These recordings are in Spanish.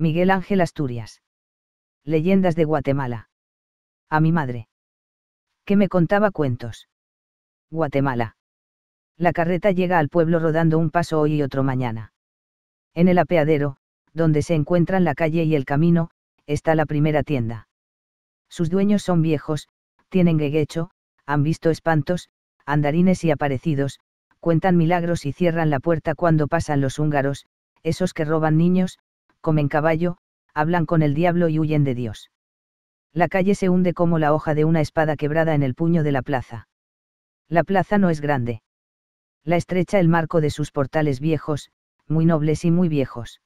Miguel Ángel Asturias. Leyendas de Guatemala. A mi madre. Que me contaba cuentos. Guatemala. La carreta llega al pueblo rodando un paso hoy y otro mañana. En el apeadero, donde se encuentran la calle y el camino, está la primera tienda. Sus dueños son viejos, tienen gueguecho, han visto espantos, andarines y aparecidos, cuentan milagros y cierran la puerta cuando pasan los húngaros, esos que roban niños, comen caballo, hablan con el diablo y huyen de Dios. La calle se hunde como la hoja de una espada quebrada en el puño de la plaza. La plaza no es grande. La estrecha el marco de sus portales viejos, muy nobles y muy viejos.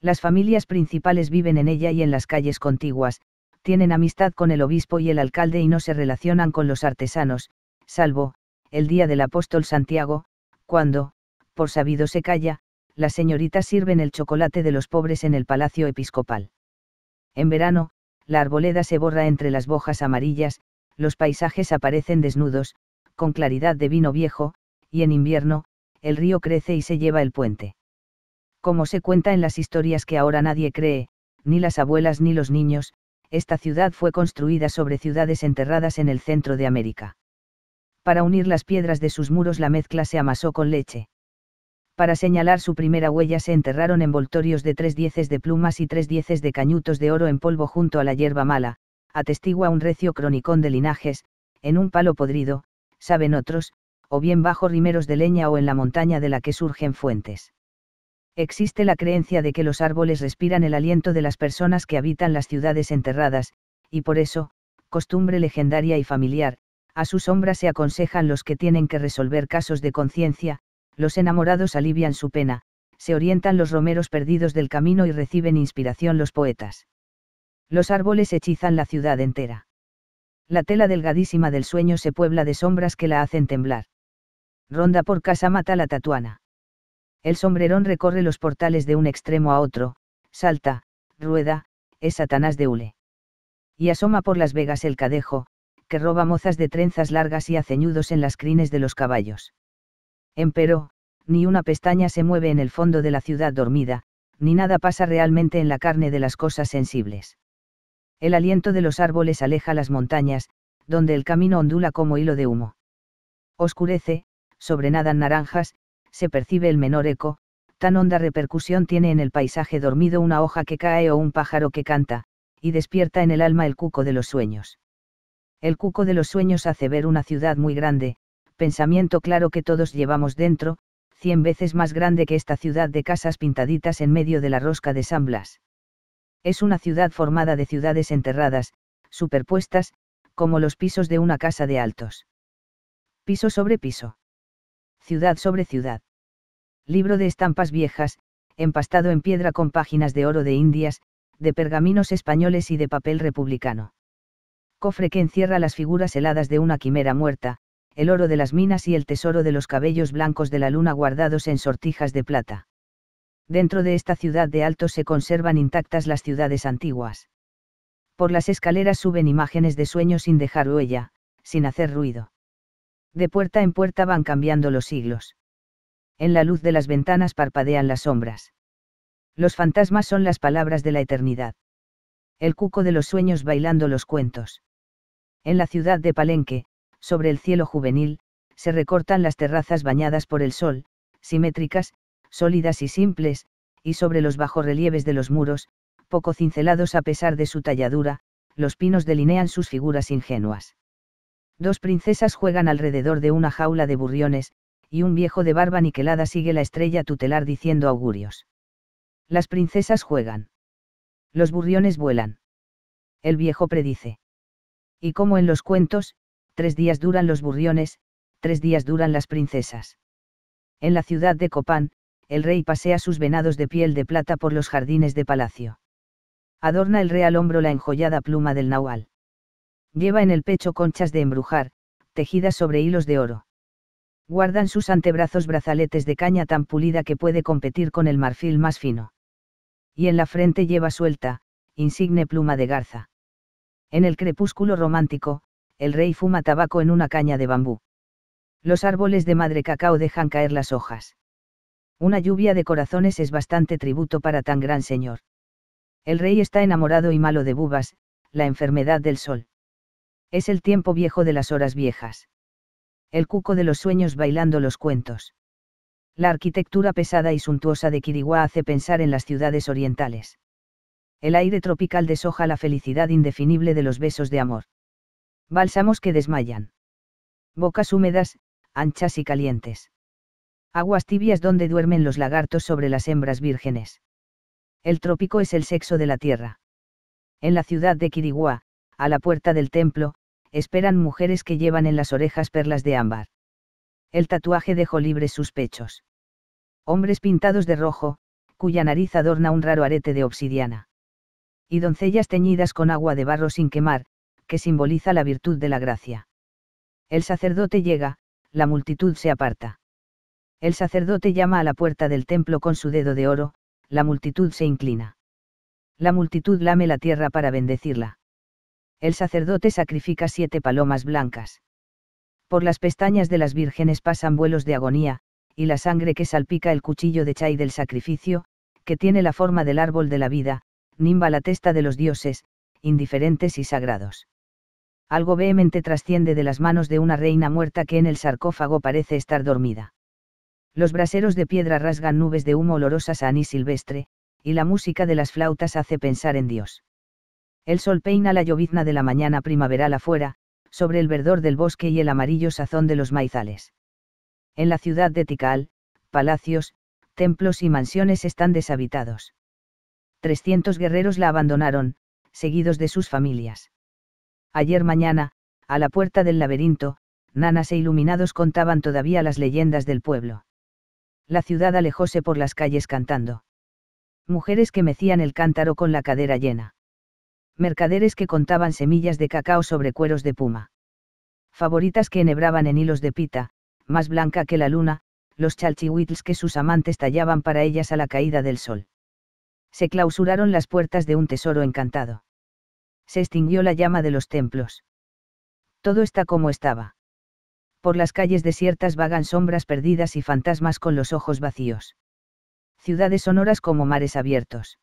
Las familias principales viven en ella y en las calles contiguas, tienen amistad con el obispo y el alcalde y no se relacionan con los artesanos, salvo, el día del apóstol Santiago, cuando, por sabido se calla, las señoritas sirven el chocolate de los pobres en el palacio episcopal. En verano, la arboleda se borra entre las bojas amarillas, los paisajes aparecen desnudos, con claridad de vino viejo, y en invierno, el río crece y se lleva el puente. Como se cuenta en las historias que ahora nadie cree, ni las abuelas ni los niños, esta ciudad fue construida sobre ciudades enterradas en el centro de América. Para unir las piedras de sus muros la mezcla se amasó con leche para señalar su primera huella se enterraron envoltorios de tres dieces de plumas y tres dieces de cañutos de oro en polvo junto a la hierba mala, atestigua un recio cronicón de linajes, en un palo podrido, saben otros, o bien bajo rimeros de leña o en la montaña de la que surgen fuentes. Existe la creencia de que los árboles respiran el aliento de las personas que habitan las ciudades enterradas, y por eso, costumbre legendaria y familiar, a su sombra se aconsejan los que tienen que resolver casos de conciencia, los enamorados alivian su pena, se orientan los romeros perdidos del camino y reciben inspiración los poetas. Los árboles hechizan la ciudad entera. La tela delgadísima del sueño se puebla de sombras que la hacen temblar. Ronda por casa mata la tatuana. El sombrerón recorre los portales de un extremo a otro, salta, rueda, es Satanás de Hule. Y asoma por las vegas el cadejo, que roba mozas de trenzas largas y aceñudos en las crines de los caballos. Empero, ni una pestaña se mueve en el fondo de la ciudad dormida, ni nada pasa realmente en la carne de las cosas sensibles. El aliento de los árboles aleja las montañas, donde el camino ondula como hilo de humo. Oscurece, sobrenadan naranjas, se percibe el menor eco, tan honda repercusión tiene en el paisaje dormido una hoja que cae o un pájaro que canta, y despierta en el alma el cuco de los sueños. El cuco de los sueños hace ver una ciudad muy grande, pensamiento claro que todos llevamos dentro, cien veces más grande que esta ciudad de casas pintaditas en medio de la rosca de San Blas. Es una ciudad formada de ciudades enterradas, superpuestas, como los pisos de una casa de altos. Piso sobre piso. Ciudad sobre ciudad. Libro de estampas viejas, empastado en piedra con páginas de oro de Indias, de pergaminos españoles y de papel republicano. Cofre que encierra las figuras heladas de una quimera muerta, el oro de las minas y el tesoro de los cabellos blancos de la luna guardados en sortijas de plata. Dentro de esta ciudad de alto se conservan intactas las ciudades antiguas. Por las escaleras suben imágenes de sueños sin dejar huella, sin hacer ruido. De puerta en puerta van cambiando los siglos. En la luz de las ventanas parpadean las sombras. Los fantasmas son las palabras de la eternidad. El cuco de los sueños bailando los cuentos. En la ciudad de Palenque, sobre el cielo juvenil, se recortan las terrazas bañadas por el sol, simétricas, sólidas y simples, y sobre los bajorrelieves de los muros, poco cincelados a pesar de su talladura, los pinos delinean sus figuras ingenuas. Dos princesas juegan alrededor de una jaula de burriones, y un viejo de barba niquelada sigue la estrella tutelar diciendo augurios. Las princesas juegan. Los burriones vuelan. El viejo predice. Y como en los cuentos, tres días duran los burriones, tres días duran las princesas. En la ciudad de Copán, el rey pasea sus venados de piel de plata por los jardines de palacio. Adorna el rey al hombro la enjollada pluma del nahual. Lleva en el pecho conchas de embrujar, tejidas sobre hilos de oro. Guardan sus antebrazos brazaletes de caña tan pulida que puede competir con el marfil más fino. Y en la frente lleva suelta, insigne pluma de garza. En el crepúsculo romántico, el rey fuma tabaco en una caña de bambú. Los árboles de madre cacao dejan caer las hojas. Una lluvia de corazones es bastante tributo para tan gran señor. El rey está enamorado y malo de bubas, la enfermedad del sol. Es el tiempo viejo de las horas viejas. El cuco de los sueños bailando los cuentos. La arquitectura pesada y suntuosa de Quiriguá hace pensar en las ciudades orientales. El aire tropical deshoja la felicidad indefinible de los besos de amor. Bálsamos que desmayan. Bocas húmedas, anchas y calientes. Aguas tibias donde duermen los lagartos sobre las hembras vírgenes. El trópico es el sexo de la tierra. En la ciudad de Quiriguá, a la puerta del templo, esperan mujeres que llevan en las orejas perlas de ámbar. El tatuaje dejó libres sus pechos. Hombres pintados de rojo, cuya nariz adorna un raro arete de obsidiana. Y doncellas teñidas con agua de barro sin quemar, que simboliza la virtud de la gracia. El sacerdote llega, la multitud se aparta. El sacerdote llama a la puerta del templo con su dedo de oro, la multitud se inclina. La multitud lame la tierra para bendecirla. El sacerdote sacrifica siete palomas blancas. Por las pestañas de las vírgenes pasan vuelos de agonía, y la sangre que salpica el cuchillo de chai del sacrificio, que tiene la forma del árbol de la vida, nimba la testa de los dioses, indiferentes y sagrados algo vehemente trasciende de las manos de una reina muerta que en el sarcófago parece estar dormida. Los braseros de piedra rasgan nubes de humo olorosas a anís silvestre, y la música de las flautas hace pensar en Dios. El sol peina la llovizna de la mañana primaveral afuera, sobre el verdor del bosque y el amarillo sazón de los maizales. En la ciudad de Tikal, palacios, templos y mansiones están deshabitados. 300 guerreros la abandonaron, seguidos de sus familias Ayer mañana, a la puerta del laberinto, nanas e iluminados contaban todavía las leyendas del pueblo. La ciudad alejóse por las calles cantando. Mujeres que mecían el cántaro con la cadera llena. Mercaderes que contaban semillas de cacao sobre cueros de puma. Favoritas que enhebraban en hilos de pita, más blanca que la luna, los chalchihuitls que sus amantes tallaban para ellas a la caída del sol. Se clausuraron las puertas de un tesoro encantado se extinguió la llama de los templos. Todo está como estaba. Por las calles desiertas vagan sombras perdidas y fantasmas con los ojos vacíos. Ciudades sonoras como mares abiertos.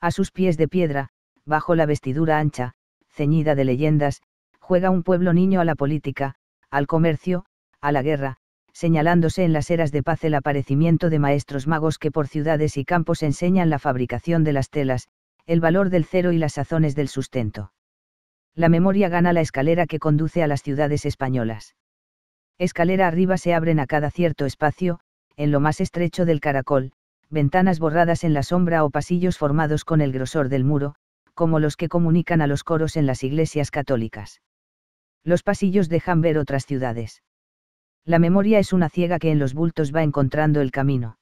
A sus pies de piedra, bajo la vestidura ancha, ceñida de leyendas, juega un pueblo niño a la política, al comercio, a la guerra, señalándose en las eras de paz el aparecimiento de maestros magos que por ciudades y campos enseñan la fabricación de las telas, el valor del cero y las sazones del sustento. La memoria gana la escalera que conduce a las ciudades españolas. Escalera arriba se abren a cada cierto espacio, en lo más estrecho del caracol, ventanas borradas en la sombra o pasillos formados con el grosor del muro, como los que comunican a los coros en las iglesias católicas. Los pasillos dejan ver otras ciudades. La memoria es una ciega que en los bultos va encontrando el camino.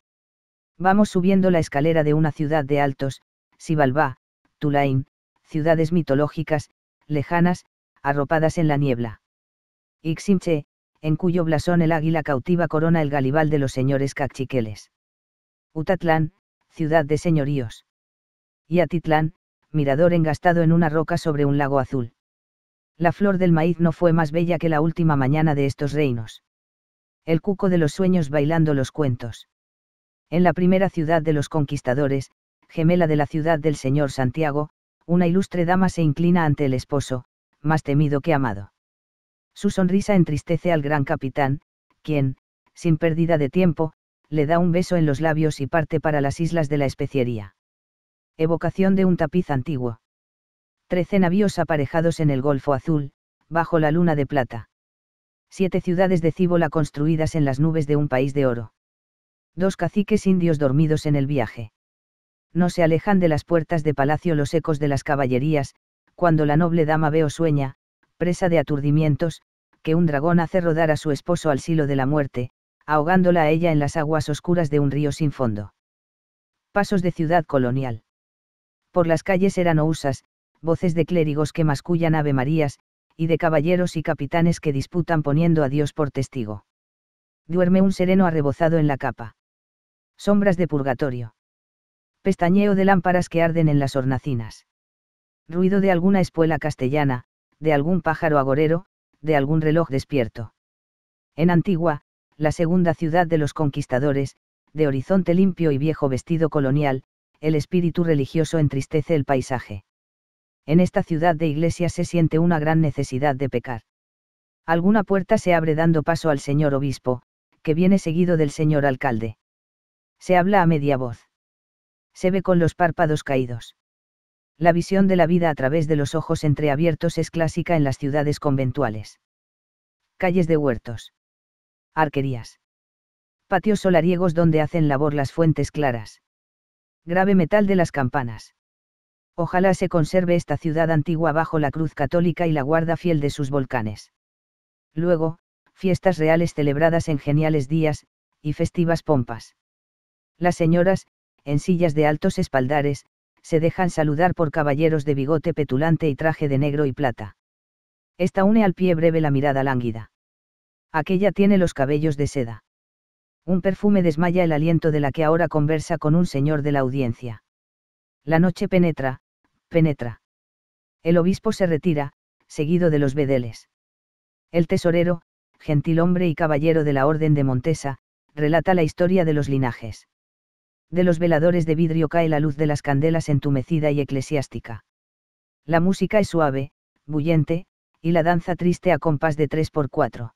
Vamos subiendo la escalera de una ciudad de altos, Sibalba, Tulain, ciudades mitológicas, lejanas, arropadas en la niebla. Iximche, en cuyo blasón el águila cautiva corona el galibal de los señores cachiqueles. Utatlán, ciudad de señoríos. Y Atitlán, mirador engastado en una roca sobre un lago azul. La flor del maíz no fue más bella que la última mañana de estos reinos. El cuco de los sueños bailando los cuentos. En la primera ciudad de los conquistadores, gemela de la ciudad del señor Santiago, una ilustre dama se inclina ante el esposo, más temido que amado. Su sonrisa entristece al gran capitán, quien, sin pérdida de tiempo, le da un beso en los labios y parte para las islas de la especiería. Evocación de un tapiz antiguo. Trece navíos aparejados en el Golfo Azul, bajo la luna de plata. Siete ciudades de cíbola construidas en las nubes de un país de oro. Dos caciques indios dormidos en el viaje no se alejan de las puertas de palacio los ecos de las caballerías, cuando la noble dama veo sueña, presa de aturdimientos, que un dragón hace rodar a su esposo al silo de la muerte, ahogándola a ella en las aguas oscuras de un río sin fondo. Pasos de ciudad colonial. Por las calles eran ousas, voces de clérigos que mascullan Ave Marías, y de caballeros y capitanes que disputan poniendo a Dios por testigo. Duerme un sereno arrebozado en la capa. Sombras de purgatorio pestañeo de lámparas que arden en las hornacinas. Ruido de alguna espuela castellana, de algún pájaro agorero, de algún reloj despierto. En Antigua, la segunda ciudad de los conquistadores, de horizonte limpio y viejo vestido colonial, el espíritu religioso entristece el paisaje. En esta ciudad de iglesias se siente una gran necesidad de pecar. Alguna puerta se abre dando paso al señor obispo, que viene seguido del señor alcalde. Se habla a media voz se ve con los párpados caídos. La visión de la vida a través de los ojos entreabiertos es clásica en las ciudades conventuales. Calles de huertos. Arquerías. Patios solariegos donde hacen labor las fuentes claras. Grave metal de las campanas. Ojalá se conserve esta ciudad antigua bajo la cruz católica y la guarda fiel de sus volcanes. Luego, fiestas reales celebradas en geniales días, y festivas pompas. Las señoras, en sillas de altos espaldares, se dejan saludar por caballeros de bigote petulante y traje de negro y plata. Esta une al pie breve la mirada lánguida. Aquella tiene los cabellos de seda. Un perfume desmaya el aliento de la que ahora conversa con un señor de la audiencia. La noche penetra, penetra. El obispo se retira, seguido de los vedeles. El tesorero, gentilhombre y caballero de la Orden de Montesa, relata la historia de los linajes de los veladores de vidrio cae la luz de las candelas entumecida y eclesiástica. La música es suave, bullente, y la danza triste a compás de tres por cuatro.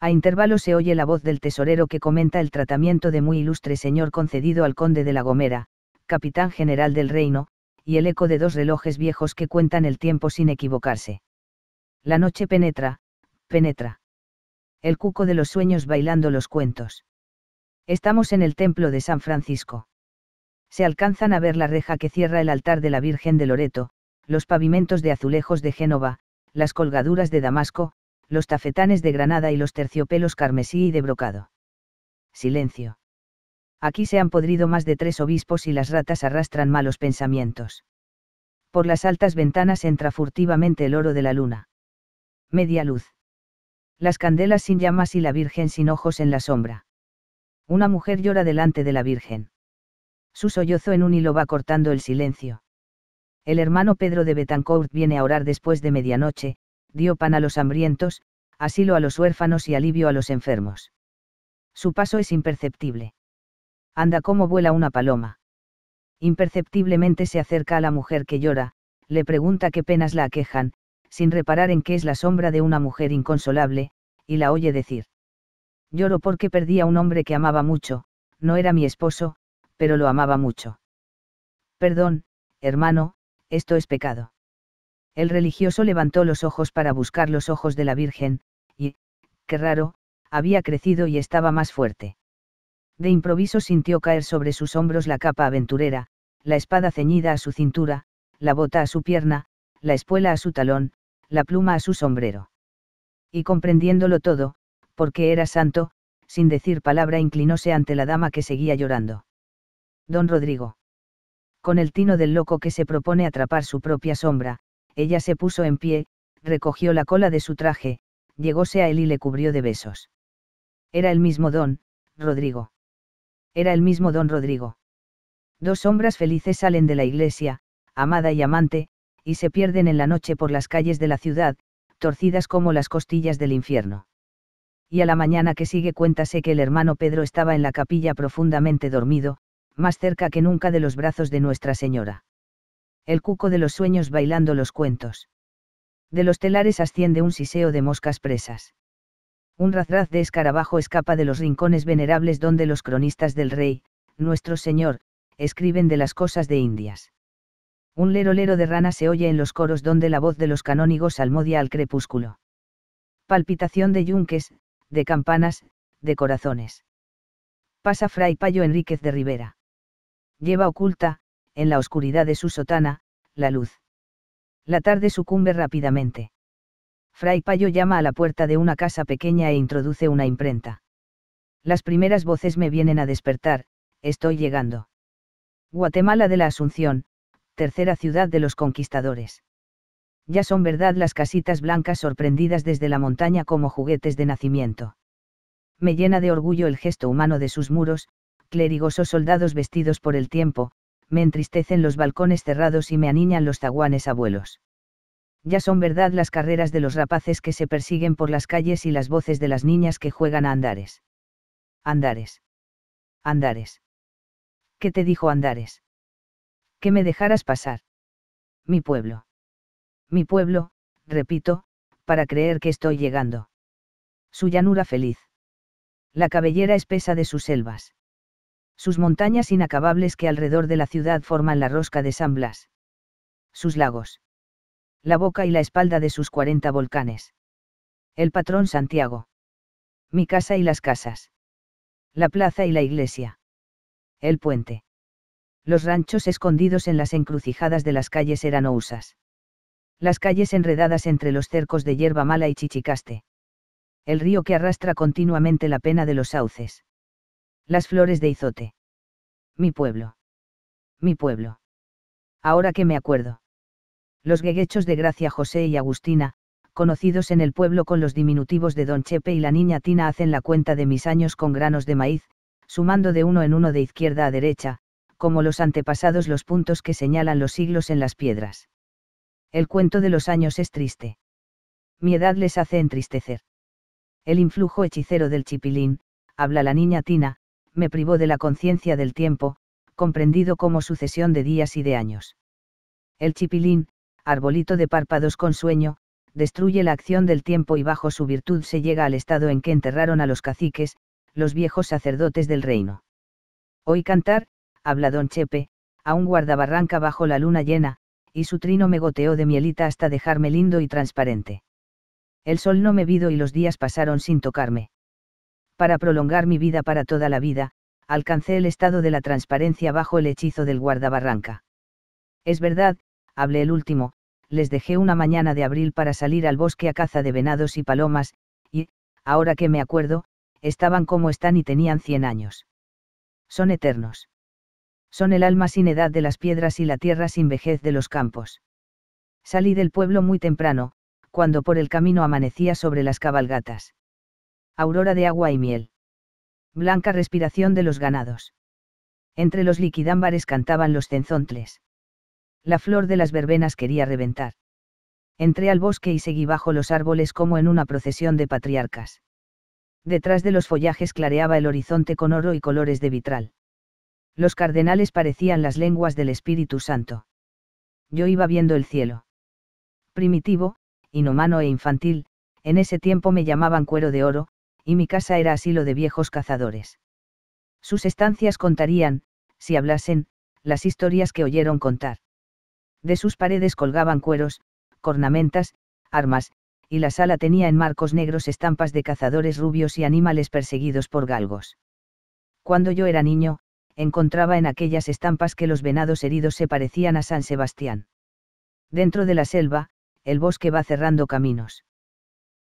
A intervalos se oye la voz del tesorero que comenta el tratamiento de muy ilustre señor concedido al conde de la Gomera, capitán general del reino, y el eco de dos relojes viejos que cuentan el tiempo sin equivocarse. La noche penetra, penetra. El cuco de los sueños bailando los cuentos. Estamos en el templo de San Francisco. Se alcanzan a ver la reja que cierra el altar de la Virgen de Loreto, los pavimentos de azulejos de Génova, las colgaduras de Damasco, los tafetanes de Granada y los terciopelos carmesí y de brocado. Silencio. Aquí se han podrido más de tres obispos y las ratas arrastran malos pensamientos. Por las altas ventanas entra furtivamente el oro de la luna. Media luz. Las candelas sin llamas y la Virgen sin ojos en la sombra. Una mujer llora delante de la Virgen. Su sollozo en un hilo va cortando el silencio. El hermano Pedro de Betancourt viene a orar después de medianoche, dio pan a los hambrientos, asilo a los huérfanos y alivio a los enfermos. Su paso es imperceptible. Anda como vuela una paloma. Imperceptiblemente se acerca a la mujer que llora, le pregunta qué penas la aquejan, sin reparar en que es la sombra de una mujer inconsolable, y la oye decir. Lloro porque perdí a un hombre que amaba mucho, no era mi esposo, pero lo amaba mucho. Perdón, hermano, esto es pecado. El religioso levantó los ojos para buscar los ojos de la Virgen, y, qué raro, había crecido y estaba más fuerte. De improviso sintió caer sobre sus hombros la capa aventurera, la espada ceñida a su cintura, la bota a su pierna, la espuela a su talón, la pluma a su sombrero. Y comprendiéndolo todo, porque era santo, sin decir palabra inclinóse ante la dama que seguía llorando. Don Rodrigo. Con el tino del loco que se propone atrapar su propia sombra, ella se puso en pie, recogió la cola de su traje, llegóse a él y le cubrió de besos. Era el mismo don, Rodrigo. Era el mismo don Rodrigo. Dos sombras felices salen de la iglesia, amada y amante, y se pierden en la noche por las calles de la ciudad, torcidas como las costillas del infierno y a la mañana que sigue cuéntase que el hermano Pedro estaba en la capilla profundamente dormido, más cerca que nunca de los brazos de Nuestra Señora. El cuco de los sueños bailando los cuentos. De los telares asciende un siseo de moscas presas. Un razraz de escarabajo escapa de los rincones venerables donde los cronistas del rey, nuestro señor, escriben de las cosas de Indias. Un lerolero lero de rana se oye en los coros donde la voz de los canónigos salmodia al crepúsculo. Palpitación de yunques, de campanas, de corazones. Pasa Fray Payo Enríquez de Rivera. Lleva oculta, en la oscuridad de su sotana, la luz. La tarde sucumbe rápidamente. Fray Payo llama a la puerta de una casa pequeña e introduce una imprenta. Las primeras voces me vienen a despertar, estoy llegando. Guatemala de la Asunción, tercera ciudad de los conquistadores ya son verdad las casitas blancas sorprendidas desde la montaña como juguetes de nacimiento. Me llena de orgullo el gesto humano de sus muros, clérigos o soldados vestidos por el tiempo, me entristecen los balcones cerrados y me aniñan los zaguanes abuelos. Ya son verdad las carreras de los rapaces que se persiguen por las calles y las voces de las niñas que juegan a andares. Andares. Andares. ¿Qué te dijo Andares? ¿Qué me dejaras pasar. Mi pueblo mi pueblo, repito, para creer que estoy llegando. Su llanura feliz. La cabellera espesa de sus selvas. Sus montañas inacabables que alrededor de la ciudad forman la rosca de San Blas. Sus lagos. La boca y la espalda de sus 40 volcanes. El patrón Santiago. Mi casa y las casas. La plaza y la iglesia. El puente. Los ranchos escondidos en las encrucijadas de las calles eran ousas las calles enredadas entre los cercos de hierba mala y chichicaste. El río que arrastra continuamente la pena de los sauces. Las flores de izote. Mi pueblo. Mi pueblo. Ahora que me acuerdo. Los gueguechos de Gracia José y Agustina, conocidos en el pueblo con los diminutivos de Don Chepe y la niña Tina hacen la cuenta de mis años con granos de maíz, sumando de uno en uno de izquierda a derecha, como los antepasados los puntos que señalan los siglos en las piedras. El cuento de los años es triste. Mi edad les hace entristecer. El influjo hechicero del chipilín, habla la niña Tina, me privó de la conciencia del tiempo, comprendido como sucesión de días y de años. El chipilín, arbolito de párpados con sueño, destruye la acción del tiempo y bajo su virtud se llega al estado en que enterraron a los caciques, los viejos sacerdotes del reino. Hoy cantar, habla don Chepe, a un guardabarranca bajo la luna llena, y su trino me goteó de mielita hasta dejarme lindo y transparente. El sol no me vido y los días pasaron sin tocarme. Para prolongar mi vida para toda la vida, alcancé el estado de la transparencia bajo el hechizo del guardabarranca. Es verdad, hablé el último, les dejé una mañana de abril para salir al bosque a caza de venados y palomas, y, ahora que me acuerdo, estaban como están y tenían cien años. Son eternos son el alma sin edad de las piedras y la tierra sin vejez de los campos. Salí del pueblo muy temprano, cuando por el camino amanecía sobre las cabalgatas. Aurora de agua y miel. Blanca respiración de los ganados. Entre los liquidámbares cantaban los cenzontles. La flor de las verbenas quería reventar. Entré al bosque y seguí bajo los árboles como en una procesión de patriarcas. Detrás de los follajes clareaba el horizonte con oro y colores de vitral los cardenales parecían las lenguas del Espíritu Santo. Yo iba viendo el cielo. Primitivo, inhumano e infantil, en ese tiempo me llamaban cuero de oro, y mi casa era asilo de viejos cazadores. Sus estancias contarían, si hablasen, las historias que oyeron contar. De sus paredes colgaban cueros, cornamentas, armas, y la sala tenía en marcos negros estampas de cazadores rubios y animales perseguidos por galgos. Cuando yo era niño, encontraba en aquellas estampas que los venados heridos se parecían a San Sebastián. Dentro de la selva, el bosque va cerrando caminos.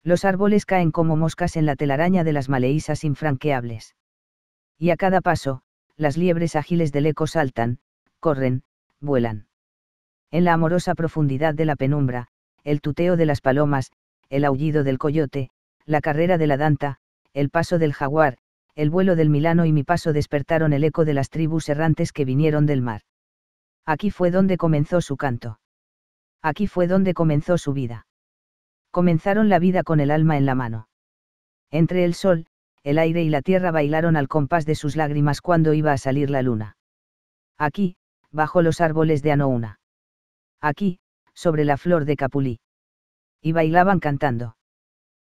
Los árboles caen como moscas en la telaraña de las maleísas infranqueables. Y a cada paso, las liebres ágiles del eco saltan, corren, vuelan. En la amorosa profundidad de la penumbra, el tuteo de las palomas, el aullido del coyote, la carrera de la danta, el paso del jaguar, el vuelo del Milano y mi paso despertaron el eco de las tribus errantes que vinieron del mar. Aquí fue donde comenzó su canto. Aquí fue donde comenzó su vida. Comenzaron la vida con el alma en la mano. Entre el sol, el aire y la tierra bailaron al compás de sus lágrimas cuando iba a salir la luna. Aquí, bajo los árboles de Anouna. Aquí, sobre la flor de Capulí. Y bailaban cantando.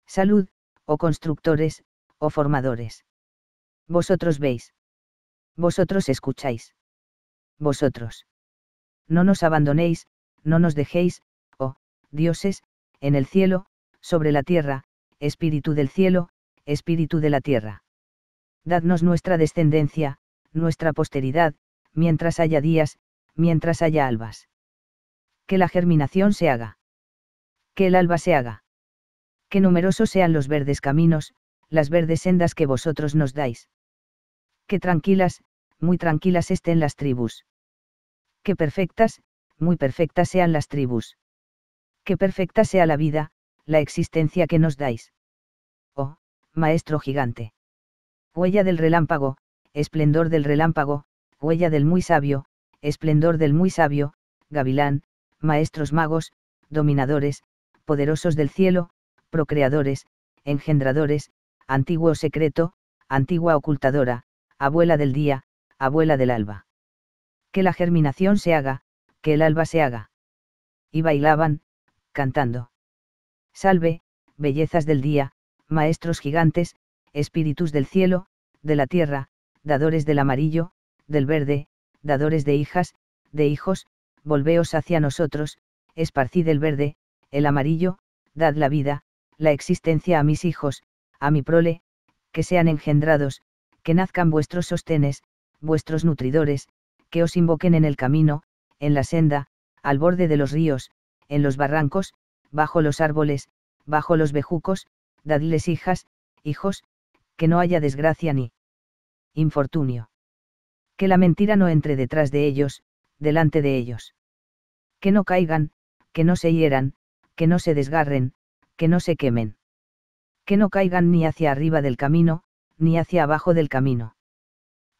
Salud, o oh constructores, o oh formadores. Vosotros veis. Vosotros escucháis. Vosotros. No nos abandonéis, no nos dejéis, oh, dioses, en el cielo, sobre la tierra, Espíritu del cielo, Espíritu de la tierra. Dadnos nuestra descendencia, nuestra posteridad, mientras haya días, mientras haya albas. Que la germinación se haga. Que el alba se haga. Que numerosos sean los verdes caminos, las verdes sendas que vosotros nos dais. Que tranquilas, muy tranquilas estén las tribus. Que perfectas, muy perfectas sean las tribus. Que perfecta sea la vida, la existencia que nos dais. Oh, maestro gigante. Huella del relámpago, esplendor del relámpago, huella del muy sabio, esplendor del muy sabio, gavilán, maestros magos, dominadores, poderosos del cielo, procreadores, engendradores, antiguo secreto, antigua ocultadora, abuela del día, abuela del alba. Que la germinación se haga, que el alba se haga. Y bailaban, cantando. Salve, bellezas del día, maestros gigantes, espíritus del cielo, de la tierra, dadores del amarillo, del verde, dadores de hijas, de hijos, volveos hacia nosotros, esparcid el verde, el amarillo, dad la vida, la existencia a mis hijos, a mi prole, que sean engendrados, que nazcan vuestros sostenes, vuestros nutridores, que os invoquen en el camino, en la senda, al borde de los ríos, en los barrancos, bajo los árboles, bajo los bejucos, dadles hijas, hijos, que no haya desgracia ni infortunio. Que la mentira no entre detrás de ellos, delante de ellos. Que no caigan, que no se hieran, que no se desgarren, que no se quemen que no caigan ni hacia arriba del camino, ni hacia abajo del camino.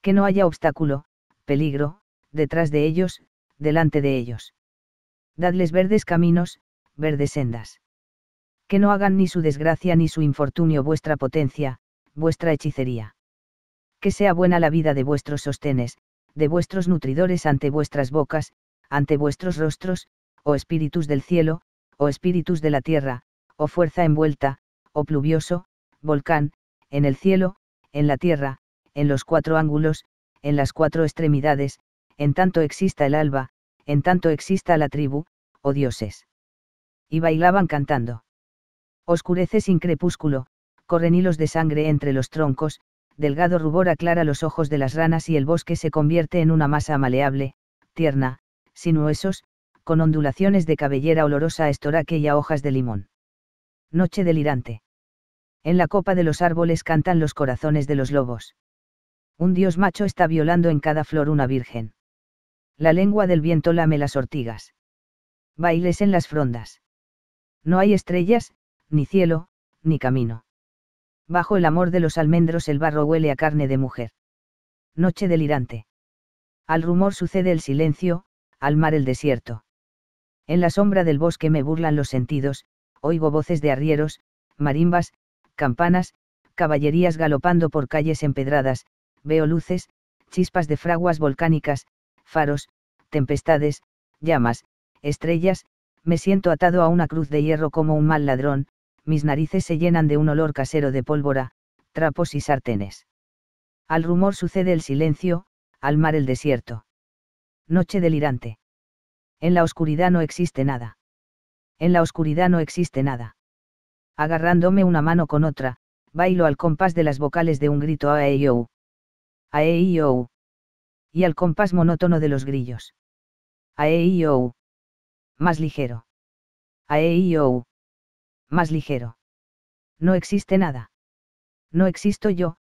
Que no haya obstáculo, peligro, detrás de ellos, delante de ellos. Dadles verdes caminos, verdes sendas. Que no hagan ni su desgracia ni su infortunio vuestra potencia, vuestra hechicería. Que sea buena la vida de vuestros sostenes, de vuestros nutridores ante vuestras bocas, ante vuestros rostros, o oh espíritus del cielo, o oh espíritus de la tierra, o oh fuerza envuelta, o pluvioso, volcán, en el cielo, en la tierra, en los cuatro ángulos, en las cuatro extremidades, en tanto exista el alba, en tanto exista la tribu, o oh dioses. Y bailaban cantando. Oscurece sin crepúsculo, corren hilos de sangre entre los troncos, delgado rubor aclara los ojos de las ranas y el bosque se convierte en una masa maleable, tierna, sin huesos, con ondulaciones de cabellera olorosa a estoraque y a hojas de limón. Noche delirante. En la copa de los árboles cantan los corazones de los lobos. Un dios macho está violando en cada flor una virgen. La lengua del viento lame las ortigas. Bailes en las frondas. No hay estrellas, ni cielo, ni camino. Bajo el amor de los almendros el barro huele a carne de mujer. Noche delirante. Al rumor sucede el silencio, al mar el desierto. En la sombra del bosque me burlan los sentidos, oigo voces de arrieros, marimbas, campanas, caballerías galopando por calles empedradas, veo luces, chispas de fraguas volcánicas, faros, tempestades, llamas, estrellas, me siento atado a una cruz de hierro como un mal ladrón, mis narices se llenan de un olor casero de pólvora, trapos y sartenes. Al rumor sucede el silencio, al mar el desierto. Noche delirante. En la oscuridad no existe nada en la oscuridad no existe nada. Agarrándome una mano con otra, bailo al compás de las vocales de un grito a e -I a e -O y al compás monótono de los grillos. a e -O más ligero. a e -O más ligero. No existe nada. No existo yo,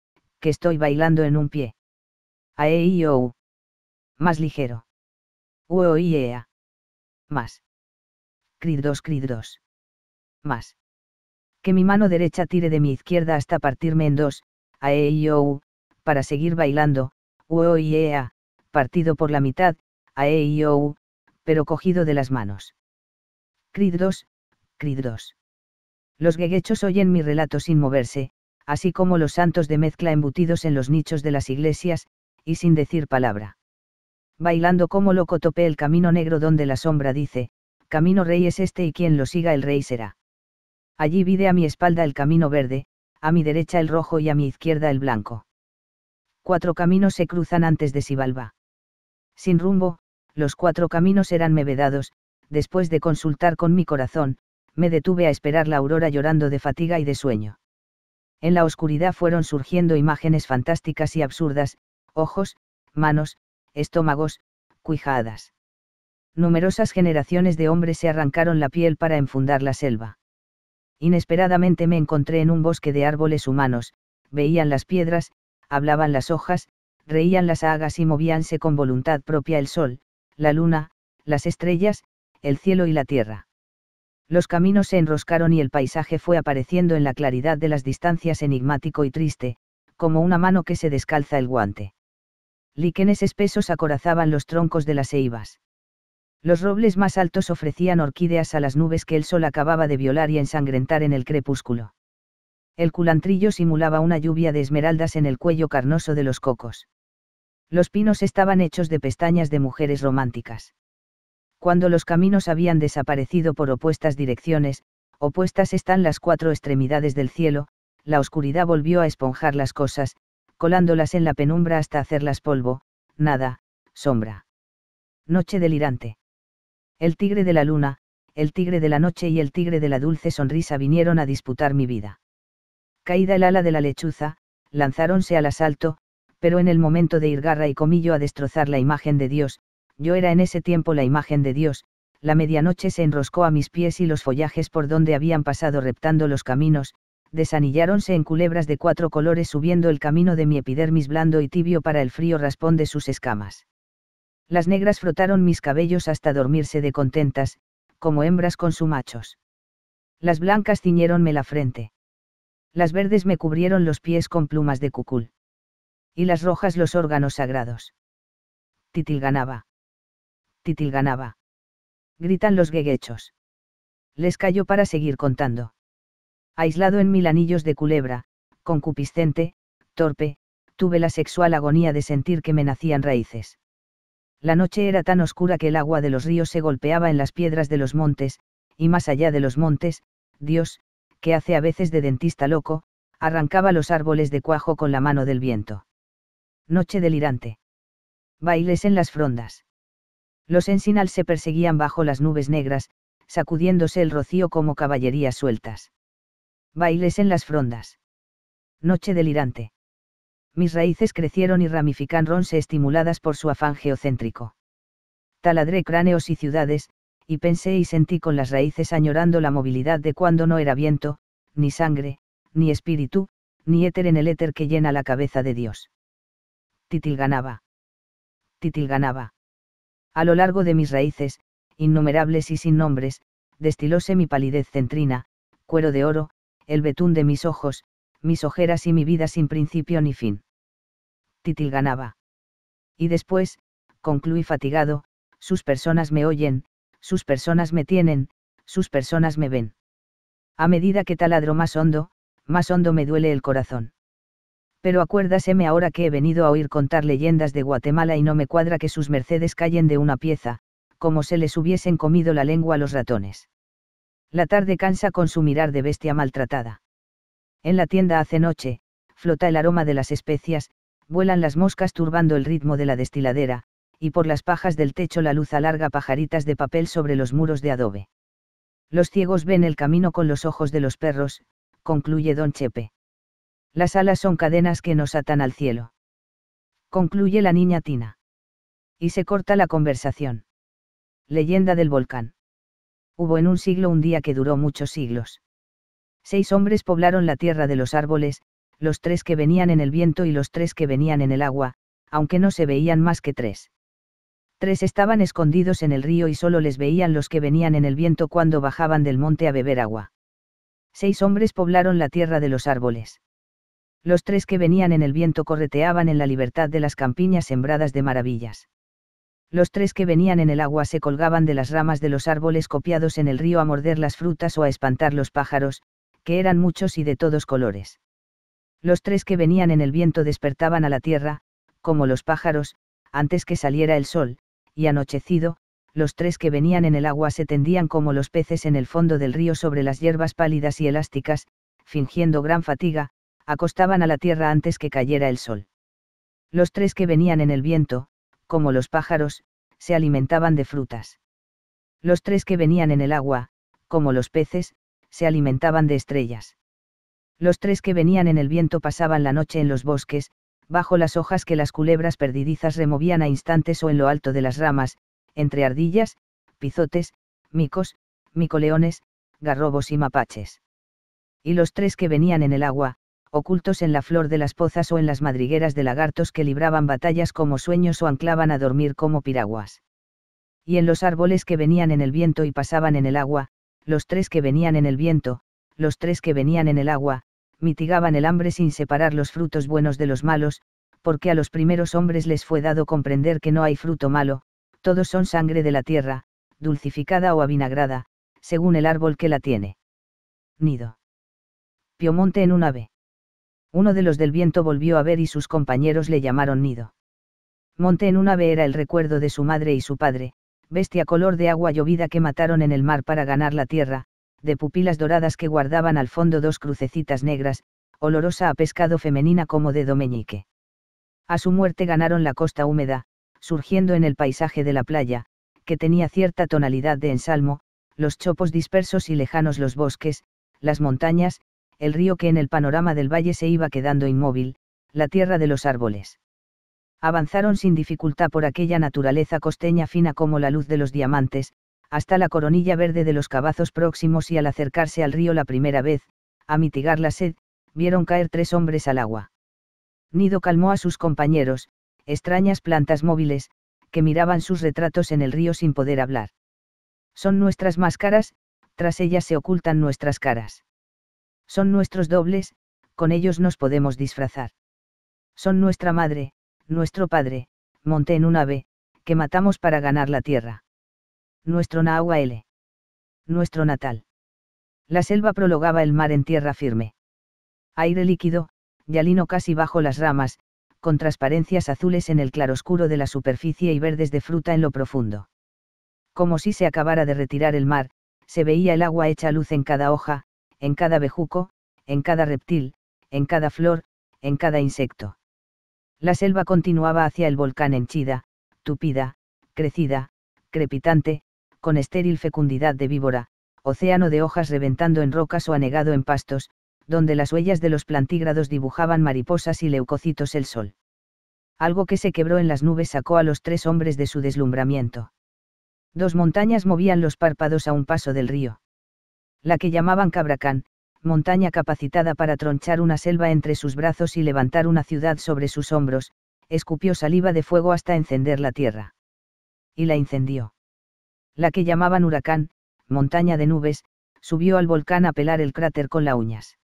que estoy bailando en un pie. a e -I -O más ligero. U-O-I-E-A. Más. Crid 2. Más. Que mi mano derecha tire de mi izquierda hasta partirme en dos, a e i o para seguir bailando, u o i e a, partido por la mitad, a e i o pero cogido de las manos. Crid 2. Los gueguechos oyen mi relato sin moverse, así como los santos de mezcla embutidos en los nichos de las iglesias, y sin decir palabra. Bailando como loco topé el camino negro donde la sombra dice, camino rey es este y quien lo siga el rey será. Allí vide a mi espalda el camino verde, a mi derecha el rojo y a mi izquierda el blanco. Cuatro caminos se cruzan antes de Sibalba. Sin rumbo, los cuatro caminos eran mevedados, después de consultar con mi corazón, me detuve a esperar la aurora llorando de fatiga y de sueño. En la oscuridad fueron surgiendo imágenes fantásticas y absurdas, ojos, manos, estómagos, cuijadas numerosas generaciones de hombres se arrancaron la piel para enfundar la selva. Inesperadamente me encontré en un bosque de árboles humanos, veían las piedras, hablaban las hojas, reían las agas y movíanse con voluntad propia el sol, la luna, las estrellas, el cielo y la tierra. Los caminos se enroscaron y el paisaje fue apareciendo en la claridad de las distancias enigmático y triste, como una mano que se descalza el guante. Líquenes espesos acorazaban los troncos de las eibas. Los robles más altos ofrecían orquídeas a las nubes que el sol acababa de violar y ensangrentar en el crepúsculo. El culantrillo simulaba una lluvia de esmeraldas en el cuello carnoso de los cocos. Los pinos estaban hechos de pestañas de mujeres románticas. Cuando los caminos habían desaparecido por opuestas direcciones, opuestas están las cuatro extremidades del cielo, la oscuridad volvió a esponjar las cosas, colándolas en la penumbra hasta hacerlas polvo, nada, sombra. Noche delirante. El tigre de la luna, el tigre de la noche y el tigre de la dulce sonrisa vinieron a disputar mi vida. Caída el ala de la lechuza, lanzáronse al asalto, pero en el momento de ir garra y comillo a destrozar la imagen de Dios, yo era en ese tiempo la imagen de Dios, la medianoche se enroscó a mis pies y los follajes por donde habían pasado reptando los caminos, desanilláronse en culebras de cuatro colores subiendo el camino de mi epidermis blando y tibio para el frío raspón de sus escamas. Las negras frotaron mis cabellos hasta dormirse de contentas, como hembras con sus machos. Las blancas ciñéronme la frente. Las verdes me cubrieron los pies con plumas de cucul. Y las rojas los órganos sagrados. Titilganaba. Titilganaba. Gritan los gueguechos. Les calló para seguir contando. Aislado en mil anillos de culebra, concupiscente, torpe, tuve la sexual agonía de sentir que me nacían raíces. La noche era tan oscura que el agua de los ríos se golpeaba en las piedras de los montes, y más allá de los montes, Dios, que hace a veces de dentista loco, arrancaba los árboles de cuajo con la mano del viento. Noche delirante. Bailes en las frondas. Los ensinal se perseguían bajo las nubes negras, sacudiéndose el rocío como caballerías sueltas. Bailes en las frondas. Noche delirante mis raíces crecieron y ramifican ronce estimuladas por su afán geocéntrico. Taladré cráneos y ciudades, y pensé y sentí con las raíces añorando la movilidad de cuando no era viento, ni sangre, ni espíritu, ni éter en el éter que llena la cabeza de Dios. Titilganaba. Titilganaba. A lo largo de mis raíces, innumerables y sin nombres, destilóse mi palidez centrina, cuero de oro, el betún de mis ojos, mis ojeras y mi vida sin principio ni fin ganaba. Y después, concluí fatigado, sus personas me oyen, sus personas me tienen, sus personas me ven. A medida que taladro más hondo, más hondo me duele el corazón. Pero acuérdaseme ahora que he venido a oír contar leyendas de Guatemala y no me cuadra que sus mercedes callen de una pieza, como se les hubiesen comido la lengua a los ratones. La tarde cansa con su mirar de bestia maltratada. En la tienda hace noche, flota el aroma de las especias, Vuelan las moscas turbando el ritmo de la destiladera, y por las pajas del techo la luz alarga pajaritas de papel sobre los muros de adobe. Los ciegos ven el camino con los ojos de los perros, concluye don Chepe. Las alas son cadenas que nos atan al cielo. Concluye la niña Tina. Y se corta la conversación. Leyenda del volcán. Hubo en un siglo un día que duró muchos siglos. Seis hombres poblaron la tierra de los árboles, los tres que venían en el viento y los tres que venían en el agua, aunque no se veían más que tres. Tres estaban escondidos en el río y solo les veían los que venían en el viento cuando bajaban del monte a beber agua. Seis hombres poblaron la tierra de los árboles. Los tres que venían en el viento correteaban en la libertad de las campiñas sembradas de maravillas. Los tres que venían en el agua se colgaban de las ramas de los árboles copiados en el río a morder las frutas o a espantar los pájaros, que eran muchos y de todos colores. Los tres que venían en el viento despertaban a la tierra, como los pájaros, antes que saliera el sol, y anochecido, los tres que venían en el agua se tendían como los peces en el fondo del río sobre las hierbas pálidas y elásticas, fingiendo gran fatiga, acostaban a la tierra antes que cayera el sol. Los tres que venían en el viento, como los pájaros, se alimentaban de frutas. Los tres que venían en el agua, como los peces, se alimentaban de estrellas. Los tres que venían en el viento pasaban la noche en los bosques, bajo las hojas que las culebras perdidizas removían a instantes o en lo alto de las ramas, entre ardillas, pizotes, micos, micoleones, garrobos y mapaches. Y los tres que venían en el agua, ocultos en la flor de las pozas o en las madrigueras de lagartos que libraban batallas como sueños o anclaban a dormir como piraguas. Y en los árboles que venían en el viento y pasaban en el agua, los tres que venían en el viento, los tres que venían en el agua, mitigaban el hambre sin separar los frutos buenos de los malos, porque a los primeros hombres les fue dado comprender que no hay fruto malo, todos son sangre de la tierra, dulcificada o avinagrada, según el árbol que la tiene. Nido. Piomonte en un ave. Uno de los del viento volvió a ver y sus compañeros le llamaron nido. Monte en un ave era el recuerdo de su madre y su padre, bestia color de agua llovida que mataron en el mar para ganar la tierra, de pupilas doradas que guardaban al fondo dos crucecitas negras, olorosa a pescado femenina como de domeñique. A su muerte ganaron la costa húmeda, surgiendo en el paisaje de la playa, que tenía cierta tonalidad de ensalmo, los chopos dispersos y lejanos los bosques, las montañas, el río que en el panorama del valle se iba quedando inmóvil, la tierra de los árboles. Avanzaron sin dificultad por aquella naturaleza costeña fina como la luz de los diamantes, hasta la coronilla verde de los cabazos próximos y al acercarse al río la primera vez, a mitigar la sed, vieron caer tres hombres al agua. Nido calmó a sus compañeros, extrañas plantas móviles, que miraban sus retratos en el río sin poder hablar. Son nuestras máscaras, tras ellas se ocultan nuestras caras. Son nuestros dobles, con ellos nos podemos disfrazar. Son nuestra madre, nuestro padre, monté en un ave, que matamos para ganar la tierra nuestro L. Nuestro natal. La selva prologaba el mar en tierra firme. Aire líquido, yalino casi bajo las ramas, con transparencias azules en el claroscuro de la superficie y verdes de fruta en lo profundo. Como si se acabara de retirar el mar, se veía el agua hecha luz en cada hoja, en cada bejuco, en cada reptil, en cada flor, en cada insecto. La selva continuaba hacia el volcán henchida, tupida, crecida, crepitante, con estéril fecundidad de víbora, océano de hojas reventando en rocas o anegado en pastos, donde las huellas de los plantígrados dibujaban mariposas y leucocitos el sol. Algo que se quebró en las nubes sacó a los tres hombres de su deslumbramiento. Dos montañas movían los párpados a un paso del río. La que llamaban Cabracán, montaña capacitada para tronchar una selva entre sus brazos y levantar una ciudad sobre sus hombros, escupió saliva de fuego hasta encender la tierra. Y la incendió la que llamaban huracán, montaña de nubes, subió al volcán a pelar el cráter con las uñas.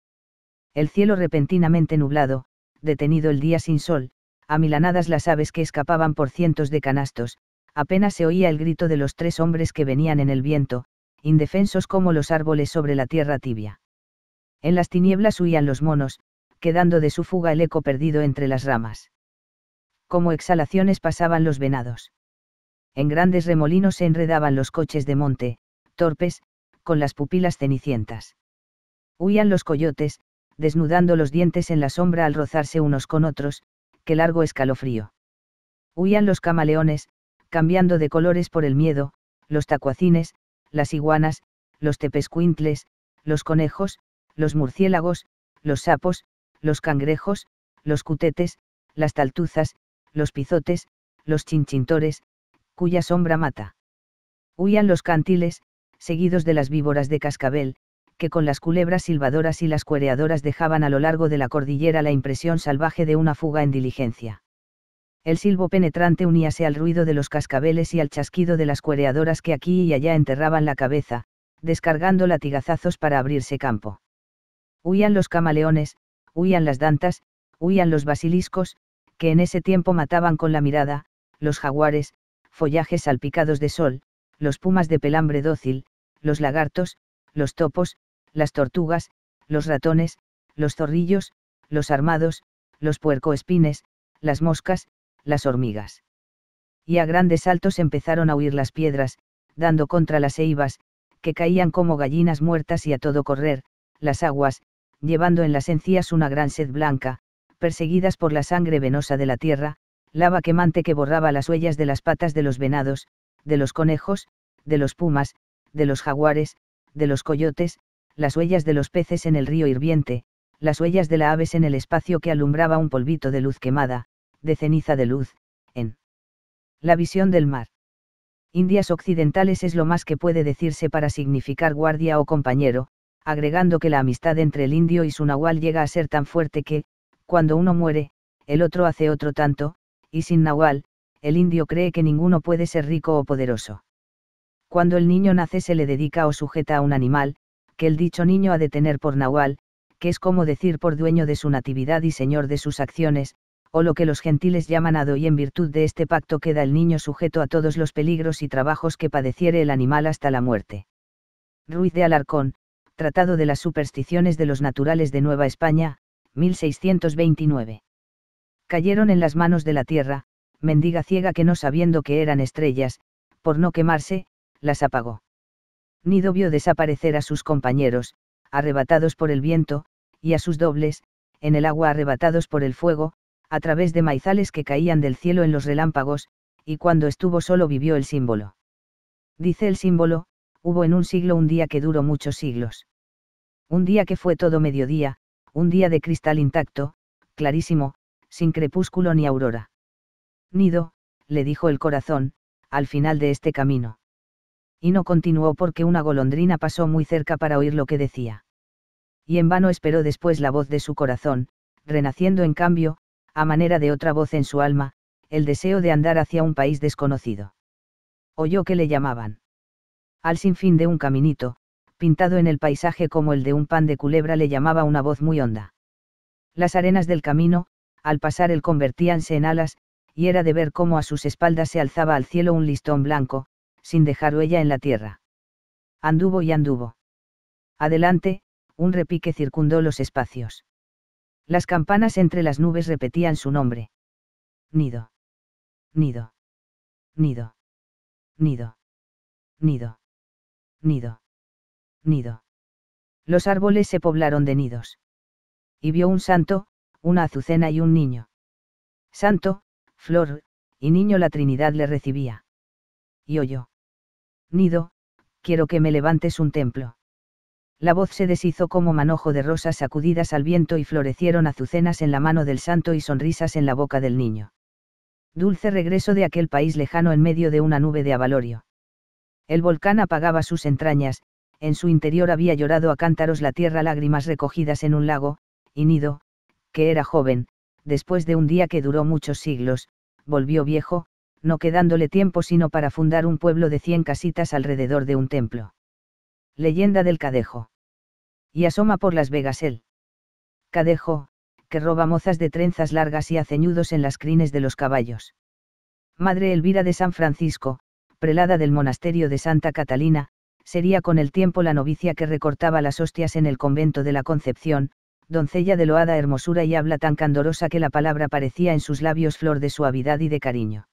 El cielo repentinamente nublado, detenido el día sin sol, amilanadas las aves que escapaban por cientos de canastos, apenas se oía el grito de los tres hombres que venían en el viento, indefensos como los árboles sobre la tierra tibia. En las tinieblas huían los monos, quedando de su fuga el eco perdido entre las ramas. Como exhalaciones pasaban los venados en grandes remolinos se enredaban los coches de monte, torpes, con las pupilas cenicientas. Huían los coyotes, desnudando los dientes en la sombra al rozarse unos con otros, qué largo escalofrío. Huían los camaleones, cambiando de colores por el miedo, los tacuacines, las iguanas, los tepescuintles, los conejos, los murciélagos, los sapos, los cangrejos, los cutetes, las taltuzas, los pizotes, los chinchintores, cuya sombra mata. Huían los cantiles, seguidos de las víboras de cascabel, que con las culebras silbadoras y las cuereadoras dejaban a lo largo de la cordillera la impresión salvaje de una fuga en diligencia. El silbo penetrante uníase al ruido de los cascabeles y al chasquido de las cuereadoras que aquí y allá enterraban la cabeza, descargando latigazazos para abrirse campo. Huían los camaleones, huían las dantas, huían los basiliscos, que en ese tiempo mataban con la mirada, los jaguares, follajes salpicados de sol, los pumas de pelambre dócil, los lagartos, los topos, las tortugas, los ratones, los zorrillos, los armados, los puercoespines, las moscas, las hormigas. Y a grandes saltos empezaron a huir las piedras, dando contra las eivas, que caían como gallinas muertas y a todo correr, las aguas, llevando en las encías una gran sed blanca, perseguidas por la sangre venosa de la tierra, lava quemante que borraba las huellas de las patas de los venados, de los conejos, de los pumas, de los jaguares, de los coyotes, las huellas de los peces en el río hirviente, las huellas de las aves en el espacio que alumbraba un polvito de luz quemada, de ceniza de luz, en la visión del mar. Indias occidentales es lo más que puede decirse para significar guardia o compañero, agregando que la amistad entre el indio y su nahual llega a ser tan fuerte que, cuando uno muere, el otro hace otro tanto, y sin Nahual, el indio cree que ninguno puede ser rico o poderoso. Cuando el niño nace se le dedica o sujeta a un animal, que el dicho niño ha de tener por Nahual, que es como decir por dueño de su natividad y señor de sus acciones, o lo que los gentiles llaman ado y en virtud de este pacto queda el niño sujeto a todos los peligros y trabajos que padeciere el animal hasta la muerte. Ruiz de Alarcón, Tratado de las Supersticiones de los Naturales de Nueva España, 1629 cayeron en las manos de la tierra, mendiga ciega que no sabiendo que eran estrellas, por no quemarse, las apagó. Nido vio desaparecer a sus compañeros, arrebatados por el viento, y a sus dobles, en el agua arrebatados por el fuego, a través de maizales que caían del cielo en los relámpagos, y cuando estuvo solo vivió el símbolo. Dice el símbolo, hubo en un siglo un día que duró muchos siglos. Un día que fue todo mediodía, un día de cristal intacto, clarísimo, sin crepúsculo ni aurora. Nido, le dijo el corazón, al final de este camino. Y no continuó porque una golondrina pasó muy cerca para oír lo que decía. Y en vano esperó después la voz de su corazón, renaciendo en cambio, a manera de otra voz en su alma, el deseo de andar hacia un país desconocido. Oyó que le llamaban. Al sinfín de un caminito, pintado en el paisaje como el de un pan de culebra, le llamaba una voz muy honda. Las arenas del camino, al pasar él convertíanse en alas, y era de ver cómo a sus espaldas se alzaba al cielo un listón blanco, sin dejar huella en la tierra. Anduvo y anduvo. Adelante, un repique circundó los espacios. Las campanas entre las nubes repetían su nombre. Nido. Nido. Nido. Nido. Nido. Nido. Nido. Los árboles se poblaron de nidos. Y vio un santo, una azucena y un niño. Santo, flor, y niño la Trinidad le recibía. Y oyó. Nido, quiero que me levantes un templo. La voz se deshizo como manojo de rosas sacudidas al viento y florecieron azucenas en la mano del santo y sonrisas en la boca del niño. Dulce regreso de aquel país lejano en medio de una nube de avalorio. El volcán apagaba sus entrañas, en su interior había llorado a cántaros la tierra lágrimas recogidas en un lago, y nido, que era joven, después de un día que duró muchos siglos, volvió viejo, no quedándole tiempo sino para fundar un pueblo de cien casitas alrededor de un templo. Leyenda del Cadejo. Y asoma por Las Vegas el Cadejo, que roba mozas de trenzas largas y aceñudos en las crines de los caballos. Madre Elvira de San Francisco, prelada del monasterio de Santa Catalina, sería con el tiempo la novicia que recortaba las hostias en el convento de la Concepción, doncella de loada hermosura y habla tan candorosa que la palabra parecía en sus labios flor de suavidad y de cariño.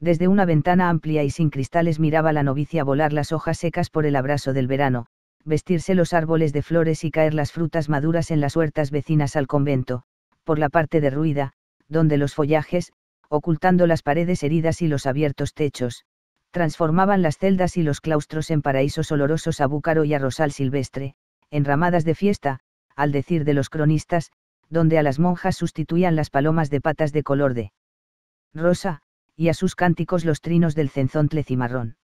Desde una ventana amplia y sin cristales miraba la novicia volar las hojas secas por el abrazo del verano, vestirse los árboles de flores y caer las frutas maduras en las huertas vecinas al convento, por la parte de Ruida, donde los follajes, ocultando las paredes heridas y los abiertos techos, transformaban las celdas y los claustros en paraísos olorosos a búcaro y a rosal silvestre, ramadas de fiesta, al decir de los cronistas, donde a las monjas sustituían las palomas de patas de color de rosa, y a sus cánticos los trinos del cenzón cimarrón.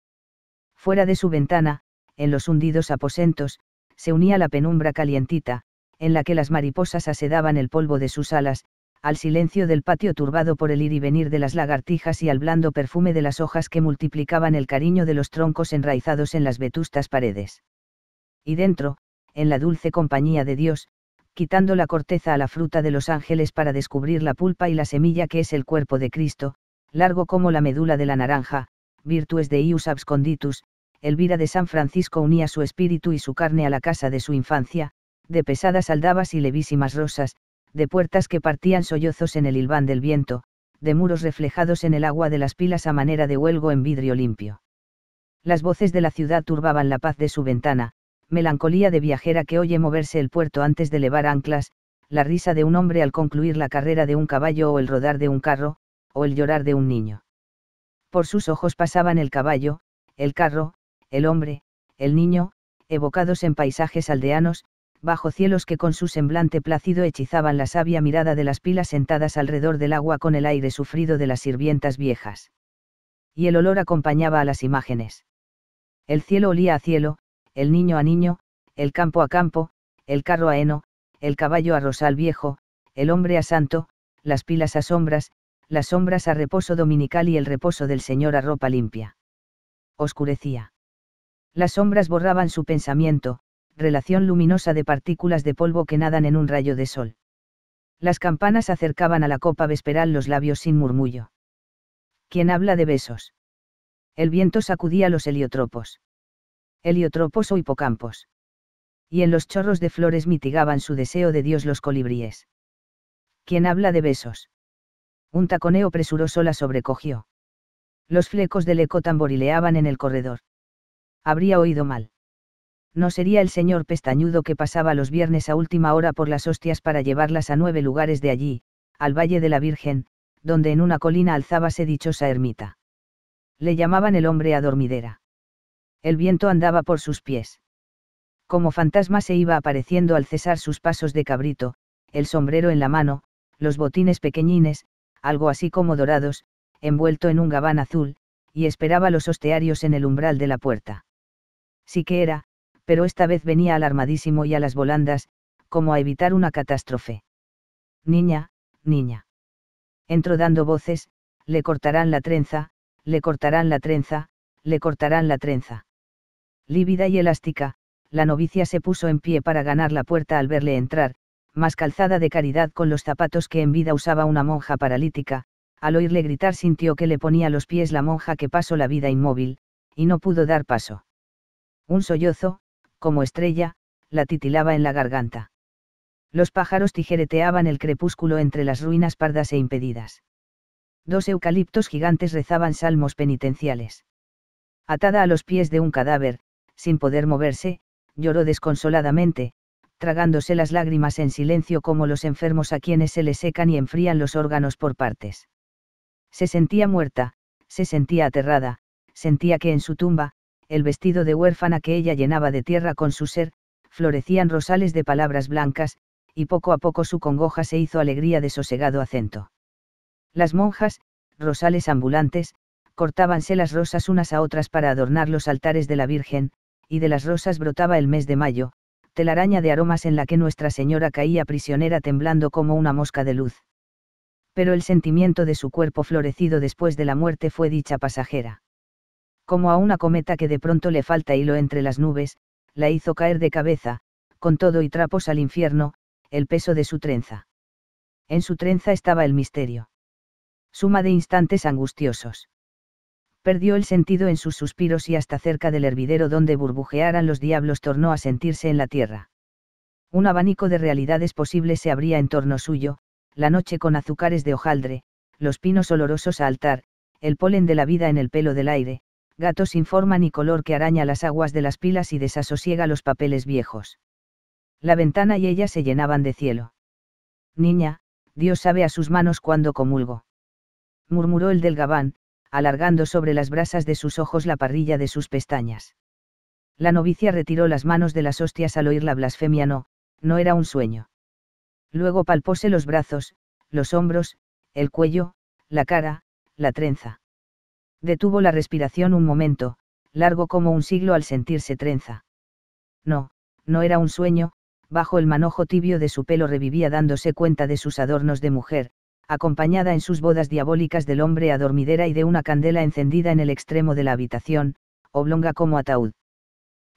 Fuera de su ventana, en los hundidos aposentos, se unía la penumbra calientita, en la que las mariposas asedaban el polvo de sus alas, al silencio del patio turbado por el ir y venir de las lagartijas y al blando perfume de las hojas que multiplicaban el cariño de los troncos enraizados en las vetustas paredes. Y dentro, en la dulce compañía de Dios, quitando la corteza a la fruta de los ángeles para descubrir la pulpa y la semilla que es el cuerpo de Cristo, largo como la medula de la naranja, virtues de ius absconditus, Elvira de San Francisco unía su espíritu y su carne a la casa de su infancia, de pesadas aldabas y levísimas rosas, de puertas que partían sollozos en el hilván del viento, de muros reflejados en el agua de las pilas a manera de huelgo en vidrio limpio. Las voces de la ciudad turbaban la paz de su ventana, melancolía de viajera que oye moverse el puerto antes de levar anclas, la risa de un hombre al concluir la carrera de un caballo o el rodar de un carro, o el llorar de un niño. Por sus ojos pasaban el caballo, el carro, el hombre, el niño, evocados en paisajes aldeanos, bajo cielos que con su semblante plácido hechizaban la sabia mirada de las pilas sentadas alrededor del agua con el aire sufrido de las sirvientas viejas. Y el olor acompañaba a las imágenes. El cielo olía a cielo, el niño a niño, el campo a campo, el carro a heno, el caballo a rosal viejo, el hombre a santo, las pilas a sombras, las sombras a reposo dominical y el reposo del Señor a ropa limpia. Oscurecía. Las sombras borraban su pensamiento, relación luminosa de partículas de polvo que nadan en un rayo de sol. Las campanas acercaban a la copa vesperal los labios sin murmullo. ¿Quién habla de besos? El viento sacudía los heliotropos heliotropos o hipocampos. Y en los chorros de flores mitigaban su deseo de Dios los colibríes. ¿Quién habla de besos? Un taconeo presuroso la sobrecogió. Los flecos del eco tamborileaban en el corredor. Habría oído mal. No sería el señor pestañudo que pasaba los viernes a última hora por las hostias para llevarlas a nueve lugares de allí, al Valle de la Virgen, donde en una colina alzábase dichosa ermita. Le llamaban el hombre a dormidera el viento andaba por sus pies. Como fantasma se iba apareciendo al cesar sus pasos de cabrito, el sombrero en la mano, los botines pequeñines, algo así como dorados, envuelto en un gabán azul, y esperaba los hostearios en el umbral de la puerta. Sí que era, pero esta vez venía alarmadísimo y a las volandas, como a evitar una catástrofe. Niña, niña. Entró dando voces, le cortarán la trenza, le cortarán la trenza, le cortarán la trenza. Lívida y elástica, la novicia se puso en pie para ganar la puerta al verle entrar, más calzada de caridad con los zapatos que en vida usaba una monja paralítica, al oírle gritar sintió que le ponía los pies la monja que pasó la vida inmóvil, y no pudo dar paso. Un sollozo, como estrella, la titilaba en la garganta. Los pájaros tijereteaban el crepúsculo entre las ruinas pardas e impedidas. Dos eucaliptos gigantes rezaban salmos penitenciales. Atada a los pies de un cadáver, sin poder moverse, lloró desconsoladamente, tragándose las lágrimas en silencio como los enfermos a quienes se le secan y enfrían los órganos por partes. Se sentía muerta, se sentía aterrada, sentía que en su tumba, el vestido de huérfana que ella llenaba de tierra con su ser, florecían rosales de palabras blancas, y poco a poco su congoja se hizo alegría de sosegado acento. Las monjas, rosales ambulantes, cortábanse las rosas unas a otras para adornar los altares de la Virgen, y de las rosas brotaba el mes de mayo, telaraña de aromas en la que Nuestra Señora caía prisionera temblando como una mosca de luz. Pero el sentimiento de su cuerpo florecido después de la muerte fue dicha pasajera. Como a una cometa que de pronto le falta hilo entre las nubes, la hizo caer de cabeza, con todo y trapos al infierno, el peso de su trenza. En su trenza estaba el misterio. Suma de instantes angustiosos perdió el sentido en sus suspiros y hasta cerca del hervidero donde burbujearan los diablos tornó a sentirse en la tierra. Un abanico de realidades posibles se abría en torno suyo, la noche con azúcares de hojaldre, los pinos olorosos a altar, el polen de la vida en el pelo del aire, gatos sin forma ni color que araña las aguas de las pilas y desasosiega los papeles viejos. La ventana y ella se llenaban de cielo. Niña, Dios sabe a sus manos cuando comulgo. Murmuró el del gabán, alargando sobre las brasas de sus ojos la parrilla de sus pestañas. La novicia retiró las manos de las hostias al oír la blasfemia. No, no era un sueño. Luego palpóse los brazos, los hombros, el cuello, la cara, la trenza. Detuvo la respiración un momento, largo como un siglo al sentirse trenza. No, no era un sueño, bajo el manojo tibio de su pelo revivía dándose cuenta de sus adornos de mujer, acompañada en sus bodas diabólicas del hombre adormidera y de una candela encendida en el extremo de la habitación, oblonga como ataúd.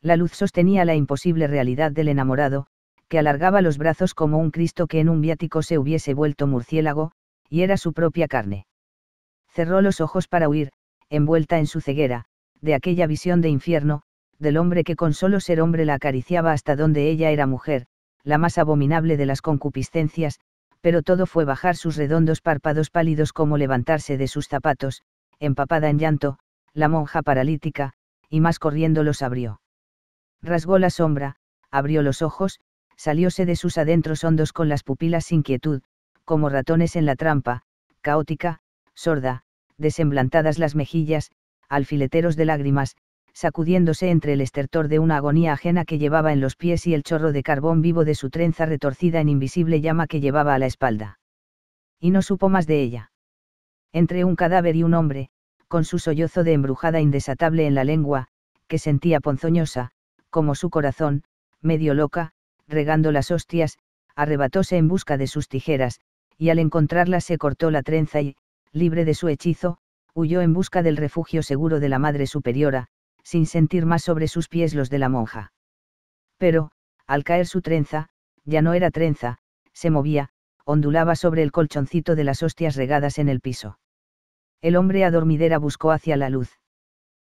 La luz sostenía la imposible realidad del enamorado, que alargaba los brazos como un Cristo que en un viático se hubiese vuelto murciélago, y era su propia carne. Cerró los ojos para huir, envuelta en su ceguera, de aquella visión de infierno, del hombre que con solo ser hombre la acariciaba hasta donde ella era mujer, la más abominable de las concupiscencias, pero todo fue bajar sus redondos párpados pálidos como levantarse de sus zapatos, empapada en llanto, la monja paralítica, y más corriendo los abrió. Rasgó la sombra, abrió los ojos, salióse de sus adentros hondos con las pupilas sin quietud, como ratones en la trampa, caótica, sorda, desemblantadas las mejillas, alfileteros de lágrimas, sacudiéndose entre el estertor de una agonía ajena que llevaba en los pies y el chorro de carbón vivo de su trenza retorcida en invisible llama que llevaba a la espalda. Y no supo más de ella. Entre un cadáver y un hombre, con su sollozo de embrujada indesatable en la lengua, que sentía ponzoñosa, como su corazón, medio loca, regando las hostias, arrebatóse en busca de sus tijeras, y al encontrarlas se cortó la trenza y, libre de su hechizo, huyó en busca del refugio seguro de la Madre Superiora, sin sentir más sobre sus pies los de la monja. Pero, al caer su trenza, ya no era trenza, se movía, ondulaba sobre el colchoncito de las hostias regadas en el piso. El hombre adormidera buscó hacia la luz.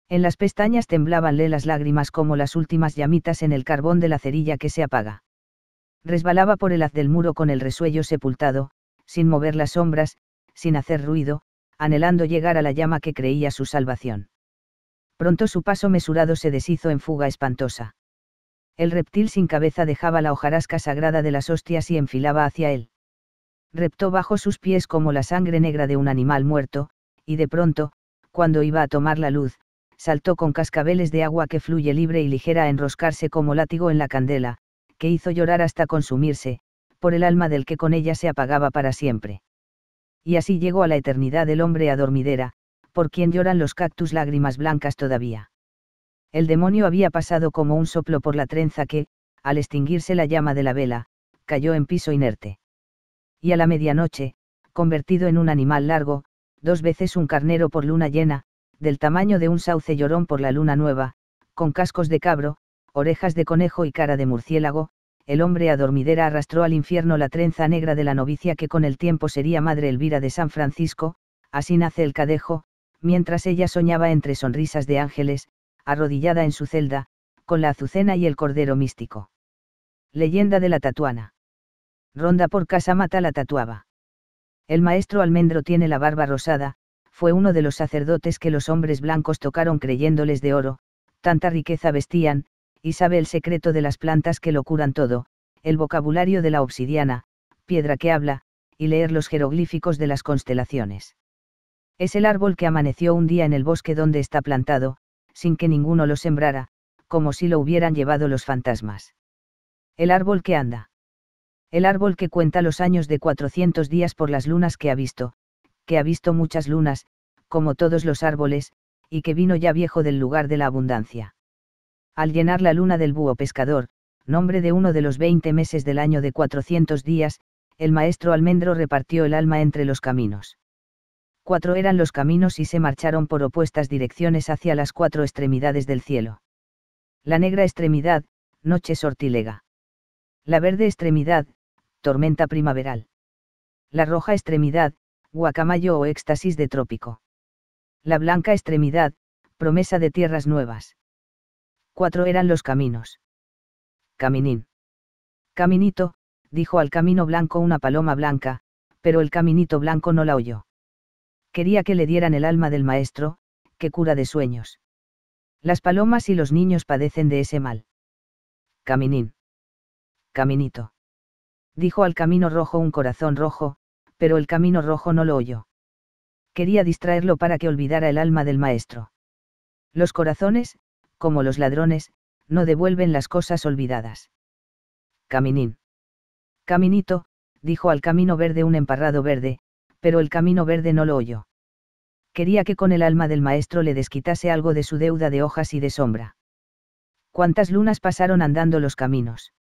En las pestañas temblábanle las lágrimas como las últimas llamitas en el carbón de la cerilla que se apaga. Resbalaba por el haz del muro con el resuello sepultado, sin mover las sombras, sin hacer ruido, anhelando llegar a la llama que creía su salvación. Pronto su paso mesurado se deshizo en fuga espantosa. El reptil sin cabeza dejaba la hojarasca sagrada de las hostias y enfilaba hacia él. Reptó bajo sus pies como la sangre negra de un animal muerto, y de pronto, cuando iba a tomar la luz, saltó con cascabeles de agua que fluye libre y ligera a enroscarse como látigo en la candela, que hizo llorar hasta consumirse, por el alma del que con ella se apagaba para siempre. Y así llegó a la eternidad el hombre adormidera, por quien lloran los cactus lágrimas blancas todavía. El demonio había pasado como un soplo por la trenza que, al extinguirse la llama de la vela, cayó en piso inerte. Y a la medianoche, convertido en un animal largo, dos veces un carnero por luna llena, del tamaño de un sauce llorón por la luna nueva, con cascos de cabro, orejas de conejo y cara de murciélago, el hombre adormidera arrastró al infierno la trenza negra de la novicia que con el tiempo sería madre Elvira de San Francisco, así nace el cadejo, mientras ella soñaba entre sonrisas de ángeles, arrodillada en su celda, con la azucena y el cordero místico. Leyenda de la tatuana. Ronda por casa mata la tatuaba. El maestro almendro tiene la barba rosada, fue uno de los sacerdotes que los hombres blancos tocaron creyéndoles de oro, tanta riqueza vestían, y sabe el secreto de las plantas que lo curan todo, el vocabulario de la obsidiana, piedra que habla, y leer los jeroglíficos de las constelaciones. Es el árbol que amaneció un día en el bosque donde está plantado, sin que ninguno lo sembrara, como si lo hubieran llevado los fantasmas. El árbol que anda. El árbol que cuenta los años de 400 días por las lunas que ha visto, que ha visto muchas lunas, como todos los árboles, y que vino ya viejo del lugar de la abundancia. Al llenar la luna del búho pescador, nombre de uno de los 20 meses del año de 400 días, el maestro almendro repartió el alma entre los caminos cuatro eran los caminos y se marcharon por opuestas direcciones hacia las cuatro extremidades del cielo. La negra extremidad, noche sortilega. La verde extremidad, tormenta primaveral. La roja extremidad, guacamayo o éxtasis de trópico. La blanca extremidad, promesa de tierras nuevas. Cuatro eran los caminos. Caminín. Caminito, dijo al camino blanco una paloma blanca, pero el caminito blanco no la oyó quería que le dieran el alma del maestro, que cura de sueños. Las palomas y los niños padecen de ese mal. Caminín. Caminito. Dijo al camino rojo un corazón rojo, pero el camino rojo no lo oyó. Quería distraerlo para que olvidara el alma del maestro. Los corazones, como los ladrones, no devuelven las cosas olvidadas. Caminín. Caminito, dijo al camino verde un emparrado verde, pero el camino verde no lo oyó. Quería que con el alma del maestro le desquitase algo de su deuda de hojas y de sombra. ¿Cuántas lunas pasaron andando los caminos?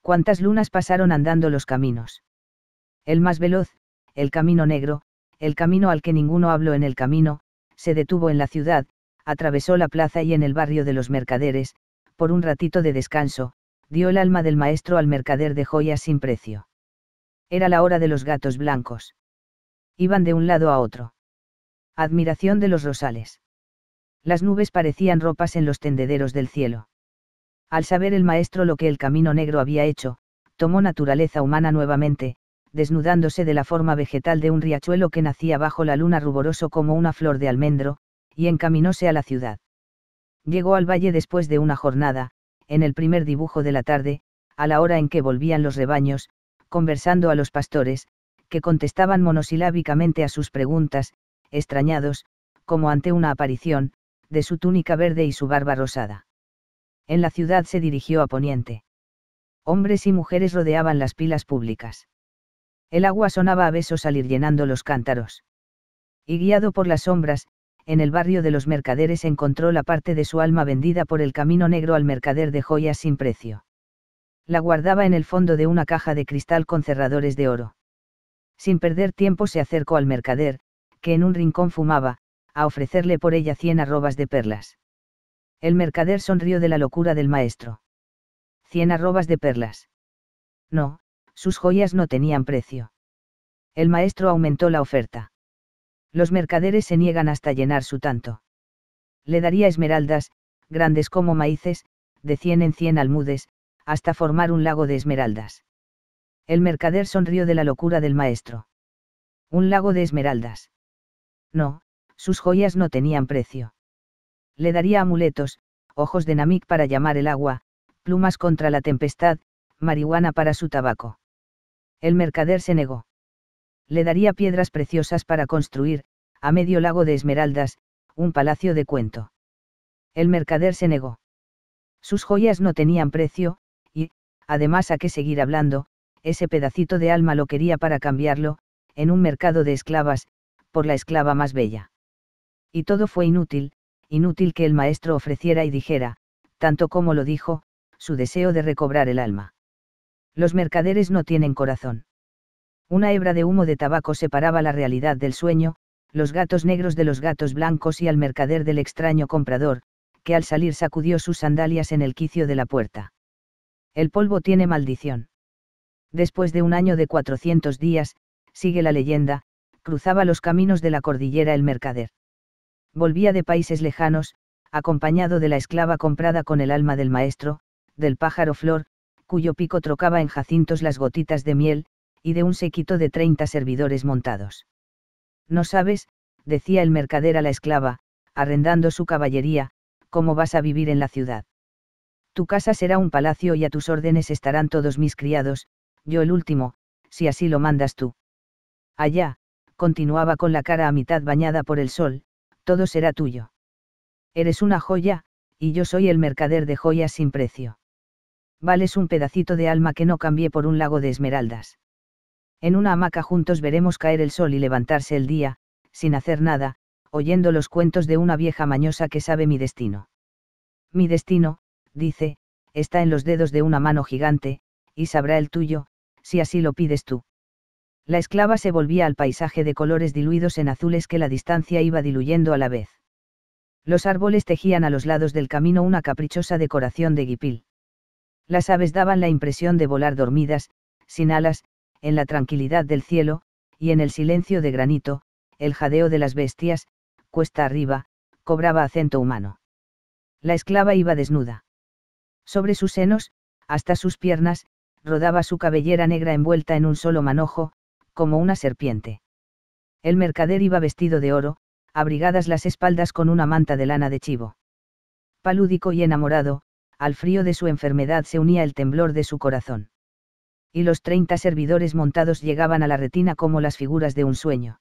¿Cuántas lunas pasaron andando los caminos? El más veloz, el camino negro, el camino al que ninguno habló en el camino, se detuvo en la ciudad, atravesó la plaza y en el barrio de los mercaderes, por un ratito de descanso, dio el alma del maestro al mercader de joyas sin precio. Era la hora de los gatos blancos. Iban de un lado a otro. Admiración de los rosales. Las nubes parecían ropas en los tendederos del cielo. Al saber el maestro lo que el camino negro había hecho, tomó naturaleza humana nuevamente, desnudándose de la forma vegetal de un riachuelo que nacía bajo la luna ruboroso como una flor de almendro, y encaminóse a la ciudad. Llegó al valle después de una jornada, en el primer dibujo de la tarde, a la hora en que volvían los rebaños, conversando a los pastores, que contestaban monosilábicamente a sus preguntas, extrañados, como ante una aparición, de su túnica verde y su barba rosada. En la ciudad se dirigió a Poniente. Hombres y mujeres rodeaban las pilas públicas. El agua sonaba a besos salir llenando los cántaros. Y guiado por las sombras, en el barrio de los mercaderes encontró la parte de su alma vendida por el camino negro al mercader de joyas sin precio. La guardaba en el fondo de una caja de cristal con cerradores de oro. Sin perder tiempo se acercó al mercader, que en un rincón fumaba, a ofrecerle por ella cien arrobas de perlas. El mercader sonrió de la locura del maestro. Cien arrobas de perlas. No, sus joyas no tenían precio. El maestro aumentó la oferta. Los mercaderes se niegan hasta llenar su tanto. Le daría esmeraldas, grandes como maíces, de cien en cien almudes, hasta formar un lago de esmeraldas. El mercader sonrió de la locura del maestro. Un lago de esmeraldas. No, sus joyas no tenían precio. Le daría amuletos, ojos de Namik para llamar el agua, plumas contra la tempestad, marihuana para su tabaco. El mercader se negó. Le daría piedras preciosas para construir, a medio lago de esmeraldas, un palacio de cuento. El mercader se negó. Sus joyas no tenían precio, y, además, a qué seguir hablando, ese pedacito de alma lo quería para cambiarlo, en un mercado de esclavas, por la esclava más bella. Y todo fue inútil, inútil que el maestro ofreciera y dijera, tanto como lo dijo, su deseo de recobrar el alma. Los mercaderes no tienen corazón. Una hebra de humo de tabaco separaba la realidad del sueño, los gatos negros de los gatos blancos y al mercader del extraño comprador, que al salir sacudió sus sandalias en el quicio de la puerta. El polvo tiene maldición después de un año de 400 días, sigue la leyenda, cruzaba los caminos de la cordillera el mercader. Volvía de países lejanos, acompañado de la esclava comprada con el alma del maestro, del pájaro flor, cuyo pico trocaba en jacintos las gotitas de miel, y de un séquito de treinta servidores montados. No sabes, decía el mercader a la esclava, arrendando su caballería, cómo vas a vivir en la ciudad. Tu casa será un palacio y a tus órdenes estarán todos mis criados, yo el último, si así lo mandas tú. Allá, continuaba con la cara a mitad bañada por el sol, todo será tuyo. Eres una joya, y yo soy el mercader de joyas sin precio. Vales un pedacito de alma que no cambié por un lago de esmeraldas. En una hamaca juntos veremos caer el sol y levantarse el día, sin hacer nada, oyendo los cuentos de una vieja mañosa que sabe mi destino. Mi destino, dice, está en los dedos de una mano gigante, y sabrá el tuyo, si así lo pides tú. La esclava se volvía al paisaje de colores diluidos en azules que la distancia iba diluyendo a la vez. Los árboles tejían a los lados del camino una caprichosa decoración de guipil. Las aves daban la impresión de volar dormidas, sin alas, en la tranquilidad del cielo, y en el silencio de granito, el jadeo de las bestias, cuesta arriba, cobraba acento humano. La esclava iba desnuda. Sobre sus senos, hasta sus piernas, rodaba su cabellera negra envuelta en un solo manojo, como una serpiente. El mercader iba vestido de oro, abrigadas las espaldas con una manta de lana de chivo. Palúdico y enamorado, al frío de su enfermedad se unía el temblor de su corazón. Y los treinta servidores montados llegaban a la retina como las figuras de un sueño.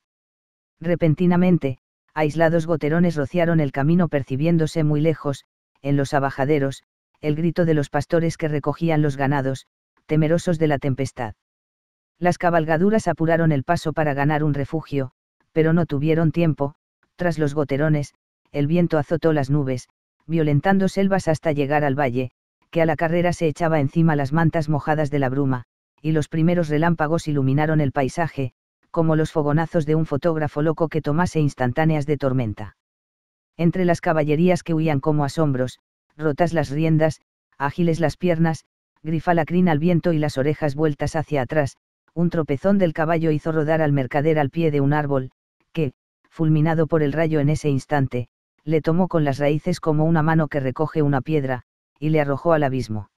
Repentinamente, aislados goterones rociaron el camino percibiéndose muy lejos, en los abajaderos, el grito de los pastores que recogían los ganados, temerosos de la tempestad. Las cabalgaduras apuraron el paso para ganar un refugio, pero no tuvieron tiempo, tras los goterones, el viento azotó las nubes, violentando selvas hasta llegar al valle, que a la carrera se echaba encima las mantas mojadas de la bruma, y los primeros relámpagos iluminaron el paisaje, como los fogonazos de un fotógrafo loco que tomase instantáneas de tormenta. Entre las caballerías que huían como asombros, rotas las riendas, ágiles las piernas, grifa crina al viento y las orejas vueltas hacia atrás, un tropezón del caballo hizo rodar al mercader al pie de un árbol, que, fulminado por el rayo en ese instante, le tomó con las raíces como una mano que recoge una piedra, y le arrojó al abismo.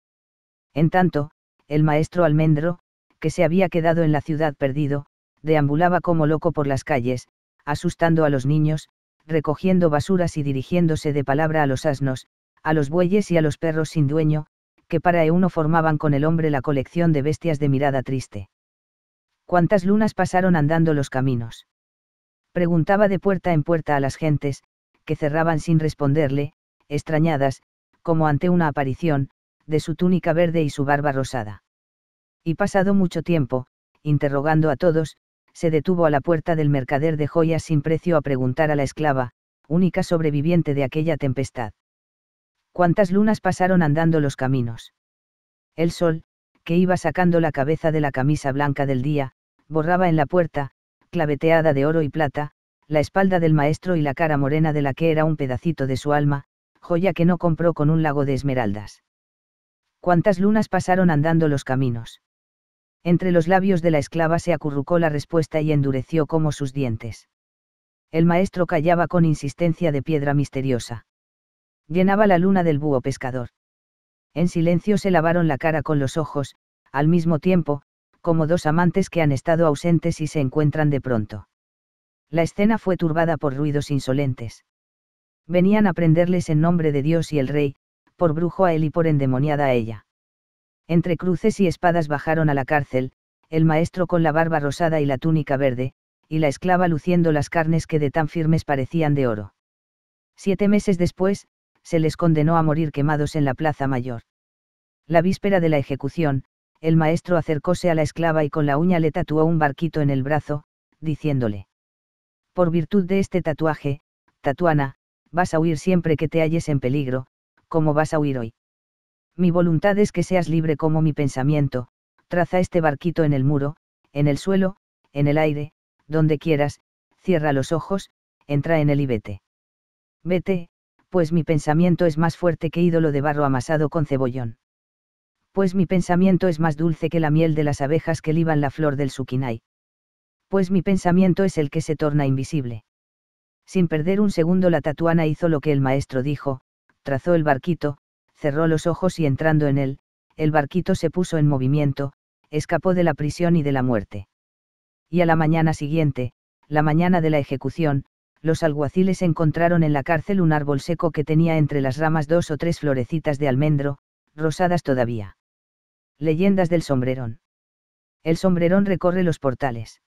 En tanto, el maestro almendro, que se había quedado en la ciudad perdido, deambulaba como loco por las calles, asustando a los niños, recogiendo basuras y dirigiéndose de palabra a los asnos, a los bueyes y a los perros sin dueño, que para Euno formaban con el hombre la colección de bestias de mirada triste. ¿Cuántas lunas pasaron andando los caminos? Preguntaba de puerta en puerta a las gentes, que cerraban sin responderle, extrañadas, como ante una aparición, de su túnica verde y su barba rosada. Y pasado mucho tiempo, interrogando a todos, se detuvo a la puerta del mercader de joyas sin precio a preguntar a la esclava, única sobreviviente de aquella tempestad cuántas lunas pasaron andando los caminos. El sol, que iba sacando la cabeza de la camisa blanca del día, borraba en la puerta, claveteada de oro y plata, la espalda del maestro y la cara morena de la que era un pedacito de su alma, joya que no compró con un lago de esmeraldas. Cuántas lunas pasaron andando los caminos. Entre los labios de la esclava se acurrucó la respuesta y endureció como sus dientes. El maestro callaba con insistencia de piedra misteriosa. Llenaba la luna del búho pescador. En silencio se lavaron la cara con los ojos, al mismo tiempo, como dos amantes que han estado ausentes y se encuentran de pronto. La escena fue turbada por ruidos insolentes. Venían a prenderles en nombre de Dios y el rey, por brujo a él y por endemoniada a ella. Entre cruces y espadas bajaron a la cárcel, el maestro con la barba rosada y la túnica verde, y la esclava luciendo las carnes que de tan firmes parecían de oro. Siete meses después, se les condenó a morir quemados en la Plaza Mayor. La víspera de la ejecución, el maestro acercóse a la esclava y con la uña le tatuó un barquito en el brazo, diciéndole. Por virtud de este tatuaje, Tatuana, vas a huir siempre que te halles en peligro, como vas a huir hoy. Mi voluntad es que seas libre como mi pensamiento, traza este barquito en el muro, en el suelo, en el aire, donde quieras, cierra los ojos, entra en él y vete. Vete, pues mi pensamiento es más fuerte que ídolo de barro amasado con cebollón. Pues mi pensamiento es más dulce que la miel de las abejas que liban la flor del suquinay. Pues mi pensamiento es el que se torna invisible. Sin perder un segundo la tatuana hizo lo que el maestro dijo, trazó el barquito, cerró los ojos y entrando en él, el barquito se puso en movimiento, escapó de la prisión y de la muerte. Y a la mañana siguiente, la mañana de la ejecución, los alguaciles encontraron en la cárcel un árbol seco que tenía entre las ramas dos o tres florecitas de almendro, rosadas todavía. Leyendas del sombrerón. El sombrerón recorre los portales.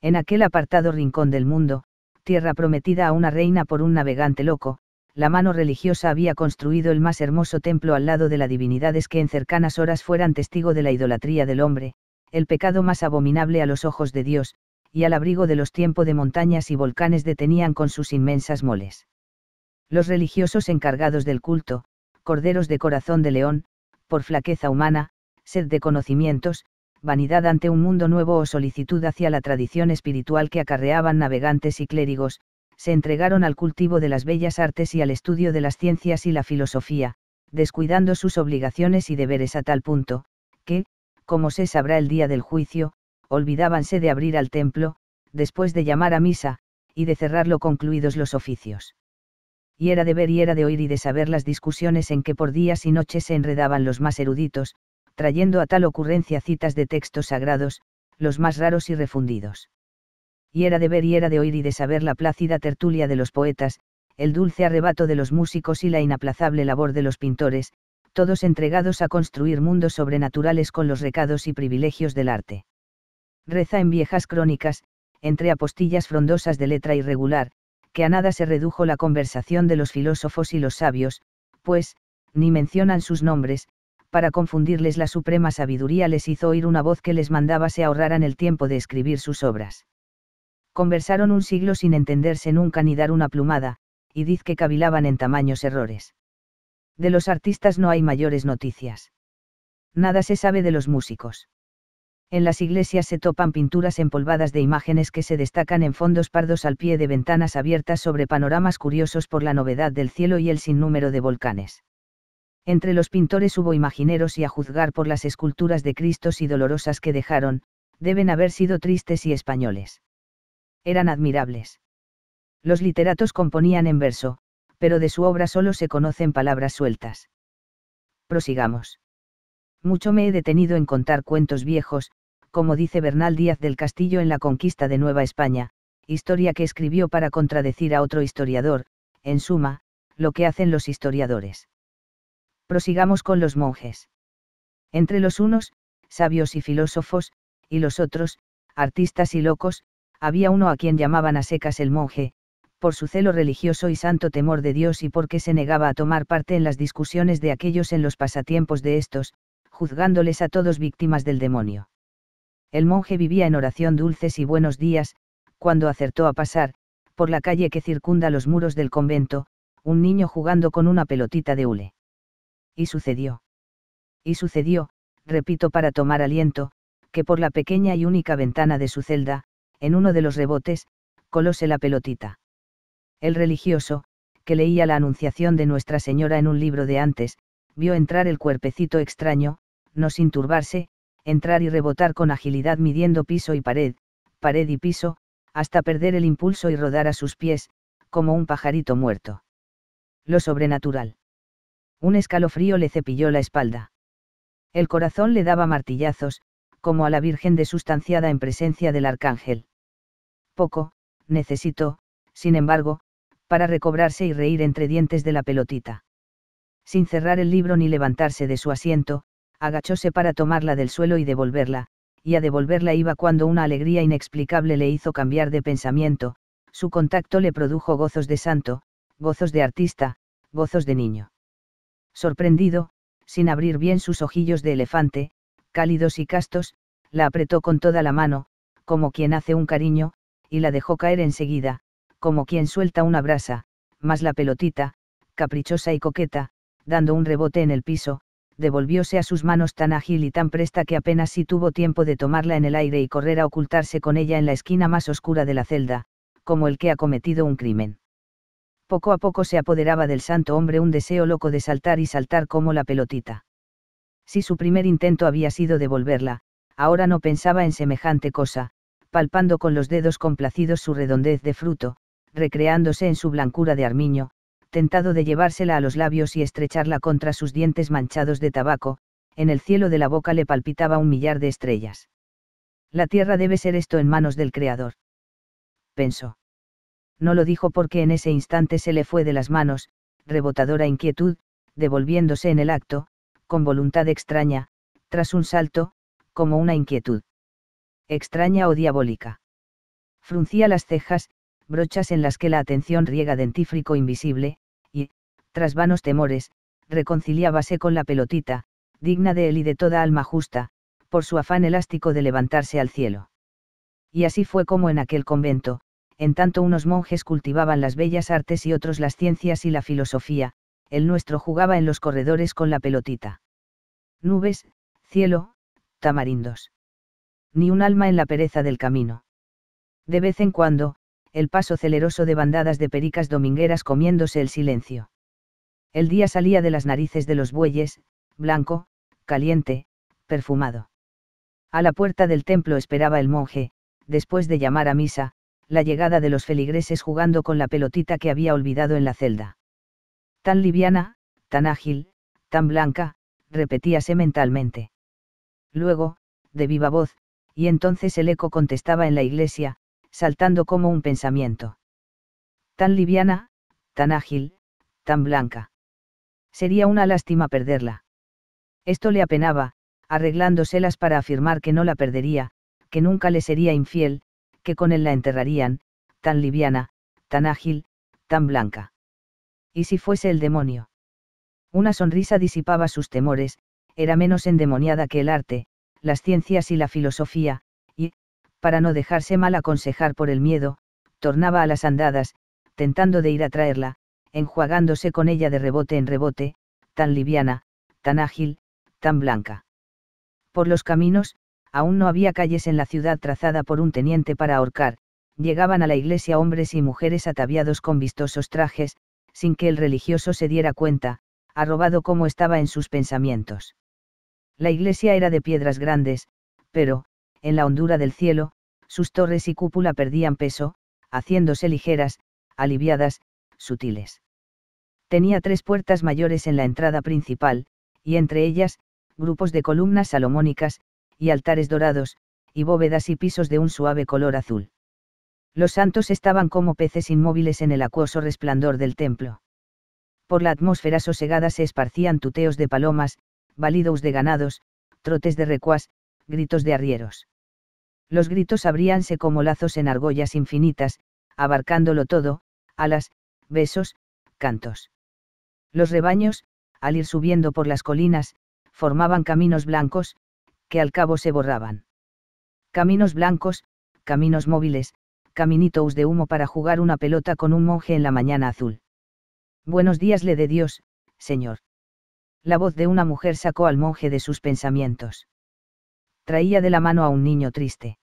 En aquel apartado rincón del mundo, tierra prometida a una reina por un navegante loco, la mano religiosa había construido el más hermoso templo al lado de la divinidades que en cercanas horas fueran testigo de la idolatría del hombre, el pecado más abominable a los ojos de Dios, y al abrigo de los tiempos de montañas y volcanes detenían con sus inmensas moles. Los religiosos encargados del culto, corderos de corazón de león, por flaqueza humana, sed de conocimientos, vanidad ante un mundo nuevo o solicitud hacia la tradición espiritual que acarreaban navegantes y clérigos, se entregaron al cultivo de las bellas artes y al estudio de las ciencias y la filosofía, descuidando sus obligaciones y deberes a tal punto, que, como se sabrá el día del juicio, olvidábanse de abrir al templo, después de llamar a misa, y de cerrarlo concluidos los oficios. Y era de ver y era de oír y de saber las discusiones en que por días y noches se enredaban los más eruditos, trayendo a tal ocurrencia citas de textos sagrados, los más raros y refundidos. Y era de ver y era de oír y de saber la plácida tertulia de los poetas, el dulce arrebato de los músicos y la inaplazable labor de los pintores, todos entregados a construir mundos sobrenaturales con los recados y privilegios del arte reza en viejas crónicas, entre apostillas frondosas de letra irregular, que a nada se redujo la conversación de los filósofos y los sabios, pues, ni mencionan sus nombres, para confundirles la suprema sabiduría les hizo oír una voz que les mandaba se ahorraran el tiempo de escribir sus obras. Conversaron un siglo sin entenderse nunca ni dar una plumada, y diz que cavilaban en tamaños errores. De los artistas no hay mayores noticias. Nada se sabe de los músicos. En las iglesias se topan pinturas empolvadas de imágenes que se destacan en fondos pardos al pie de ventanas abiertas sobre panoramas curiosos por la novedad del cielo y el sinnúmero de volcanes. Entre los pintores hubo imagineros y a juzgar por las esculturas de Cristos y dolorosas que dejaron, deben haber sido tristes y españoles. Eran admirables. Los literatos componían en verso, pero de su obra solo se conocen palabras sueltas. Prosigamos. Mucho me he detenido en contar cuentos viejos, como dice Bernal Díaz del Castillo en La Conquista de Nueva España, historia que escribió para contradecir a otro historiador, en suma, lo que hacen los historiadores. Prosigamos con los monjes. Entre los unos, sabios y filósofos, y los otros, artistas y locos, había uno a quien llamaban a secas el monje, por su celo religioso y santo temor de Dios y porque se negaba a tomar parte en las discusiones de aquellos en los pasatiempos de estos, juzgándoles a todos víctimas del demonio. El monje vivía en oración dulces y buenos días, cuando acertó a pasar, por la calle que circunda los muros del convento, un niño jugando con una pelotita de hule. Y sucedió. Y sucedió, repito para tomar aliento, que por la pequeña y única ventana de su celda, en uno de los rebotes, colóse la pelotita. El religioso, que leía la Anunciación de Nuestra Señora en un libro de antes, vio entrar el cuerpecito extraño, no sin turbarse, entrar y rebotar con agilidad midiendo piso y pared, pared y piso, hasta perder el impulso y rodar a sus pies, como un pajarito muerto. Lo sobrenatural. Un escalofrío le cepilló la espalda. El corazón le daba martillazos, como a la Virgen desustanciada en presencia del arcángel. Poco, necesitó, sin embargo, para recobrarse y reír entre dientes de la pelotita. Sin cerrar el libro ni levantarse de su asiento, agachóse para tomarla del suelo y devolverla, y a devolverla iba cuando una alegría inexplicable le hizo cambiar de pensamiento, su contacto le produjo gozos de santo, gozos de artista, gozos de niño. Sorprendido, sin abrir bien sus ojillos de elefante, cálidos y castos, la apretó con toda la mano, como quien hace un cariño, y la dejó caer enseguida, como quien suelta una brasa, más la pelotita, caprichosa y coqueta, dando un rebote en el piso, devolvióse a sus manos tan ágil y tan presta que apenas si tuvo tiempo de tomarla en el aire y correr a ocultarse con ella en la esquina más oscura de la celda, como el que ha cometido un crimen. Poco a poco se apoderaba del santo hombre un deseo loco de saltar y saltar como la pelotita. Si su primer intento había sido devolverla, ahora no pensaba en semejante cosa, palpando con los dedos complacidos su redondez de fruto, recreándose en su blancura de armiño, tentado de llevársela a los labios y estrecharla contra sus dientes manchados de tabaco, en el cielo de la boca le palpitaba un millar de estrellas. La tierra debe ser esto en manos del Creador. Pensó. No lo dijo porque en ese instante se le fue de las manos, rebotadora inquietud, devolviéndose en el acto, con voluntad extraña, tras un salto, como una inquietud. Extraña o diabólica. Fruncía las cejas, brochas en las que la atención riega dentífrico invisible, y, tras vanos temores, reconciliábase con la pelotita, digna de él y de toda alma justa, por su afán elástico de levantarse al cielo. Y así fue como en aquel convento, en tanto unos monjes cultivaban las bellas artes y otros las ciencias y la filosofía, el nuestro jugaba en los corredores con la pelotita. Nubes, cielo, tamarindos. Ni un alma en la pereza del camino. De vez en cuando, el paso celeroso de bandadas de pericas domingueras comiéndose el silencio. El día salía de las narices de los bueyes, blanco, caliente, perfumado. A la puerta del templo esperaba el monje, después de llamar a misa, la llegada de los feligreses jugando con la pelotita que había olvidado en la celda. Tan liviana, tan ágil, tan blanca, repetíase mentalmente. Luego, de viva voz, y entonces el eco contestaba en la iglesia, saltando como un pensamiento. Tan liviana, tan ágil, tan blanca. Sería una lástima perderla. Esto le apenaba, arreglándoselas para afirmar que no la perdería, que nunca le sería infiel, que con él la enterrarían, tan liviana, tan ágil, tan blanca. ¿Y si fuese el demonio? Una sonrisa disipaba sus temores, era menos endemoniada que el arte, las ciencias y la filosofía, para no dejarse mal aconsejar por el miedo, tornaba a las andadas, tentando de ir a traerla, enjuagándose con ella de rebote en rebote, tan liviana, tan ágil, tan blanca. Por los caminos, aún no había calles en la ciudad trazada por un teniente para ahorcar, llegaban a la iglesia hombres y mujeres ataviados con vistosos trajes, sin que el religioso se diera cuenta, arrobado como estaba en sus pensamientos. La iglesia era de piedras grandes, pero, en la hondura del cielo, sus torres y cúpula perdían peso, haciéndose ligeras, aliviadas, sutiles. Tenía tres puertas mayores en la entrada principal, y entre ellas, grupos de columnas salomónicas, y altares dorados, y bóvedas y pisos de un suave color azul. Los santos estaban como peces inmóviles en el acuoso resplandor del templo. Por la atmósfera sosegada se esparcían tuteos de palomas, balidos de ganados, trotes de recuas, gritos de arrieros. Los gritos abríanse como lazos en argollas infinitas, abarcándolo todo, alas, besos, cantos. Los rebaños, al ir subiendo por las colinas, formaban caminos blancos, que al cabo se borraban. Caminos blancos, caminos móviles, caminitos de humo para jugar una pelota con un monje en la mañana azul. Buenos días le de Dios, señor. La voz de una mujer sacó al monje de sus pensamientos. Traía de la mano a un niño triste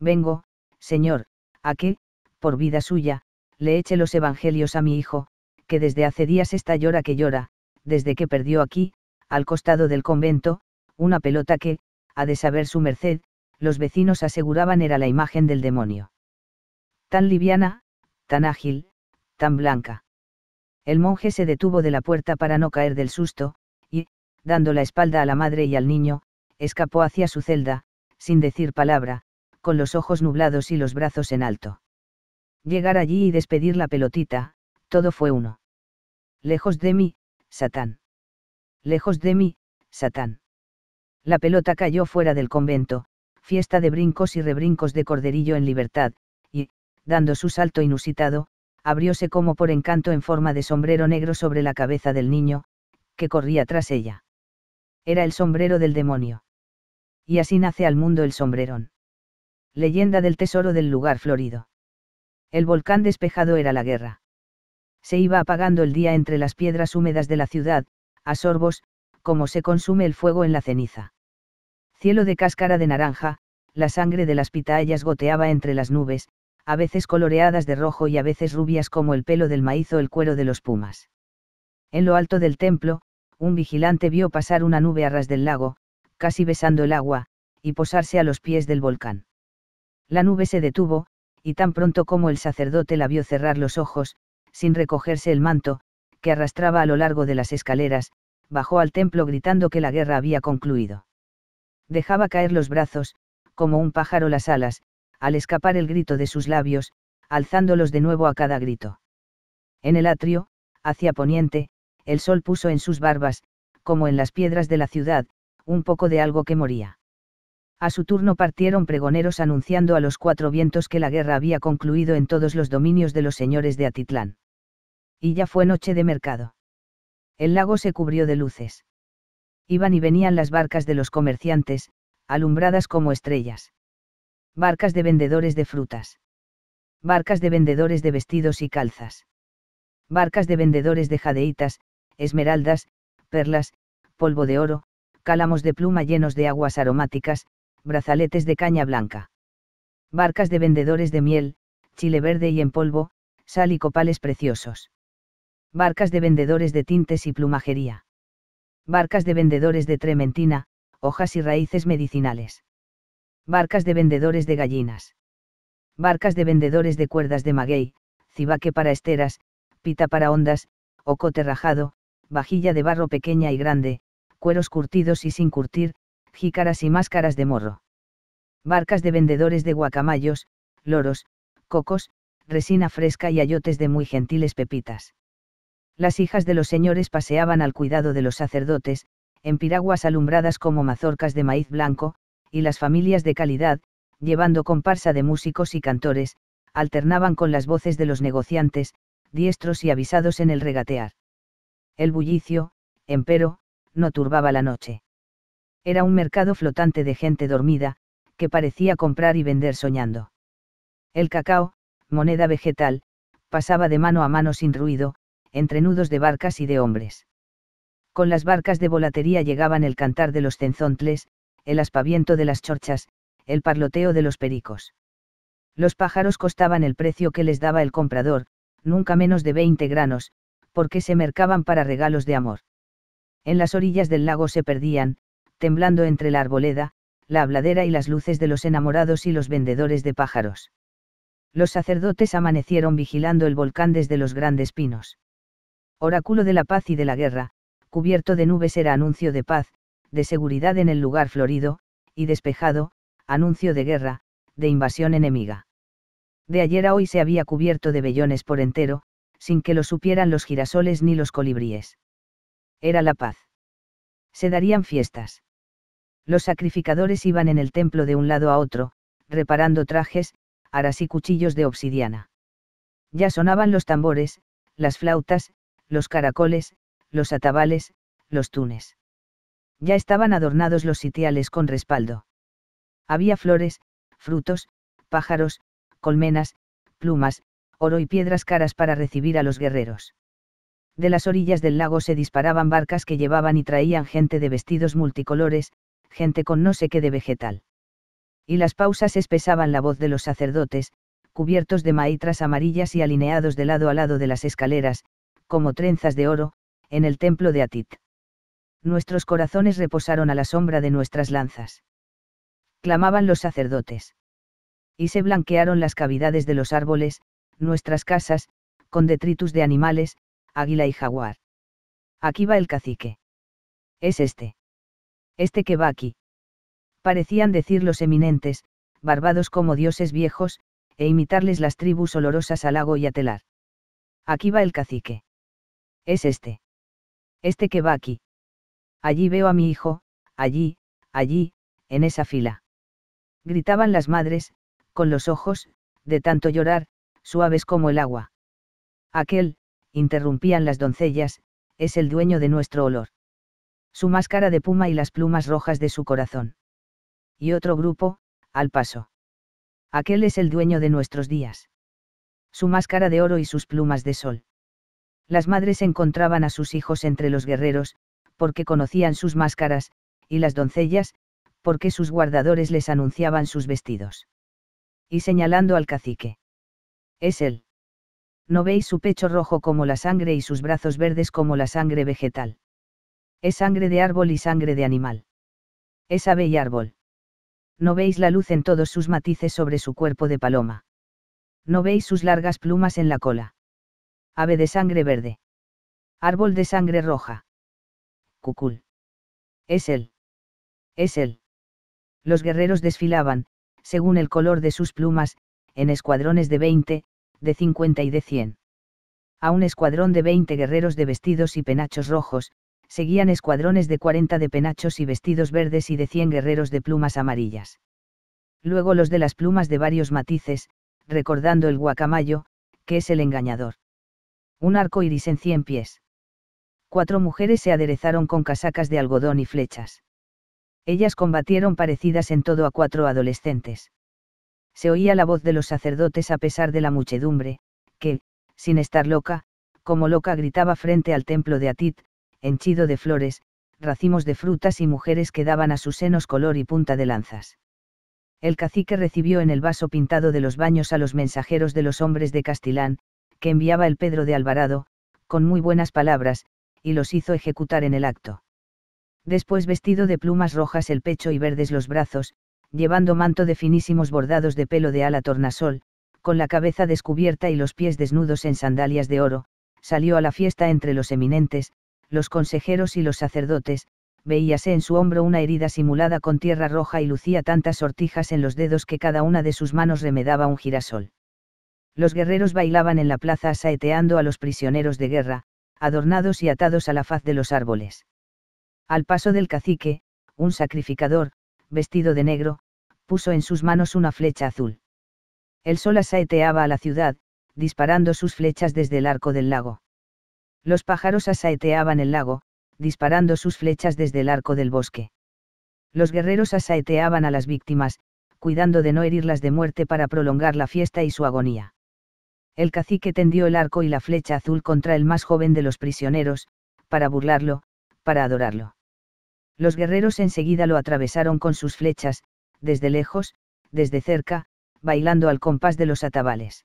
vengo, Señor, a que, por vida suya, le eche los evangelios a mi hijo, que desde hace días está llora que llora, desde que perdió aquí, al costado del convento, una pelota que, a de saber su merced, los vecinos aseguraban era la imagen del demonio. Tan liviana, tan ágil, tan blanca. El monje se detuvo de la puerta para no caer del susto, y, dando la espalda a la madre y al niño, escapó hacia su celda, sin decir palabra, con los ojos nublados y los brazos en alto. Llegar allí y despedir la pelotita, todo fue uno. Lejos de mí, Satán. Lejos de mí, Satán. La pelota cayó fuera del convento, fiesta de brincos y rebrincos de corderillo en libertad, y, dando su salto inusitado, abrióse como por encanto en forma de sombrero negro sobre la cabeza del niño, que corría tras ella. Era el sombrero del demonio. Y así nace al mundo el sombrerón. Leyenda del tesoro del lugar florido. El volcán despejado era la guerra. Se iba apagando el día entre las piedras húmedas de la ciudad, a sorbos, como se consume el fuego en la ceniza. Cielo de cáscara de naranja, la sangre de las pitayas goteaba entre las nubes, a veces coloreadas de rojo y a veces rubias como el pelo del maíz o el cuero de los pumas. En lo alto del templo, un vigilante vio pasar una nube a ras del lago, casi besando el agua, y posarse a los pies del volcán. La nube se detuvo, y tan pronto como el sacerdote la vio cerrar los ojos, sin recogerse el manto, que arrastraba a lo largo de las escaleras, bajó al templo gritando que la guerra había concluido. Dejaba caer los brazos, como un pájaro las alas, al escapar el grito de sus labios, alzándolos de nuevo a cada grito. En el atrio, hacia poniente, el sol puso en sus barbas, como en las piedras de la ciudad, un poco de algo que moría a su turno partieron pregoneros anunciando a los cuatro vientos que la guerra había concluido en todos los dominios de los señores de Atitlán. Y ya fue noche de mercado. El lago se cubrió de luces. Iban y venían las barcas de los comerciantes, alumbradas como estrellas. Barcas de vendedores de frutas. Barcas de vendedores de vestidos y calzas. Barcas de vendedores de jadeitas, esmeraldas, perlas, polvo de oro, cálamos de pluma llenos de aguas aromáticas, brazaletes de caña blanca. Barcas de vendedores de miel, chile verde y en polvo, sal y copales preciosos. Barcas de vendedores de tintes y plumajería. Barcas de vendedores de trementina, hojas y raíces medicinales. Barcas de vendedores de gallinas. Barcas de vendedores de cuerdas de maguey, cibaque para esteras, pita para ondas, ocote rajado, vajilla de barro pequeña y grande, cueros curtidos y sin curtir, jícaras y máscaras de morro. Barcas de vendedores de guacamayos, loros, cocos, resina fresca y ayotes de muy gentiles pepitas. Las hijas de los señores paseaban al cuidado de los sacerdotes, en piraguas alumbradas como mazorcas de maíz blanco, y las familias de calidad, llevando comparsa de músicos y cantores, alternaban con las voces de los negociantes, diestros y avisados en el regatear. El bullicio, empero, no turbaba la noche. Era un mercado flotante de gente dormida, que parecía comprar y vender soñando. El cacao, moneda vegetal, pasaba de mano a mano sin ruido, entre nudos de barcas y de hombres. Con las barcas de volatería llegaban el cantar de los cenzontles, el aspaviento de las chorchas, el parloteo de los pericos. Los pájaros costaban el precio que les daba el comprador, nunca menos de 20 granos, porque se mercaban para regalos de amor. En las orillas del lago se perdían, temblando entre la arboleda, la habladera y las luces de los enamorados y los vendedores de pájaros. Los sacerdotes amanecieron vigilando el volcán desde los grandes pinos. Oráculo de la paz y de la guerra, cubierto de nubes era anuncio de paz, de seguridad en el lugar florido, y despejado, anuncio de guerra, de invasión enemiga. De ayer a hoy se había cubierto de vellones por entero, sin que lo supieran los girasoles ni los colibríes. Era la paz. Se darían fiestas. Los sacrificadores iban en el templo de un lado a otro, reparando trajes, aras y cuchillos de obsidiana. Ya sonaban los tambores, las flautas, los caracoles, los atabales, los tunes. Ya estaban adornados los sitiales con respaldo. Había flores, frutos, pájaros, colmenas, plumas, oro y piedras caras para recibir a los guerreros. De las orillas del lago se disparaban barcas que llevaban y traían gente de vestidos multicolores, gente con no sé qué de vegetal. Y las pausas espesaban la voz de los sacerdotes, cubiertos de maitras amarillas y alineados de lado a lado de las escaleras, como trenzas de oro, en el templo de Atit. Nuestros corazones reposaron a la sombra de nuestras lanzas. Clamaban los sacerdotes. Y se blanquearon las cavidades de los árboles, nuestras casas, con detritus de animales, águila y jaguar. Aquí va el cacique. Es este este que va aquí. Parecían decir los eminentes, barbados como dioses viejos, e imitarles las tribus olorosas al lago y a telar. Aquí va el cacique. Es este. Este que va aquí. Allí veo a mi hijo, allí, allí, en esa fila. Gritaban las madres, con los ojos, de tanto llorar, suaves como el agua. Aquel, interrumpían las doncellas, es el dueño de nuestro olor su máscara de puma y las plumas rojas de su corazón. Y otro grupo, al paso. Aquel es el dueño de nuestros días. Su máscara de oro y sus plumas de sol. Las madres encontraban a sus hijos entre los guerreros, porque conocían sus máscaras, y las doncellas, porque sus guardadores les anunciaban sus vestidos. Y señalando al cacique. Es él. ¿No veis su pecho rojo como la sangre y sus brazos verdes como la sangre vegetal? Es sangre de árbol y sangre de animal. Es ave y árbol. No veis la luz en todos sus matices sobre su cuerpo de paloma. No veis sus largas plumas en la cola. Ave de sangre verde. Árbol de sangre roja. Cucul. Es él. Es él. Los guerreros desfilaban, según el color de sus plumas, en escuadrones de 20, de 50 y de 100. A un escuadrón de 20 guerreros de vestidos y penachos rojos, seguían escuadrones de 40 de penachos y vestidos verdes y de 100 guerreros de plumas amarillas. Luego los de las plumas de varios matices, recordando el guacamayo, que es el engañador. Un arco iris en cien pies. Cuatro mujeres se aderezaron con casacas de algodón y flechas. Ellas combatieron parecidas en todo a cuatro adolescentes. Se oía la voz de los sacerdotes a pesar de la muchedumbre, que, sin estar loca, como loca gritaba frente al templo de Atit, henchido de flores, racimos de frutas y mujeres que daban a sus senos color y punta de lanzas. El cacique recibió en el vaso pintado de los baños a los mensajeros de los hombres de Castilán, que enviaba el Pedro de Alvarado, con muy buenas palabras, y los hizo ejecutar en el acto. Después vestido de plumas rojas el pecho y verdes los brazos, llevando manto de finísimos bordados de pelo de ala tornasol, con la cabeza descubierta y los pies desnudos en sandalias de oro, salió a la fiesta entre los eminentes, los consejeros y los sacerdotes, veíase en su hombro una herida simulada con tierra roja y lucía tantas sortijas en los dedos que cada una de sus manos remedaba un girasol. Los guerreros bailaban en la plaza saeteando a los prisioneros de guerra, adornados y atados a la faz de los árboles. Al paso del cacique, un sacrificador, vestido de negro, puso en sus manos una flecha azul. El sol asaeteaba a la ciudad, disparando sus flechas desde el arco del lago. Los pájaros asaeteaban el lago, disparando sus flechas desde el arco del bosque. Los guerreros asaeteaban a las víctimas, cuidando de no herirlas de muerte para prolongar la fiesta y su agonía. El cacique tendió el arco y la flecha azul contra el más joven de los prisioneros, para burlarlo, para adorarlo. Los guerreros enseguida lo atravesaron con sus flechas, desde lejos, desde cerca, bailando al compás de los atabales.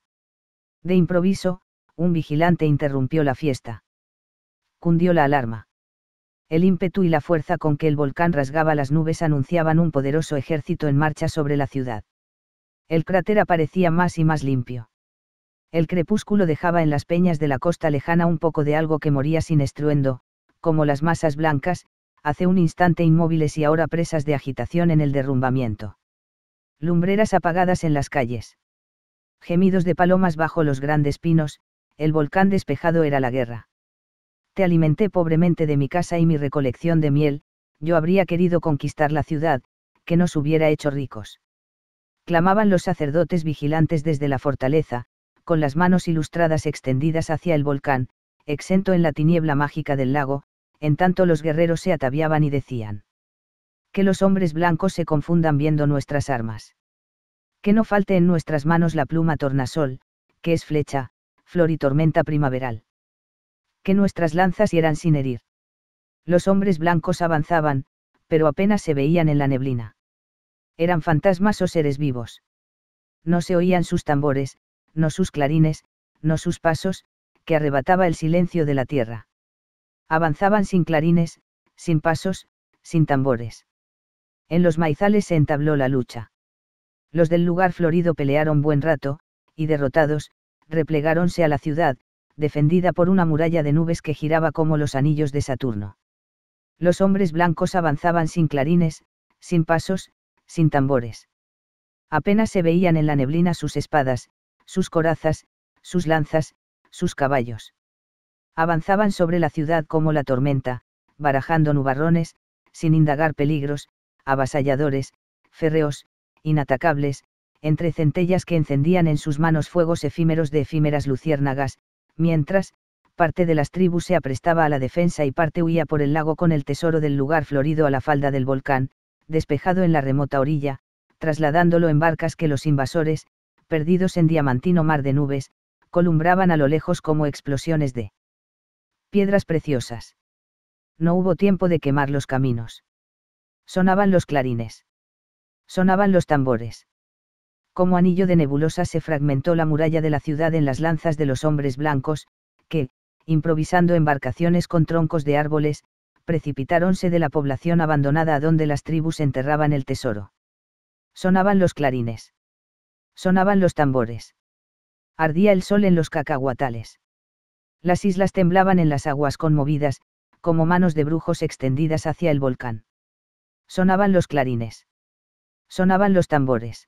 De improviso, un vigilante interrumpió la fiesta cundió la alarma. El ímpetu y la fuerza con que el volcán rasgaba las nubes anunciaban un poderoso ejército en marcha sobre la ciudad. El cráter aparecía más y más limpio. El crepúsculo dejaba en las peñas de la costa lejana un poco de algo que moría sin estruendo, como las masas blancas, hace un instante inmóviles y ahora presas de agitación en el derrumbamiento. Lumbreras apagadas en las calles. Gemidos de palomas bajo los grandes pinos, el volcán despejado era la guerra te alimenté pobremente de mi casa y mi recolección de miel, yo habría querido conquistar la ciudad, que nos hubiera hecho ricos. Clamaban los sacerdotes vigilantes desde la fortaleza, con las manos ilustradas extendidas hacia el volcán, exento en la tiniebla mágica del lago, en tanto los guerreros se ataviaban y decían. Que los hombres blancos se confundan viendo nuestras armas. Que no falte en nuestras manos la pluma tornasol, que es flecha, flor y tormenta primaveral que nuestras lanzas eran sin herir. Los hombres blancos avanzaban, pero apenas se veían en la neblina. Eran fantasmas o seres vivos. No se oían sus tambores, no sus clarines, no sus pasos, que arrebataba el silencio de la tierra. Avanzaban sin clarines, sin pasos, sin tambores. En los maizales se entabló la lucha. Los del lugar florido pelearon buen rato, y derrotados, replegáronse a la ciudad, defendida por una muralla de nubes que giraba como los anillos de Saturno. Los hombres blancos avanzaban sin clarines, sin pasos, sin tambores. Apenas se veían en la neblina sus espadas, sus corazas, sus lanzas, sus caballos. Avanzaban sobre la ciudad como la tormenta, barajando nubarrones, sin indagar peligros, avasalladores, férreos, inatacables, entre centellas que encendían en sus manos fuegos efímeros de efímeras luciérnagas, mientras, parte de las tribus se aprestaba a la defensa y parte huía por el lago con el tesoro del lugar florido a la falda del volcán, despejado en la remota orilla, trasladándolo en barcas que los invasores, perdidos en diamantino mar de nubes, columbraban a lo lejos como explosiones de piedras preciosas. No hubo tiempo de quemar los caminos. Sonaban los clarines. Sonaban los tambores como anillo de nebulosa se fragmentó la muralla de la ciudad en las lanzas de los hombres blancos, que, improvisando embarcaciones con troncos de árboles, precipitáronse de la población abandonada a donde las tribus enterraban el tesoro. Sonaban los clarines. Sonaban los tambores. Ardía el sol en los cacahuatales. Las islas temblaban en las aguas conmovidas, como manos de brujos extendidas hacia el volcán. Sonaban los clarines. Sonaban los tambores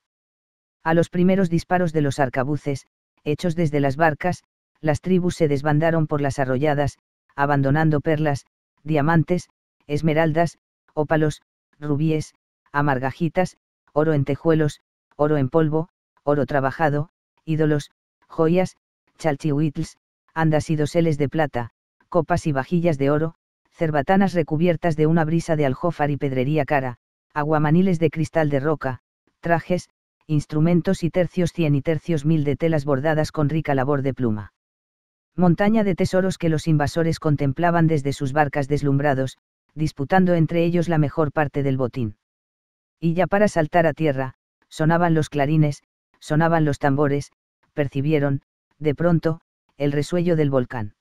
a los primeros disparos de los arcabuces, hechos desde las barcas, las tribus se desbandaron por las arrolladas, abandonando perlas, diamantes, esmeraldas, ópalos, rubíes, amargajitas, oro en tejuelos, oro en polvo, oro trabajado, ídolos, joyas, chalchihuitls, andas y doseles de plata, copas y vajillas de oro, cerbatanas recubiertas de una brisa de aljófar y pedrería cara, aguamaniles de cristal de roca, trajes, instrumentos y tercios cien y tercios mil de telas bordadas con rica labor de pluma. Montaña de tesoros que los invasores contemplaban desde sus barcas deslumbrados, disputando entre ellos la mejor parte del botín. Y ya para saltar a tierra, sonaban los clarines, sonaban los tambores, percibieron, de pronto, el resuello del volcán.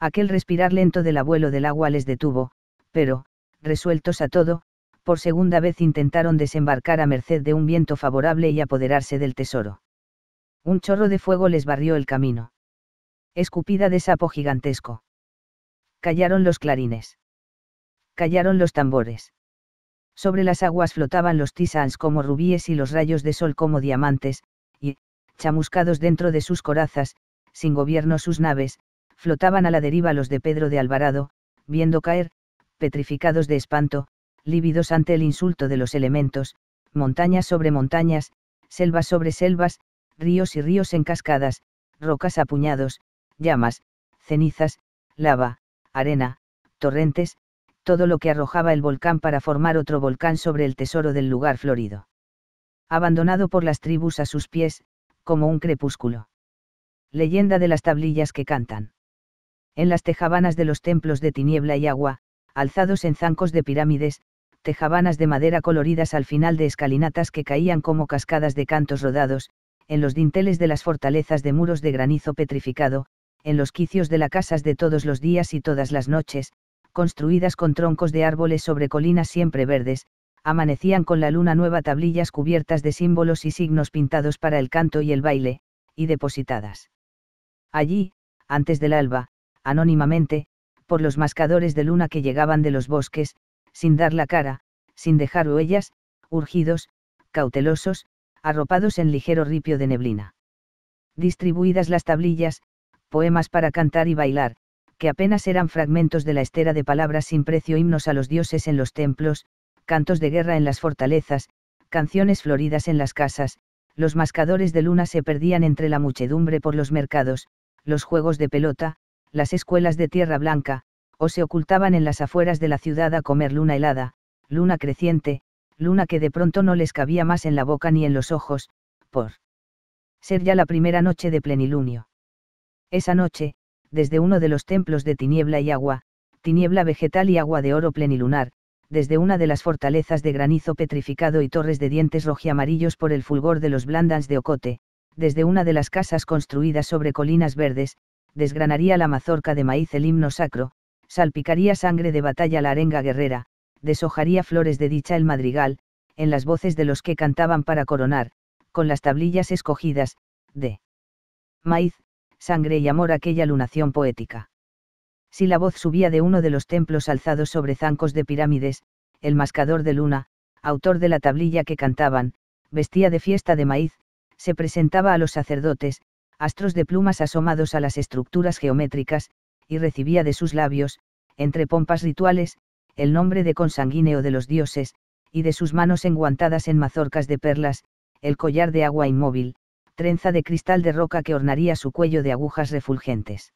Aquel respirar lento del abuelo del agua les detuvo, pero, resueltos a todo, por segunda vez intentaron desembarcar a merced de un viento favorable y apoderarse del tesoro. Un chorro de fuego les barrió el camino. Escupida de sapo gigantesco. Callaron los clarines. Callaron los tambores. Sobre las aguas flotaban los tisans como rubíes y los rayos de sol como diamantes, y, chamuscados dentro de sus corazas, sin gobierno sus naves, flotaban a la deriva los de Pedro de Alvarado, viendo caer, petrificados de espanto, lívidos ante el insulto de los elementos, montañas sobre montañas, selvas sobre selvas, ríos y ríos en cascadas, rocas a puñados, llamas, cenizas, lava, arena, torrentes, todo lo que arrojaba el volcán para formar otro volcán sobre el tesoro del lugar florido. Abandonado por las tribus a sus pies, como un crepúsculo. Leyenda de las tablillas que cantan. En las tejabanas de los templos de tiniebla y agua, alzados en zancos de pirámides, tejabanas de madera coloridas al final de escalinatas que caían como cascadas de cantos rodados, en los dinteles de las fortalezas de muros de granizo petrificado, en los quicios de las casas de todos los días y todas las noches, construidas con troncos de árboles sobre colinas siempre verdes, amanecían con la luna nueva tablillas cubiertas de símbolos y signos pintados para el canto y el baile, y depositadas. Allí, antes del alba, anónimamente, por los mascadores de luna que llegaban de los bosques, sin dar la cara, sin dejar huellas, urgidos, cautelosos, arropados en ligero ripio de neblina. Distribuidas las tablillas, poemas para cantar y bailar, que apenas eran fragmentos de la estera de palabras sin precio himnos a los dioses en los templos, cantos de guerra en las fortalezas, canciones floridas en las casas, los mascadores de luna se perdían entre la muchedumbre por los mercados, los juegos de pelota, las escuelas de tierra blanca, o se ocultaban en las afueras de la ciudad a comer luna helada, luna creciente, luna que de pronto no les cabía más en la boca ni en los ojos, por ser ya la primera noche de plenilunio. Esa noche, desde uno de los templos de tiniebla y agua, tiniebla vegetal y agua de oro plenilunar, desde una de las fortalezas de granizo petrificado y torres de dientes rojiamarillos por el fulgor de los blandans de ocote, desde una de las casas construidas sobre colinas verdes, desgranaría la mazorca de maíz el himno sacro, salpicaría sangre de batalla la arenga guerrera, deshojaría flores de dicha el madrigal, en las voces de los que cantaban para coronar, con las tablillas escogidas, de maíz, sangre y amor aquella lunación poética. Si la voz subía de uno de los templos alzados sobre zancos de pirámides, el mascador de luna, autor de la tablilla que cantaban, vestía de fiesta de maíz, se presentaba a los sacerdotes, astros de plumas asomados a las estructuras geométricas, y recibía de sus labios, entre pompas rituales, el nombre de consanguíneo de los dioses, y de sus manos enguantadas en mazorcas de perlas, el collar de agua inmóvil, trenza de cristal de roca que ornaría su cuello de agujas refulgentes.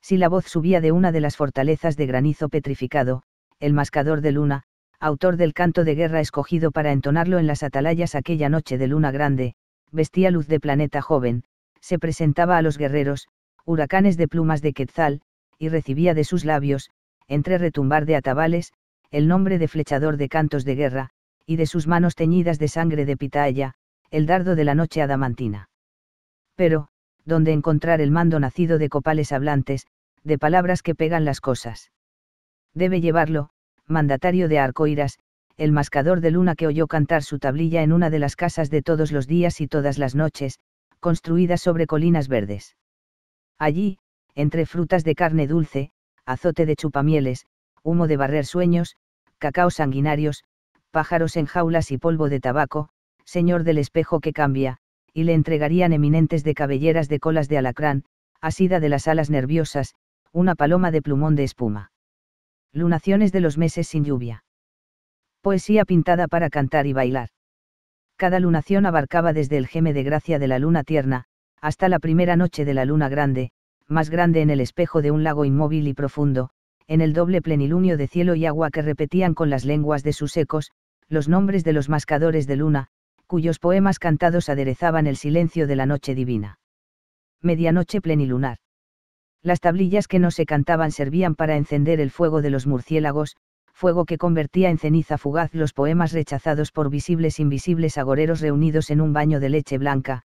Si la voz subía de una de las fortalezas de granizo petrificado, el mascador de luna, autor del canto de guerra escogido para entonarlo en las atalayas aquella noche de luna grande, vestía luz de planeta joven, se presentaba a los guerreros, huracanes de plumas de Quetzal, y recibía de sus labios, entre retumbar de atabales, el nombre de flechador de cantos de guerra, y de sus manos teñidas de sangre de pitaya, el dardo de la noche adamantina. Pero, ¿dónde encontrar el mando nacido de copales hablantes, de palabras que pegan las cosas? Debe llevarlo, mandatario de Arcoiras, el mascador de luna que oyó cantar su tablilla en una de las casas de todos los días y todas las noches, construidas sobre colinas verdes. Allí, entre frutas de carne dulce, azote de chupamieles, humo de barrer sueños, cacao sanguinarios, pájaros en jaulas y polvo de tabaco, señor del espejo que cambia, y le entregarían eminentes de cabelleras de colas de alacrán, asida de las alas nerviosas, una paloma de plumón de espuma. Lunaciones de los meses sin lluvia. Poesía pintada para cantar y bailar. Cada lunación abarcaba desde el geme de gracia de la luna tierna, hasta la primera noche de la luna grande, más grande en el espejo de un lago inmóvil y profundo, en el doble plenilunio de cielo y agua que repetían con las lenguas de sus ecos, los nombres de los mascadores de luna, cuyos poemas cantados aderezaban el silencio de la noche divina. Medianoche plenilunar. Las tablillas que no se cantaban servían para encender el fuego de los murciélagos, fuego que convertía en ceniza fugaz los poemas rechazados por visibles e invisibles agoreros reunidos en un baño de leche blanca,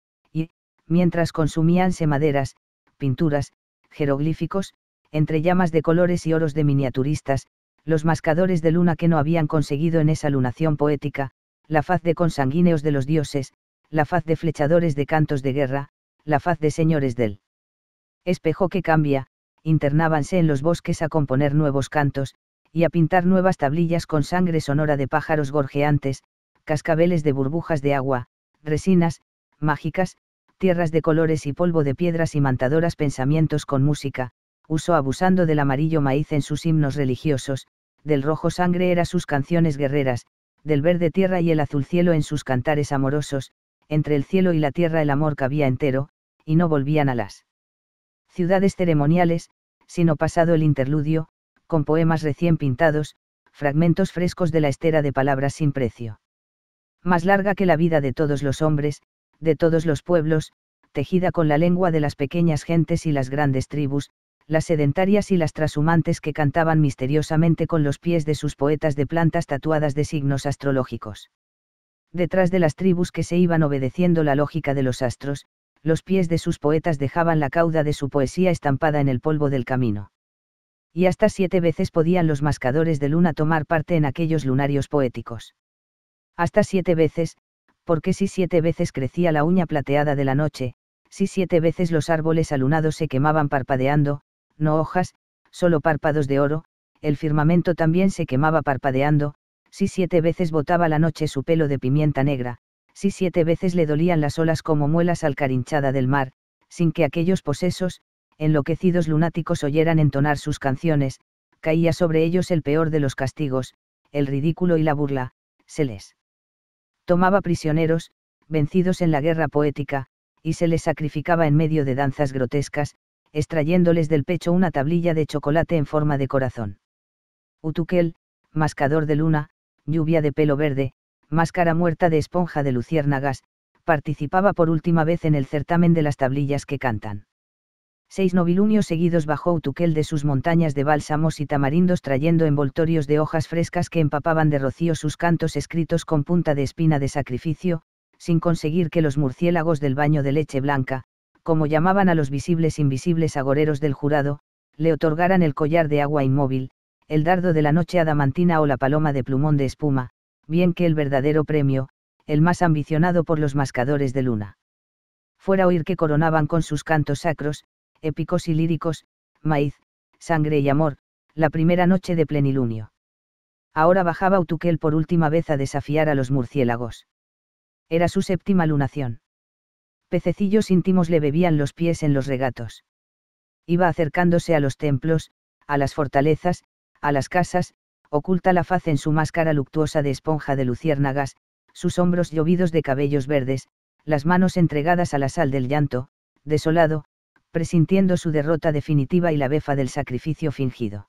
mientras consumíanse maderas, pinturas, jeroglíficos, entre llamas de colores y oros de miniaturistas, los mascadores de luna que no habían conseguido en esa lunación poética, la faz de consanguíneos de los dioses, la faz de flechadores de cantos de guerra, la faz de señores del espejo que cambia, internábanse en los bosques a componer nuevos cantos, y a pintar nuevas tablillas con sangre sonora de pájaros gorjeantes, cascabeles de burbujas de agua, resinas, mágicas, tierras de colores y polvo de piedras y mantadoras pensamientos con música, uso abusando del amarillo maíz en sus himnos religiosos, del rojo sangre era sus canciones guerreras, del verde tierra y el azul cielo en sus cantares amorosos, entre el cielo y la tierra el amor cabía entero, y no volvían a las ciudades ceremoniales, sino pasado el interludio, con poemas recién pintados, fragmentos frescos de la estera de palabras sin precio. Más larga que la vida de todos los hombres, de todos los pueblos, tejida con la lengua de las pequeñas gentes y las grandes tribus, las sedentarias y las trashumantes que cantaban misteriosamente con los pies de sus poetas de plantas tatuadas de signos astrológicos. Detrás de las tribus que se iban obedeciendo la lógica de los astros, los pies de sus poetas dejaban la cauda de su poesía estampada en el polvo del camino. Y hasta siete veces podían los mascadores de luna tomar parte en aquellos lunarios poéticos. Hasta siete veces, porque si siete veces crecía la uña plateada de la noche, si siete veces los árboles alunados se quemaban parpadeando, no hojas, solo párpados de oro, el firmamento también se quemaba parpadeando, si siete veces botaba la noche su pelo de pimienta negra, si siete veces le dolían las olas como muelas al carinchada del mar, sin que aquellos posesos, enloquecidos lunáticos oyeran entonar sus canciones, caía sobre ellos el peor de los castigos, el ridículo y la burla, se les tomaba prisioneros, vencidos en la guerra poética, y se les sacrificaba en medio de danzas grotescas, extrayéndoles del pecho una tablilla de chocolate en forma de corazón. Utukel, mascador de luna, lluvia de pelo verde, máscara muerta de esponja de luciérnagas, participaba por última vez en el certamen de las tablillas que cantan seis novilunios seguidos bajo Utuquel de sus montañas de bálsamos y tamarindos trayendo envoltorios de hojas frescas que empapaban de rocío sus cantos escritos con punta de espina de sacrificio, sin conseguir que los murciélagos del baño de leche blanca, como llamaban a los visibles invisibles agoreros del jurado, le otorgaran el collar de agua inmóvil, el dardo de la noche adamantina o la paloma de plumón de espuma, bien que el verdadero premio, el más ambicionado por los mascadores de luna. Fuera oír que coronaban con sus cantos sacros, épicos y líricos, maíz, sangre y amor, la primera noche de plenilunio. Ahora bajaba Utuquel por última vez a desafiar a los murciélagos. Era su séptima lunación. Pececillos íntimos le bebían los pies en los regatos. Iba acercándose a los templos, a las fortalezas, a las casas, oculta la faz en su máscara luctuosa de esponja de luciérnagas, sus hombros llovidos de cabellos verdes, las manos entregadas a la sal del llanto, desolado, presintiendo su derrota definitiva y la befa del sacrificio fingido.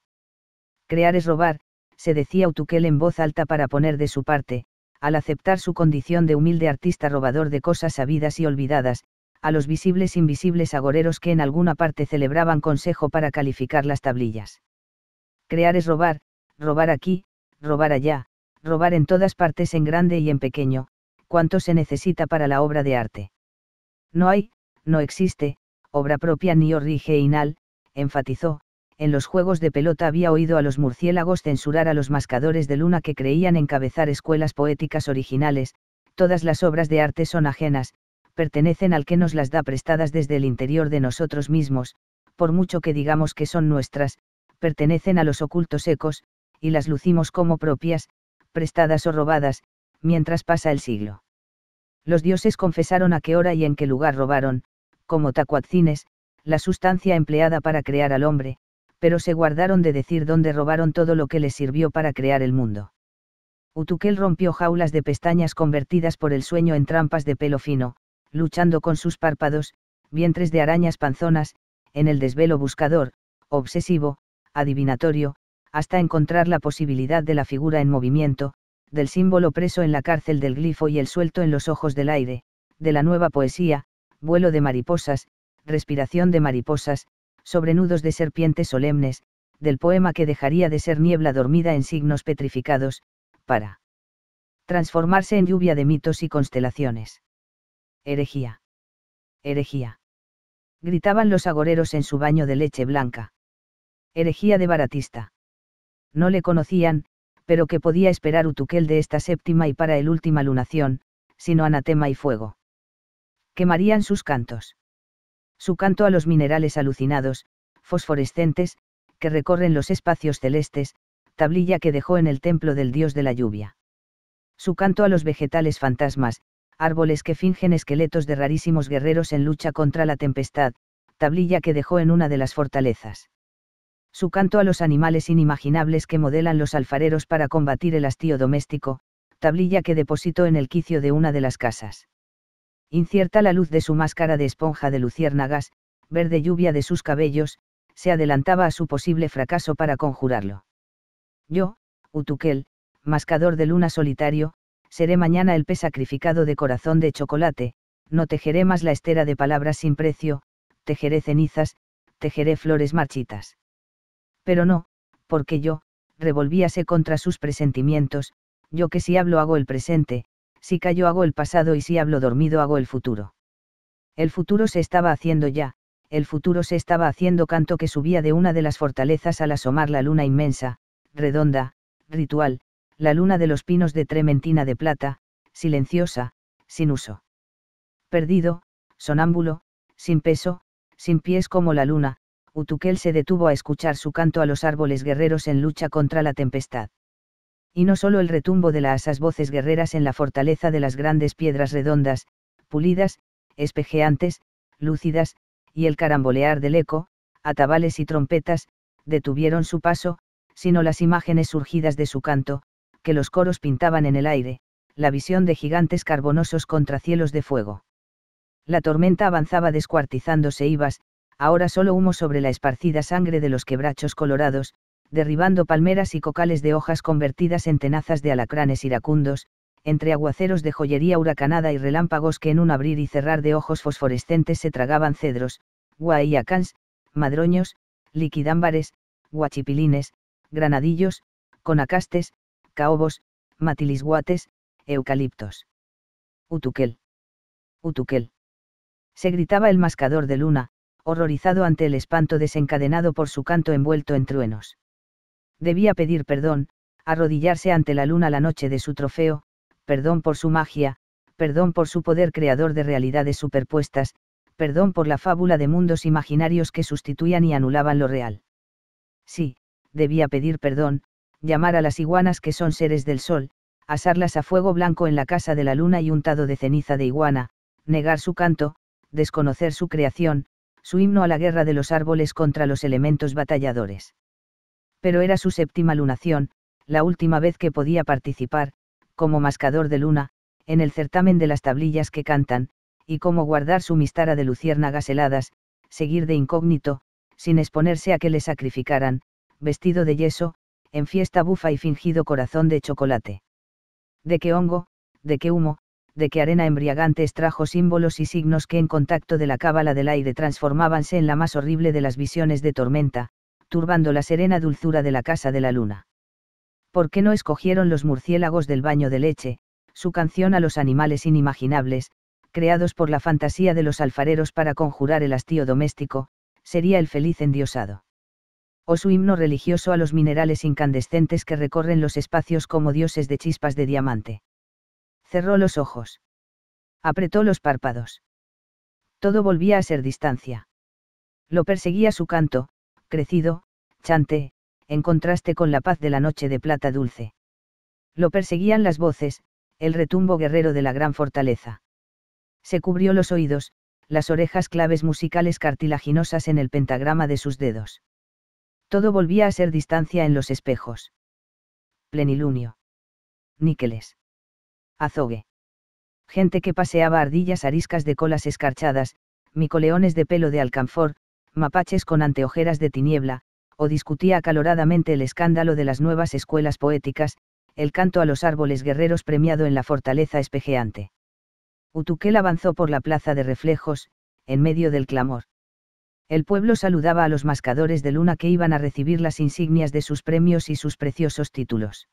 Crear es robar, se decía Utuquel en voz alta para poner de su parte, al aceptar su condición de humilde artista robador de cosas sabidas y olvidadas, a los visibles e invisibles agoreros que en alguna parte celebraban consejo para calificar las tablillas. Crear es robar, robar aquí, robar allá, robar en todas partes en grande y en pequeño, cuanto se necesita para la obra de arte. No hay, no existe, obra propia ni original, enfatizó, en los juegos de pelota había oído a los murciélagos censurar a los mascadores de luna que creían encabezar escuelas poéticas originales, todas las obras de arte son ajenas, pertenecen al que nos las da prestadas desde el interior de nosotros mismos, por mucho que digamos que son nuestras, pertenecen a los ocultos ecos, y las lucimos como propias, prestadas o robadas, mientras pasa el siglo. Los dioses confesaron a qué hora y en qué lugar robaron, como tacuatzines, la sustancia empleada para crear al hombre, pero se guardaron de decir dónde robaron todo lo que les sirvió para crear el mundo. Utuquel rompió jaulas de pestañas convertidas por el sueño en trampas de pelo fino, luchando con sus párpados, vientres de arañas panzonas, en el desvelo buscador, obsesivo, adivinatorio, hasta encontrar la posibilidad de la figura en movimiento, del símbolo preso en la cárcel del glifo y el suelto en los ojos del aire, de la nueva poesía, vuelo de mariposas, respiración de mariposas, sobrenudos de serpientes solemnes, del poema que dejaría de ser niebla dormida en signos petrificados, para transformarse en lluvia de mitos y constelaciones. Herejía. Herejía. Gritaban los agoreros en su baño de leche blanca. Herejía de baratista. No le conocían, pero que podía esperar Utuquel de esta séptima y para el última lunación, sino anatema y fuego quemarían sus cantos. Su canto a los minerales alucinados, fosforescentes, que recorren los espacios celestes, tablilla que dejó en el templo del dios de la lluvia. Su canto a los vegetales fantasmas, árboles que fingen esqueletos de rarísimos guerreros en lucha contra la tempestad, tablilla que dejó en una de las fortalezas. Su canto a los animales inimaginables que modelan los alfareros para combatir el hastío doméstico, tablilla que depositó en el quicio de una de las casas incierta la luz de su máscara de esponja de luciérnagas, verde lluvia de sus cabellos, se adelantaba a su posible fracaso para conjurarlo. Yo, Utuquel, mascador de luna solitario, seré mañana el pez sacrificado de corazón de chocolate, no tejeré más la estera de palabras sin precio, tejeré cenizas, tejeré flores marchitas. Pero no, porque yo, revolvíase contra sus presentimientos, yo que si hablo hago el presente, si callo hago el pasado y si hablo dormido hago el futuro. El futuro se estaba haciendo ya, el futuro se estaba haciendo canto que subía de una de las fortalezas al asomar la luna inmensa, redonda, ritual, la luna de los pinos de trementina de plata, silenciosa, sin uso. Perdido, sonámbulo, sin peso, sin pies como la luna, Utukel se detuvo a escuchar su canto a los árboles guerreros en lucha contra la tempestad y no solo el retumbo de las asas voces guerreras en la fortaleza de las grandes piedras redondas, pulidas, espejeantes, lúcidas, y el carambolear del eco, atabales y trompetas, detuvieron su paso, sino las imágenes surgidas de su canto, que los coros pintaban en el aire, la visión de gigantes carbonosos contra cielos de fuego. La tormenta avanzaba descuartizándose ibas, ahora solo humo sobre la esparcida sangre de los quebrachos colorados, derribando palmeras y cocales de hojas convertidas en tenazas de alacranes iracundos, entre aguaceros de joyería huracanada y relámpagos que en un abrir y cerrar de ojos fosforescentes se tragaban cedros, guayacans, madroños, liquidámbares, guachipilines, granadillos, conacastes, caobos, matilisguates, eucaliptos. Utuquel. Utuquel. Se gritaba el mascador de luna, horrorizado ante el espanto desencadenado por su canto envuelto en truenos. Debía pedir perdón, arrodillarse ante la luna la noche de su trofeo, perdón por su magia, perdón por su poder creador de realidades superpuestas, perdón por la fábula de mundos imaginarios que sustituían y anulaban lo real. Sí, debía pedir perdón, llamar a las iguanas que son seres del sol, asarlas a fuego blanco en la casa de la luna y untado de ceniza de iguana, negar su canto, desconocer su creación, su himno a la guerra de los árboles contra los elementos batalladores pero era su séptima lunación, la última vez que podía participar, como mascador de luna, en el certamen de las tablillas que cantan, y como guardar su mistara de luciérnagas heladas, seguir de incógnito, sin exponerse a que le sacrificaran, vestido de yeso, en fiesta bufa y fingido corazón de chocolate. De qué hongo, de qué humo, de qué arena embriagante extrajo símbolos y signos que en contacto de la cábala del aire transformábanse en la más horrible de las visiones de tormenta, turbando la serena dulzura de la casa de la luna. ¿Por qué no escogieron los murciélagos del baño de leche, su canción a los animales inimaginables, creados por la fantasía de los alfareros para conjurar el hastío doméstico, sería el feliz endiosado? O su himno religioso a los minerales incandescentes que recorren los espacios como dioses de chispas de diamante. Cerró los ojos. Apretó los párpados. Todo volvía a ser distancia. Lo perseguía su canto, crecido, chante, en contraste con la paz de la noche de plata dulce. Lo perseguían las voces, el retumbo guerrero de la gran fortaleza. Se cubrió los oídos, las orejas claves musicales cartilaginosas en el pentagrama de sus dedos. Todo volvía a ser distancia en los espejos. Plenilunio. Níqueles. Azogue. Gente que paseaba ardillas ariscas de colas escarchadas, micoleones de pelo de alcanfor, mapaches con anteojeras de tiniebla, o discutía acaloradamente el escándalo de las nuevas escuelas poéticas, el canto a los árboles guerreros premiado en la fortaleza espejeante. Utuquel avanzó por la plaza de reflejos, en medio del clamor. El pueblo saludaba a los mascadores de luna que iban a recibir las insignias de sus premios y sus preciosos títulos.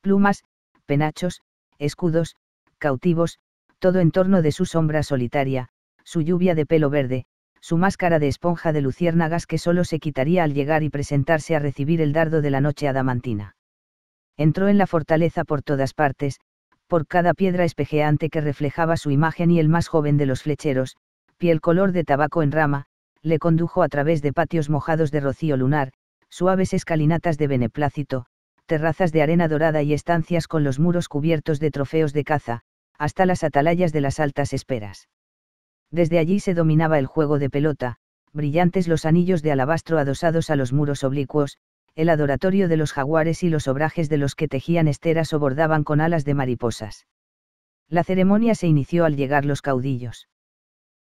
Plumas, penachos, escudos, cautivos, todo en torno de su sombra solitaria, su lluvia de pelo verde, su máscara de esponja de luciérnagas que solo se quitaría al llegar y presentarse a recibir el dardo de la noche adamantina. Entró en la fortaleza por todas partes, por cada piedra espejeante que reflejaba su imagen y el más joven de los flecheros, piel color de tabaco en rama, le condujo a través de patios mojados de rocío lunar, suaves escalinatas de beneplácito, terrazas de arena dorada y estancias con los muros cubiertos de trofeos de caza, hasta las atalayas de las altas esperas. Desde allí se dominaba el juego de pelota, brillantes los anillos de alabastro adosados a los muros oblicuos, el adoratorio de los jaguares y los obrajes de los que tejían esteras o bordaban con alas de mariposas. La ceremonia se inició al llegar los caudillos.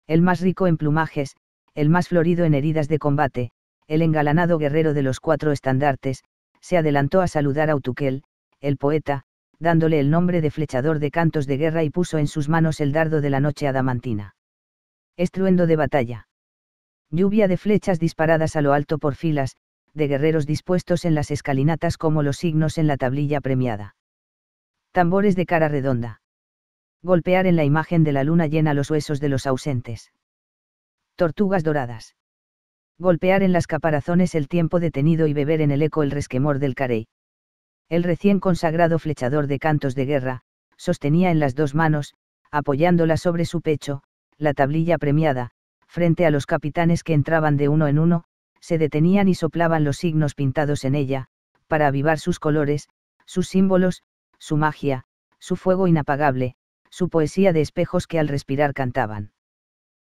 El más rico en plumajes, el más florido en heridas de combate, el engalanado guerrero de los cuatro estandartes, se adelantó a saludar a Utukel, el poeta, dándole el nombre de flechador de cantos de guerra y puso en sus manos el dardo de la noche adamantina estruendo de batalla. Lluvia de flechas disparadas a lo alto por filas, de guerreros dispuestos en las escalinatas como los signos en la tablilla premiada. Tambores de cara redonda. Golpear en la imagen de la luna llena los huesos de los ausentes. Tortugas doradas. Golpear en las caparazones el tiempo detenido y beber en el eco el resquemor del carey. El recién consagrado flechador de cantos de guerra, sostenía en las dos manos, apoyándola sobre su pecho, la tablilla premiada, frente a los capitanes que entraban de uno en uno, se detenían y soplaban los signos pintados en ella, para avivar sus colores, sus símbolos, su magia, su fuego inapagable, su poesía de espejos que al respirar cantaban.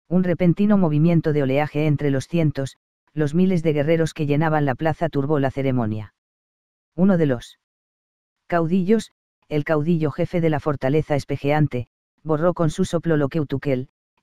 Un repentino movimiento de oleaje entre los cientos, los miles de guerreros que llenaban la plaza turbó la ceremonia. Uno de los caudillos, el caudillo jefe de la fortaleza espejeante, borró con su soplo lo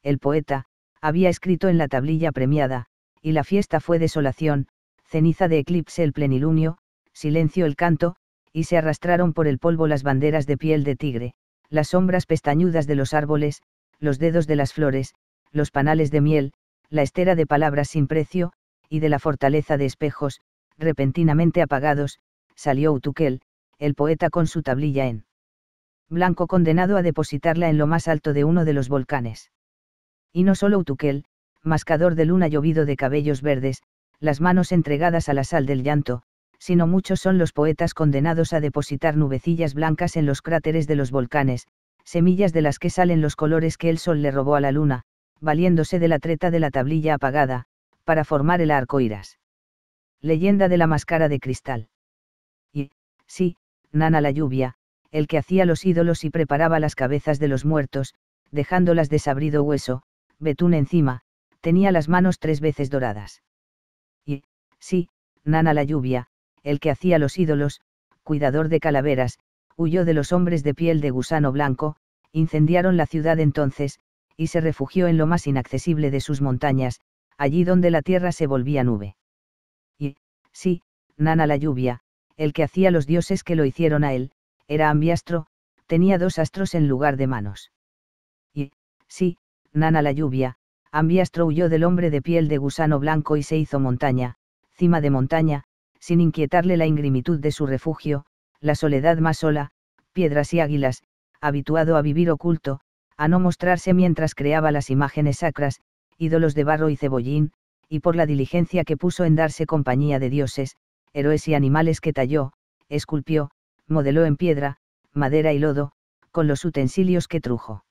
el poeta, había escrito en la tablilla premiada, y la fiesta fue desolación, ceniza de eclipse el plenilunio, silencio el canto, y se arrastraron por el polvo las banderas de piel de tigre, las sombras pestañudas de los árboles, los dedos de las flores, los panales de miel, la estera de palabras sin precio, y de la fortaleza de espejos, repentinamente apagados, salió Utuquel, el poeta con su tablilla en blanco condenado a depositarla en lo más alto de uno de los volcanes y no solo Utukel, mascador de luna llovido de cabellos verdes, las manos entregadas a la sal del llanto, sino muchos son los poetas condenados a depositar nubecillas blancas en los cráteres de los volcanes, semillas de las que salen los colores que el sol le robó a la luna, valiéndose de la treta de la tablilla apagada, para formar el arco iras. Leyenda de la máscara de cristal. Y, sí, Nana la lluvia, el que hacía los ídolos y preparaba las cabezas de los muertos, dejándolas de hueso, betún encima, tenía las manos tres veces doradas. Y, sí, Nana la lluvia, el que hacía los ídolos, cuidador de calaveras, huyó de los hombres de piel de gusano blanco, incendiaron la ciudad entonces, y se refugió en lo más inaccesible de sus montañas, allí donde la tierra se volvía nube. Y, sí, Nana la lluvia, el que hacía los dioses que lo hicieron a él, era ambiastro, tenía dos astros en lugar de manos. Y, sí, Nana la lluvia, Ambiastro huyó del hombre de piel de gusano blanco y se hizo montaña, cima de montaña, sin inquietarle la ingrimitud de su refugio, la soledad más sola, piedras y águilas, habituado a vivir oculto, a no mostrarse mientras creaba las imágenes sacras, ídolos de barro y cebollín, y por la diligencia que puso en darse compañía de dioses, héroes y animales que talló, esculpió, modeló en piedra, madera y lodo, con los utensilios que trujo.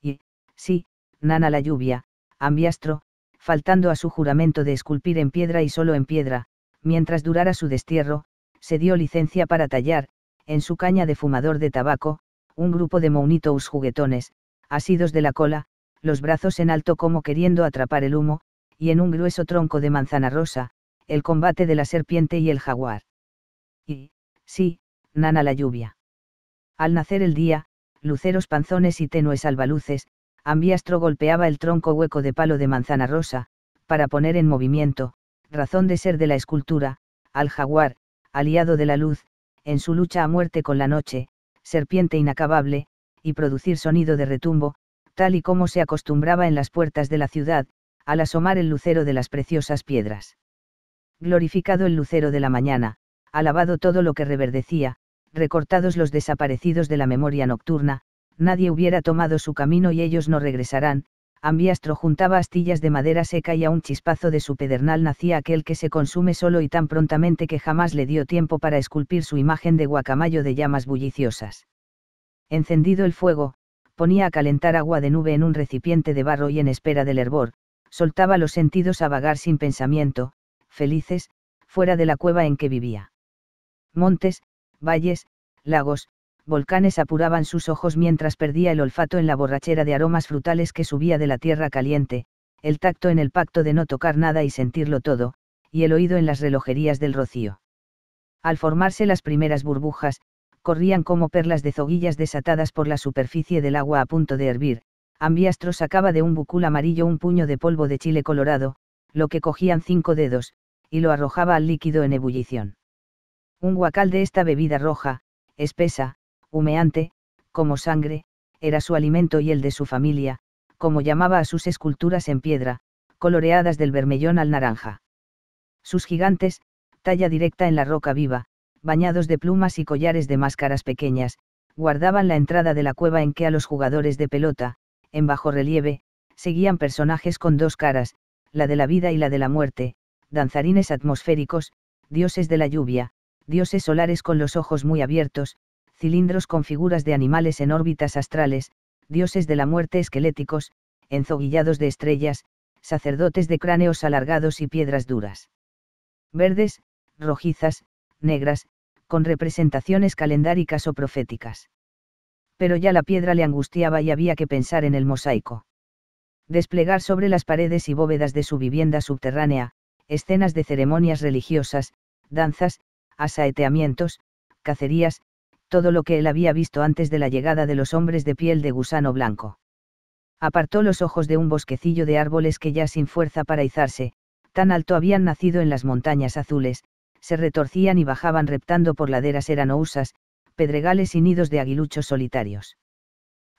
Y, sí, Nana la lluvia, Ambiastro, faltando a su juramento de esculpir en piedra y solo en piedra, mientras durara su destierro, se dio licencia para tallar, en su caña de fumador de tabaco, un grupo de mounitos juguetones, asidos de la cola, los brazos en alto como queriendo atrapar el humo, y en un grueso tronco de manzana rosa, el combate de la serpiente y el jaguar. Y, sí, nana la lluvia. Al nacer el día, luceros panzones y tenues albaluces, Ambiastro golpeaba el tronco hueco de palo de manzana rosa, para poner en movimiento, razón de ser de la escultura, al jaguar, aliado de la luz, en su lucha a muerte con la noche, serpiente inacabable, y producir sonido de retumbo, tal y como se acostumbraba en las puertas de la ciudad, al asomar el lucero de las preciosas piedras. Glorificado el lucero de la mañana, alabado todo lo que reverdecía, recortados los desaparecidos de la memoria nocturna, nadie hubiera tomado su camino y ellos no regresarán, Ambiastro juntaba astillas de madera seca y a un chispazo de su pedernal nacía aquel que se consume solo y tan prontamente que jamás le dio tiempo para esculpir su imagen de guacamayo de llamas bulliciosas. Encendido el fuego, ponía a calentar agua de nube en un recipiente de barro y en espera del hervor, soltaba los sentidos a vagar sin pensamiento, felices, fuera de la cueva en que vivía. Montes, valles, lagos, volcanes apuraban sus ojos mientras perdía el olfato en la borrachera de aromas frutales que subía de la tierra caliente, el tacto en el pacto de no tocar nada y sentirlo todo, y el oído en las relojerías del rocío. Al formarse las primeras burbujas, corrían como perlas de zoguillas desatadas por la superficie del agua a punto de hervir, Ambiastro sacaba de un bucul amarillo un puño de polvo de chile colorado, lo que cogían cinco dedos, y lo arrojaba al líquido en ebullición. Un guacal de esta bebida roja, espesa, humeante, como sangre, era su alimento y el de su familia, como llamaba a sus esculturas en piedra, coloreadas del vermellón al naranja. Sus gigantes, talla directa en la roca viva, bañados de plumas y collares de máscaras pequeñas, guardaban la entrada de la cueva en que a los jugadores de pelota, en bajo relieve, seguían personajes con dos caras, la de la vida y la de la muerte, danzarines atmosféricos, dioses de la lluvia, dioses solares con los ojos muy abiertos, cilindros con figuras de animales en órbitas astrales, dioses de la muerte esqueléticos, enzoguillados de estrellas, sacerdotes de cráneos alargados y piedras duras. Verdes, rojizas, negras, con representaciones calendáricas o proféticas. Pero ya la piedra le angustiaba y había que pensar en el mosaico. Desplegar sobre las paredes y bóvedas de su vivienda subterránea, escenas de ceremonias religiosas, danzas, asaeteamientos, cacerías, todo lo que él había visto antes de la llegada de los hombres de piel de gusano blanco. Apartó los ojos de un bosquecillo de árboles que ya sin fuerza para izarse, tan alto habían nacido en las montañas azules, se retorcían y bajaban reptando por laderas eranousas, pedregales y nidos de aguiluchos solitarios.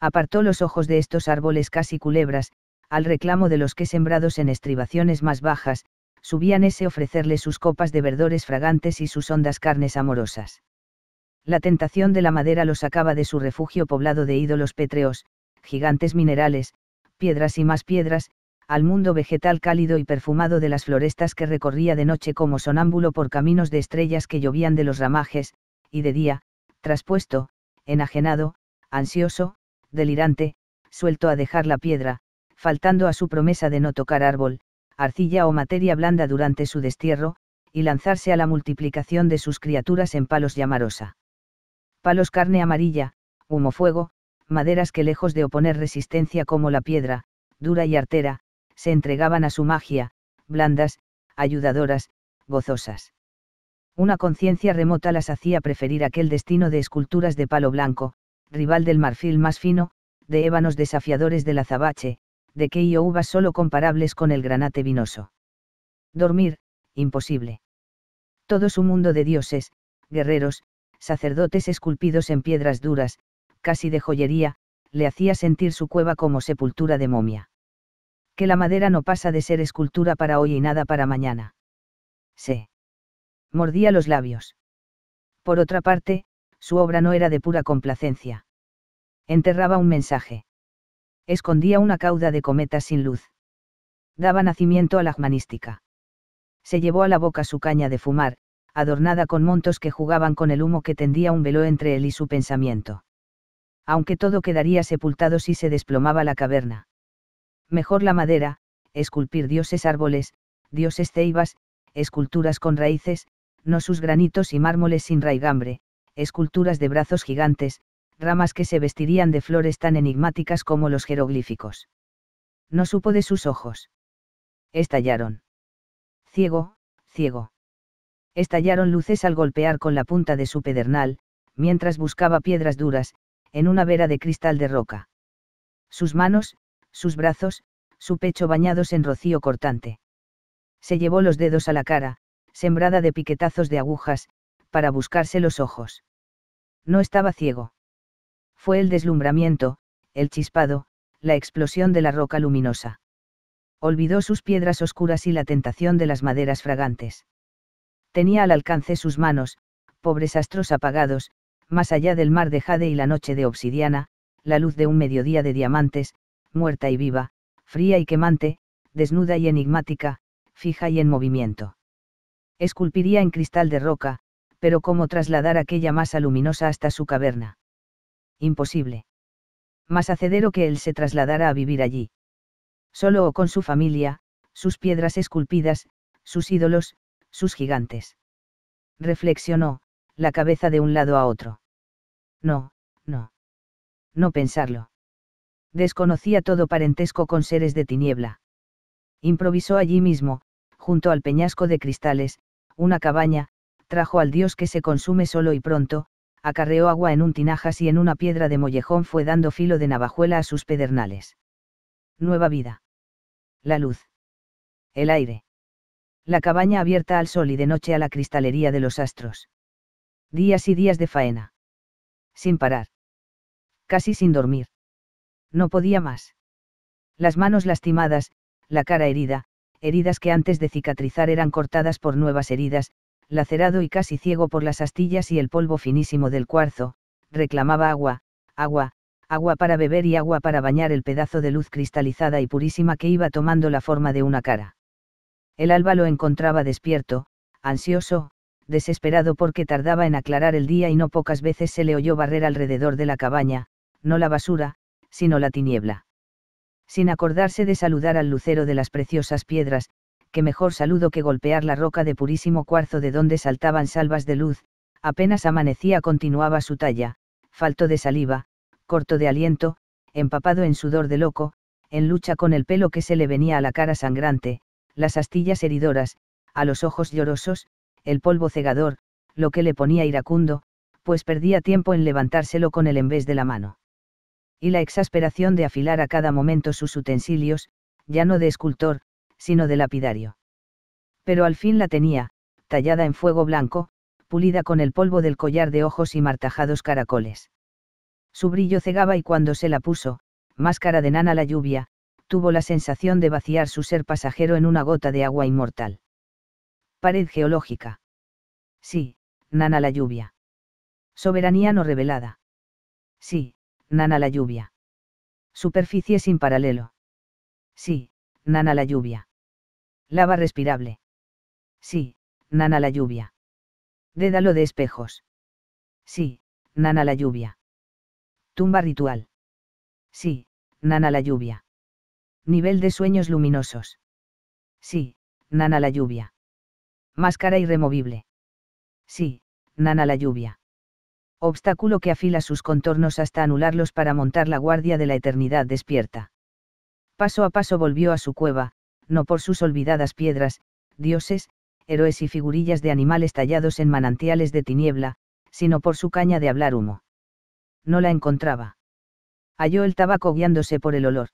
Apartó los ojos de estos árboles casi culebras, al reclamo de los que sembrados en estribaciones más bajas, subían ese ofrecerle sus copas de verdores fragantes y sus hondas carnes amorosas. La tentación de la madera lo sacaba de su refugio poblado de ídolos pétreos, gigantes minerales, piedras y más piedras, al mundo vegetal cálido y perfumado de las florestas que recorría de noche como sonámbulo por caminos de estrellas que llovían de los ramajes, y de día, traspuesto, enajenado, ansioso, delirante, suelto a dejar la piedra, faltando a su promesa de no tocar árbol, arcilla o materia blanda durante su destierro, y lanzarse a la multiplicación de sus criaturas en palos llamarosa palos carne amarilla, humo fuego, maderas que lejos de oponer resistencia como la piedra, dura y artera, se entregaban a su magia, blandas, ayudadoras, gozosas. Una conciencia remota las hacía preferir aquel destino de esculturas de palo blanco, rival del marfil más fino, de ébanos desafiadores del azabache, de que o uvas solo comparables con el granate vinoso. Dormir, imposible. Todo su mundo de dioses, guerreros, sacerdotes esculpidos en piedras duras, casi de joyería, le hacía sentir su cueva como sepultura de momia. Que la madera no pasa de ser escultura para hoy y nada para mañana. Se. Mordía los labios. Por otra parte, su obra no era de pura complacencia. Enterraba un mensaje. Escondía una cauda de cometas sin luz. Daba nacimiento a la humanística. Se llevó a la boca su caña de fumar, adornada con montos que jugaban con el humo que tendía un velo entre él y su pensamiento. Aunque todo quedaría sepultado si se desplomaba la caverna. Mejor la madera, esculpir dioses árboles, dioses ceibas, esculturas con raíces, no sus granitos y mármoles sin raigambre, esculturas de brazos gigantes, ramas que se vestirían de flores tan enigmáticas como los jeroglíficos. No supo de sus ojos. Estallaron. Ciego, ciego. Estallaron luces al golpear con la punta de su pedernal, mientras buscaba piedras duras, en una vera de cristal de roca. Sus manos, sus brazos, su pecho bañados en rocío cortante. Se llevó los dedos a la cara, sembrada de piquetazos de agujas, para buscarse los ojos. No estaba ciego. Fue el deslumbramiento, el chispado, la explosión de la roca luminosa. Olvidó sus piedras oscuras y la tentación de las maderas fragantes tenía al alcance sus manos, pobres astros apagados, más allá del mar de jade y la noche de obsidiana, la luz de un mediodía de diamantes, muerta y viva, fría y quemante, desnuda y enigmática, fija y en movimiento. Esculpiría en cristal de roca, pero ¿cómo trasladar aquella masa luminosa hasta su caverna? Imposible. Más acedero que él se trasladara a vivir allí. Solo o con su familia, sus piedras esculpidas, sus ídolos, sus gigantes. Reflexionó, la cabeza de un lado a otro. No, no. No pensarlo. Desconocía todo parentesco con seres de tiniebla. Improvisó allí mismo, junto al peñasco de cristales, una cabaña, trajo al dios que se consume solo y pronto, acarreó agua en un tinajas y en una piedra de mollejón fue dando filo de navajuela a sus pedernales. Nueva vida. La luz. El aire. La cabaña abierta al sol y de noche a la cristalería de los astros. Días y días de faena. Sin parar. Casi sin dormir. No podía más. Las manos lastimadas, la cara herida, heridas que antes de cicatrizar eran cortadas por nuevas heridas, lacerado y casi ciego por las astillas y el polvo finísimo del cuarzo, reclamaba agua, agua, agua para beber y agua para bañar el pedazo de luz cristalizada y purísima que iba tomando la forma de una cara. El alba lo encontraba despierto, ansioso, desesperado porque tardaba en aclarar el día y no pocas veces se le oyó barrer alrededor de la cabaña, no la basura, sino la tiniebla. Sin acordarse de saludar al lucero de las preciosas piedras, que mejor saludo que golpear la roca de purísimo cuarzo de donde saltaban salvas de luz, apenas amanecía continuaba su talla, falto de saliva, corto de aliento, empapado en sudor de loco, en lucha con el pelo que se le venía a la cara sangrante, las astillas heridoras, a los ojos llorosos, el polvo cegador, lo que le ponía iracundo, pues perdía tiempo en levantárselo con el envés de la mano. Y la exasperación de afilar a cada momento sus utensilios, ya no de escultor, sino de lapidario. Pero al fin la tenía, tallada en fuego blanco, pulida con el polvo del collar de ojos y martajados caracoles. Su brillo cegaba y cuando se la puso, máscara de nana la lluvia, tuvo la sensación de vaciar su ser pasajero en una gota de agua inmortal. Pared geológica. Sí, nana la lluvia. Soberanía no revelada. Sí, nana la lluvia. Superficie sin paralelo. Sí, nana la lluvia. Lava respirable. Sí, nana la lluvia. Dédalo de espejos. Sí, nana la lluvia. Tumba ritual. Sí, nana la lluvia. Nivel de sueños luminosos. Sí, nana la lluvia. Máscara irremovible. Sí, nana la lluvia. Obstáculo que afila sus contornos hasta anularlos para montar la guardia de la eternidad despierta. Paso a paso volvió a su cueva, no por sus olvidadas piedras, dioses, héroes y figurillas de animales tallados en manantiales de tiniebla, sino por su caña de hablar humo. No la encontraba. Halló el tabaco guiándose por el olor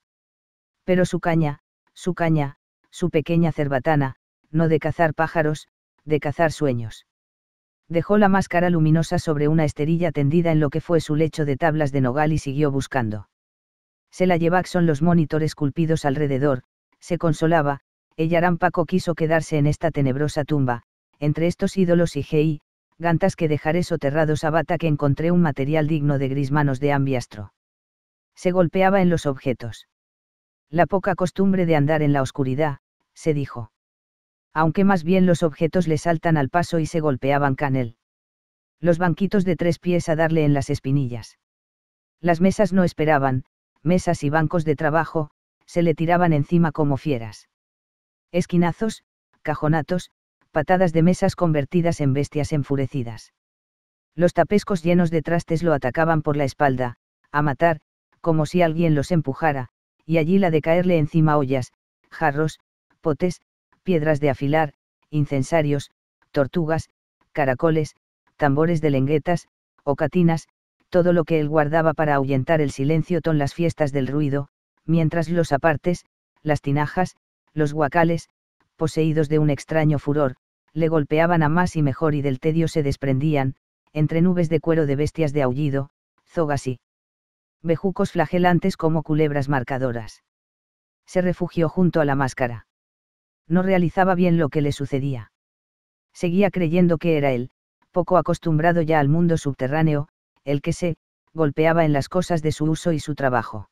pero su caña, su caña, su pequeña cerbatana, no de cazar pájaros, de cazar sueños. Dejó la máscara luminosa sobre una esterilla tendida en lo que fue su lecho de tablas de nogal y siguió buscando. Se la son los monitores culpidos alrededor, se consolaba, el Paco quiso quedarse en esta tenebrosa tumba, entre estos ídolos y Gei, gantas que dejaré soterrados a bata que encontré un material digno de grismanos de ambiastro. Se golpeaba en los objetos. La poca costumbre de andar en la oscuridad, se dijo. Aunque más bien los objetos le saltan al paso y se golpeaban canel. Los banquitos de tres pies a darle en las espinillas. Las mesas no esperaban, mesas y bancos de trabajo, se le tiraban encima como fieras. Esquinazos, cajonatos, patadas de mesas convertidas en bestias enfurecidas. Los tapescos llenos de trastes lo atacaban por la espalda, a matar, como si alguien los empujara, y allí la de caerle encima ollas, jarros, potes, piedras de afilar, incensarios, tortugas, caracoles, tambores de lenguetas, ocatinas, todo lo que él guardaba para ahuyentar el silencio ton las fiestas del ruido, mientras los apartes, las tinajas, los guacales, poseídos de un extraño furor, le golpeaban a más y mejor y del tedio se desprendían, entre nubes de cuero de bestias de aullido, zogas y bejucos flagelantes como culebras marcadoras. Se refugió junto a la máscara. No realizaba bien lo que le sucedía. Seguía creyendo que era él, poco acostumbrado ya al mundo subterráneo, el que se, golpeaba en las cosas de su uso y su trabajo.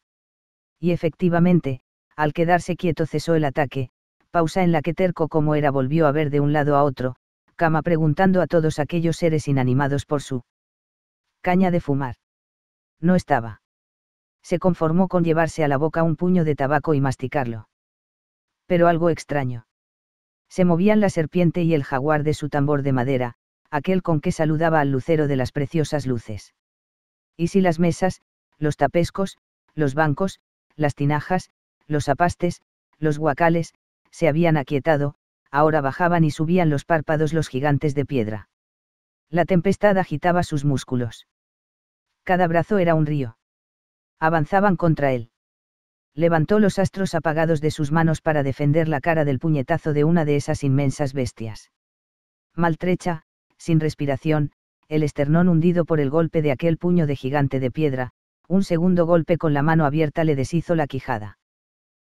Y efectivamente, al quedarse quieto cesó el ataque, pausa en la que terco como era volvió a ver de un lado a otro, cama preguntando a todos aquellos seres inanimados por su caña de fumar. No estaba se conformó con llevarse a la boca un puño de tabaco y masticarlo. Pero algo extraño. Se movían la serpiente y el jaguar de su tambor de madera, aquel con que saludaba al lucero de las preciosas luces. Y si las mesas, los tapescos, los bancos, las tinajas, los apastes, los guacales, se habían aquietado, ahora bajaban y subían los párpados los gigantes de piedra. La tempestad agitaba sus músculos. Cada brazo era un río avanzaban contra él. Levantó los astros apagados de sus manos para defender la cara del puñetazo de una de esas inmensas bestias. Maltrecha, sin respiración, el esternón hundido por el golpe de aquel puño de gigante de piedra, un segundo golpe con la mano abierta le deshizo la quijada.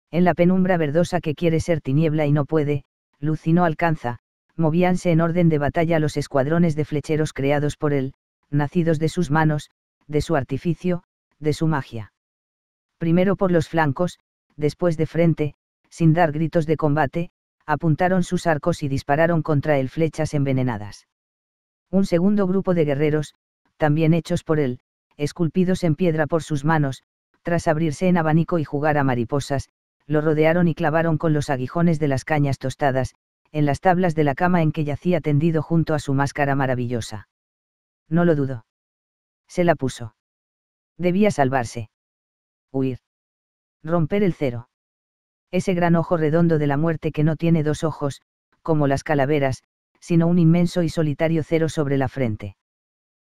En la penumbra verdosa que quiere ser tiniebla y no puede, luz no alcanza, movíanse en orden de batalla los escuadrones de flecheros creados por él, nacidos de sus manos, de su artificio, de su magia. Primero por los flancos, después de frente, sin dar gritos de combate, apuntaron sus arcos y dispararon contra él flechas envenenadas. Un segundo grupo de guerreros, también hechos por él, esculpidos en piedra por sus manos, tras abrirse en abanico y jugar a mariposas, lo rodearon y clavaron con los aguijones de las cañas tostadas, en las tablas de la cama en que yacía tendido junto a su máscara maravillosa. No lo dudo. Se la puso. Debía salvarse. Huir. Romper el cero. Ese gran ojo redondo de la muerte que no tiene dos ojos, como las calaveras, sino un inmenso y solitario cero sobre la frente.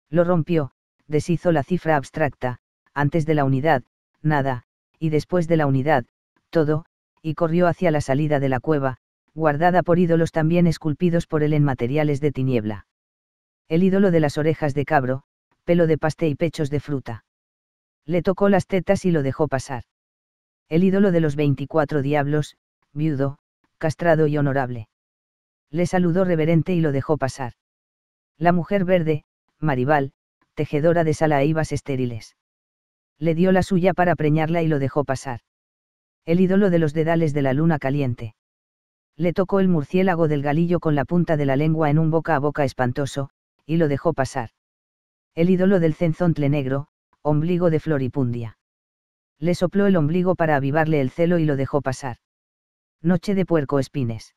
Lo rompió, deshizo la cifra abstracta, antes de la unidad, nada, y después de la unidad, todo, y corrió hacia la salida de la cueva, guardada por ídolos también esculpidos por él en materiales de tiniebla. El ídolo de las orejas de cabro, pelo de paste y pechos de fruta le tocó las tetas y lo dejó pasar. El ídolo de los 24 diablos, viudo, castrado y honorable. Le saludó reverente y lo dejó pasar. La mujer verde, marival, tejedora de salaíbas e estériles. Le dio la suya para preñarla y lo dejó pasar. El ídolo de los dedales de la luna caliente. Le tocó el murciélago del galillo con la punta de la lengua en un boca a boca espantoso, y lo dejó pasar. El ídolo del cenzontle negro, ombligo de Floripundia. Le sopló el ombligo para avivarle el celo y lo dejó pasar. Noche de puerco espines.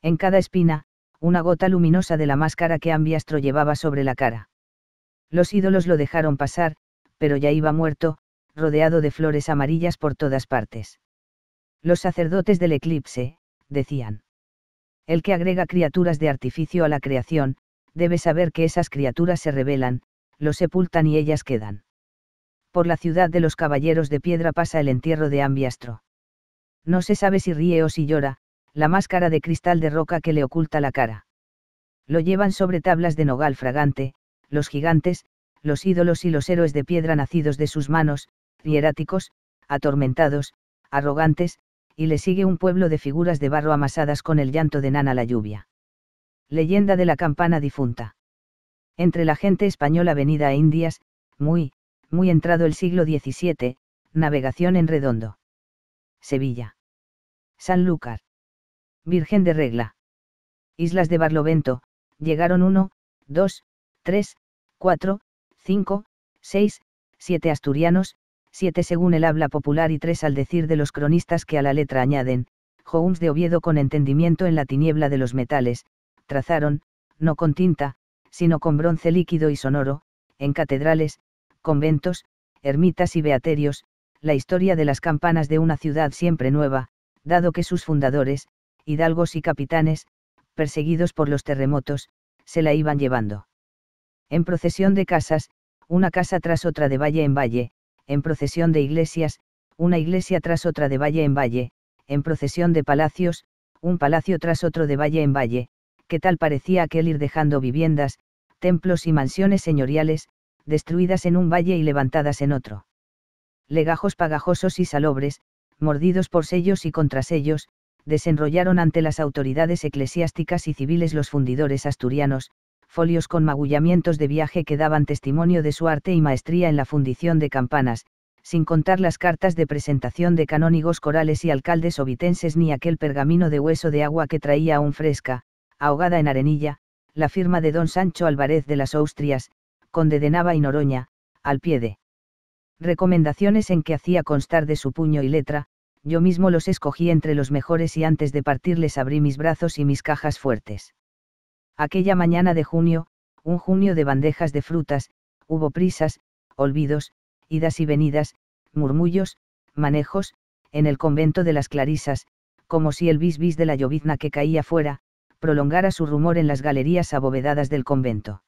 En cada espina, una gota luminosa de la máscara que Ambiastro llevaba sobre la cara. Los ídolos lo dejaron pasar, pero ya iba muerto, rodeado de flores amarillas por todas partes. Los sacerdotes del eclipse, decían. El que agrega criaturas de artificio a la creación, debe saber que esas criaturas se revelan, lo sepultan y ellas quedan por la ciudad de los caballeros de piedra pasa el entierro de Ambiastro. No se sabe si ríe o si llora, la máscara de cristal de roca que le oculta la cara. Lo llevan sobre tablas de nogal fragante, los gigantes, los ídolos y los héroes de piedra nacidos de sus manos, hieráticos, atormentados, arrogantes, y le sigue un pueblo de figuras de barro amasadas con el llanto de Nana la lluvia. Leyenda de la campana difunta. Entre la gente española venida a Indias, muy, muy entrado el siglo XVII, navegación en redondo. Sevilla. Sanlúcar. Virgen de Regla. Islas de Barlovento, llegaron 1, 2, 3, 4, 5, 6, 7 asturianos, 7 según el habla popular y 3 al decir de los cronistas que a la letra añaden, Holmes de Oviedo con entendimiento en la tiniebla de los metales, trazaron, no con tinta, sino con bronce líquido y sonoro, en catedrales, conventos, ermitas y beaterios, la historia de las campanas de una ciudad siempre nueva, dado que sus fundadores, hidalgos y capitanes, perseguidos por los terremotos, se la iban llevando. En procesión de casas, una casa tras otra de valle en valle, en procesión de iglesias, una iglesia tras otra de valle en valle, en procesión de palacios, un palacio tras otro de valle en valle, que tal parecía aquel ir dejando viviendas, templos y mansiones señoriales, destruidas en un valle y levantadas en otro. Legajos pagajosos y salobres, mordidos por sellos y contrasellos, desenrollaron ante las autoridades eclesiásticas y civiles los fundidores asturianos, folios con magullamientos de viaje que daban testimonio de su arte y maestría en la fundición de campanas, sin contar las cartas de presentación de canónigos corales y alcaldes ovitenses ni aquel pergamino de hueso de agua que traía aún fresca, ahogada en arenilla, la firma de don Sancho Álvarez de las Austrias, conde de Nava y Noroña, al pie de recomendaciones en que hacía constar de su puño y letra, yo mismo los escogí entre los mejores y antes de partirles abrí mis brazos y mis cajas fuertes. Aquella mañana de junio, un junio de bandejas de frutas, hubo prisas, olvidos, idas y venidas, murmullos, manejos, en el convento de las Clarisas, como si el bisbis de la llovizna que caía fuera, prolongara su rumor en las galerías abovedadas del convento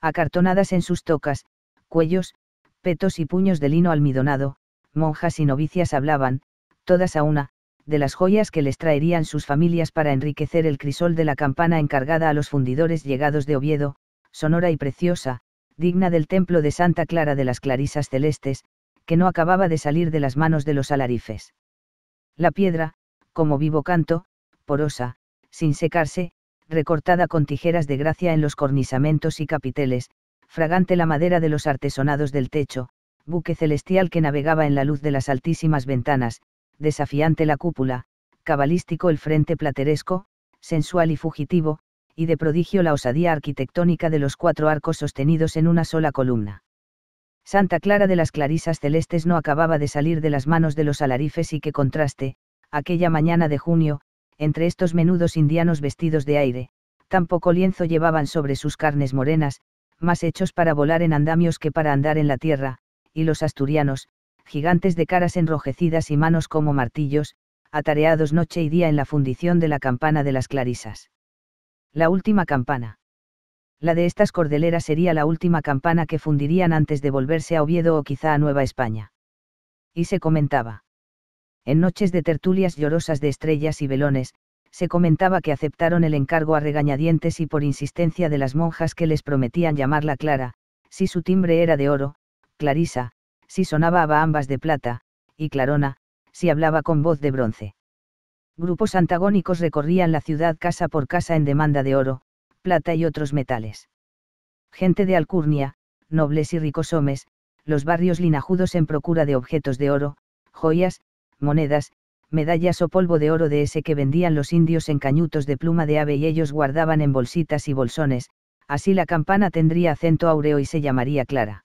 acartonadas en sus tocas, cuellos, petos y puños de lino almidonado, monjas y novicias hablaban, todas a una, de las joyas que les traerían sus familias para enriquecer el crisol de la campana encargada a los fundidores llegados de Oviedo, sonora y preciosa, digna del templo de Santa Clara de las Clarisas Celestes, que no acababa de salir de las manos de los alarifes. La piedra, como vivo canto, porosa, sin secarse, recortada con tijeras de gracia en los cornisamentos y capiteles, fragante la madera de los artesonados del techo, buque celestial que navegaba en la luz de las altísimas ventanas, desafiante la cúpula, cabalístico el frente plateresco, sensual y fugitivo, y de prodigio la osadía arquitectónica de los cuatro arcos sostenidos en una sola columna. Santa Clara de las Clarisas Celestes no acababa de salir de las manos de los alarifes y qué contraste, aquella mañana de junio, entre estos menudos indianos vestidos de aire, tampoco lienzo llevaban sobre sus carnes morenas, más hechos para volar en andamios que para andar en la tierra, y los asturianos, gigantes de caras enrojecidas y manos como martillos, atareados noche y día en la fundición de la campana de las clarisas. La última campana. La de estas cordeleras sería la última campana que fundirían antes de volverse a Oviedo o quizá a Nueva España. Y se comentaba. En noches de tertulias llorosas de estrellas y velones, se comentaba que aceptaron el encargo a regañadientes y por insistencia de las monjas que les prometían llamarla Clara, si su timbre era de oro, Clarisa, si sonaba a ambas de plata, y Clarona, si hablaba con voz de bronce. Grupos antagónicos recorrían la ciudad casa por casa en demanda de oro, plata y otros metales. Gente de Alcurnia, nobles y ricos homes, los barrios linajudos en procura de objetos de oro, joyas, monedas, medallas o polvo de oro de ese que vendían los indios en cañutos de pluma de ave y ellos guardaban en bolsitas y bolsones, así la campana tendría acento áureo y se llamaría clara.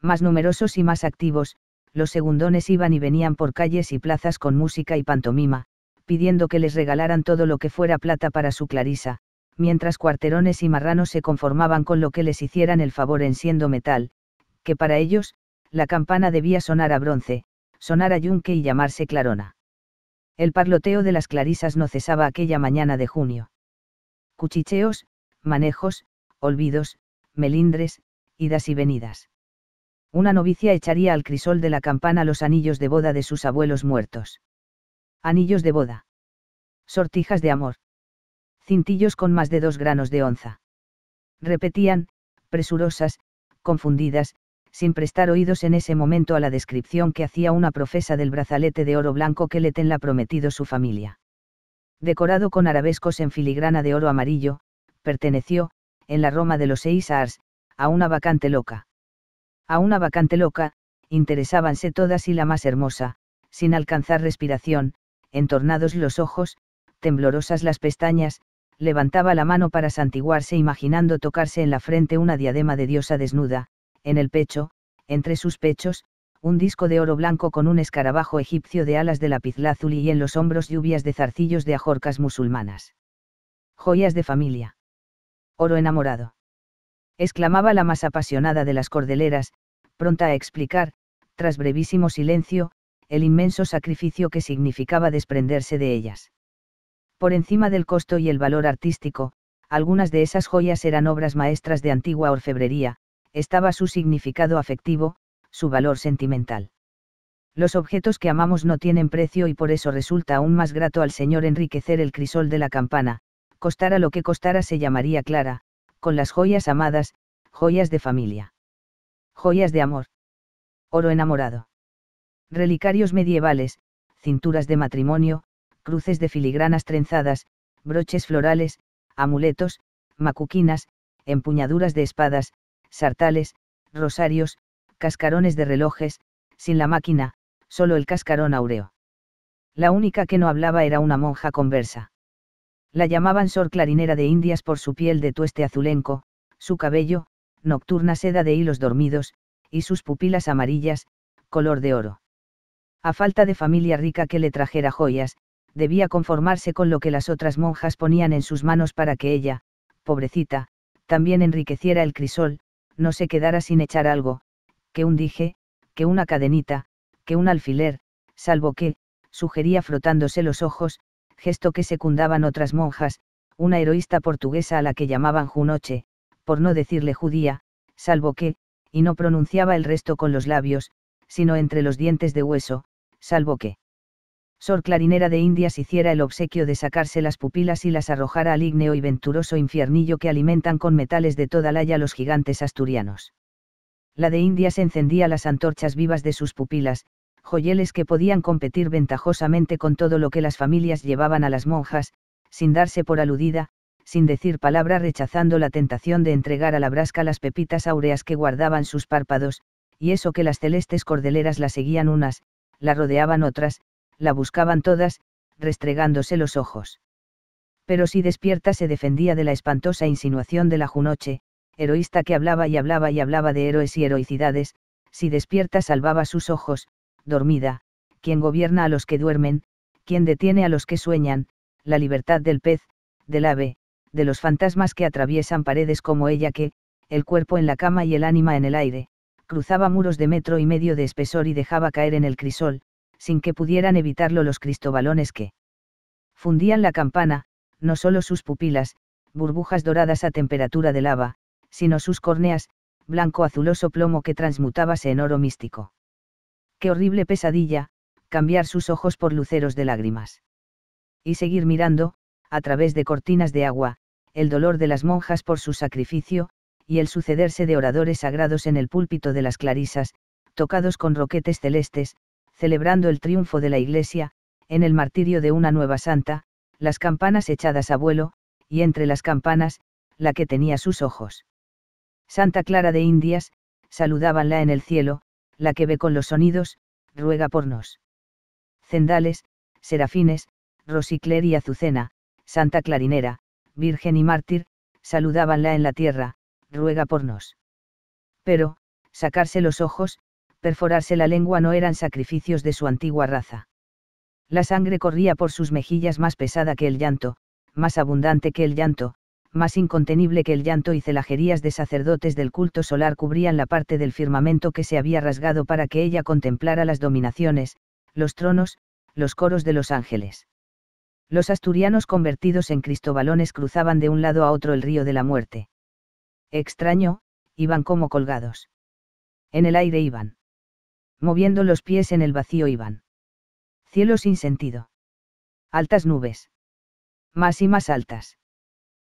Más numerosos y más activos, los segundones iban y venían por calles y plazas con música y pantomima, pidiendo que les regalaran todo lo que fuera plata para su clarisa, mientras cuarterones y marranos se conformaban con lo que les hicieran el favor en siendo metal, que para ellos, la campana debía sonar a bronce, sonar a yunque y llamarse clarona. El parloteo de las clarisas no cesaba aquella mañana de junio. Cuchicheos, manejos, olvidos, melindres, idas y venidas. Una novicia echaría al crisol de la campana los anillos de boda de sus abuelos muertos. Anillos de boda. Sortijas de amor. Cintillos con más de dos granos de onza. Repetían, presurosas, confundidas, sin prestar oídos en ese momento a la descripción que hacía una profesa del brazalete de oro blanco que le tenla prometido su familia. Decorado con arabescos en filigrana de oro amarillo, perteneció, en la Roma de los seis ars, a una vacante loca. A una vacante loca, interesábanse todas y la más hermosa, sin alcanzar respiración, entornados los ojos, temblorosas las pestañas, levantaba la mano para santiguarse imaginando tocarse en la frente una diadema de diosa desnuda, en el pecho, entre sus pechos, un disco de oro blanco con un escarabajo egipcio de alas de lapislázuli y en los hombros lluvias de zarcillos de ajorcas musulmanas. Joyas de familia. Oro enamorado. exclamaba la más apasionada de las cordeleras, pronta a explicar, tras brevísimo silencio, el inmenso sacrificio que significaba desprenderse de ellas. Por encima del costo y el valor artístico, algunas de esas joyas eran obras maestras de antigua orfebrería, estaba su significado afectivo, su valor sentimental. Los objetos que amamos no tienen precio y por eso resulta aún más grato al Señor enriquecer el crisol de la campana, costara lo que costara se llamaría Clara, con las joyas amadas, joyas de familia. Joyas de amor. Oro enamorado. Relicarios medievales, cinturas de matrimonio, cruces de filigranas trenzadas, broches florales, amuletos, macuquinas, empuñaduras de espadas, sartales, rosarios, cascarones de relojes, sin la máquina, solo el cascarón aureo. La única que no hablaba era una monja conversa. La llamaban Sor Clarinera de Indias por su piel de tueste azulenco, su cabello, nocturna seda de hilos dormidos, y sus pupilas amarillas, color de oro. A falta de familia rica que le trajera joyas, debía conformarse con lo que las otras monjas ponían en sus manos para que ella, pobrecita, también enriqueciera el crisol, no se quedara sin echar algo, que un dije, que una cadenita, que un alfiler, salvo que, sugería frotándose los ojos, gesto que secundaban otras monjas, una heroísta portuguesa a la que llamaban Junoche, por no decirle judía, salvo que, y no pronunciaba el resto con los labios, sino entre los dientes de hueso, salvo que. Sor Clarinera de Indias hiciera el obsequio de sacarse las pupilas y las arrojara al ígneo y venturoso infiernillo que alimentan con metales de toda laya los gigantes asturianos. La de Indias encendía las antorchas vivas de sus pupilas, joyeles que podían competir ventajosamente con todo lo que las familias llevaban a las monjas, sin darse por aludida, sin decir palabra rechazando la tentación de entregar a la brasca las pepitas áureas que guardaban sus párpados, y eso que las celestes cordeleras la seguían unas, la rodeaban otras, la buscaban todas, restregándose los ojos. Pero si despierta se defendía de la espantosa insinuación de la Junoche, heroísta que hablaba y hablaba y hablaba de héroes y heroicidades, si despierta salvaba sus ojos, dormida, quien gobierna a los que duermen, quien detiene a los que sueñan, la libertad del pez, del ave, de los fantasmas que atraviesan paredes como ella que, el cuerpo en la cama y el ánima en el aire, cruzaba muros de metro y medio de espesor y dejaba caer en el crisol, sin que pudieran evitarlo los cristobalones que fundían la campana, no solo sus pupilas, burbujas doradas a temperatura de lava, sino sus córneas, blanco azuloso plomo que transmutábase en oro místico. Qué horrible pesadilla, cambiar sus ojos por luceros de lágrimas. Y seguir mirando, a través de cortinas de agua, el dolor de las monjas por su sacrificio, y el sucederse de oradores sagrados en el púlpito de las clarisas, tocados con roquetes celestes, celebrando el triunfo de la Iglesia, en el martirio de una nueva santa, las campanas echadas a vuelo, y entre las campanas, la que tenía sus ojos. Santa Clara de Indias, saludábanla en el cielo, la que ve con los sonidos, ruega por nos. Cendales, serafines, Rosicler y Azucena, Santa Clarinera, Virgen y Mártir, saludábanla en la tierra, ruega por nos. Pero, sacarse los ojos, perforarse la lengua no eran sacrificios de su antigua raza. La sangre corría por sus mejillas más pesada que el llanto, más abundante que el llanto, más incontenible que el llanto y celajerías de sacerdotes del culto solar cubrían la parte del firmamento que se había rasgado para que ella contemplara las dominaciones, los tronos, los coros de los ángeles. Los asturianos convertidos en cristobalones cruzaban de un lado a otro el río de la muerte. Extraño, iban como colgados. En el aire iban moviendo los pies en el vacío iban. Cielo sin sentido. Altas nubes. Más y más altas.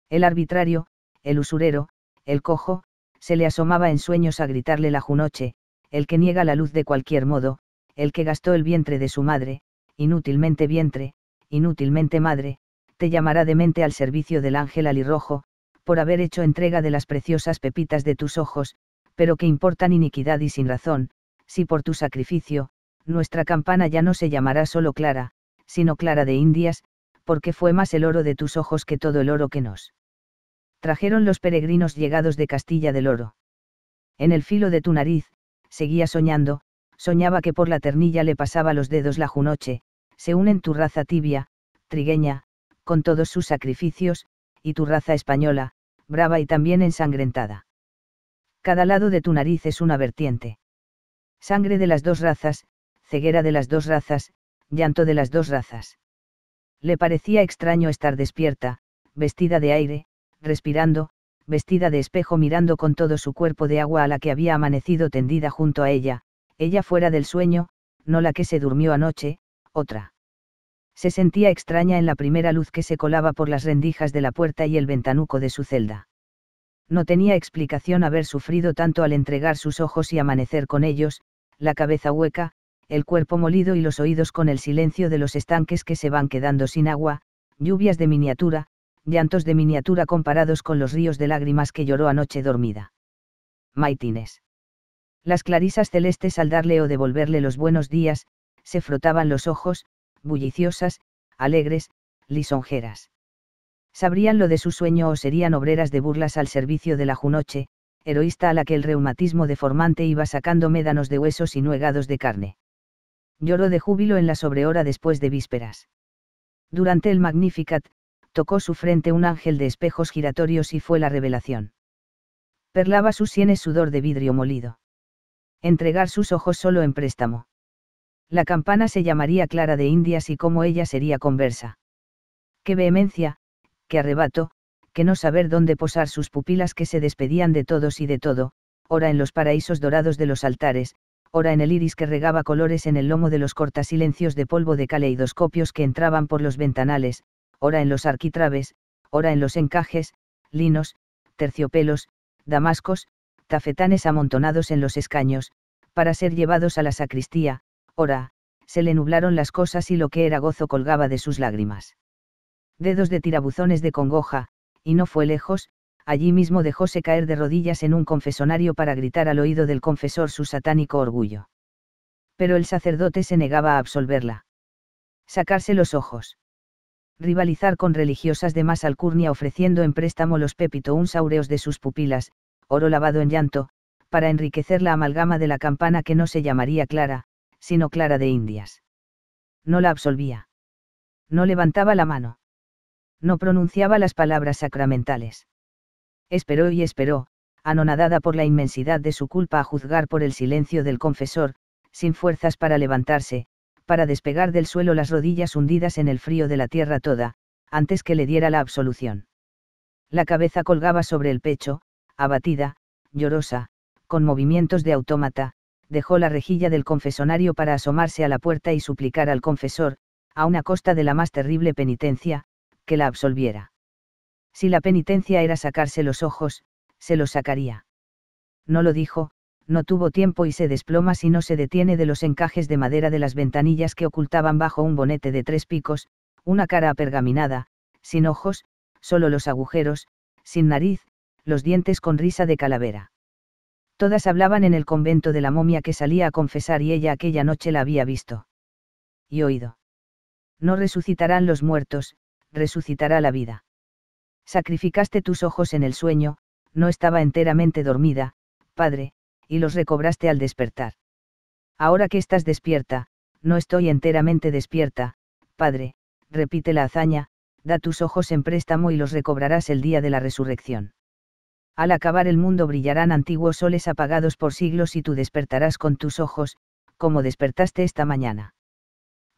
El arbitrario, el usurero, el cojo, se le asomaba en sueños a gritarle la junoche, el que niega la luz de cualquier modo, el que gastó el vientre de su madre, inútilmente vientre, inútilmente madre, te llamará demente al servicio del ángel alirrojo, por haber hecho entrega de las preciosas pepitas de tus ojos, pero que importan iniquidad y sin razón, si por tu sacrificio, nuestra campana ya no se llamará solo Clara, sino Clara de Indias, porque fue más el oro de tus ojos que todo el oro que nos trajeron los peregrinos llegados de Castilla del Oro. En el filo de tu nariz, seguía soñando, soñaba que por la ternilla le pasaba los dedos la junoche, se unen tu raza tibia, trigueña, con todos sus sacrificios, y tu raza española, brava y también ensangrentada. Cada lado de tu nariz es una vertiente. Sangre de las dos razas, ceguera de las dos razas, llanto de las dos razas. Le parecía extraño estar despierta, vestida de aire, respirando, vestida de espejo mirando con todo su cuerpo de agua a la que había amanecido tendida junto a ella, ella fuera del sueño, no la que se durmió anoche, otra. Se sentía extraña en la primera luz que se colaba por las rendijas de la puerta y el ventanuco de su celda. No tenía explicación haber sufrido tanto al entregar sus ojos y amanecer con ellos, la cabeza hueca, el cuerpo molido y los oídos con el silencio de los estanques que se van quedando sin agua, lluvias de miniatura, llantos de miniatura comparados con los ríos de lágrimas que lloró anoche dormida. Maitines. Las clarisas celestes al darle o devolverle los buenos días, se frotaban los ojos, bulliciosas, alegres, lisonjeras. Sabrían lo de su sueño o serían obreras de burlas al servicio de la junoche, heroísta a la que el reumatismo deformante iba sacando médanos de huesos y nuegados de carne. Lloró de júbilo en la sobrehora después de vísperas. Durante el Magnificat, tocó su frente un ángel de espejos giratorios y fue la revelación. Perlaba sus sienes sudor de vidrio molido. Entregar sus ojos solo en préstamo. La campana se llamaría Clara de Indias y como ella sería conversa. ¡Qué vehemencia, qué arrebato, que no saber dónde posar sus pupilas que se despedían de todos y de todo, ora en los paraísos dorados de los altares, ora en el iris que regaba colores en el lomo de los cortasilencios de polvo de caleidoscopios que entraban por los ventanales, ora en los arquitraves, ora en los encajes, linos, terciopelos, damascos, tafetanes amontonados en los escaños, para ser llevados a la sacristía, ora, se le nublaron las cosas y lo que era gozo colgaba de sus lágrimas. Dedos de tirabuzones de congoja, y no fue lejos, allí mismo dejóse caer de rodillas en un confesonario para gritar al oído del confesor su satánico orgullo. Pero el sacerdote se negaba a absolverla. Sacarse los ojos. Rivalizar con religiosas de más alcurnia ofreciendo en préstamo los pépito unsaureos de sus pupilas, oro lavado en llanto, para enriquecer la amalgama de la campana que no se llamaría Clara, sino Clara de Indias. No la absolvía. No levantaba la mano no pronunciaba las palabras sacramentales. Esperó y esperó, anonadada por la inmensidad de su culpa a juzgar por el silencio del confesor, sin fuerzas para levantarse, para despegar del suelo las rodillas hundidas en el frío de la tierra toda, antes que le diera la absolución. La cabeza colgaba sobre el pecho, abatida, llorosa, con movimientos de autómata, dejó la rejilla del confesonario para asomarse a la puerta y suplicar al confesor, a una costa de la más terrible penitencia, que la absolviera. Si la penitencia era sacarse los ojos, se los sacaría. No lo dijo, no tuvo tiempo y se desploma si no se detiene de los encajes de madera de las ventanillas que ocultaban bajo un bonete de tres picos, una cara apergaminada, sin ojos, solo los agujeros, sin nariz, los dientes con risa de calavera. Todas hablaban en el convento de la momia que salía a confesar y ella aquella noche la había visto. Y oído. No resucitarán los muertos, resucitará la vida. Sacrificaste tus ojos en el sueño, no estaba enteramente dormida, padre, y los recobraste al despertar. Ahora que estás despierta, no estoy enteramente despierta, padre, repite la hazaña, da tus ojos en préstamo y los recobrarás el día de la resurrección. Al acabar el mundo brillarán antiguos soles apagados por siglos y tú despertarás con tus ojos, como despertaste esta mañana.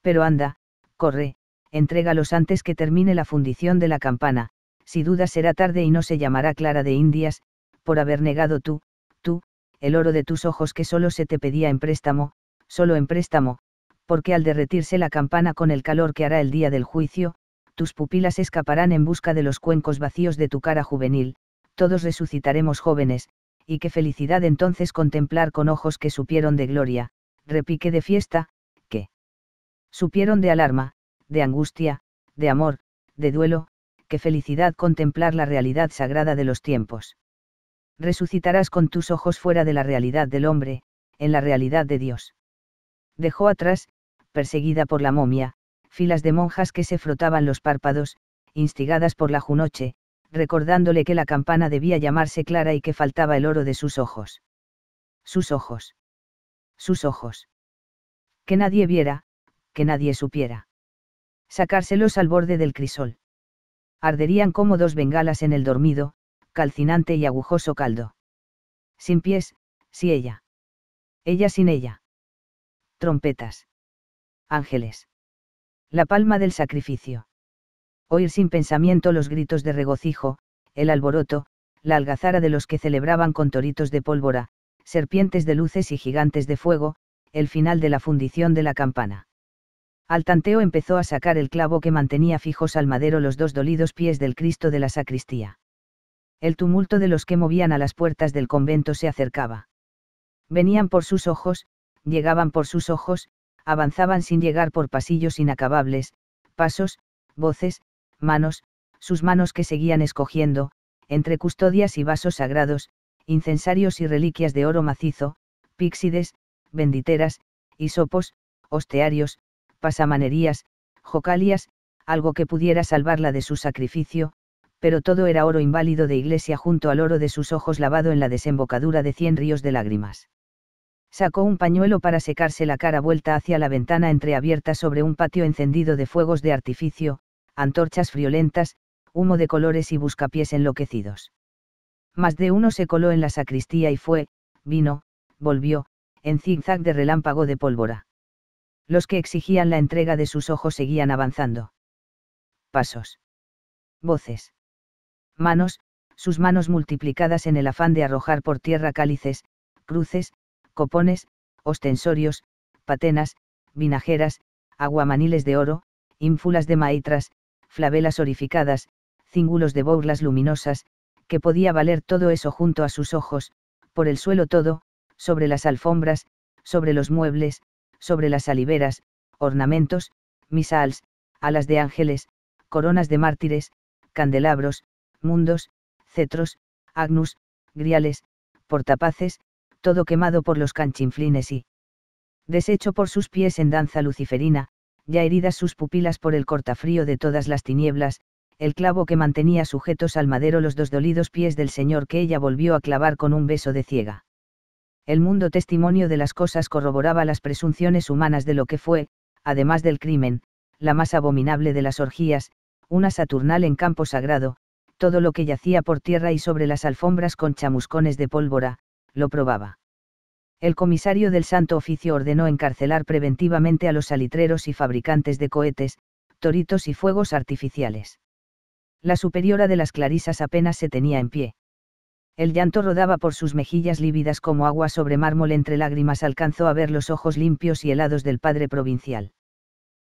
Pero anda, corre, entrégalos antes que termine la fundición de la campana, si duda será tarde y no se llamará Clara de Indias, por haber negado tú, tú, el oro de tus ojos que solo se te pedía en préstamo, solo en préstamo, porque al derretirse la campana con el calor que hará el día del juicio, tus pupilas escaparán en busca de los cuencos vacíos de tu cara juvenil, todos resucitaremos jóvenes, y qué felicidad entonces contemplar con ojos que supieron de gloria, repique de fiesta, que supieron de alarma, de angustia, de amor, de duelo, que felicidad contemplar la realidad sagrada de los tiempos. Resucitarás con tus ojos fuera de la realidad del hombre, en la realidad de Dios. Dejó atrás, perseguida por la momia, filas de monjas que se frotaban los párpados, instigadas por la junoche, recordándole que la campana debía llamarse Clara y que faltaba el oro de sus ojos. Sus ojos. Sus ojos. Que nadie viera, que nadie supiera sacárselos al borde del crisol. Arderían como dos bengalas en el dormido, calcinante y agujoso caldo. Sin pies, si ella. Ella sin ella. Trompetas. Ángeles. La palma del sacrificio. Oír sin pensamiento los gritos de regocijo, el alboroto, la algazara de los que celebraban con toritos de pólvora, serpientes de luces y gigantes de fuego, el final de la fundición de la campana. Al tanteo empezó a sacar el clavo que mantenía fijos al madero los dos dolidos pies del Cristo de la sacristía. El tumulto de los que movían a las puertas del convento se acercaba. Venían por sus ojos, llegaban por sus ojos, avanzaban sin llegar por pasillos inacabables, pasos, voces, manos, sus manos que seguían escogiendo, entre custodias y vasos sagrados, incensarios y reliquias de oro macizo, píxides, benditeras, hisopos, ostearios, pasamanerías, jocalias, algo que pudiera salvarla de su sacrificio, pero todo era oro inválido de iglesia junto al oro de sus ojos lavado en la desembocadura de cien ríos de lágrimas. Sacó un pañuelo para secarse la cara vuelta hacia la ventana entreabierta sobre un patio encendido de fuegos de artificio, antorchas friolentas, humo de colores y buscapiés enloquecidos. Más de uno se coló en la sacristía y fue, vino, volvió, en zigzag de relámpago de pólvora. Los que exigían la entrega de sus ojos seguían avanzando. Pasos. Voces. Manos, sus manos multiplicadas en el afán de arrojar por tierra cálices, cruces, copones, ostensorios, patenas, vinajeras, aguamaniles de oro, ínfulas de maitras, flavelas orificadas, cíngulos de bourlas luminosas, que podía valer todo eso junto a sus ojos, por el suelo todo, sobre las alfombras, sobre los muebles, sobre las saliveras, ornamentos, misals, alas de ángeles, coronas de mártires, candelabros, mundos, cetros, agnus, griales, portapaces, todo quemado por los canchinflines y deshecho por sus pies en danza luciferina, ya heridas sus pupilas por el cortafrío de todas las tinieblas, el clavo que mantenía sujetos al madero los dos dolidos pies del Señor que ella volvió a clavar con un beso de ciega el mundo testimonio de las cosas corroboraba las presunciones humanas de lo que fue, además del crimen, la más abominable de las orgías, una saturnal en campo sagrado, todo lo que yacía por tierra y sobre las alfombras con chamuscones de pólvora, lo probaba. El comisario del Santo Oficio ordenó encarcelar preventivamente a los alitreros y fabricantes de cohetes, toritos y fuegos artificiales. La superiora de las Clarisas apenas se tenía en pie. El llanto rodaba por sus mejillas lívidas como agua sobre mármol entre lágrimas alcanzó a ver los ojos limpios y helados del padre provincial.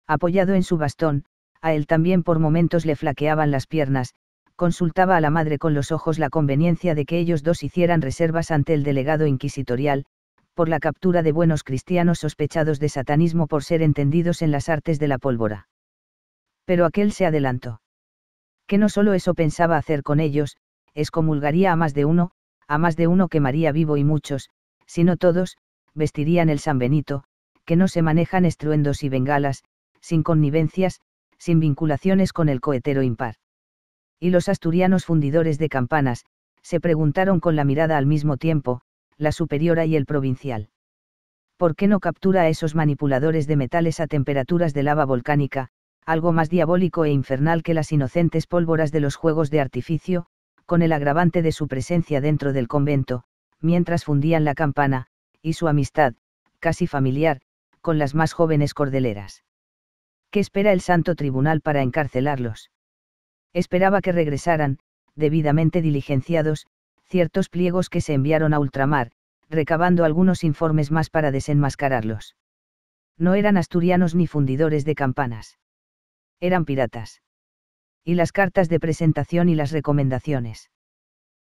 Apoyado en su bastón, a él también por momentos le flaqueaban las piernas, consultaba a la madre con los ojos la conveniencia de que ellos dos hicieran reservas ante el delegado inquisitorial, por la captura de buenos cristianos sospechados de satanismo por ser entendidos en las artes de la pólvora. Pero aquel se adelantó. Que no solo eso pensaba hacer con ellos, excomulgaría a más de uno, a más de uno quemaría vivo y muchos, si no todos, vestirían el San Benito, que no se manejan estruendos y bengalas, sin connivencias, sin vinculaciones con el cohetero impar. Y los asturianos fundidores de campanas, se preguntaron con la mirada al mismo tiempo, la superiora y el provincial. ¿Por qué no captura a esos manipuladores de metales a temperaturas de lava volcánica, algo más diabólico e infernal que las inocentes pólvoras de los juegos de artificio, con el agravante de su presencia dentro del convento, mientras fundían la campana, y su amistad, casi familiar, con las más jóvenes cordeleras. ¿Qué espera el Santo Tribunal para encarcelarlos? Esperaba que regresaran, debidamente diligenciados, ciertos pliegos que se enviaron a ultramar, recabando algunos informes más para desenmascararlos. No eran asturianos ni fundidores de campanas. Eran piratas y las cartas de presentación y las recomendaciones.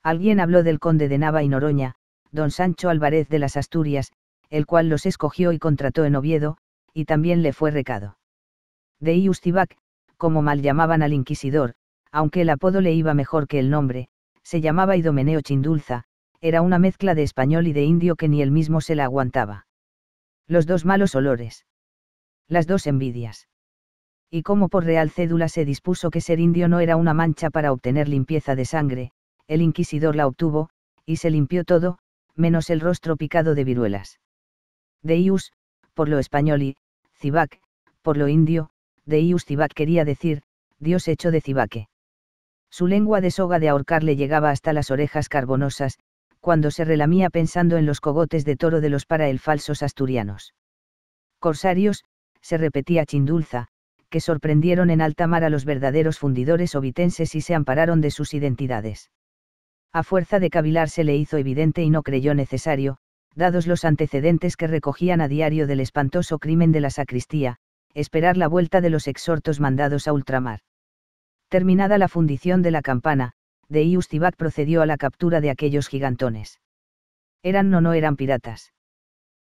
Alguien habló del conde de Nava y Noroña, don Sancho Álvarez de las Asturias, el cual los escogió y contrató en Oviedo, y también le fue recado. De Iustibac, como mal llamaban al inquisidor, aunque el apodo le iba mejor que el nombre, se llamaba Idomeneo Chindulza, era una mezcla de español y de indio que ni él mismo se la aguantaba. Los dos malos olores. Las dos envidias y como por real cédula se dispuso que ser indio no era una mancha para obtener limpieza de sangre, el inquisidor la obtuvo, y se limpió todo, menos el rostro picado de viruelas. Deius, por lo español y, cibac, por lo indio, Deius cibac quería decir, Dios hecho de cibaque. Su lengua de soga de ahorcar le llegaba hasta las orejas carbonosas, cuando se relamía pensando en los cogotes de toro de los para el falsos asturianos. Corsarios, se repetía Chindulza, que sorprendieron en alta mar a los verdaderos fundidores ovitenses y se ampararon de sus identidades. A fuerza de cavilar se le hizo evidente y no creyó necesario, dados los antecedentes que recogían a diario del espantoso crimen de la sacristía, esperar la vuelta de los exhortos mandados a ultramar. Terminada la fundición de la campana, de procedió a la captura de aquellos gigantones. Eran o no eran piratas.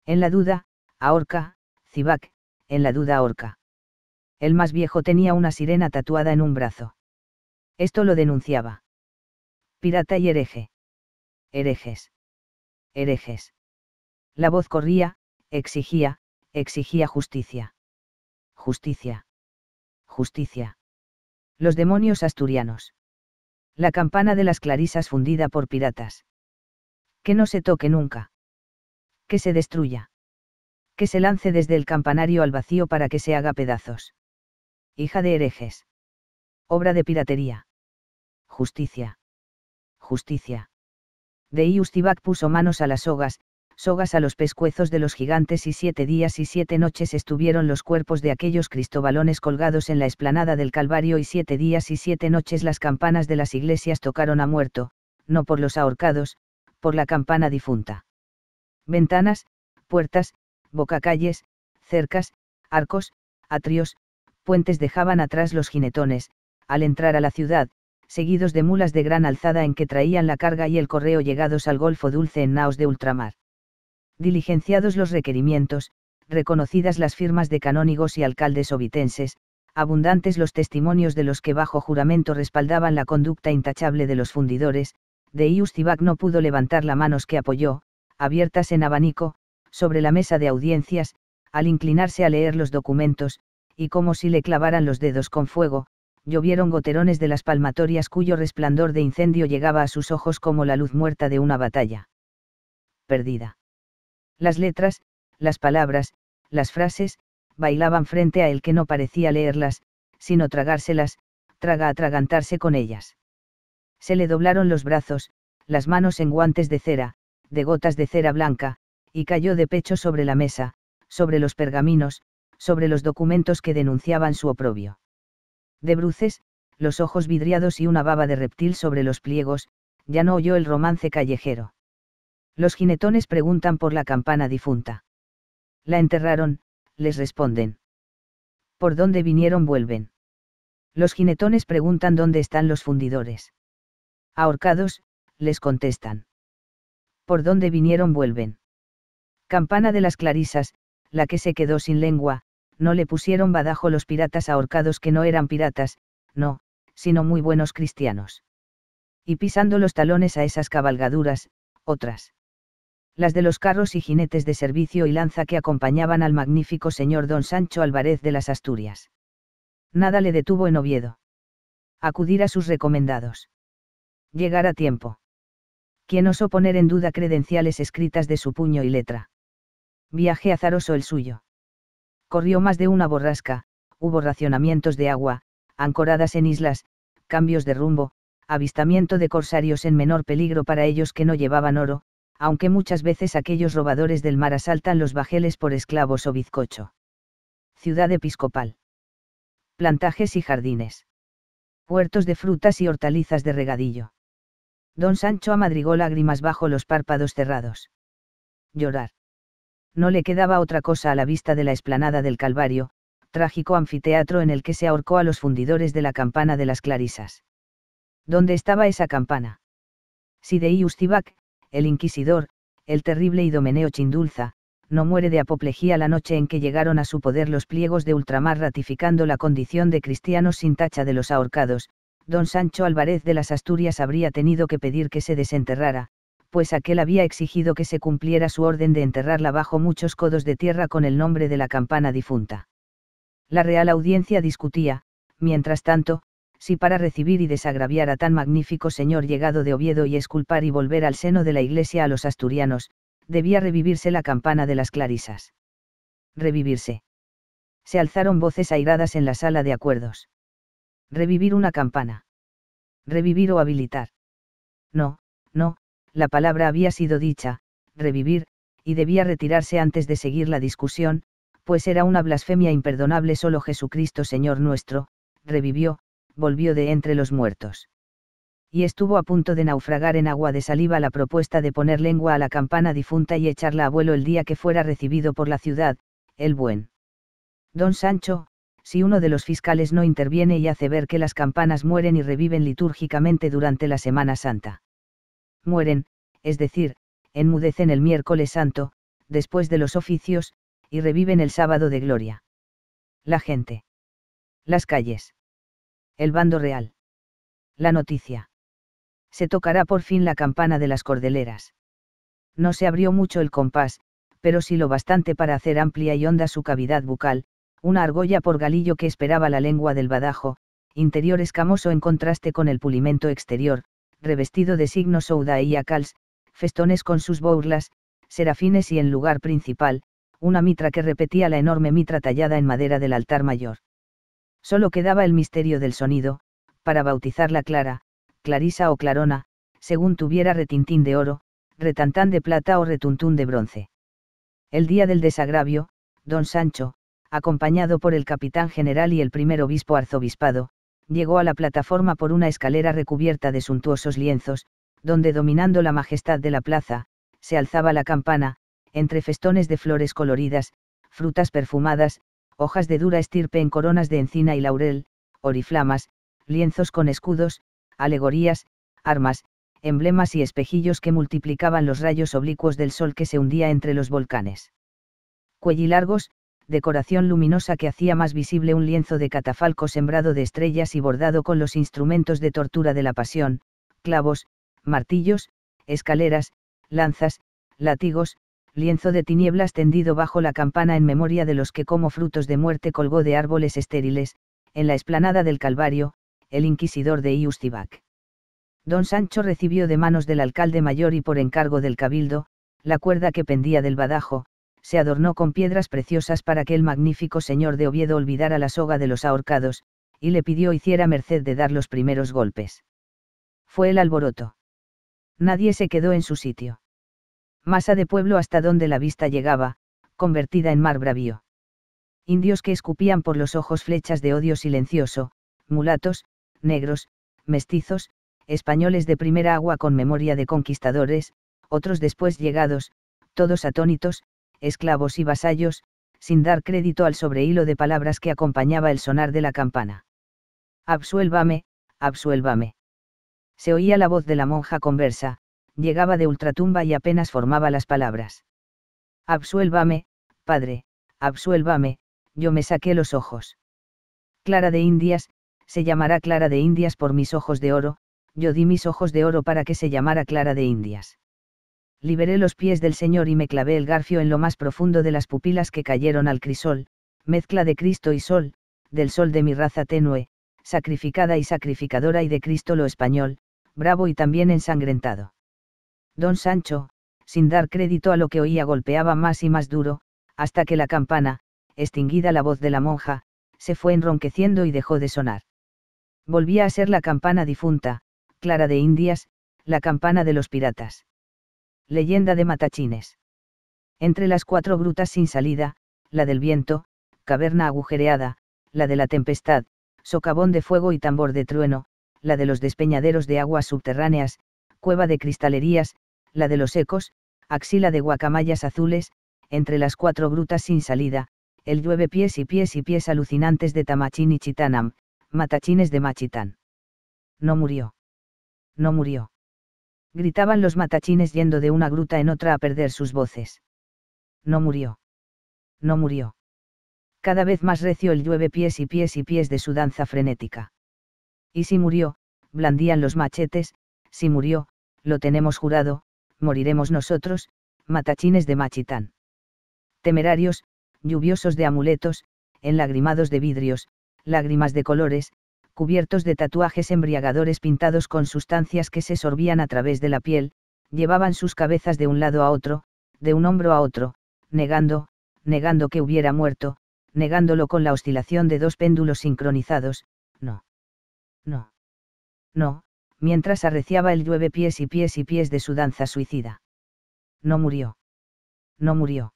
En la duda, ahorca, Cibac, en la duda ahorca. El más viejo tenía una sirena tatuada en un brazo. Esto lo denunciaba. Pirata y hereje. Herejes. Herejes. La voz corría, exigía, exigía justicia. Justicia. Justicia. Los demonios asturianos. La campana de las clarisas fundida por piratas. Que no se toque nunca. Que se destruya. Que se lance desde el campanario al vacío para que se haga pedazos. Hija de herejes. Obra de piratería. Justicia. Justicia. De Iustibac puso manos a las sogas, sogas a los pescuezos de los gigantes y siete días y siete noches estuvieron los cuerpos de aquellos cristobalones colgados en la esplanada del Calvario y siete días y siete noches las campanas de las iglesias tocaron a muerto, no por los ahorcados, por la campana difunta. Ventanas, puertas, bocacalles, cercas, arcos, atrios, puentes dejaban atrás los jinetones, al entrar a la ciudad, seguidos de mulas de gran alzada en que traían la carga y el correo llegados al Golfo Dulce en naos de ultramar. Diligenciados los requerimientos, reconocidas las firmas de canónigos y alcaldes ovitenses, abundantes los testimonios de los que bajo juramento respaldaban la conducta intachable de los fundidores, de Iustibac no pudo levantar la manos que apoyó, abiertas en abanico, sobre la mesa de audiencias, al inclinarse a leer los documentos, y como si le clavaran los dedos con fuego, llovieron goterones de las palmatorias cuyo resplandor de incendio llegaba a sus ojos como la luz muerta de una batalla. Perdida. Las letras, las palabras, las frases, bailaban frente a él que no parecía leerlas, sino tragárselas, traga atragantarse con ellas. Se le doblaron los brazos, las manos en guantes de cera, de gotas de cera blanca, y cayó de pecho sobre la mesa, sobre los pergaminos, sobre los documentos que denunciaban su oprobio. De bruces, los ojos vidriados y una baba de reptil sobre los pliegos, ya no oyó el romance callejero. Los jinetones preguntan por la campana difunta. La enterraron, les responden. Por dónde vinieron vuelven. Los jinetones preguntan dónde están los fundidores. Ahorcados, les contestan. Por dónde vinieron vuelven. Campana de las Clarisas, la que se quedó sin lengua, no le pusieron badajo los piratas ahorcados que no eran piratas, no, sino muy buenos cristianos. Y pisando los talones a esas cabalgaduras, otras. Las de los carros y jinetes de servicio y lanza que acompañaban al magnífico señor don Sancho Álvarez de las Asturias. Nada le detuvo en Oviedo. Acudir a sus recomendados. Llegar a tiempo. Quien osó poner en duda credenciales escritas de su puño y letra. Viaje azaroso el suyo Corrió más de una borrasca, hubo racionamientos de agua, ancoradas en islas, cambios de rumbo, avistamiento de corsarios en menor peligro para ellos que no llevaban oro, aunque muchas veces aquellos robadores del mar asaltan los bajeles por esclavos o bizcocho. Ciudad episcopal. Plantajes y jardines. Puertos de frutas y hortalizas de regadillo. Don Sancho amadrigó lágrimas bajo los párpados cerrados. Llorar no le quedaba otra cosa a la vista de la esplanada del Calvario, trágico anfiteatro en el que se ahorcó a los fundidores de la campana de las Clarisas. ¿Dónde estaba esa campana? Si de Ustibac, el inquisidor, el terrible Idomeneo Chindulza, no muere de apoplejía la noche en que llegaron a su poder los pliegos de ultramar ratificando la condición de cristianos sin tacha de los ahorcados, don Sancho Álvarez de las Asturias habría tenido que pedir que se desenterrara, pues aquel había exigido que se cumpliera su orden de enterrarla bajo muchos codos de tierra con el nombre de la campana difunta. La Real Audiencia discutía, mientras tanto, si para recibir y desagraviar a tan magnífico señor llegado de Oviedo y esculpar y volver al seno de la iglesia a los asturianos, debía revivirse la campana de las Clarisas. Revivirse. Se alzaron voces airadas en la sala de acuerdos. Revivir una campana. Revivir o habilitar. No, no, la palabra había sido dicha, revivir, y debía retirarse antes de seguir la discusión, pues era una blasfemia imperdonable solo Jesucristo Señor nuestro, revivió, volvió de entre los muertos. Y estuvo a punto de naufragar en agua de saliva la propuesta de poner lengua a la campana difunta y echarla a vuelo el día que fuera recibido por la ciudad, el buen. Don Sancho, si uno de los fiscales no interviene y hace ver que las campanas mueren y reviven litúrgicamente durante la Semana Santa mueren, es decir, enmudecen el miércoles santo, después de los oficios, y reviven el sábado de gloria. La gente. Las calles. El bando real. La noticia. Se tocará por fin la campana de las cordeleras. No se abrió mucho el compás, pero sí lo bastante para hacer amplia y honda su cavidad bucal, una argolla por galillo que esperaba la lengua del badajo, interior escamoso en contraste con el pulimento exterior, revestido de signos y acals, festones con sus bourlas, serafines y en lugar principal, una mitra que repetía la enorme mitra tallada en madera del altar mayor. Solo quedaba el misterio del sonido, para bautizar la clara, clarisa o clarona, según tuviera retintín de oro, retantán de plata o retuntún de bronce. El día del desagravio, don Sancho, acompañado por el capitán general y el primer obispo arzobispado, llegó a la plataforma por una escalera recubierta de suntuosos lienzos, donde dominando la majestad de la plaza, se alzaba la campana, entre festones de flores coloridas, frutas perfumadas, hojas de dura estirpe en coronas de encina y laurel, oriflamas, lienzos con escudos, alegorías, armas, emblemas y espejillos que multiplicaban los rayos oblicuos del sol que se hundía entre los volcanes. Cuellilargos, decoración luminosa que hacía más visible un lienzo de catafalco sembrado de estrellas y bordado con los instrumentos de tortura de la pasión, clavos, martillos, escaleras, lanzas, látigos, lienzo de tinieblas tendido bajo la campana en memoria de los que como frutos de muerte colgó de árboles estériles, en la explanada del Calvario, el inquisidor de Iustibac. Don Sancho recibió de manos del alcalde mayor y por encargo del cabildo, la cuerda que pendía del badajo, se adornó con piedras preciosas para que el magnífico señor de Oviedo olvidara la soga de los ahorcados, y le pidió hiciera merced de dar los primeros golpes. Fue el alboroto. Nadie se quedó en su sitio. Masa de pueblo hasta donde la vista llegaba, convertida en mar bravío. Indios que escupían por los ojos flechas de odio silencioso, mulatos, negros, mestizos, españoles de primera agua con memoria de conquistadores, otros después llegados, todos atónitos, esclavos y vasallos, sin dar crédito al sobrehilo de palabras que acompañaba el sonar de la campana. Absuélvame, absuélvame. Se oía la voz de la monja conversa, llegaba de ultratumba y apenas formaba las palabras. Absuélvame, padre, absuélvame, yo me saqué los ojos. Clara de Indias, se llamará Clara de Indias por mis ojos de oro, yo di mis ojos de oro para que se llamara Clara de Indias liberé los pies del Señor y me clavé el garfio en lo más profundo de las pupilas que cayeron al crisol, mezcla de Cristo y sol, del sol de mi raza tenue, sacrificada y sacrificadora y de Cristo lo español, bravo y también ensangrentado. Don Sancho, sin dar crédito a lo que oía, golpeaba más y más duro, hasta que la campana, extinguida la voz de la monja, se fue enronqueciendo y dejó de sonar. Volvía a ser la campana difunta, Clara de Indias, la campana de los piratas. Leyenda de Matachines. Entre las cuatro grutas sin salida, la del viento, caverna agujereada, la de la tempestad, socavón de fuego y tambor de trueno, la de los despeñaderos de aguas subterráneas, cueva de cristalerías, la de los ecos, axila de guacamayas azules, entre las cuatro grutas sin salida, el llueve pies y pies y pies alucinantes de Tamachín y Chitanam, matachines de Machitán. No murió. No murió. Gritaban los matachines yendo de una gruta en otra a perder sus voces. No murió. No murió. Cada vez más recio el llueve pies y pies y pies de su danza frenética. Y si murió, blandían los machetes, si murió, lo tenemos jurado, moriremos nosotros, matachines de machitán. Temerarios, lluviosos de amuletos, enlagrimados de vidrios, lágrimas de colores, cubiertos de tatuajes embriagadores pintados con sustancias que se sorbían a través de la piel, llevaban sus cabezas de un lado a otro, de un hombro a otro, negando, negando que hubiera muerto, negándolo con la oscilación de dos péndulos sincronizados, no. No. No, mientras arreciaba el llueve pies y pies y pies de su danza suicida. No murió. No murió.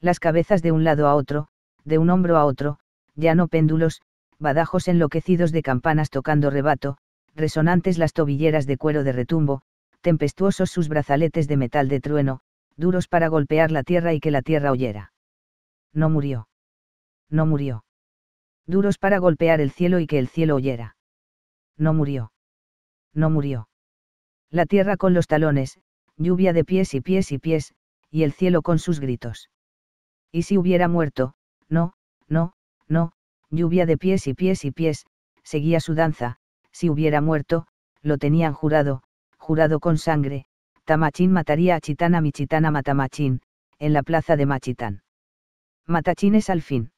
Las cabezas de un lado a otro, de un hombro a otro, ya no péndulos, badajos enloquecidos de campanas tocando rebato, resonantes las tobilleras de cuero de retumbo, tempestuosos sus brazaletes de metal de trueno, duros para golpear la tierra y que la tierra oyera. No murió. No murió. Duros para golpear el cielo y que el cielo oyera. No murió. No murió. La tierra con los talones, lluvia de pies y pies y pies, y el cielo con sus gritos. Y si hubiera muerto, no, no, no, lluvia de pies y pies y pies, seguía su danza, si hubiera muerto, lo tenían jurado, jurado con sangre, Tamachín mataría a Chitana Michitana Matamachín, en la plaza de Machitán. Matachines al fin.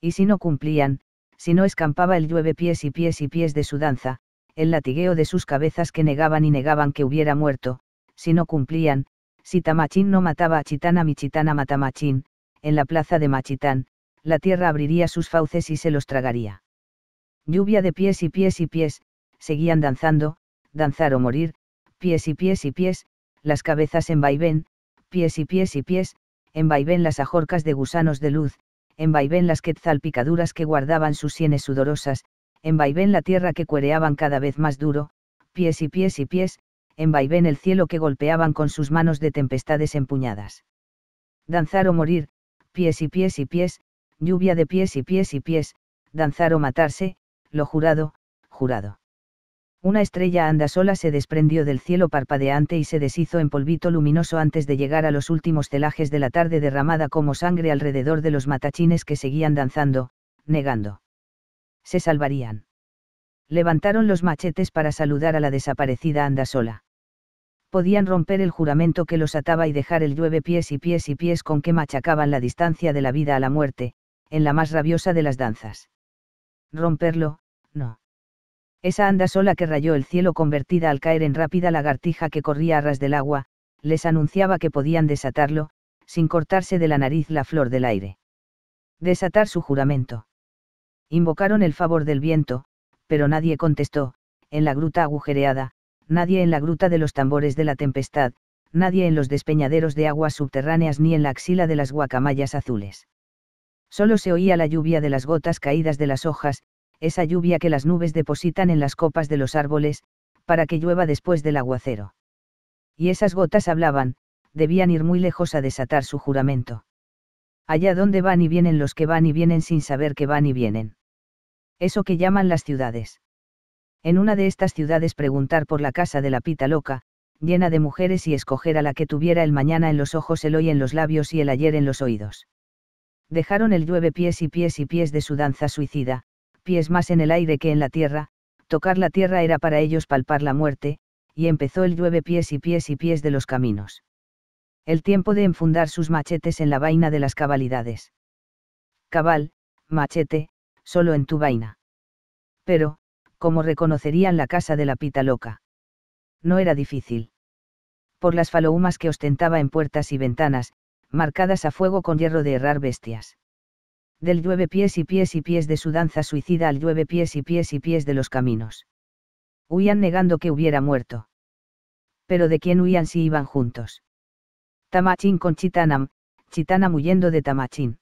Y si no cumplían, si no escampaba el llueve pies y pies y pies de su danza, el latigueo de sus cabezas que negaban y negaban que hubiera muerto, si no cumplían, si Tamachín no mataba a chitana Michitana Matamachín, en la plaza de Machitán, la tierra abriría sus fauces y se los tragaría. Lluvia de pies y pies y pies, seguían danzando, danzar o morir, pies y pies y pies, las cabezas en vaivén, pies y pies y pies, en vaivén las ajorcas de gusanos de luz, en vaivén las quetzalpicaduras que guardaban sus sienes sudorosas, en vaivén la tierra que cuereaban cada vez más duro, pies y pies y pies, en vaivén el cielo que golpeaban con sus manos de tempestades empuñadas. Danzar o morir, pies y pies y pies, lluvia de pies y pies y pies, danzar o matarse, lo jurado, jurado. Una estrella anda sola se desprendió del cielo parpadeante y se deshizo en polvito luminoso antes de llegar a los últimos celajes de la tarde derramada como sangre alrededor de los matachines que seguían danzando, negando. Se salvarían. Levantaron los machetes para saludar a la desaparecida anda sola. Podían romper el juramento que los ataba y dejar el llueve pies y pies y pies con que machacaban la distancia de la vida a la muerte, en la más rabiosa de las danzas. Romperlo, no. Esa anda sola que rayó el cielo convertida al caer en rápida lagartija que corría a ras del agua, les anunciaba que podían desatarlo, sin cortarse de la nariz la flor del aire. Desatar su juramento. Invocaron el favor del viento, pero nadie contestó, en la gruta agujereada, nadie en la gruta de los tambores de la tempestad, nadie en los despeñaderos de aguas subterráneas ni en la axila de las guacamayas azules. Solo se oía la lluvia de las gotas caídas de las hojas, esa lluvia que las nubes depositan en las copas de los árboles, para que llueva después del aguacero. Y esas gotas hablaban, debían ir muy lejos a desatar su juramento. Allá donde van y vienen los que van y vienen sin saber que van y vienen. Eso que llaman las ciudades. En una de estas ciudades preguntar por la casa de la pita loca, llena de mujeres y escoger a la que tuviera el mañana en los ojos, el hoy en los labios y el ayer en los oídos dejaron el llueve pies y pies y pies de su danza suicida, pies más en el aire que en la tierra, tocar la tierra era para ellos palpar la muerte, y empezó el llueve pies y pies y pies de los caminos. El tiempo de enfundar sus machetes en la vaina de las cabalidades. Cabal, machete, solo en tu vaina. Pero, como reconocerían la casa de la pita loca? No era difícil. Por las faloumas que ostentaba en puertas y ventanas, marcadas a fuego con hierro de errar bestias. Del llueve pies y pies y pies de su danza suicida al llueve pies y pies y pies de los caminos. Huían negando que hubiera muerto. Pero de quién huían si iban juntos. Tamachín con Chitanam, Chitanam huyendo de Tamachín.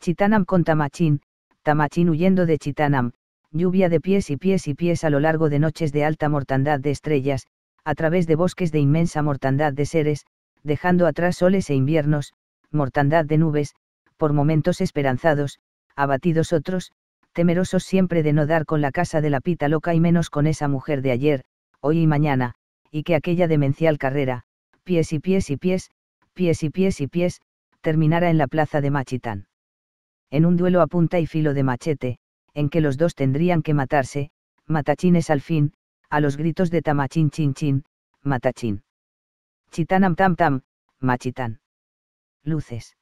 Chitanam con Tamachín, Tamachín huyendo de Chitanam, lluvia de pies y pies y pies a lo largo de noches de alta mortandad de estrellas, a través de bosques de inmensa mortandad de seres, dejando atrás soles e inviernos, mortandad de nubes, por momentos esperanzados, abatidos otros, temerosos siempre de no dar con la casa de la pita loca y menos con esa mujer de ayer, hoy y mañana, y que aquella demencial carrera, pies y pies y pies, pies y pies y pies, terminara en la plaza de Machitán. En un duelo a punta y filo de machete, en que los dos tendrían que matarse, matachines al fin, a los gritos de tamachín chin chin, matachín. Chitanam tam tam, machitán. Luces.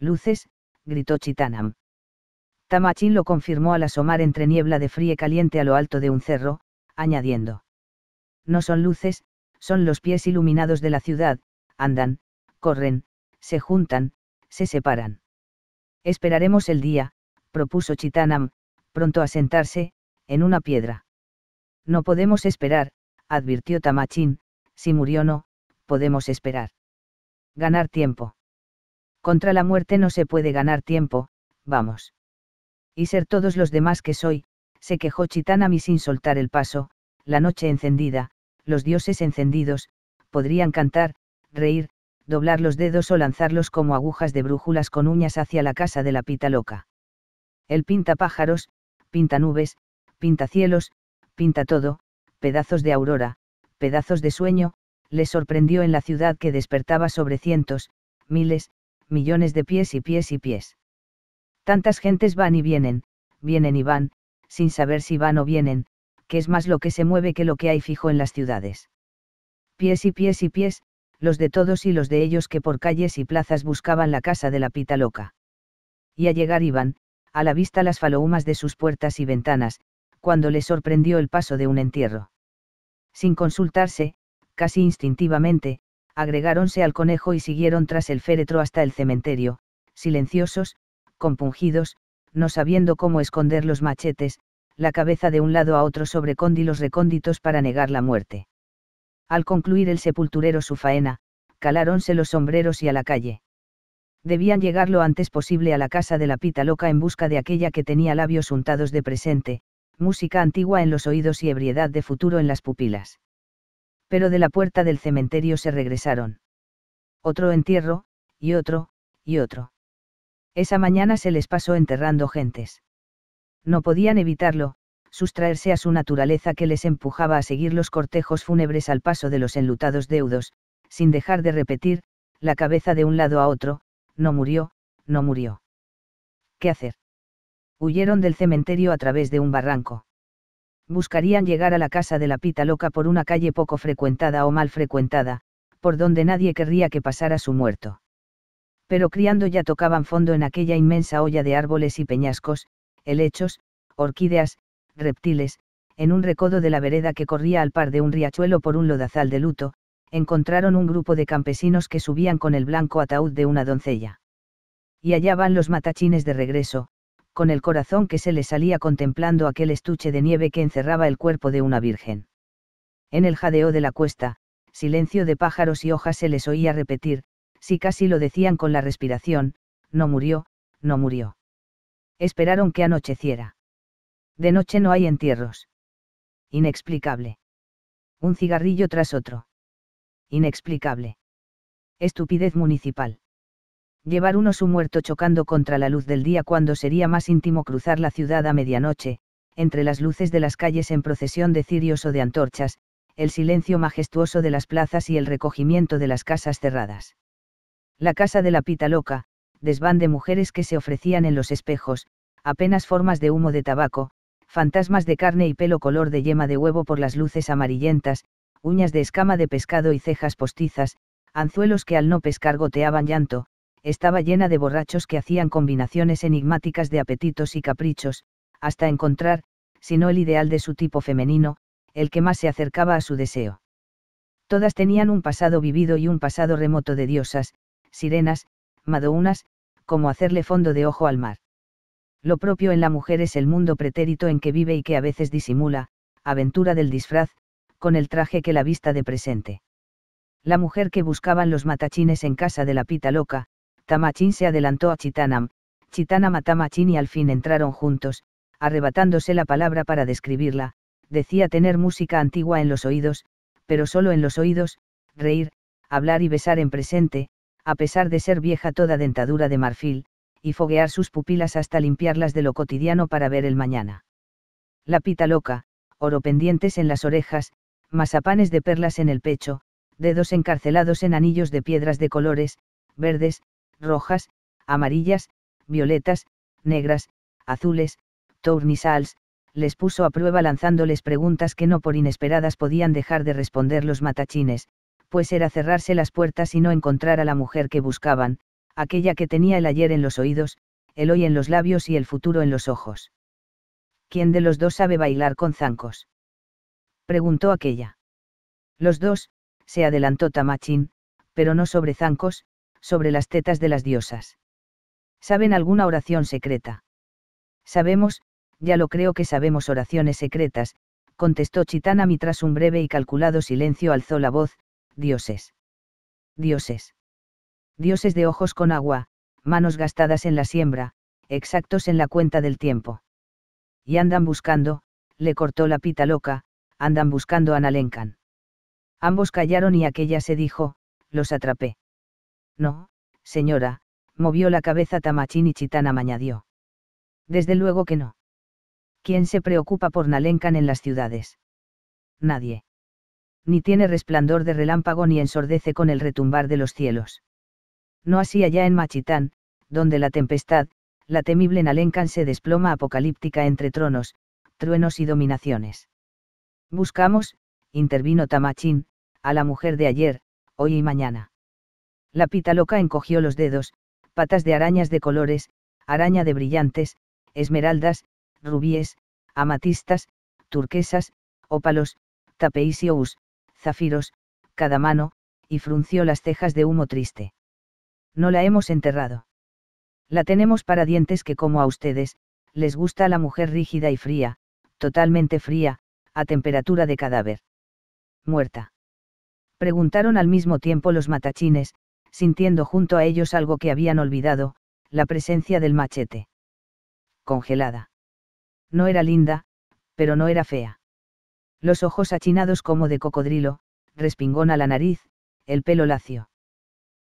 Luces, gritó Chitanam. Tamachín lo confirmó al asomar entre niebla de frío caliente a lo alto de un cerro, añadiendo. No son luces, son los pies iluminados de la ciudad, andan, corren, se juntan, se separan. Esperaremos el día, propuso Chitanam, pronto a sentarse, en una piedra. No podemos esperar, advirtió Tamachín, si murió no, podemos esperar. Ganar tiempo. Contra la muerte no se puede ganar tiempo, vamos. Y ser todos los demás que soy, se quejó Chitanami sin soltar el paso, la noche encendida, los dioses encendidos, podrían cantar, reír, doblar los dedos o lanzarlos como agujas de brújulas con uñas hacia la casa de la pita loca. Él pinta pájaros, pinta nubes, pinta cielos, pinta todo, pedazos de aurora, pedazos de sueño, les sorprendió en la ciudad que despertaba sobre cientos, miles, millones de pies y pies y pies. Tantas gentes van y vienen, vienen y van, sin saber si van o vienen, que es más lo que se mueve que lo que hay fijo en las ciudades. Pies y pies y pies, los de todos y los de ellos que por calles y plazas buscaban la casa de la pita loca. Y a llegar iban, a la vista las faloumas de sus puertas y ventanas, cuando les sorprendió el paso de un entierro. Sin consultarse, casi instintivamente, agregáronse al conejo y siguieron tras el féretro hasta el cementerio, silenciosos, compungidos, no sabiendo cómo esconder los machetes, la cabeza de un lado a otro sobre cóndilos recónditos para negar la muerte. Al concluir el sepulturero su faena, caláronse los sombreros y a la calle. Debían llegar lo antes posible a la casa de la pita loca en busca de aquella que tenía labios untados de presente, música antigua en los oídos y ebriedad de futuro en las pupilas pero de la puerta del cementerio se regresaron. Otro entierro, y otro, y otro. Esa mañana se les pasó enterrando gentes. No podían evitarlo, sustraerse a su naturaleza que les empujaba a seguir los cortejos fúnebres al paso de los enlutados deudos, sin dejar de repetir, la cabeza de un lado a otro, no murió, no murió. ¿Qué hacer? Huyeron del cementerio a través de un barranco buscarían llegar a la casa de la pita loca por una calle poco frecuentada o mal frecuentada, por donde nadie querría que pasara su muerto. Pero criando ya tocaban fondo en aquella inmensa olla de árboles y peñascos, helechos, orquídeas, reptiles, en un recodo de la vereda que corría al par de un riachuelo por un lodazal de luto, encontraron un grupo de campesinos que subían con el blanco ataúd de una doncella. Y allá van los matachines de regreso, con el corazón que se le salía contemplando aquel estuche de nieve que encerraba el cuerpo de una virgen. En el jadeo de la cuesta, silencio de pájaros y hojas se les oía repetir, si casi lo decían con la respiración, no murió, no murió. Esperaron que anocheciera. De noche no hay entierros. Inexplicable. Un cigarrillo tras otro. Inexplicable. Estupidez municipal llevar uno su muerto chocando contra la luz del día cuando sería más íntimo cruzar la ciudad a medianoche, entre las luces de las calles en procesión de cirios o de antorchas, el silencio majestuoso de las plazas y el recogimiento de las casas cerradas. La casa de la pita loca, desván de mujeres que se ofrecían en los espejos, apenas formas de humo de tabaco, fantasmas de carne y pelo color de yema de huevo por las luces amarillentas, uñas de escama de pescado y cejas postizas, anzuelos que al no pescar goteaban llanto, estaba llena de borrachos que hacían combinaciones enigmáticas de apetitos y caprichos, hasta encontrar, si no el ideal de su tipo femenino, el que más se acercaba a su deseo. Todas tenían un pasado vivido y un pasado remoto de diosas, sirenas, madounas, como hacerle fondo de ojo al mar. Lo propio en la mujer es el mundo pretérito en que vive y que a veces disimula, aventura del disfraz, con el traje que la vista de presente. La mujer que buscaban los matachines en casa de la pita loca, Tamachín se adelantó a Chitanam, Chitanam a Tamachín y al fin entraron juntos, arrebatándose la palabra para describirla, decía tener música antigua en los oídos, pero solo en los oídos, reír, hablar y besar en presente, a pesar de ser vieja toda dentadura de marfil, y foguear sus pupilas hasta limpiarlas de lo cotidiano para ver el mañana. La pita loca, oro pendientes en las orejas, mazapanes de perlas en el pecho, dedos encarcelados en anillos de piedras de colores, verdes, rojas, amarillas, violetas, negras, azules, tournisals, les puso a prueba lanzándoles preguntas que no por inesperadas podían dejar de responder los matachines, pues era cerrarse las puertas y no encontrar a la mujer que buscaban, aquella que tenía el ayer en los oídos, el hoy en los labios y el futuro en los ojos. ¿Quién de los dos sabe bailar con zancos? preguntó aquella. Los dos, se adelantó Tamachín, pero no sobre zancos, sobre las tetas de las diosas. ¿Saben alguna oración secreta? Sabemos, ya lo creo que sabemos oraciones secretas, contestó Y tras un breve y calculado silencio alzó la voz, dioses. Dioses. Dioses de ojos con agua, manos gastadas en la siembra, exactos en la cuenta del tiempo. Y andan buscando, le cortó la pita loca, andan buscando a Nalencan. Ambos callaron y aquella se dijo, los atrapé. No, señora, movió la cabeza Tamachín y Chitana añadió. Desde luego que no. ¿Quién se preocupa por Nalencan en las ciudades? Nadie. Ni tiene resplandor de relámpago ni ensordece con el retumbar de los cielos. No así allá en Machitán, donde la tempestad, la temible Nalencan se desploma apocalíptica entre tronos, truenos y dominaciones. Buscamos, intervino Tamachín, a la mujer de ayer, hoy y mañana. La pita loca encogió los dedos, patas de arañas de colores, araña de brillantes, esmeraldas, rubíes, amatistas, turquesas, ópalos, tapeísios, zafiros, cada mano, y frunció las cejas de humo triste. No la hemos enterrado. La tenemos para dientes que como a ustedes, les gusta a la mujer rígida y fría, totalmente fría, a temperatura de cadáver. Muerta. Preguntaron al mismo tiempo los matachines, sintiendo junto a ellos algo que habían olvidado, la presencia del machete. Congelada. No era linda, pero no era fea. Los ojos achinados como de cocodrilo, respingón a la nariz, el pelo lacio.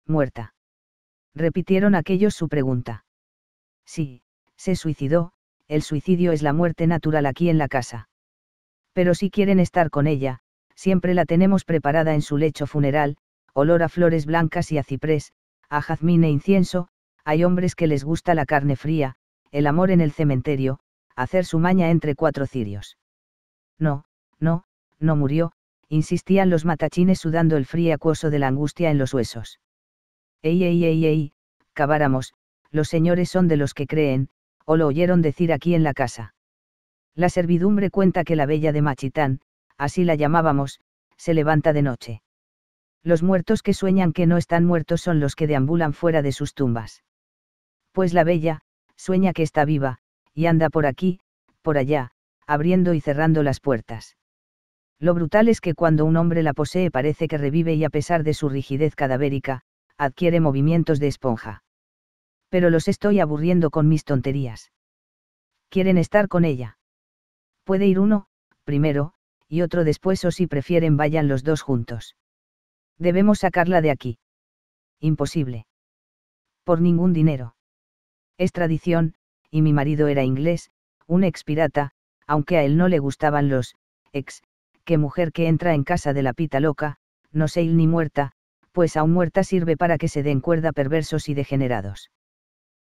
Muerta. Repitieron aquellos su pregunta. Sí, se suicidó, el suicidio es la muerte natural aquí en la casa. Pero si quieren estar con ella, siempre la tenemos preparada en su lecho funeral, olor a flores blancas y a ciprés, a jazmín e incienso, hay hombres que les gusta la carne fría, el amor en el cementerio, hacer su maña entre cuatro cirios. No, no, no murió, insistían los matachines sudando el frío acuoso de la angustia en los huesos. Ey, ey, ey, ey, cabáramos, los señores son de los que creen, o lo oyeron decir aquí en la casa. La servidumbre cuenta que la bella de Machitán, así la llamábamos, se levanta de noche. Los muertos que sueñan que no están muertos son los que deambulan fuera de sus tumbas. Pues la bella, sueña que está viva, y anda por aquí, por allá, abriendo y cerrando las puertas. Lo brutal es que cuando un hombre la posee parece que revive y a pesar de su rigidez cadavérica, adquiere movimientos de esponja. Pero los estoy aburriendo con mis tonterías. Quieren estar con ella. Puede ir uno, primero, y otro después o si prefieren vayan los dos juntos. Debemos sacarla de aquí. Imposible. Por ningún dinero. Es tradición, y mi marido era inglés, un expirata, aunque a él no le gustaban los ex, que mujer que entra en casa de la pita loca, no sé ni muerta, pues aún muerta sirve para que se den cuerda perversos y degenerados.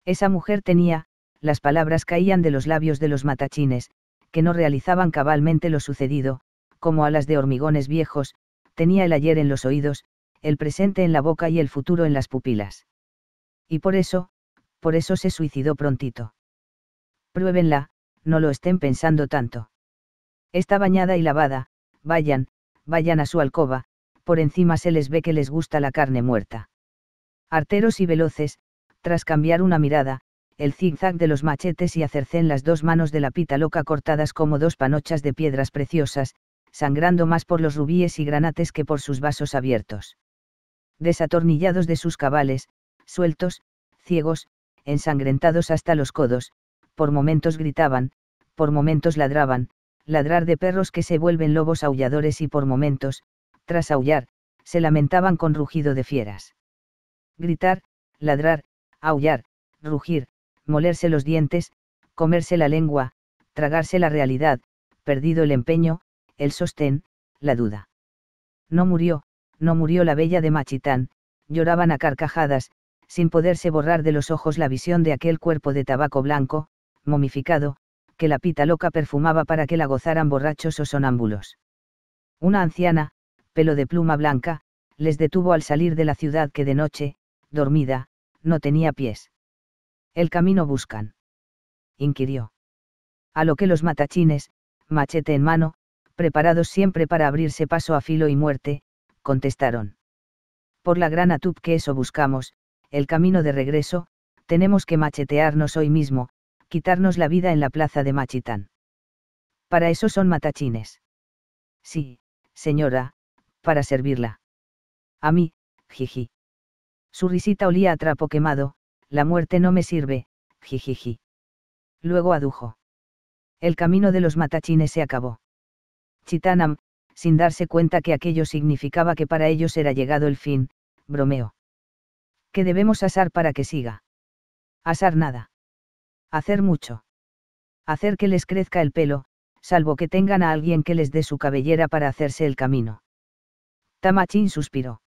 Esa mujer tenía, las palabras caían de los labios de los matachines, que no realizaban cabalmente lo sucedido, como a las de hormigones viejos, tenía el ayer en los oídos, el presente en la boca y el futuro en las pupilas. Y por eso, por eso se suicidó prontito. Pruébenla, no lo estén pensando tanto. Está bañada y lavada, vayan, vayan a su alcoba, por encima se les ve que les gusta la carne muerta. Arteros y veloces, tras cambiar una mirada, el zigzag de los machetes y acercen las dos manos de la pita loca cortadas como dos panochas de piedras preciosas, sangrando más por los rubíes y granates que por sus vasos abiertos. Desatornillados de sus cabales, sueltos, ciegos, ensangrentados hasta los codos, por momentos gritaban, por momentos ladraban, ladrar de perros que se vuelven lobos aulladores y por momentos, tras aullar, se lamentaban con rugido de fieras. Gritar, ladrar, aullar, rugir, molerse los dientes, comerse la lengua, tragarse la realidad, perdido el empeño, el sostén, la duda. No murió, no murió la bella de Machitán, lloraban a carcajadas, sin poderse borrar de los ojos la visión de aquel cuerpo de tabaco blanco, momificado, que la pita loca perfumaba para que la gozaran borrachos o sonámbulos. Una anciana, pelo de pluma blanca, les detuvo al salir de la ciudad que de noche, dormida, no tenía pies. El camino buscan. Inquirió. A lo que los matachines, machete en mano, preparados siempre para abrirse paso a filo y muerte, contestaron. Por la gran atub que eso buscamos, el camino de regreso, tenemos que machetearnos hoy mismo, quitarnos la vida en la plaza de Machitán. Para eso son matachines. Sí, señora, para servirla. A mí, jiji. Su risita olía a trapo quemado, la muerte no me sirve, jijiji. Luego adujo. El camino de los matachines se acabó. Chitanam, sin darse cuenta que aquello significaba que para ellos era llegado el fin, bromeo. ¿Qué debemos asar para que siga? Asar nada. Hacer mucho. Hacer que les crezca el pelo, salvo que tengan a alguien que les dé su cabellera para hacerse el camino. Tamachín suspiró.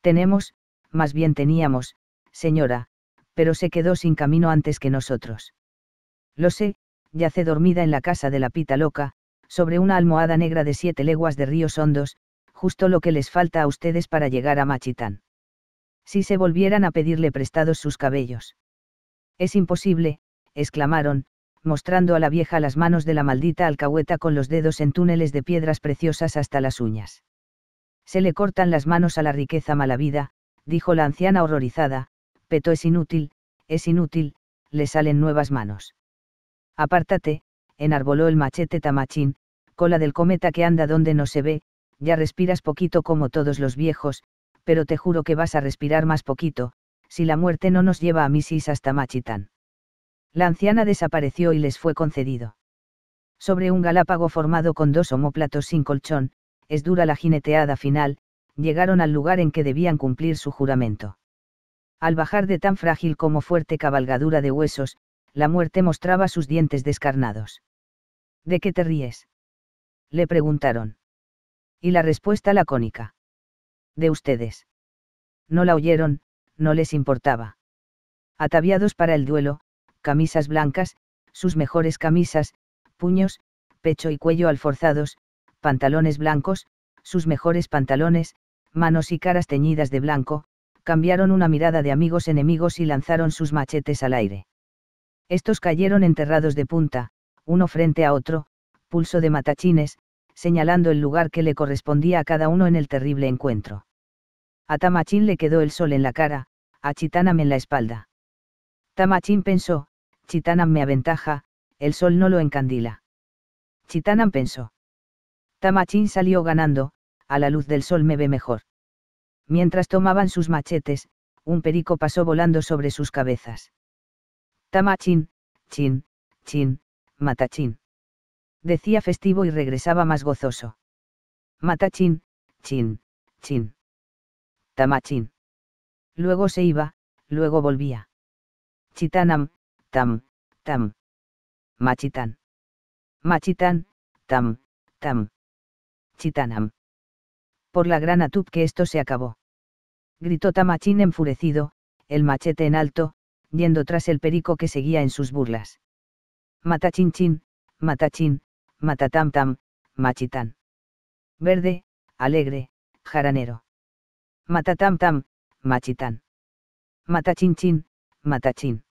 Tenemos, más bien teníamos, señora, pero se quedó sin camino antes que nosotros. Lo sé, yace dormida en la casa de la pita loca, sobre una almohada negra de siete leguas de ríos hondos, justo lo que les falta a ustedes para llegar a Machitán. Si se volvieran a pedirle prestados sus cabellos. Es imposible, exclamaron, mostrando a la vieja las manos de la maldita alcahueta con los dedos en túneles de piedras preciosas hasta las uñas. Se le cortan las manos a la riqueza mala vida, dijo la anciana horrorizada, Peto es inútil, es inútil, le salen nuevas manos. Apártate, enarboló el machete Tamachín, cola del cometa que anda donde no se ve, ya respiras poquito como todos los viejos, pero te juro que vas a respirar más poquito, si la muerte no nos lleva a Misis hasta Machitán. La anciana desapareció y les fue concedido. Sobre un galápago formado con dos homóplatos sin colchón, es dura la jineteada final, llegaron al lugar en que debían cumplir su juramento. Al bajar de tan frágil como fuerte cabalgadura de huesos, la muerte mostraba sus dientes descarnados. ¿De qué te ríes? le preguntaron. Y la respuesta lacónica. De ustedes. No la oyeron, no les importaba. Ataviados para el duelo, camisas blancas, sus mejores camisas, puños, pecho y cuello alforzados, pantalones blancos, sus mejores pantalones, manos y caras teñidas de blanco, cambiaron una mirada de amigos enemigos y lanzaron sus machetes al aire. Estos cayeron enterrados de punta, uno frente a otro, pulso de matachines, señalando el lugar que le correspondía a cada uno en el terrible encuentro. A Tamachín le quedó el sol en la cara, a Chitanam en la espalda. Tamachín pensó, Chitanam me aventaja, el sol no lo encandila. Chitanam pensó. Tamachín salió ganando, a la luz del sol me ve mejor. Mientras tomaban sus machetes, un perico pasó volando sobre sus cabezas. Tamachín, chin, chin, matachín decía festivo y regresaba más gozoso. Matachín, chin, chin. Tamachín. Luego se iba, luego volvía. Chitanam, tam, tam. Machitán. Machitán, tam, tam. Chitanam. Por la gran atub que esto se acabó. Gritó Tamachín enfurecido, el machete en alto, yendo tras el perico que seguía en sus burlas. chin, matachín, Matatamtam, Machitán. Verde, alegre, jaranero. Matatamtam, Machitán. Matachinchin, Matachín.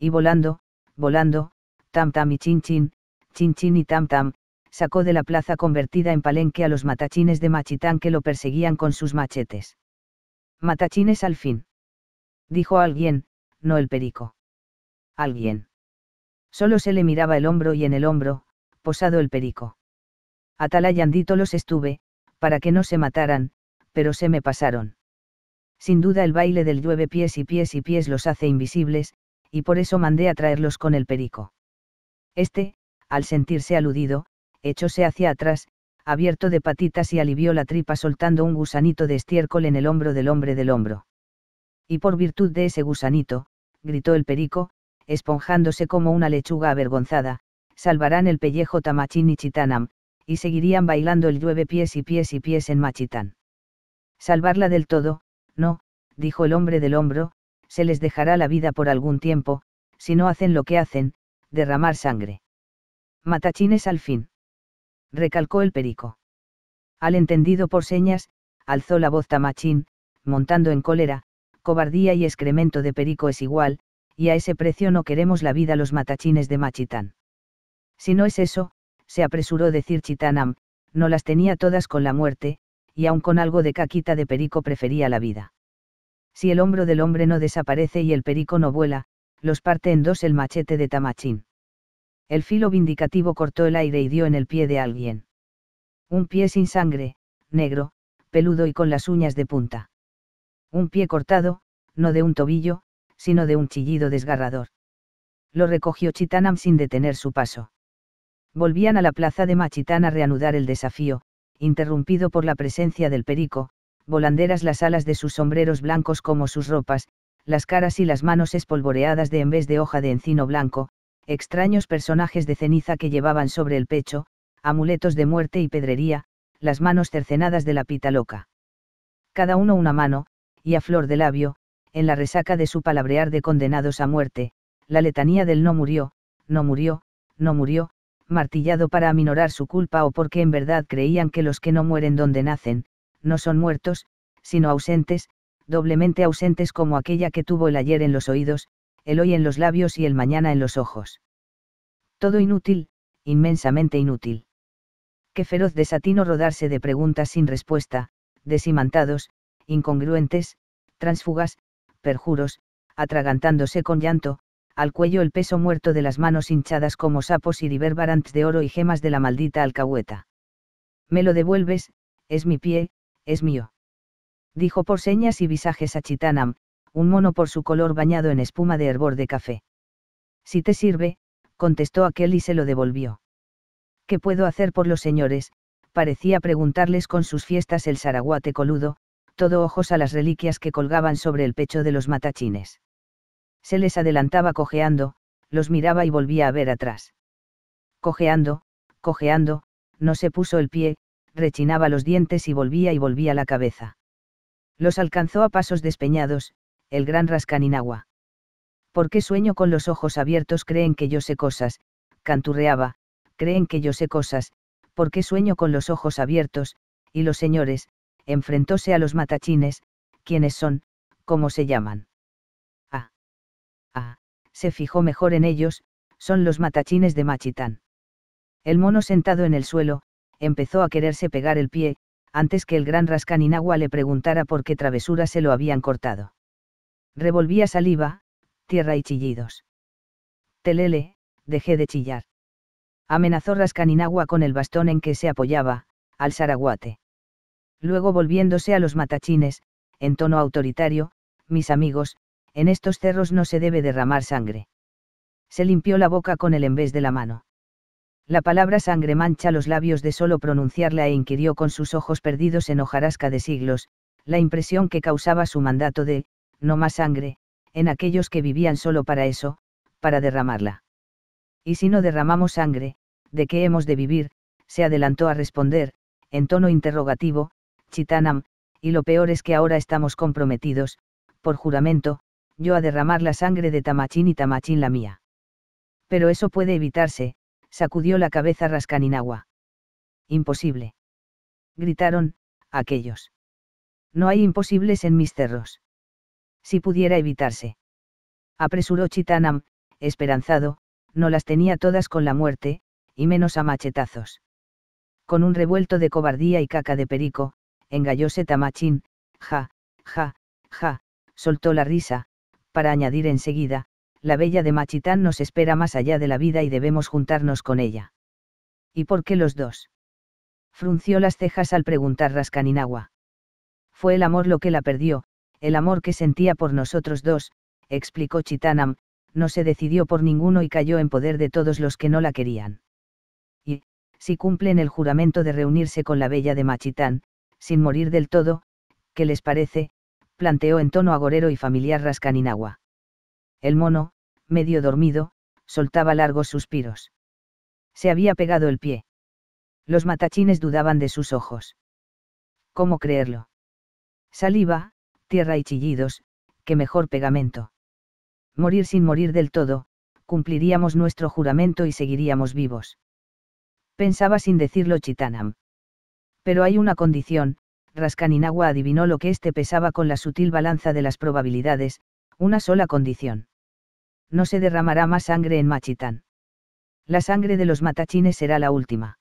Y volando, volando, Tam Tam y Chin Chin, y Tam Tam, sacó de la plaza convertida en palenque a los matachines de Machitán que lo perseguían con sus machetes. Matachines al fin. Dijo alguien, no el perico. Alguien. Solo se le miraba el hombro y en el hombro, posado el perico. Atalayandito los estuve, para que no se mataran, pero se me pasaron. Sin duda el baile del llueve pies y pies y pies los hace invisibles, y por eso mandé a traerlos con el perico. Este, al sentirse aludido, echóse hacia atrás, abierto de patitas y alivió la tripa soltando un gusanito de estiércol en el hombro del hombre del hombro. Y por virtud de ese gusanito, gritó el perico, esponjándose como una lechuga avergonzada, salvarán el pellejo Tamachín y Chitanam, y seguirían bailando el llueve pies y pies y pies en Machitán. Salvarla del todo, no, dijo el hombre del hombro, se les dejará la vida por algún tiempo, si no hacen lo que hacen, derramar sangre. Matachines al fin. Recalcó el perico. Al entendido por señas, alzó la voz Tamachín, montando en cólera, cobardía y excremento de perico es igual, y a ese precio no queremos la vida los matachines de Machitán. Si no es eso, se apresuró decir Chitanam, no las tenía todas con la muerte, y aun con algo de caquita de perico prefería la vida. Si el hombro del hombre no desaparece y el perico no vuela, los parte en dos el machete de Tamachín. El filo vindicativo cortó el aire y dio en el pie de alguien. Un pie sin sangre, negro, peludo y con las uñas de punta. Un pie cortado, no de un tobillo, sino de un chillido desgarrador. Lo recogió Chitanam sin detener su paso. Volvían a la plaza de Machitán a reanudar el desafío, interrumpido por la presencia del perico, volanderas las alas de sus sombreros blancos como sus ropas, las caras y las manos espolvoreadas de en vez de hoja de encino blanco, extraños personajes de ceniza que llevaban sobre el pecho, amuletos de muerte y pedrería, las manos cercenadas de la pita loca. Cada uno una mano, y a flor de labio, en la resaca de su palabrear de condenados a muerte, la letanía del no murió, no murió, no murió, martillado para aminorar su culpa o porque en verdad creían que los que no mueren donde nacen, no son muertos, sino ausentes, doblemente ausentes como aquella que tuvo el ayer en los oídos, el hoy en los labios y el mañana en los ojos. Todo inútil, inmensamente inútil. Qué feroz desatino rodarse de preguntas sin respuesta, desimantados, incongruentes, transfugas, perjuros, atragantándose con llanto, al cuello el peso muerto de las manos hinchadas como sapos y riverbarantes de oro y gemas de la maldita alcahueta. Me lo devuelves, es mi pie, es mío. Dijo por señas y visajes a Chitanam, un mono por su color bañado en espuma de hervor de café. Si te sirve, contestó aquel y se lo devolvió. ¿Qué puedo hacer por los señores? parecía preguntarles con sus fiestas el saraguate coludo, todo ojos a las reliquias que colgaban sobre el pecho de los matachines. Se les adelantaba cojeando, los miraba y volvía a ver atrás. Cojeando, cojeando, no se puso el pie, rechinaba los dientes y volvía y volvía la cabeza. Los alcanzó a pasos despeñados, el gran rascaninagua. ¿Por qué sueño con los ojos abiertos? Creen que yo sé cosas, canturreaba, creen que yo sé cosas, ¿por qué sueño con los ojos abiertos? Y los señores, enfrentóse a los matachines, quienes son? ¿Cómo se llaman? se fijó mejor en ellos, son los matachines de Machitán. El mono sentado en el suelo, empezó a quererse pegar el pie, antes que el gran Rascaninagua le preguntara por qué travesura se lo habían cortado. Revolvía saliva, tierra y chillidos. Telele, dejé de chillar. Amenazó Rascaninagua con el bastón en que se apoyaba, al Saraguate. Luego volviéndose a los matachines, en tono autoritario, mis amigos, en estos cerros no se debe derramar sangre. Se limpió la boca con el envés de la mano. La palabra sangre mancha los labios de solo pronunciarla e inquirió con sus ojos perdidos en hojarasca de siglos, la impresión que causaba su mandato de, no más sangre, en aquellos que vivían solo para eso, para derramarla. Y si no derramamos sangre, ¿de qué hemos de vivir? se adelantó a responder, en tono interrogativo, Chitanam, y lo peor es que ahora estamos comprometidos, por juramento, yo a derramar la sangre de Tamachín y Tamachín la mía. Pero eso puede evitarse, sacudió la cabeza Rascaninagua. Imposible. Gritaron, aquellos. No hay imposibles en mis cerros. Si pudiera evitarse. Apresuró Chitanam, esperanzado, no las tenía todas con la muerte, y menos a machetazos. Con un revuelto de cobardía y caca de perico, engallóse Tamachín, ja, ja, ja, soltó la risa, para añadir enseguida, la bella de Machitán nos espera más allá de la vida y debemos juntarnos con ella. ¿Y por qué los dos? Frunció las cejas al preguntar Rascaninagua. Fue el amor lo que la perdió, el amor que sentía por nosotros dos, explicó Chitanam, no se decidió por ninguno y cayó en poder de todos los que no la querían. Y, si cumplen el juramento de reunirse con la bella de Machitán, sin morir del todo, ¿qué les parece, planteó en tono agorero y familiar Rascaninagua. El mono, medio dormido, soltaba largos suspiros. Se había pegado el pie. Los matachines dudaban de sus ojos. ¿Cómo creerlo? Saliva, tierra y chillidos, qué mejor pegamento. Morir sin morir del todo, cumpliríamos nuestro juramento y seguiríamos vivos. Pensaba sin decirlo Chitanam. Pero hay una condición, Raskaninawa adivinó lo que éste pesaba con la sutil balanza de las probabilidades, una sola condición. No se derramará más sangre en Machitán. La sangre de los matachines será la última.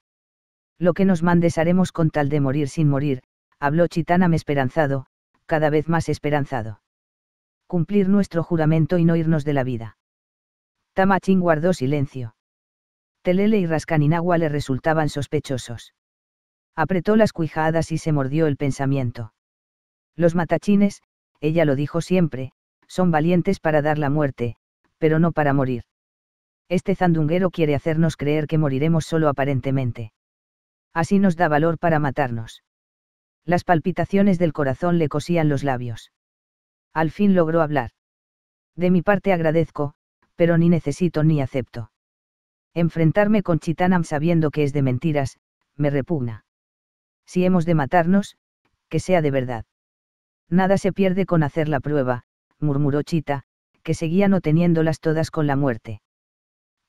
Lo que nos mandes haremos con tal de morir sin morir, habló Chitanam esperanzado, cada vez más esperanzado. Cumplir nuestro juramento y no irnos de la vida. Tamachín guardó silencio. Telele y Raskaninawa le resultaban sospechosos. Apretó las cuijadas y se mordió el pensamiento. Los matachines, ella lo dijo siempre, son valientes para dar la muerte, pero no para morir. Este zandunguero quiere hacernos creer que moriremos solo aparentemente. Así nos da valor para matarnos. Las palpitaciones del corazón le cosían los labios. Al fin logró hablar. De mi parte agradezco, pero ni necesito ni acepto. Enfrentarme con Chitanam sabiendo que es de mentiras, me repugna. Si hemos de matarnos, que sea de verdad. Nada se pierde con hacer la prueba, murmuró Chita, que seguía no teniéndolas todas con la muerte.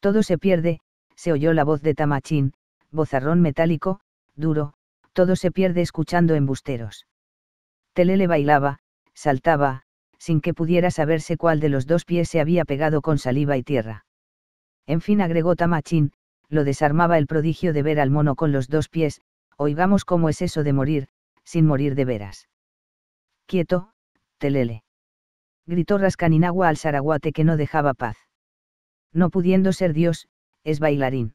Todo se pierde, se oyó la voz de Tamachín, bozarrón metálico, duro, todo se pierde escuchando embusteros. Telele bailaba, saltaba, sin que pudiera saberse cuál de los dos pies se había pegado con saliva y tierra. En fin, agregó Tamachín, lo desarmaba el prodigio de ver al mono con los dos pies, oigamos cómo es eso de morir, sin morir de veras. Quieto, Telele. Gritó Rascaninagua al Saraguate que no dejaba paz. No pudiendo ser Dios, es bailarín.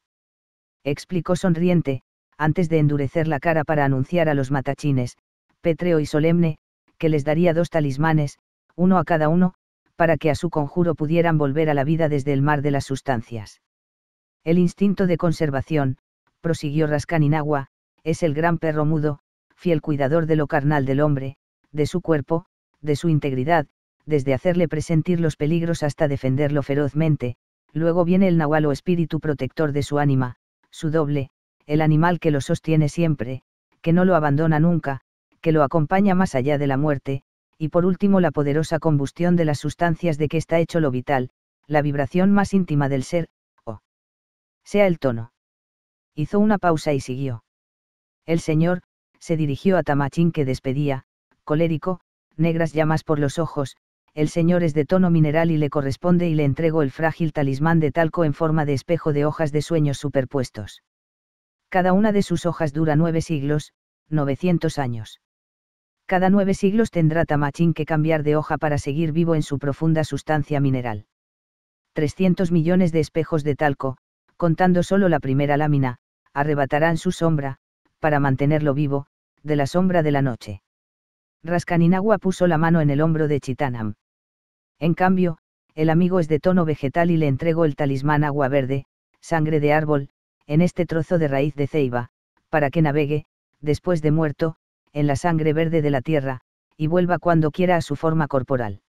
Explicó sonriente, antes de endurecer la cara para anunciar a los matachines, petreo y solemne, que les daría dos talismanes, uno a cada uno, para que a su conjuro pudieran volver a la vida desde el mar de las sustancias. El instinto de conservación, prosiguió Rascaninagua, es el gran perro mudo, fiel cuidador de lo carnal del hombre, de su cuerpo, de su integridad, desde hacerle presentir los peligros hasta defenderlo ferozmente, luego viene el nahual o espíritu protector de su ánima, su doble, el animal que lo sostiene siempre, que no lo abandona nunca, que lo acompaña más allá de la muerte, y por último la poderosa combustión de las sustancias de que está hecho lo vital, la vibración más íntima del ser, o sea el tono. Hizo una pausa y siguió. El señor, se dirigió a Tamachín que despedía, colérico, negras llamas por los ojos, el señor es de tono mineral y le corresponde y le entregó el frágil talismán de talco en forma de espejo de hojas de sueños superpuestos. Cada una de sus hojas dura nueve siglos, 900 años. Cada nueve siglos tendrá Tamachín que cambiar de hoja para seguir vivo en su profunda sustancia mineral. 300 millones de espejos de talco, contando solo la primera lámina, arrebatarán su sombra, para mantenerlo vivo, de la sombra de la noche. Rascaninagua puso la mano en el hombro de Chitanam. En cambio, el amigo es de tono vegetal y le entregó el talismán agua verde, sangre de árbol, en este trozo de raíz de ceiba, para que navegue, después de muerto, en la sangre verde de la tierra, y vuelva cuando quiera a su forma corporal.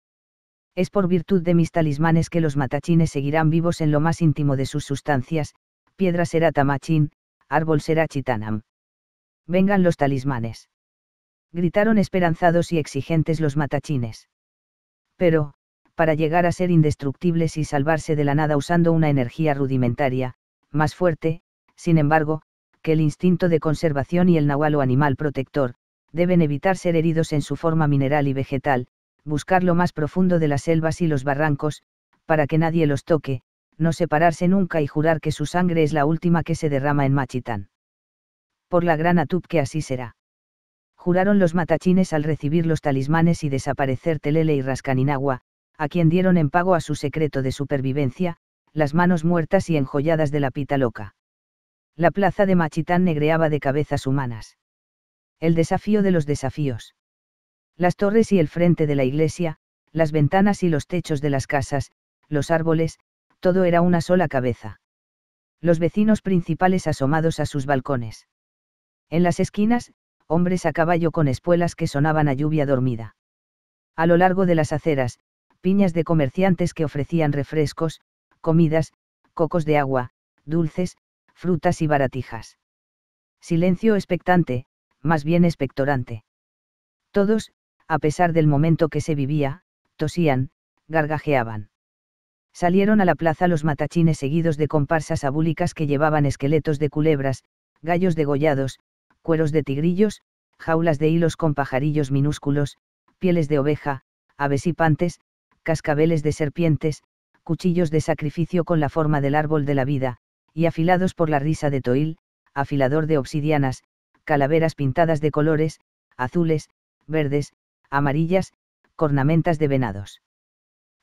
Es por virtud de mis talismanes que los matachines seguirán vivos en lo más íntimo de sus sustancias, piedra será tamachín, árbol será chitanam vengan los talismanes. Gritaron esperanzados y exigentes los matachines. Pero, para llegar a ser indestructibles y salvarse de la nada usando una energía rudimentaria, más fuerte, sin embargo, que el instinto de conservación y el nahualo animal protector, deben evitar ser heridos en su forma mineral y vegetal, buscar lo más profundo de las selvas y los barrancos, para que nadie los toque, no separarse nunca y jurar que su sangre es la última que se derrama en Machitán por la gran Atub que así será. Juraron los matachines al recibir los talismanes y desaparecer Telele y Rascaninagua, a quien dieron en pago a su secreto de supervivencia, las manos muertas y enjolladas de la pita loca. La plaza de Machitán negreaba de cabezas humanas. El desafío de los desafíos. Las torres y el frente de la iglesia, las ventanas y los techos de las casas, los árboles, todo era una sola cabeza. Los vecinos principales asomados a sus balcones. En las esquinas, hombres a caballo con espuelas que sonaban a lluvia dormida. A lo largo de las aceras, piñas de comerciantes que ofrecían refrescos, comidas, cocos de agua, dulces, frutas y baratijas. Silencio expectante, más bien expectorante. Todos, a pesar del momento que se vivía, tosían, gargajeaban. Salieron a la plaza los matachines seguidos de comparsas abúlicas que llevaban esqueletos de culebras, gallos degollados, cueros de tigrillos, jaulas de hilos con pajarillos minúsculos, pieles de oveja, aves y pantes, cascabeles de serpientes, cuchillos de sacrificio con la forma del árbol de la vida, y afilados por la risa de Toil, afilador de obsidianas, calaveras pintadas de colores, azules, verdes, amarillas, cornamentas de venados.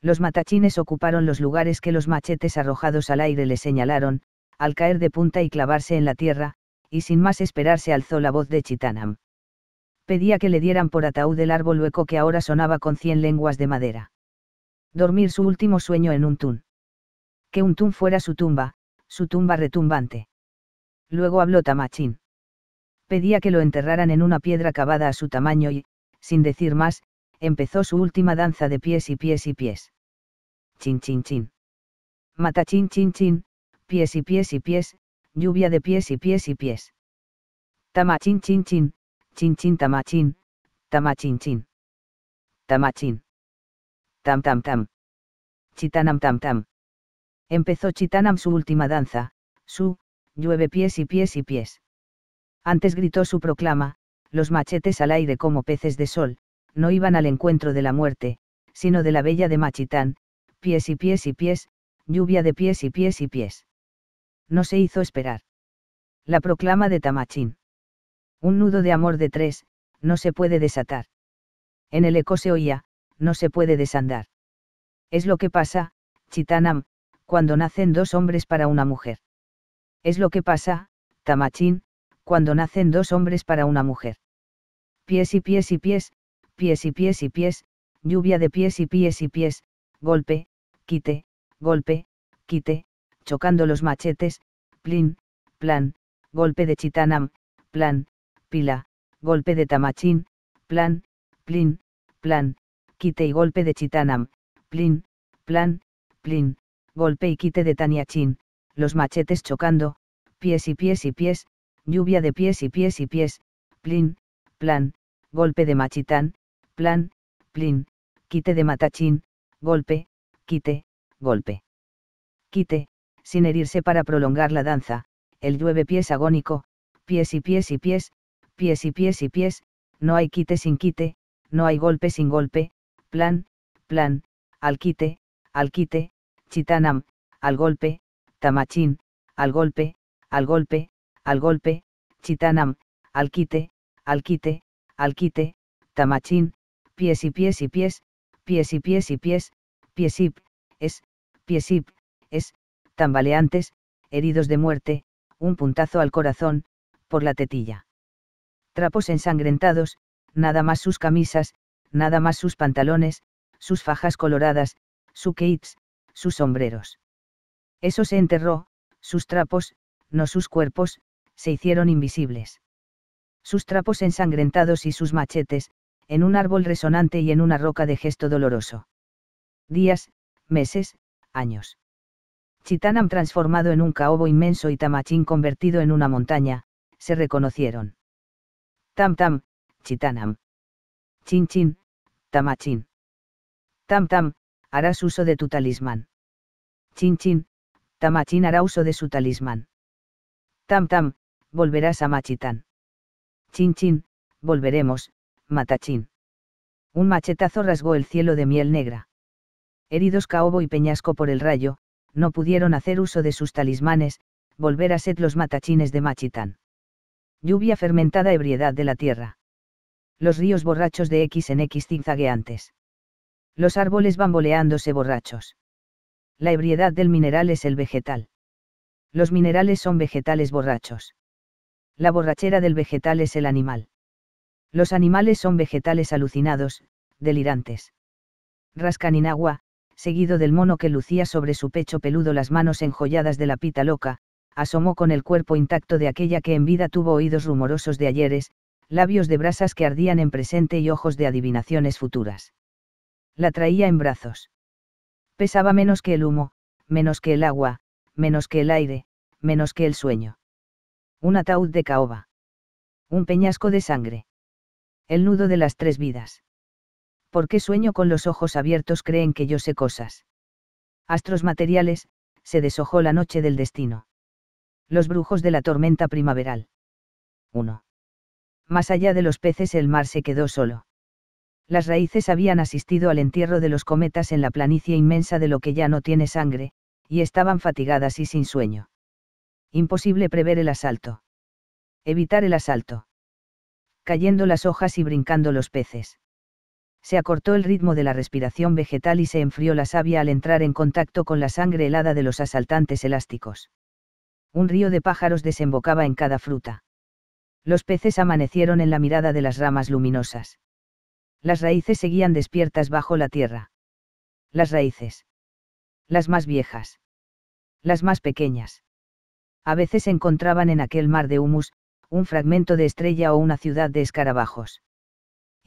Los matachines ocuparon los lugares que los machetes arrojados al aire le señalaron, al caer de punta y clavarse en la tierra, y sin más esperar se alzó la voz de Chitanam. Pedía que le dieran por ataúd el árbol hueco que ahora sonaba con cien lenguas de madera. Dormir su último sueño en un tún. Que un tún fuera su tumba, su tumba retumbante. Luego habló Tamachín. Pedía que lo enterraran en una piedra cavada a su tamaño y, sin decir más, empezó su última danza de pies y pies y pies. Chin chin chin. Mata chin chin chin, pies y pies y pies, lluvia de pies y pies y pies. tamachin chin chin, chin chin tamachín, tamachín chin. Tamachín. Tam tam tam. Chitanam tam tam. Empezó Chitanam su última danza, su, llueve pies y pies y pies. Antes gritó su proclama, los machetes al aire como peces de sol, no iban al encuentro de la muerte, sino de la bella de Machitán, pies y pies y pies, lluvia de pies y pies y pies no se hizo esperar. La proclama de Tamachín. Un nudo de amor de tres, no se puede desatar. En el eco se oía, no se puede desandar. Es lo que pasa, Chitanam, cuando nacen dos hombres para una mujer. Es lo que pasa, Tamachín, cuando nacen dos hombres para una mujer. Pies y pies y pies, pies y pies y pies, lluvia de pies y pies y pies, golpe, quite, golpe, quite, chocando los machetes, plin, plan, golpe de chitanam, plan, pila, golpe de tamachín, plan, plin, plan, quite y golpe de chitanam, plin, plan, plin, golpe y quite de taniachín, los machetes chocando, pies y pies y pies, lluvia de pies y pies y pies, plin, plan, golpe de machitán, plan, plin, quite de matachín, golpe, quite, golpe. Quite, sin herirse para prolongar la danza, el llueve pies agónico, pies y pies y pies, pies y pies y pies, no hay quite sin quite, no hay golpe sin golpe, plan, plan, al quite, al quite, chitanam, al golpe, tamachín, al golpe, al golpe, al golpe, chitanam, al quite, al quite, al quite, tamachín, pies y pies y pies, pies y pies y pies, piesip, es, piesip, es, tambaleantes, heridos de muerte, un puntazo al corazón, por la tetilla. Trapos ensangrentados, nada más sus camisas, nada más sus pantalones, sus fajas coloradas, su kits, sus sombreros. Eso se enterró, sus trapos, no sus cuerpos, se hicieron invisibles. Sus trapos ensangrentados y sus machetes, en un árbol resonante y en una roca de gesto doloroso. Días, meses, años. Chitanam transformado en un caobo inmenso y Tamachín convertido en una montaña, se reconocieron. Tam tam, Chitanam. Chin chin, Tamachín. Tam tam, harás uso de tu talismán. Chin chin, Tamachín hará uso de su talismán. Tam tam, volverás a Machitán. Chin chin, volveremos, Matachín. Un machetazo rasgó el cielo de miel negra. Heridos Caobo y Peñasco por el rayo, no pudieron hacer uso de sus talismanes, volver a sed los matachines de Machitán. Lluvia fermentada ebriedad de la tierra. Los ríos borrachos de X en X zigzagueantes. Los árboles bamboleándose borrachos. La ebriedad del mineral es el vegetal. Los minerales son vegetales borrachos. La borrachera del vegetal es el animal. Los animales son vegetales alucinados, delirantes. Rascan seguido del mono que lucía sobre su pecho peludo las manos enjolladas de la pita loca, asomó con el cuerpo intacto de aquella que en vida tuvo oídos rumorosos de ayeres, labios de brasas que ardían en presente y ojos de adivinaciones futuras. La traía en brazos. Pesaba menos que el humo, menos que el agua, menos que el aire, menos que el sueño. Un ataúd de caoba. Un peñasco de sangre. El nudo de las tres vidas. ¿Por qué sueño con los ojos abiertos creen que yo sé cosas? Astros materiales, se deshojó la noche del destino. Los brujos de la tormenta primaveral. 1. Más allá de los peces el mar se quedó solo. Las raíces habían asistido al entierro de los cometas en la planicie inmensa de lo que ya no tiene sangre, y estaban fatigadas y sin sueño. Imposible prever el asalto. Evitar el asalto. Cayendo las hojas y brincando los peces se acortó el ritmo de la respiración vegetal y se enfrió la savia al entrar en contacto con la sangre helada de los asaltantes elásticos. Un río de pájaros desembocaba en cada fruta. Los peces amanecieron en la mirada de las ramas luminosas. Las raíces seguían despiertas bajo la tierra. Las raíces. Las más viejas. Las más pequeñas. A veces encontraban en aquel mar de humus, un fragmento de estrella o una ciudad de escarabajos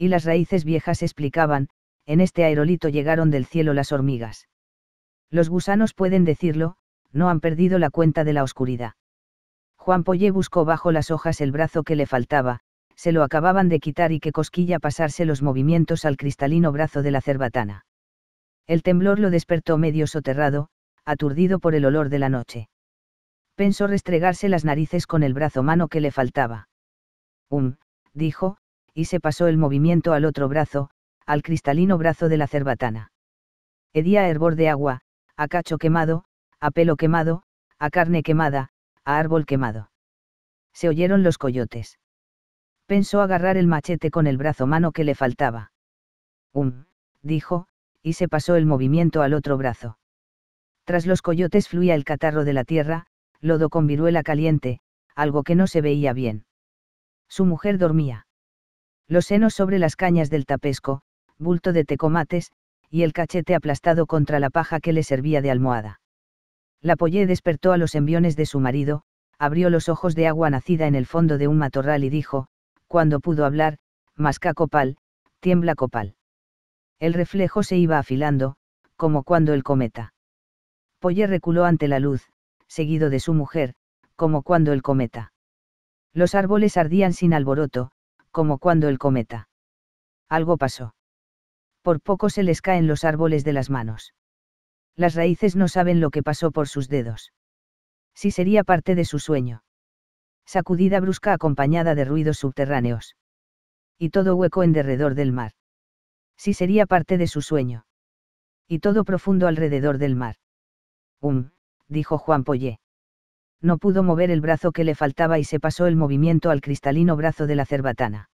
y las raíces viejas explicaban, en este aerolito llegaron del cielo las hormigas. Los gusanos pueden decirlo, no han perdido la cuenta de la oscuridad. Juan Poyé buscó bajo las hojas el brazo que le faltaba, se lo acababan de quitar y que cosquilla pasarse los movimientos al cristalino brazo de la cerbatana. El temblor lo despertó medio soterrado, aturdido por el olor de la noche. Pensó restregarse las narices con el brazo mano que le faltaba. Um, dijo, y se pasó el movimiento al otro brazo, al cristalino brazo de la cerbatana. Edía hervor de agua, a cacho quemado, a pelo quemado, a carne quemada, a árbol quemado. Se oyeron los coyotes. Pensó agarrar el machete con el brazo mano que le faltaba. Um, dijo, y se pasó el movimiento al otro brazo. Tras los coyotes fluía el catarro de la tierra, lodo con viruela caliente, algo que no se veía bien. Su mujer dormía los senos sobre las cañas del tapesco, bulto de tecomates, y el cachete aplastado contra la paja que le servía de almohada. La polle despertó a los enviones de su marido, abrió los ojos de agua nacida en el fondo de un matorral y dijo, cuando pudo hablar, masca copal, tiembla copal. El reflejo se iba afilando, como cuando el cometa. Polle reculó ante la luz, seguido de su mujer, como cuando el cometa. Los árboles ardían sin alboroto, como cuando el cometa. Algo pasó. Por poco se les caen los árboles de las manos. Las raíces no saben lo que pasó por sus dedos. Si sería parte de su sueño. Sacudida brusca acompañada de ruidos subterráneos. Y todo hueco en derredor del mar. Si sería parte de su sueño. Y todo profundo alrededor del mar. Um, dijo Juan Pollé no pudo mover el brazo que le faltaba y se pasó el movimiento al cristalino brazo de la cerbatana.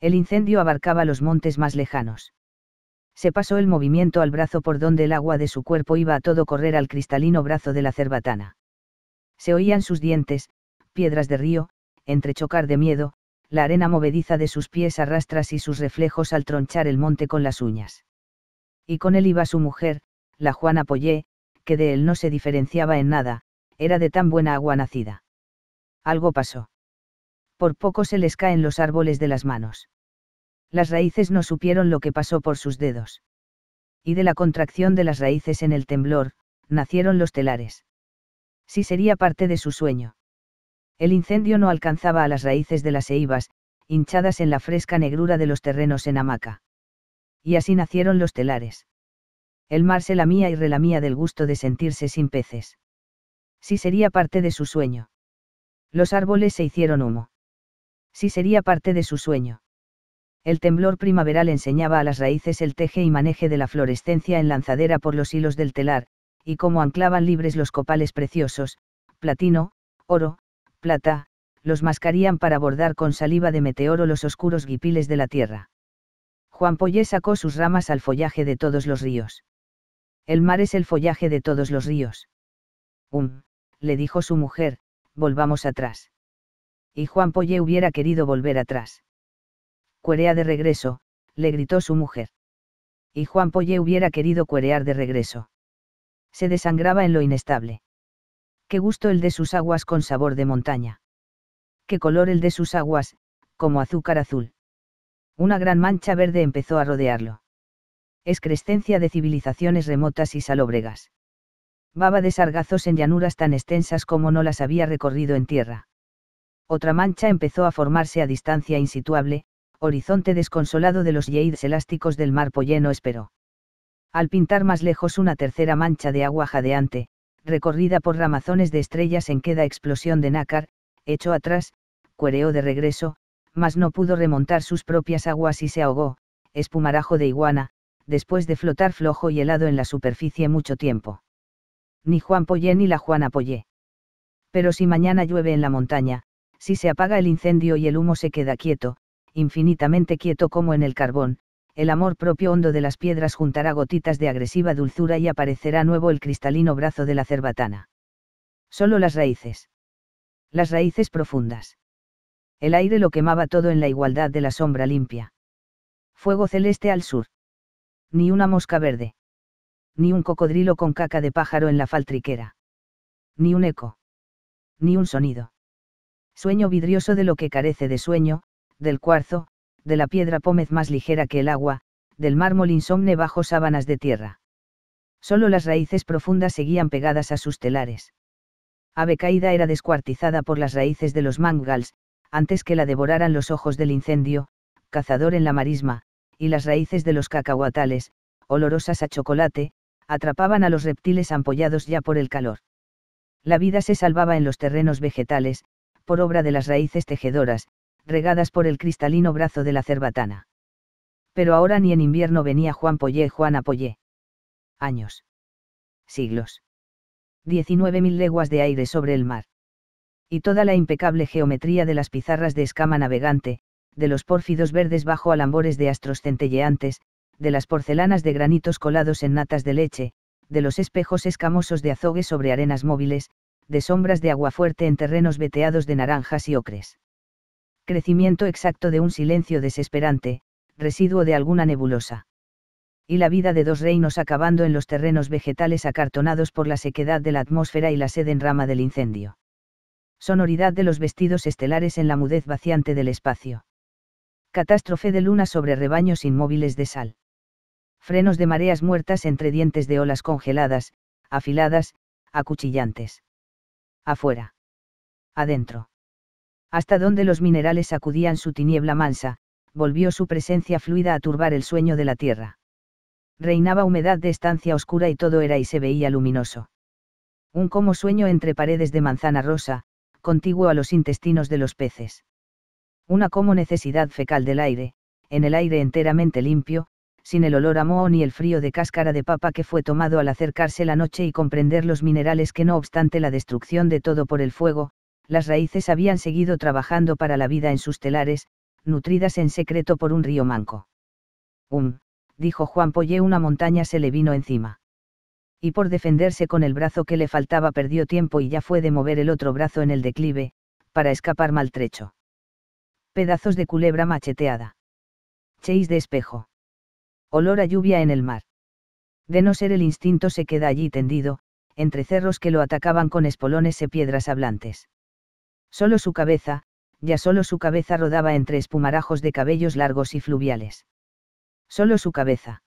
El incendio abarcaba los montes más lejanos. Se pasó el movimiento al brazo por donde el agua de su cuerpo iba a todo correr al cristalino brazo de la cerbatana. Se oían sus dientes, piedras de río, entrechocar de miedo, la arena movediza de sus pies arrastras y sus reflejos al tronchar el monte con las uñas. Y con él iba su mujer, la Juana Poyé, que de él no se diferenciaba en nada, era de tan buena agua nacida. Algo pasó. Por poco se les caen los árboles de las manos. Las raíces no supieron lo que pasó por sus dedos. Y de la contracción de las raíces en el temblor, nacieron los telares. Si sería parte de su sueño. El incendio no alcanzaba a las raíces de las eibas, hinchadas en la fresca negrura de los terrenos en hamaca. Y así nacieron los telares. El mar se lamía y relamía del gusto de sentirse sin peces. Si sería parte de su sueño. Los árboles se hicieron humo. Si sería parte de su sueño. El temblor primaveral enseñaba a las raíces el teje y maneje de la florescencia en lanzadera por los hilos del telar, y cómo anclaban libres los copales preciosos, platino, oro, plata, los mascarían para bordar con saliva de meteoro los oscuros guipiles de la tierra. Juan Poyé sacó sus ramas al follaje de todos los ríos. El mar es el follaje de todos los ríos. Um le dijo su mujer, volvamos atrás. Y Juan Poye hubiera querido volver atrás. Cuerea de regreso, le gritó su mujer. Y Juan Poye hubiera querido cuerear de regreso. Se desangraba en lo inestable. Qué gusto el de sus aguas con sabor de montaña. Qué color el de sus aguas, como azúcar azul. Una gran mancha verde empezó a rodearlo. Es crescencia de civilizaciones remotas y salobregas. Baba de sargazos en llanuras tan extensas como no las había recorrido en tierra. Otra mancha empezó a formarse a distancia insituable, horizonte desconsolado de los yeids elásticos del mar polleno esperó. Al pintar más lejos una tercera mancha de agua jadeante, recorrida por ramazones de estrellas en queda explosión de nácar, echó atrás, cuereó de regreso, mas no pudo remontar sus propias aguas y se ahogó, espumarajo de iguana, después de flotar flojo y helado en la superficie mucho tiempo ni Juan Pollé ni la Juana Poyé. Pero si mañana llueve en la montaña, si se apaga el incendio y el humo se queda quieto, infinitamente quieto como en el carbón, el amor propio hondo de las piedras juntará gotitas de agresiva dulzura y aparecerá nuevo el cristalino brazo de la cerbatana. Solo las raíces. Las raíces profundas. El aire lo quemaba todo en la igualdad de la sombra limpia. Fuego celeste al sur. Ni una mosca verde ni un cocodrilo con caca de pájaro en la faltriquera. Ni un eco. Ni un sonido. Sueño vidrioso de lo que carece de sueño, del cuarzo, de la piedra pómez más ligera que el agua, del mármol insomne bajo sábanas de tierra. Solo las raíces profundas seguían pegadas a sus telares. Ave caída era descuartizada por las raíces de los mangals, antes que la devoraran los ojos del incendio, cazador en la marisma, y las raíces de los cacahuatales, olorosas a chocolate, atrapaban a los reptiles ampollados ya por el calor. La vida se salvaba en los terrenos vegetales, por obra de las raíces tejedoras, regadas por el cristalino brazo de la cerbatana. Pero ahora ni en invierno venía Juan Pollé, Juan Apollé. Años. Siglos. 19.000 leguas de aire sobre el mar. Y toda la impecable geometría de las pizarras de escama navegante, de los pórfidos verdes bajo alambores de astros centelleantes, de las porcelanas de granitos colados en natas de leche, de los espejos escamosos de azogue sobre arenas móviles, de sombras de agua fuerte en terrenos veteados de naranjas y ocres. Crecimiento exacto de un silencio desesperante, residuo de alguna nebulosa. Y la vida de dos reinos acabando en los terrenos vegetales acartonados por la sequedad de la atmósfera y la sed en rama del incendio. Sonoridad de los vestidos estelares en la mudez vaciante del espacio. Catástrofe de luna sobre rebaños inmóviles de sal frenos de mareas muertas entre dientes de olas congeladas, afiladas, acuchillantes. Afuera. Adentro. Hasta donde los minerales sacudían su tiniebla mansa, volvió su presencia fluida a turbar el sueño de la tierra. Reinaba humedad de estancia oscura y todo era y se veía luminoso. Un como sueño entre paredes de manzana rosa, contiguo a los intestinos de los peces. Una como necesidad fecal del aire, en el aire enteramente limpio, sin el olor a moho ni el frío de cáscara de papa que fue tomado al acercarse la noche y comprender los minerales que no obstante la destrucción de todo por el fuego, las raíces habían seguido trabajando para la vida en sus telares, nutridas en secreto por un río manco. Um, dijo Juan Pollé, una montaña se le vino encima. Y por defenderse con el brazo que le faltaba perdió tiempo y ya fue de mover el otro brazo en el declive, para escapar maltrecho. Pedazos de culebra macheteada. Cheis de espejo. Olor a lluvia en el mar. De no ser el instinto se queda allí tendido, entre cerros que lo atacaban con espolones y e piedras hablantes. Solo su cabeza, ya solo su cabeza rodaba entre espumarajos de cabellos largos y fluviales. Solo su cabeza.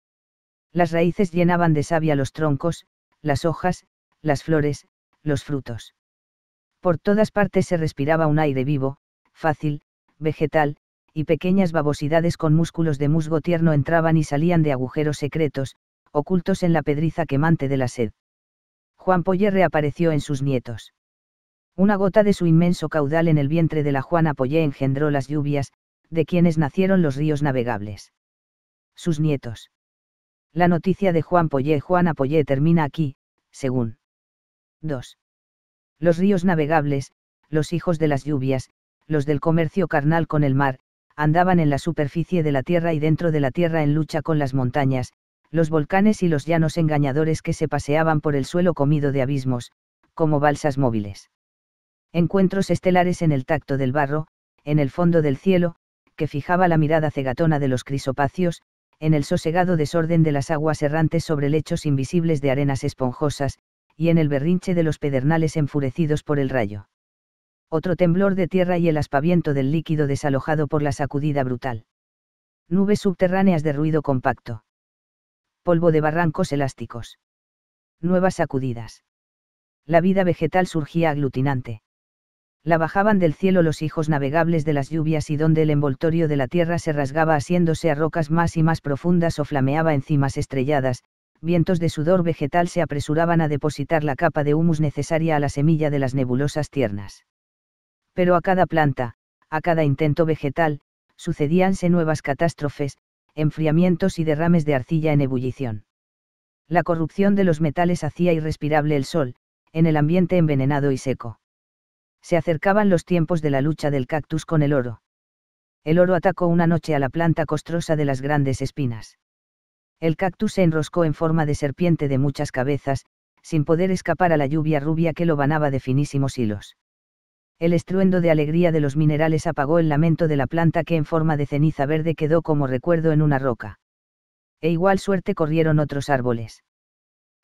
Las raíces llenaban de savia los troncos, las hojas, las flores, los frutos. Por todas partes se respiraba un aire vivo, fácil, vegetal, y pequeñas babosidades con músculos de musgo tierno entraban y salían de agujeros secretos, ocultos en la pedriza quemante de la sed. Juan Poyé reapareció en sus nietos. Una gota de su inmenso caudal en el vientre de la Juana Poyé engendró las lluvias, de quienes nacieron los ríos navegables. Sus nietos. La noticia de Juan y Juana Poyé termina aquí, según. 2. Los ríos navegables, los hijos de las lluvias, los del comercio carnal con el mar, andaban en la superficie de la Tierra y dentro de la Tierra en lucha con las montañas, los volcanes y los llanos engañadores que se paseaban por el suelo comido de abismos, como balsas móviles. Encuentros estelares en el tacto del barro, en el fondo del cielo, que fijaba la mirada cegatona de los crisopacios, en el sosegado desorden de las aguas errantes sobre lechos invisibles de arenas esponjosas, y en el berrinche de los pedernales enfurecidos por el rayo otro temblor de tierra y el aspaviento del líquido desalojado por la sacudida brutal. Nubes subterráneas de ruido compacto. Polvo de barrancos elásticos. Nuevas sacudidas. La vida vegetal surgía aglutinante. La bajaban del cielo los hijos navegables de las lluvias y donde el envoltorio de la tierra se rasgaba haciéndose a rocas más y más profundas o flameaba encimas estrelladas, vientos de sudor vegetal se apresuraban a depositar la capa de humus necesaria a la semilla de las nebulosas tiernas pero a cada planta, a cada intento vegetal, sucedíanse nuevas catástrofes, enfriamientos y derrames de arcilla en ebullición. La corrupción de los metales hacía irrespirable el sol, en el ambiente envenenado y seco. Se acercaban los tiempos de la lucha del cactus con el oro. El oro atacó una noche a la planta costrosa de las grandes espinas. El cactus se enroscó en forma de serpiente de muchas cabezas, sin poder escapar a la lluvia rubia que lo banaba de finísimos hilos el estruendo de alegría de los minerales apagó el lamento de la planta que en forma de ceniza verde quedó como recuerdo en una roca. E igual suerte corrieron otros árboles.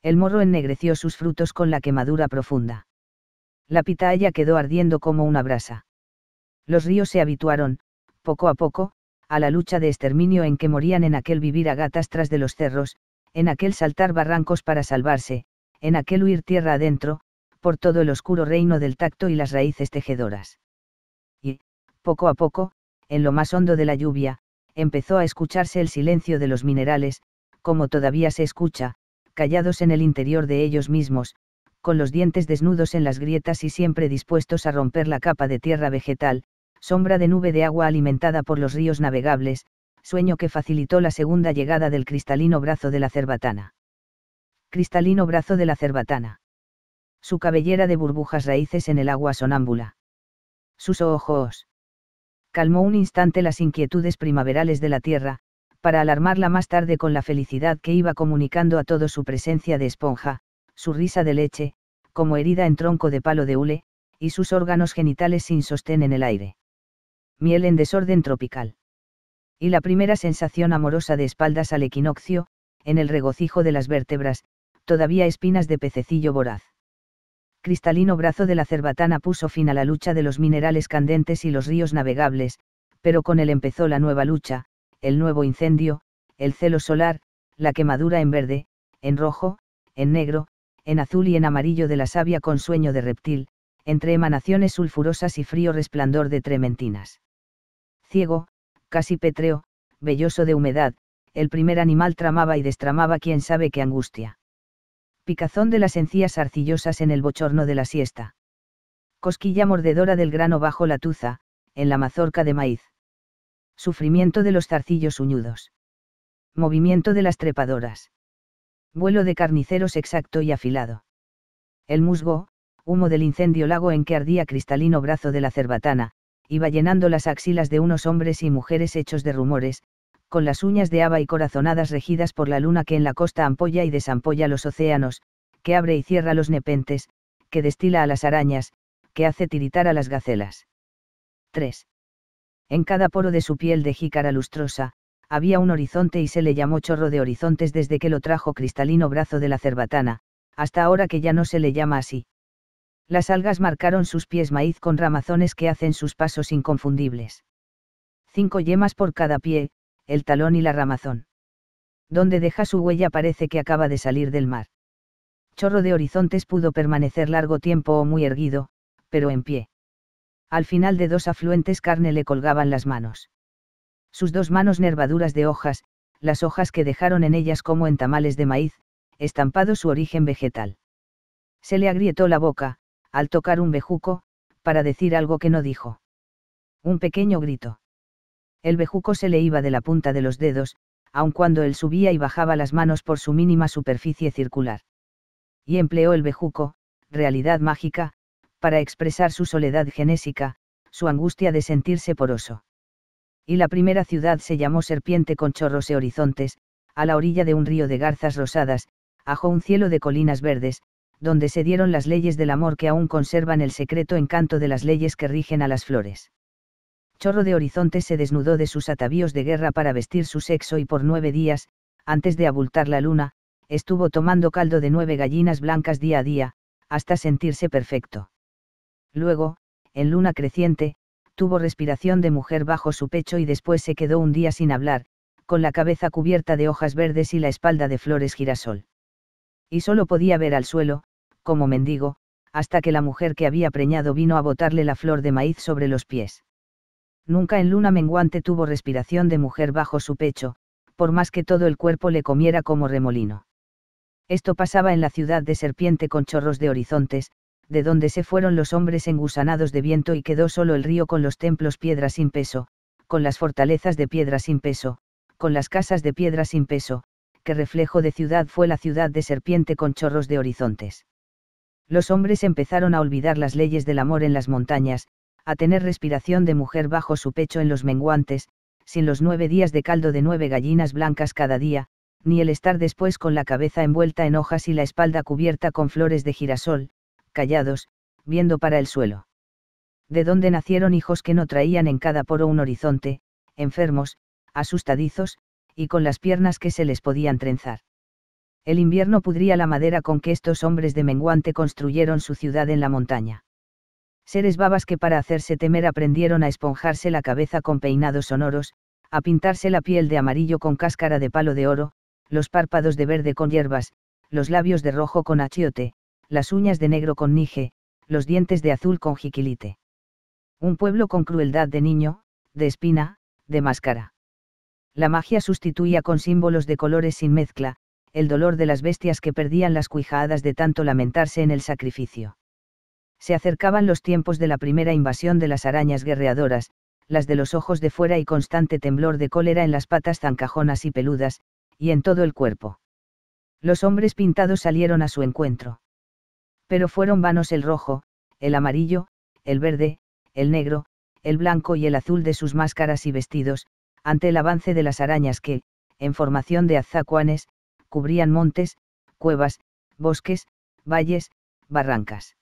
El morro ennegreció sus frutos con la quemadura profunda. La pitaya quedó ardiendo como una brasa. Los ríos se habituaron, poco a poco, a la lucha de exterminio en que morían en aquel vivir a gatas tras de los cerros, en aquel saltar barrancos para salvarse, en aquel huir tierra adentro, por todo el oscuro reino del tacto y las raíces tejedoras. Y, poco a poco, en lo más hondo de la lluvia, empezó a escucharse el silencio de los minerales, como todavía se escucha, callados en el interior de ellos mismos, con los dientes desnudos en las grietas y siempre dispuestos a romper la capa de tierra vegetal, sombra de nube de agua alimentada por los ríos navegables, sueño que facilitó la segunda llegada del cristalino brazo de la cerbatana. Cristalino brazo de la cerbatana su cabellera de burbujas raíces en el agua sonámbula. Sus ojos. Calmó un instante las inquietudes primaverales de la tierra, para alarmarla más tarde con la felicidad que iba comunicando a todo su presencia de esponja, su risa de leche, como herida en tronco de palo de hule, y sus órganos genitales sin sostén en el aire. Miel en desorden tropical. Y la primera sensación amorosa de espaldas al equinoccio, en el regocijo de las vértebras, todavía espinas de pececillo voraz cristalino brazo de la cerbatana puso fin a la lucha de los minerales candentes y los ríos navegables, pero con él empezó la nueva lucha, el nuevo incendio, el celo solar, la quemadura en verde, en rojo, en negro, en azul y en amarillo de la savia con sueño de reptil, entre emanaciones sulfurosas y frío resplandor de trementinas. Ciego, casi pétreo, velloso de humedad, el primer animal tramaba y destramaba quién sabe qué angustia picazón de las encías arcillosas en el bochorno de la siesta. Cosquilla mordedora del grano bajo la tuza, en la mazorca de maíz. Sufrimiento de los zarcillos uñudos. Movimiento de las trepadoras. Vuelo de carniceros exacto y afilado. El musgo, humo del incendio lago en que ardía cristalino brazo de la cerbatana, iba llenando las axilas de unos hombres y mujeres hechos de rumores, con las uñas de haba y corazonadas regidas por la luna que en la costa ampolla y desampolla los océanos, que abre y cierra los nepentes, que destila a las arañas, que hace tiritar a las gacelas. 3. En cada poro de su piel de jícara lustrosa, había un horizonte y se le llamó chorro de horizontes desde que lo trajo cristalino brazo de la cerbatana, hasta ahora que ya no se le llama así. Las algas marcaron sus pies maíz con ramazones que hacen sus pasos inconfundibles. Cinco yemas por cada pie, el talón y la ramazón. Donde deja su huella parece que acaba de salir del mar. Chorro de Horizontes pudo permanecer largo tiempo o muy erguido, pero en pie. Al final de dos afluentes carne le colgaban las manos. Sus dos manos nervaduras de hojas, las hojas que dejaron en ellas como en tamales de maíz, estampado su origen vegetal. Se le agrietó la boca, al tocar un bejuco, para decir algo que no dijo. Un pequeño grito el bejuco se le iba de la punta de los dedos, aun cuando él subía y bajaba las manos por su mínima superficie circular. Y empleó el bejuco, realidad mágica, para expresar su soledad genésica, su angustia de sentirse poroso. Y la primera ciudad se llamó Serpiente con chorros y e horizontes, a la orilla de un río de garzas rosadas, bajo un cielo de colinas verdes, donde se dieron las leyes del amor que aún conservan el secreto encanto de las leyes que rigen a las flores. Chorro de horizonte se desnudó de sus atavíos de guerra para vestir su sexo y por nueve días, antes de abultar la luna, estuvo tomando caldo de nueve gallinas blancas día a día, hasta sentirse perfecto. Luego, en luna creciente, tuvo respiración de mujer bajo su pecho y después se quedó un día sin hablar, con la cabeza cubierta de hojas verdes y la espalda de flores girasol. Y solo podía ver al suelo, como mendigo, hasta que la mujer que había preñado vino a botarle la flor de maíz sobre los pies. Nunca en luna menguante tuvo respiración de mujer bajo su pecho, por más que todo el cuerpo le comiera como remolino. Esto pasaba en la ciudad de serpiente con chorros de horizontes, de donde se fueron los hombres engusanados de viento y quedó solo el río con los templos piedra sin peso, con las fortalezas de piedra sin peso, con las casas de piedra sin peso, que reflejo de ciudad fue la ciudad de serpiente con chorros de horizontes. Los hombres empezaron a olvidar las leyes del amor en las montañas, a tener respiración de mujer bajo su pecho en los menguantes, sin los nueve días de caldo de nueve gallinas blancas cada día, ni el estar después con la cabeza envuelta en hojas y la espalda cubierta con flores de girasol, callados, viendo para el suelo. De donde nacieron hijos que no traían en cada poro un horizonte, enfermos, asustadizos, y con las piernas que se les podían trenzar. El invierno pudría la madera con que estos hombres de menguante construyeron su ciudad en la montaña seres babas que para hacerse temer aprendieron a esponjarse la cabeza con peinados sonoros, a pintarse la piel de amarillo con cáscara de palo de oro, los párpados de verde con hierbas, los labios de rojo con achiote, las uñas de negro con nige, los dientes de azul con jiquilite. Un pueblo con crueldad de niño, de espina, de máscara. La magia sustituía con símbolos de colores sin mezcla, el dolor de las bestias que perdían las cuijadas de tanto lamentarse en el sacrificio se acercaban los tiempos de la primera invasión de las arañas guerreadoras, las de los ojos de fuera y constante temblor de cólera en las patas zancajonas y peludas, y en todo el cuerpo. Los hombres pintados salieron a su encuentro. Pero fueron vanos el rojo, el amarillo, el verde, el negro, el blanco y el azul de sus máscaras y vestidos, ante el avance de las arañas que, en formación de azacuanes, cubrían montes, cuevas, bosques, valles, barrancas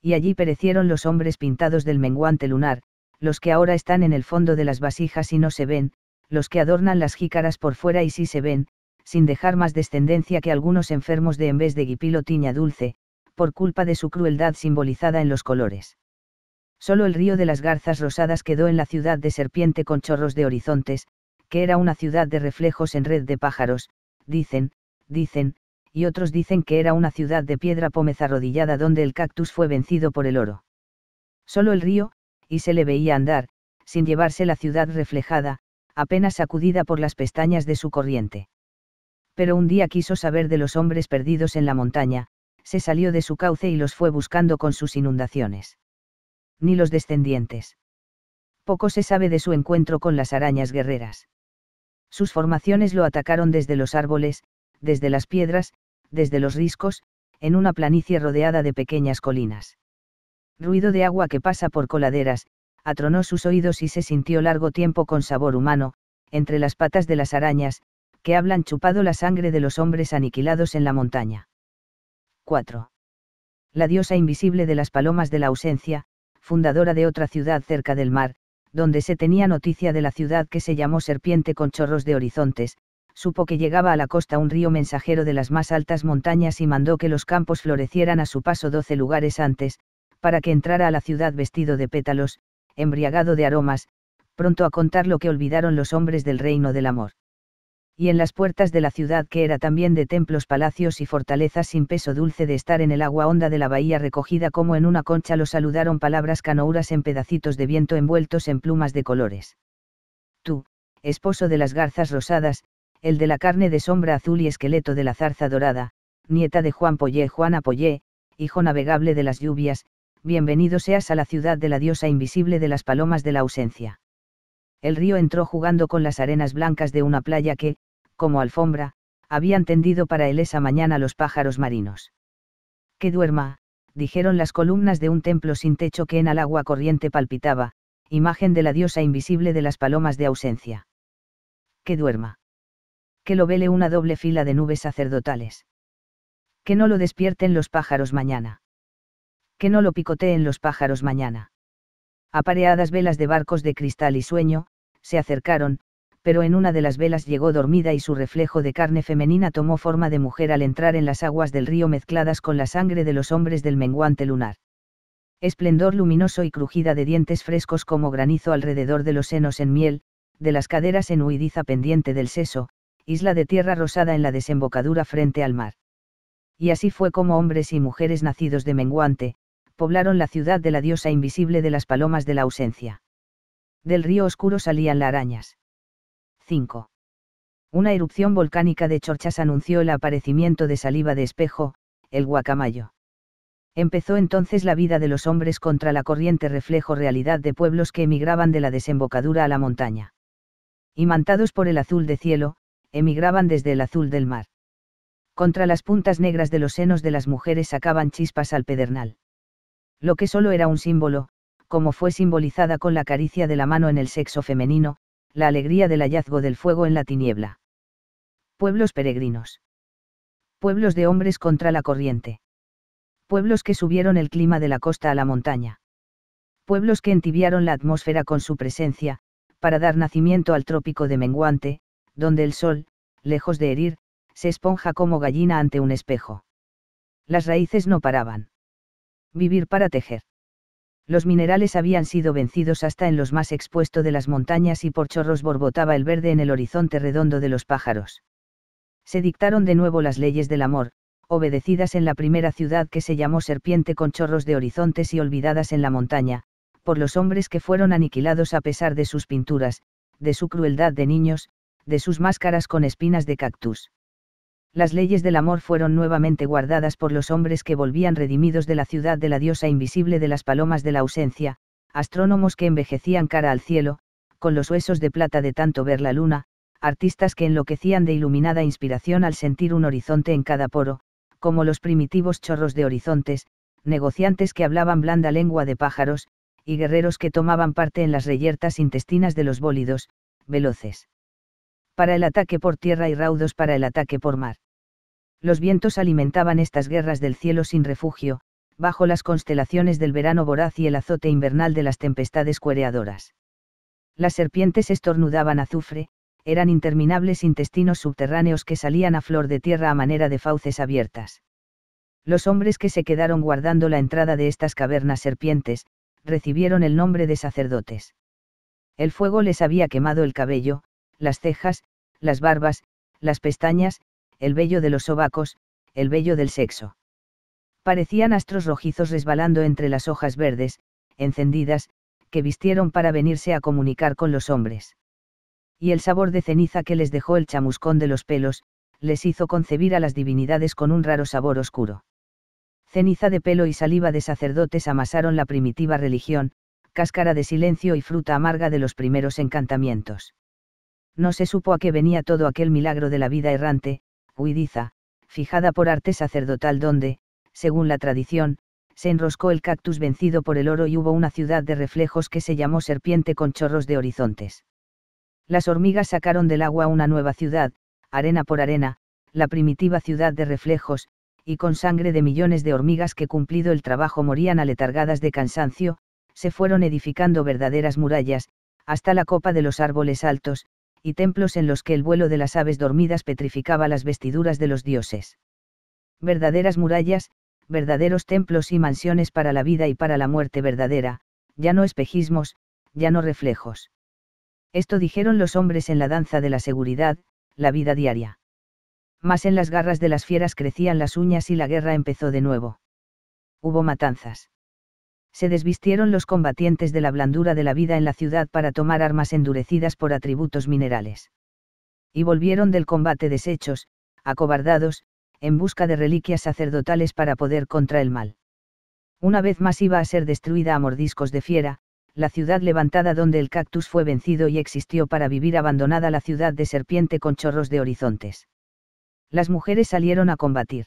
y allí perecieron los hombres pintados del menguante lunar, los que ahora están en el fondo de las vasijas y no se ven, los que adornan las jícaras por fuera y sí se ven, sin dejar más descendencia que algunos enfermos de en vez de guipilo tiña dulce, por culpa de su crueldad simbolizada en los colores. Solo el río de las garzas rosadas quedó en la ciudad de serpiente con chorros de horizontes, que era una ciudad de reflejos en red de pájaros, dicen, dicen, y otros dicen que era una ciudad de piedra pómez arrodillada donde el cactus fue vencido por el oro. Solo el río, y se le veía andar, sin llevarse la ciudad reflejada, apenas sacudida por las pestañas de su corriente. Pero un día quiso saber de los hombres perdidos en la montaña, se salió de su cauce y los fue buscando con sus inundaciones. Ni los descendientes. Poco se sabe de su encuentro con las arañas guerreras. Sus formaciones lo atacaron desde los árboles, desde las piedras, desde los riscos, en una planicie rodeada de pequeñas colinas. Ruido de agua que pasa por coladeras, atronó sus oídos y se sintió largo tiempo con sabor humano, entre las patas de las arañas, que hablan chupado la sangre de los hombres aniquilados en la montaña. 4. La diosa invisible de las palomas de la ausencia, fundadora de otra ciudad cerca del mar, donde se tenía noticia de la ciudad que se llamó Serpiente con chorros de horizontes, supo que llegaba a la costa un río mensajero de las más altas montañas y mandó que los campos florecieran a su paso doce lugares antes, para que entrara a la ciudad vestido de pétalos, embriagado de aromas, pronto a contar lo que olvidaron los hombres del reino del amor. Y en las puertas de la ciudad que era también de templos, palacios y fortalezas sin peso dulce de estar en el agua honda de la bahía recogida como en una concha lo saludaron palabras canouras en pedacitos de viento envueltos en plumas de colores. Tú, esposo de las garzas rosadas, el de la carne de sombra azul y esqueleto de la zarza dorada, nieta de Juan Pollé, Juana Poyé, hijo navegable de las lluvias, bienvenido seas a la ciudad de la diosa invisible de las palomas de la ausencia. El río entró jugando con las arenas blancas de una playa que, como alfombra, habían tendido para él esa mañana los pájaros marinos. Que duerma, dijeron las columnas de un templo sin techo que en al agua corriente palpitaba, imagen de la diosa invisible de las palomas de ausencia. Que duerma que lo vele una doble fila de nubes sacerdotales. Que no lo despierten los pájaros mañana. Que no lo picoteen los pájaros mañana. Apareadas velas de barcos de cristal y sueño, se acercaron, pero en una de las velas llegó dormida y su reflejo de carne femenina tomó forma de mujer al entrar en las aguas del río mezcladas con la sangre de los hombres del menguante lunar. Esplendor luminoso y crujida de dientes frescos como granizo alrededor de los senos en miel, de las caderas en huidiza pendiente del seso, isla de tierra rosada en la desembocadura frente al mar. Y así fue como hombres y mujeres nacidos de menguante, poblaron la ciudad de la diosa invisible de las palomas de la ausencia. Del río oscuro salían las arañas. 5. Una erupción volcánica de Chorchas anunció el aparecimiento de saliva de espejo, el guacamayo. Empezó entonces la vida de los hombres contra la corriente reflejo realidad de pueblos que emigraban de la desembocadura a la montaña. Imantados por el azul de cielo, emigraban desde el azul del mar. Contra las puntas negras de los senos de las mujeres sacaban chispas al pedernal. Lo que solo era un símbolo, como fue simbolizada con la caricia de la mano en el sexo femenino, la alegría del hallazgo del fuego en la tiniebla. Pueblos peregrinos. Pueblos de hombres contra la corriente. Pueblos que subieron el clima de la costa a la montaña. Pueblos que entibiaron la atmósfera con su presencia, para dar nacimiento al trópico de menguante, donde el sol, lejos de herir, se esponja como gallina ante un espejo. Las raíces no paraban. Vivir para tejer. Los minerales habían sido vencidos hasta en los más expuestos de las montañas y por chorros borbotaba el verde en el horizonte redondo de los pájaros. Se dictaron de nuevo las leyes del amor, obedecidas en la primera ciudad que se llamó Serpiente con chorros de horizontes y olvidadas en la montaña, por los hombres que fueron aniquilados a pesar de sus pinturas, de su crueldad de niños, de sus máscaras con espinas de cactus. Las leyes del amor fueron nuevamente guardadas por los hombres que volvían redimidos de la ciudad de la diosa invisible de las palomas de la ausencia, astrónomos que envejecían cara al cielo, con los huesos de plata de tanto ver la luna, artistas que enloquecían de iluminada inspiración al sentir un horizonte en cada poro, como los primitivos chorros de horizontes, negociantes que hablaban blanda lengua de pájaros, y guerreros que tomaban parte en las reyertas intestinas de los bólidos, veloces para el ataque por tierra y raudos para el ataque por mar. Los vientos alimentaban estas guerras del cielo sin refugio, bajo las constelaciones del verano voraz y el azote invernal de las tempestades cuereadoras. Las serpientes estornudaban azufre, eran interminables intestinos subterráneos que salían a flor de tierra a manera de fauces abiertas. Los hombres que se quedaron guardando la entrada de estas cavernas serpientes, recibieron el nombre de sacerdotes. El fuego les había quemado el cabello, las cejas, las barbas, las pestañas, el vello de los sobacos, el vello del sexo. Parecían astros rojizos resbalando entre las hojas verdes, encendidas, que vistieron para venirse a comunicar con los hombres. Y el sabor de ceniza que les dejó el chamuscón de los pelos, les hizo concebir a las divinidades con un raro sabor oscuro. Ceniza de pelo y saliva de sacerdotes amasaron la primitiva religión, cáscara de silencio y fruta amarga de los primeros encantamientos no se supo a qué venía todo aquel milagro de la vida errante, huidiza, fijada por arte sacerdotal donde, según la tradición, se enroscó el cactus vencido por el oro y hubo una ciudad de reflejos que se llamó Serpiente con chorros de horizontes. Las hormigas sacaron del agua una nueva ciudad, arena por arena, la primitiva ciudad de reflejos, y con sangre de millones de hormigas que cumplido el trabajo morían aletargadas de cansancio, se fueron edificando verdaderas murallas, hasta la copa de los árboles altos, y templos en los que el vuelo de las aves dormidas petrificaba las vestiduras de los dioses. Verdaderas murallas, verdaderos templos y mansiones para la vida y para la muerte verdadera, ya no espejismos, ya no reflejos. Esto dijeron los hombres en la danza de la seguridad, la vida diaria. Mas en las garras de las fieras crecían las uñas y la guerra empezó de nuevo. Hubo matanzas se desvistieron los combatientes de la blandura de la vida en la ciudad para tomar armas endurecidas por atributos minerales. Y volvieron del combate deshechos, acobardados, en busca de reliquias sacerdotales para poder contra el mal. Una vez más iba a ser destruida a mordiscos de fiera, la ciudad levantada donde el cactus fue vencido y existió para vivir abandonada la ciudad de serpiente con chorros de horizontes. Las mujeres salieron a combatir.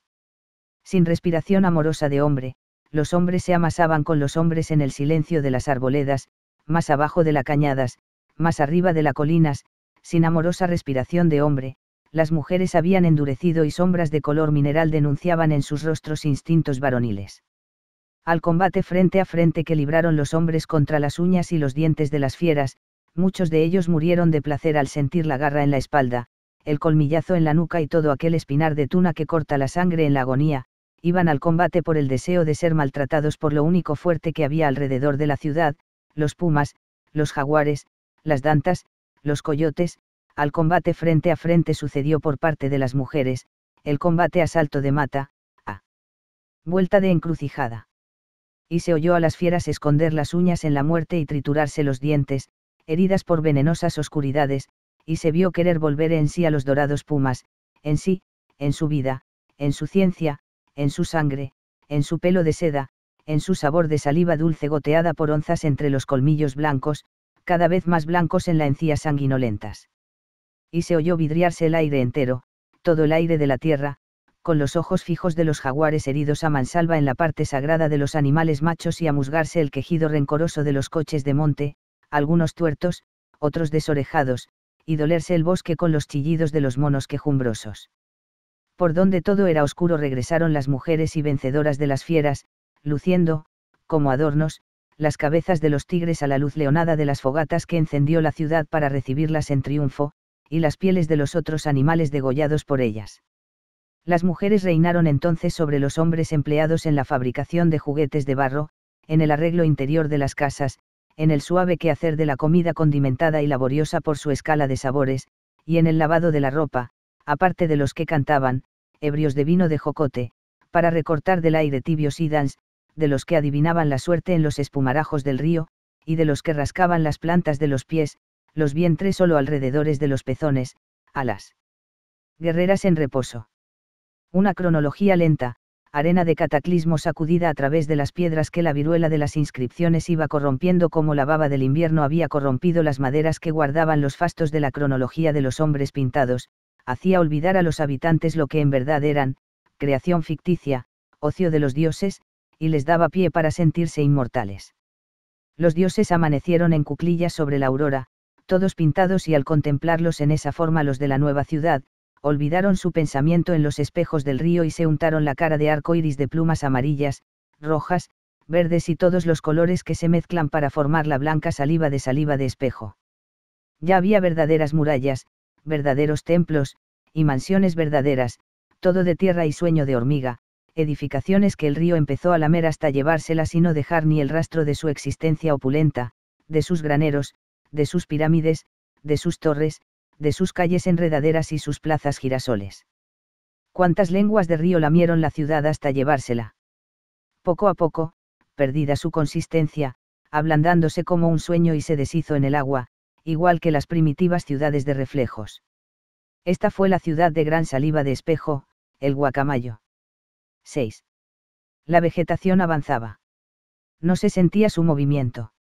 Sin respiración amorosa de hombre, los hombres se amasaban con los hombres en el silencio de las arboledas, más abajo de la cañadas, más arriba de la colinas, sin amorosa respiración de hombre, las mujeres habían endurecido y sombras de color mineral denunciaban en sus rostros instintos varoniles. Al combate frente a frente que libraron los hombres contra las uñas y los dientes de las fieras, muchos de ellos murieron de placer al sentir la garra en la espalda, el colmillazo en la nuca y todo aquel espinar de tuna que corta la sangre en la agonía, iban al combate por el deseo de ser maltratados por lo único fuerte que había alrededor de la ciudad, los pumas, los jaguares, las dantas, los coyotes, al combate frente a frente sucedió por parte de las mujeres, el combate a salto de mata, a vuelta de encrucijada. Y se oyó a las fieras esconder las uñas en la muerte y triturarse los dientes, heridas por venenosas oscuridades, y se vio querer volver en sí a los dorados pumas, en sí, en su vida, en su ciencia, en su sangre, en su pelo de seda, en su sabor de saliva dulce goteada por onzas entre los colmillos blancos, cada vez más blancos en la encía sanguinolentas. Y se oyó vidriarse el aire entero, todo el aire de la tierra, con los ojos fijos de los jaguares heridos a mansalva en la parte sagrada de los animales machos y a musgarse el quejido rencoroso de los coches de monte, algunos tuertos, otros desorejados, y dolerse el bosque con los chillidos de los monos quejumbrosos por donde todo era oscuro regresaron las mujeres y vencedoras de las fieras, luciendo, como adornos, las cabezas de los tigres a la luz leonada de las fogatas que encendió la ciudad para recibirlas en triunfo, y las pieles de los otros animales degollados por ellas. Las mujeres reinaron entonces sobre los hombres empleados en la fabricación de juguetes de barro, en el arreglo interior de las casas, en el suave quehacer de la comida condimentada y laboriosa por su escala de sabores, y en el lavado de la ropa, aparte de los que cantaban, ebrios de vino de jocote, para recortar del aire tibios y danz, de los que adivinaban la suerte en los espumarajos del río, y de los que rascaban las plantas de los pies, los vientres solo alrededores de los pezones, alas guerreras en reposo. Una cronología lenta, arena de cataclismo sacudida a través de las piedras que la viruela de las inscripciones iba corrompiendo como la baba del invierno había corrompido las maderas que guardaban los fastos de la cronología de los hombres pintados, hacía olvidar a los habitantes lo que en verdad eran, creación ficticia, ocio de los dioses, y les daba pie para sentirse inmortales. Los dioses amanecieron en cuclillas sobre la aurora, todos pintados y al contemplarlos en esa forma los de la nueva ciudad, olvidaron su pensamiento en los espejos del río y se untaron la cara de arco iris de plumas amarillas, rojas, verdes y todos los colores que se mezclan para formar la blanca saliva de saliva de espejo. Ya había verdaderas murallas, verdaderos templos, y mansiones verdaderas, todo de tierra y sueño de hormiga, edificaciones que el río empezó a lamer hasta llevárselas y no dejar ni el rastro de su existencia opulenta, de sus graneros, de sus pirámides, de sus torres, de sus calles enredaderas y sus plazas girasoles. Cuántas lenguas de río lamieron la ciudad hasta llevársela. Poco a poco, perdida su consistencia, ablandándose como un sueño y se deshizo en el agua, igual que las primitivas ciudades de reflejos. Esta fue la ciudad de gran saliva de espejo, el guacamayo. 6. La vegetación avanzaba. No se sentía su movimiento.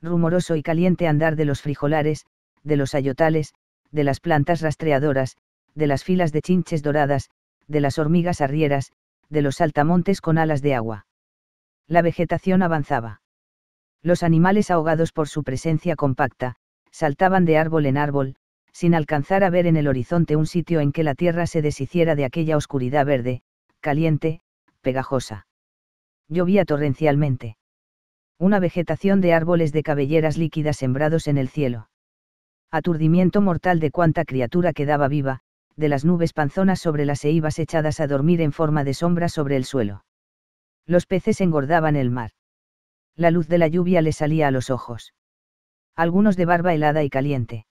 Rumoroso y caliente andar de los frijolares, de los ayotales, de las plantas rastreadoras, de las filas de chinches doradas, de las hormigas arrieras, de los saltamontes con alas de agua. La vegetación avanzaba. Los animales ahogados por su presencia compacta, saltaban de árbol en árbol, sin alcanzar a ver en el horizonte un sitio en que la tierra se deshiciera de aquella oscuridad verde, caliente, pegajosa. Llovía torrencialmente. Una vegetación de árboles de cabelleras líquidas sembrados en el cielo. Aturdimiento mortal de cuanta criatura quedaba viva, de las nubes panzonas sobre las ibas echadas a dormir en forma de sombra sobre el suelo. Los peces engordaban el mar. La luz de la lluvia le salía a los ojos algunos de barba helada y caliente.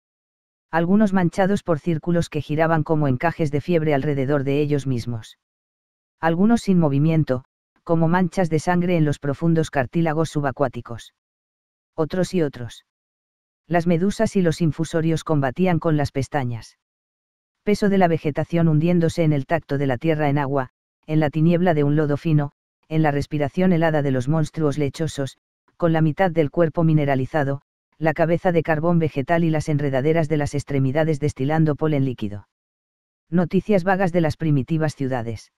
Algunos manchados por círculos que giraban como encajes de fiebre alrededor de ellos mismos. Algunos sin movimiento, como manchas de sangre en los profundos cartílagos subacuáticos. Otros y otros. Las medusas y los infusorios combatían con las pestañas. Peso de la vegetación hundiéndose en el tacto de la tierra en agua, en la tiniebla de un lodo fino, en la respiración helada de los monstruos lechosos, con la mitad del cuerpo mineralizado, la cabeza de carbón vegetal y las enredaderas de las extremidades destilando polen líquido. Noticias vagas de las primitivas ciudades.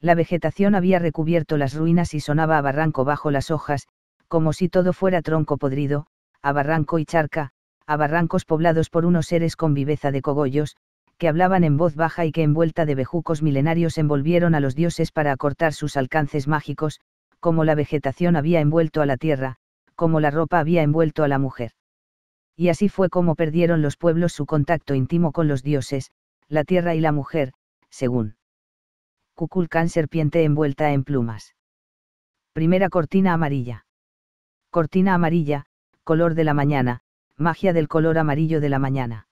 La vegetación había recubierto las ruinas y sonaba a barranco bajo las hojas, como si todo fuera tronco podrido, a barranco y charca, a barrancos poblados por unos seres con viveza de cogollos, que hablaban en voz baja y que envuelta de bejucos milenarios envolvieron a los dioses para acortar sus alcances mágicos, como la vegetación había envuelto a la tierra, como la ropa había envuelto a la mujer. Y así fue como perdieron los pueblos su contacto íntimo con los dioses, la tierra y la mujer, según cuculcán serpiente envuelta en plumas. Primera cortina amarilla. Cortina amarilla, color de la mañana, magia del color amarillo de la mañana.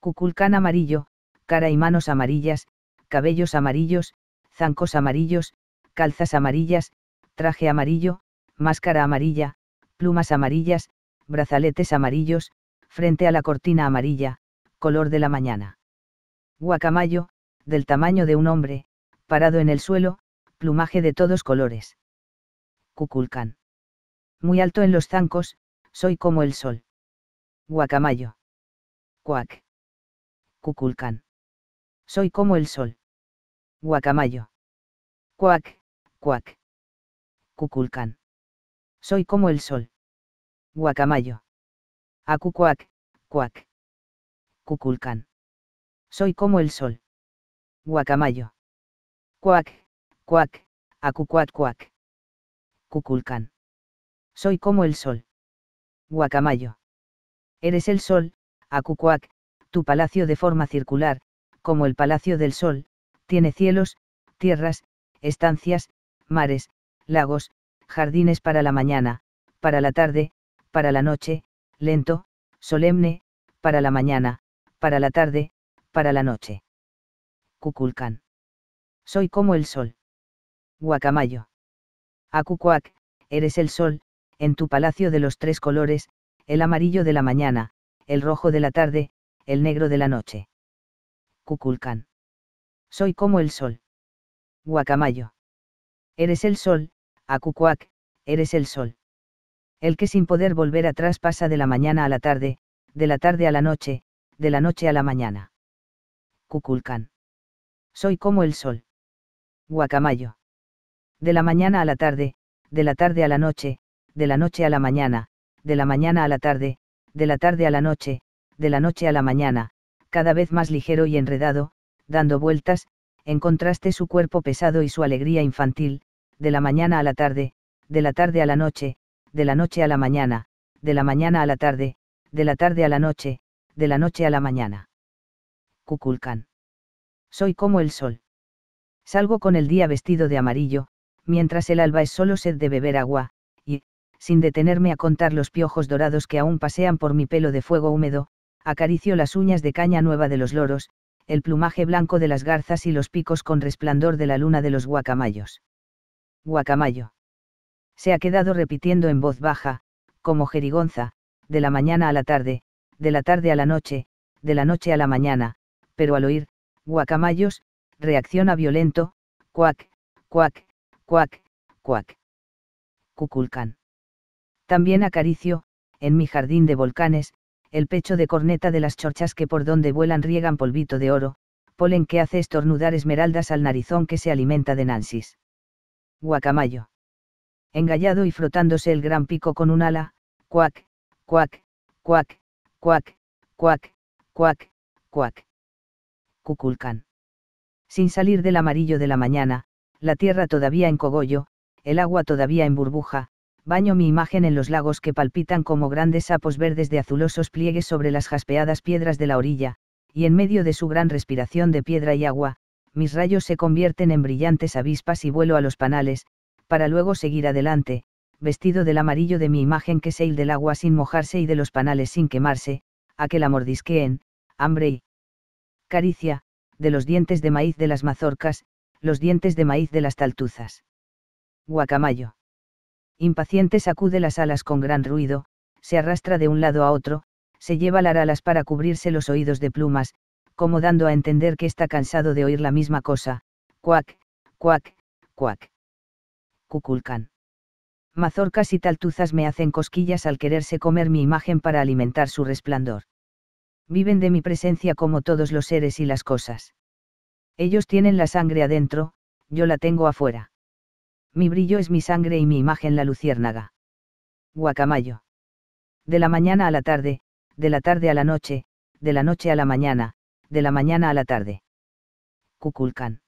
Cuculcán amarillo, cara y manos amarillas, cabellos amarillos, zancos amarillos, calzas amarillas, traje amarillo, máscara amarilla, plumas amarillas, brazaletes amarillos, frente a la cortina amarilla, color de la mañana. Guacamayo, del tamaño de un hombre, parado en el suelo, plumaje de todos colores. Cuculcán. Muy alto en los zancos, soy como el sol. Guacamayo. Cuac. Cuculcán. Soy como el sol. Guacamayo. Cuac, cuac. Cuculcán. Soy como el sol. Guacamayo. Acucuac, cuac. Cuculcán. Soy como el sol. Guacamayo. Cuac, cuac, acucuac, cuac. Cuculcán. Soy como el sol. Guacamayo. Eres el sol, acucuac, tu palacio de forma circular, como el palacio del sol, tiene cielos, tierras, estancias, mares, lagos, jardines para la mañana, para la tarde, para la noche, lento, solemne, para la mañana, para la tarde, para la noche. Cuculcán. Soy como el sol. Guacamayo. Acucuac, eres el sol, en tu palacio de los tres colores, el amarillo de la mañana, el rojo de la tarde, el negro de la noche. Cuculcán. Soy como el sol. Guacamayo. Eres el sol, Cucuac, eres el sol. El que sin poder volver atrás pasa de la mañana a la tarde, de la tarde a la noche, de la noche a la mañana. Cuculcán. Soy como el sol. Guacamayo. De la mañana a la tarde, de la tarde a la noche, de la noche a la mañana, de la mañana a la tarde, de la tarde a la noche, de la noche a la mañana, cada vez más ligero y enredado, dando vueltas, en contraste su cuerpo pesado y su alegría infantil, de la mañana a la tarde, de la tarde a la noche, de la noche a la mañana, de la mañana a la tarde, de la tarde a la noche, de la noche a la mañana. Cuculcán. Soy como el sol. Salgo con el día vestido de amarillo, mientras el alba es solo sed de beber agua, y, sin detenerme a contar los piojos dorados que aún pasean por mi pelo de fuego húmedo, acaricio las uñas de caña nueva de los loros, el plumaje blanco de las garzas y los picos con resplandor de la luna de los guacamayos guacamayo. Se ha quedado repitiendo en voz baja, como jerigonza, de la mañana a la tarde, de la tarde a la noche, de la noche a la mañana, pero al oír, guacamayos, reacciona violento, cuac, cuac, cuac, cuac. Cuculcan. También acaricio, en mi jardín de volcanes, el pecho de corneta de las chorchas que por donde vuelan riegan polvito de oro, polen que hace estornudar esmeraldas al narizón que se alimenta de nansis guacamayo. Engallado y frotándose el gran pico con un ala, cuac, cuac, cuac, cuac, cuac, cuac, cuac. Cuculcán. Sin salir del amarillo de la mañana, la tierra todavía en cogollo, el agua todavía en burbuja, baño mi imagen en los lagos que palpitan como grandes sapos verdes de azulosos pliegues sobre las jaspeadas piedras de la orilla, y en medio de su gran respiración de piedra y agua, mis rayos se convierten en brillantes avispas y vuelo a los panales, para luego seguir adelante, vestido del amarillo de mi imagen que se del agua sin mojarse y de los panales sin quemarse, a que la mordisqueen, hambre y caricia, de los dientes de maíz de las mazorcas, los dientes de maíz de las taltuzas. Guacamayo. Impaciente sacude las alas con gran ruido, se arrastra de un lado a otro, se lleva las alas para cubrirse los oídos de plumas, como dando a entender que está cansado de oír la misma cosa, cuac, cuac, cuac. Cuculcan. Mazorcas y taltuzas me hacen cosquillas al quererse comer mi imagen para alimentar su resplandor. Viven de mi presencia como todos los seres y las cosas. Ellos tienen la sangre adentro, yo la tengo afuera. Mi brillo es mi sangre y mi imagen la luciérnaga. Guacamayo. De la mañana a la tarde, de la tarde a la noche, de la noche a la mañana, de la mañana a la tarde. Cuculcan.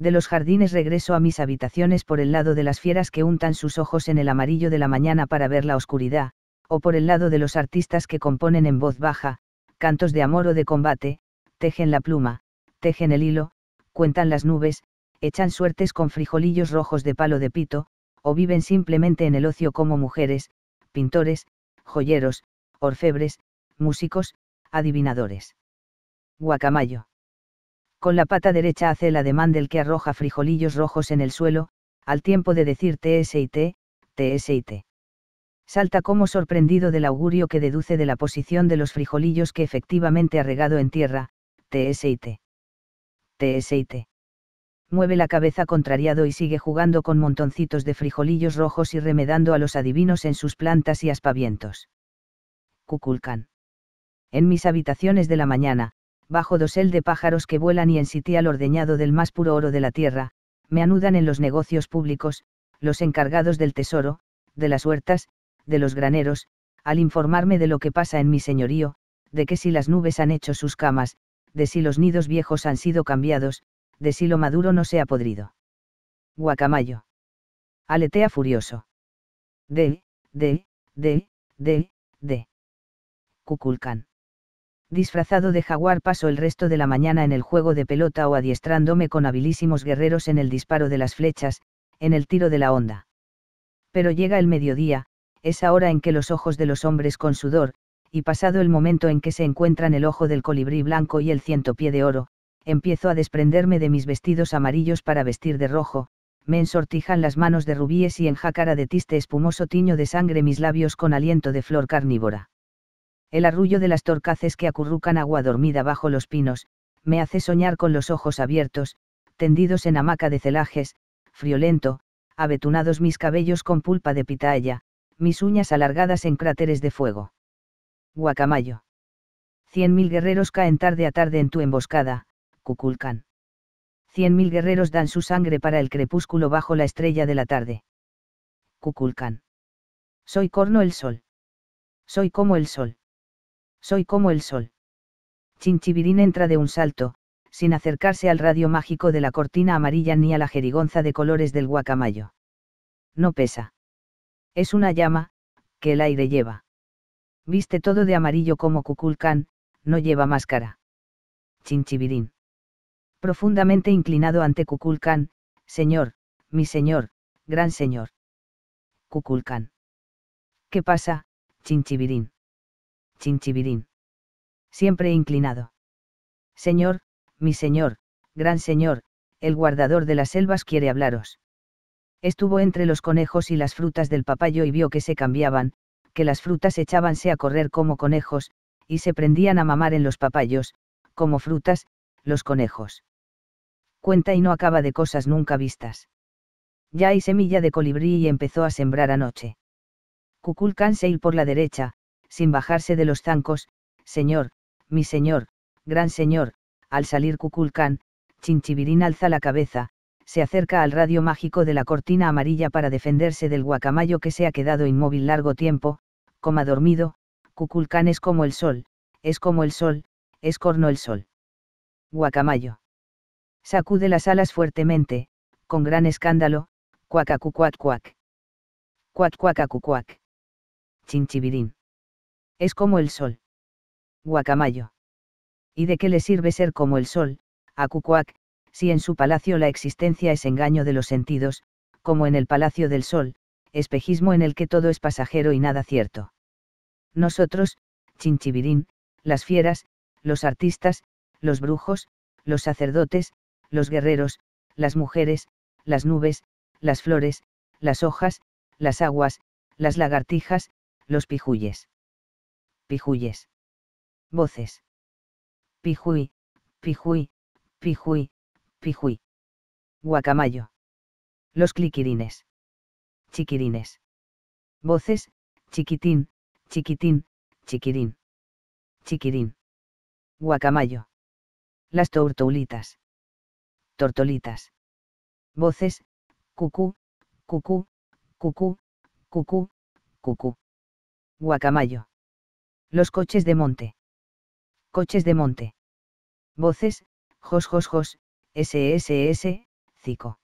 De los jardines regreso a mis habitaciones por el lado de las fieras que untan sus ojos en el amarillo de la mañana para ver la oscuridad, o por el lado de los artistas que componen en voz baja, cantos de amor o de combate, tejen la pluma, tejen el hilo, cuentan las nubes, echan suertes con frijolillos rojos de palo de pito, o viven simplemente en el ocio como mujeres, pintores, joyeros, orfebres, músicos, adivinadores guacamayo. Con la pata derecha hace el ademán del que arroja frijolillos rojos en el suelo, al tiempo de decir TSIT, TSIT. Salta como sorprendido del augurio que deduce de la posición de los frijolillos que efectivamente ha regado en tierra, TSIT. TSIT. Mueve la cabeza contrariado y sigue jugando con montoncitos de frijolillos rojos y remedando a los adivinos en sus plantas y aspavientos. Cuculcan. En mis habitaciones de la mañana, bajo dosel de pájaros que vuelan y en sitial ordeñado del más puro oro de la tierra, me anudan en los negocios públicos, los encargados del tesoro, de las huertas, de los graneros, al informarme de lo que pasa en mi señorío, de que si las nubes han hecho sus camas, de si los nidos viejos han sido cambiados, de si lo maduro no se ha podrido. Guacamayo. Aletea furioso. De, de, de, de, de. Cuculcán disfrazado de jaguar paso el resto de la mañana en el juego de pelota o adiestrándome con habilísimos guerreros en el disparo de las flechas, en el tiro de la onda. Pero llega el mediodía, esa hora en que los ojos de los hombres con sudor, y pasado el momento en que se encuentran el ojo del colibrí blanco y el ciento pie de oro, empiezo a desprenderme de mis vestidos amarillos para vestir de rojo, me ensortijan las manos de rubíes y en jacara de tiste espumoso tiño de sangre mis labios con aliento de flor carnívora. El arrullo de las torcaces que acurrucan agua dormida bajo los pinos, me hace soñar con los ojos abiertos, tendidos en hamaca de celajes, friolento, abetunados mis cabellos con pulpa de pitaya, mis uñas alargadas en cráteres de fuego. Guacamayo. Cien mil guerreros caen tarde a tarde en tu emboscada, Cuculcán. Cien mil guerreros dan su sangre para el crepúsculo bajo la estrella de la tarde. Cuculcán. Soy corno el sol. Soy como el sol. Soy como el sol. Chinchibirín entra de un salto, sin acercarse al radio mágico de la cortina amarilla ni a la jerigonza de colores del guacamayo. No pesa. Es una llama, que el aire lleva. Viste todo de amarillo como Cuculcán, no lleva máscara. Chinchibirín. Profundamente inclinado ante Cuculcán, señor, mi señor, gran señor. Cuculcán. ¿Qué pasa, Chinchibirín? chinchibirín. Siempre inclinado. Señor, mi señor, gran señor, el guardador de las selvas quiere hablaros. Estuvo entre los conejos y las frutas del papayo y vio que se cambiaban, que las frutas echábanse a correr como conejos, y se prendían a mamar en los papayos, como frutas, los conejos. Cuenta y no acaba de cosas nunca vistas. Ya hay semilla de colibrí y empezó a sembrar anoche. se ir por la derecha, sin bajarse de los zancos, Señor, mi Señor, Gran Señor, al salir Cuculcán, Chinchibirín alza la cabeza, se acerca al radio mágico de la cortina amarilla para defenderse del guacamayo que se ha quedado inmóvil largo tiempo, coma dormido, Cuculcán es como el sol, es como el sol, es corno el sol. Guacamayo. Sacude las alas fuertemente, con gran escándalo, cuacacucuac cuac. Es como el sol. Guacamayo. ¿Y de qué le sirve ser como el sol, a Cucuac, si en su palacio la existencia es engaño de los sentidos, como en el palacio del sol, espejismo en el que todo es pasajero y nada cierto? Nosotros, Chinchibirín, las fieras, los artistas, los brujos, los sacerdotes, los guerreros, las mujeres, las nubes, las flores, las hojas, las aguas, las lagartijas, los pijuyes, pijuyes Voces. Pijuy, pijuy, pijuy, pijuy. Guacamayo. Los cliquirines. Chiquirines. Voces, chiquitín, chiquitín, chiquirín. Chiquirín. Guacamayo. Las tortolitas. Tortolitas. Voces, cucú, cucú, cucú, cucú, cucú. Guacamayo. Los coches de monte. Coches de monte. Voces, jos jos jos, s, Cico.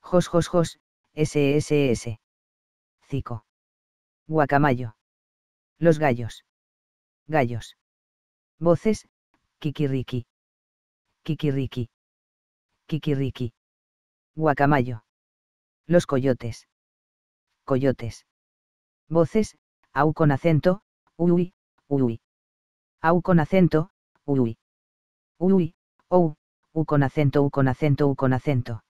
Jos jos jos, SSS. Cico. Guacamayo. Los gallos. Gallos. Voces, kikiriki. Kikiriki. Kikiriki. Guacamayo. Los coyotes. Coyotes. Voces, au con acento, uy, uy. Au con acento, uy. Uy, ou, u con acento, u con acento, u con acento.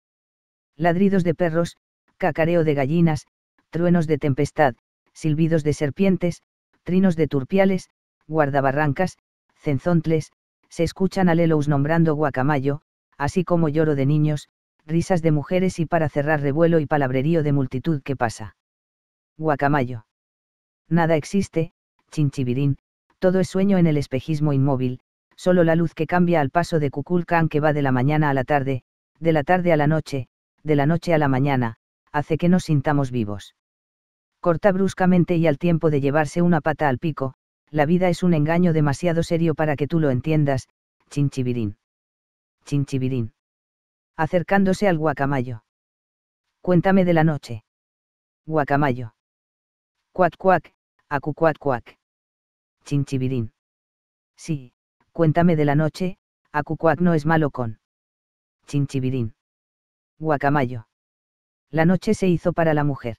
Ladridos de perros, cacareo de gallinas, truenos de tempestad, silbidos de serpientes, trinos de turpiales, guardabarrancas, cenzontles, se escuchan alelous nombrando guacamayo, así como lloro de niños, risas de mujeres y para cerrar revuelo y palabrerío de multitud que pasa. Guacamayo. Nada existe, chinchibirín, todo es sueño en el espejismo inmóvil, solo la luz que cambia al paso de Kukulkan que va de la mañana a la tarde, de la tarde a la noche, de la noche a la mañana, hace que nos sintamos vivos. Corta bruscamente y al tiempo de llevarse una pata al pico, la vida es un engaño demasiado serio para que tú lo entiendas, chinchibirín. Chinchibirín. Acercándose al guacamayo. Cuéntame de la noche. Guacamayo. Cuac cuac, acu cuac. Chinchibirín. Sí, cuéntame de la noche, Acucuac no es malo con. Chinchibirín. Guacamayo. La noche se hizo para la mujer.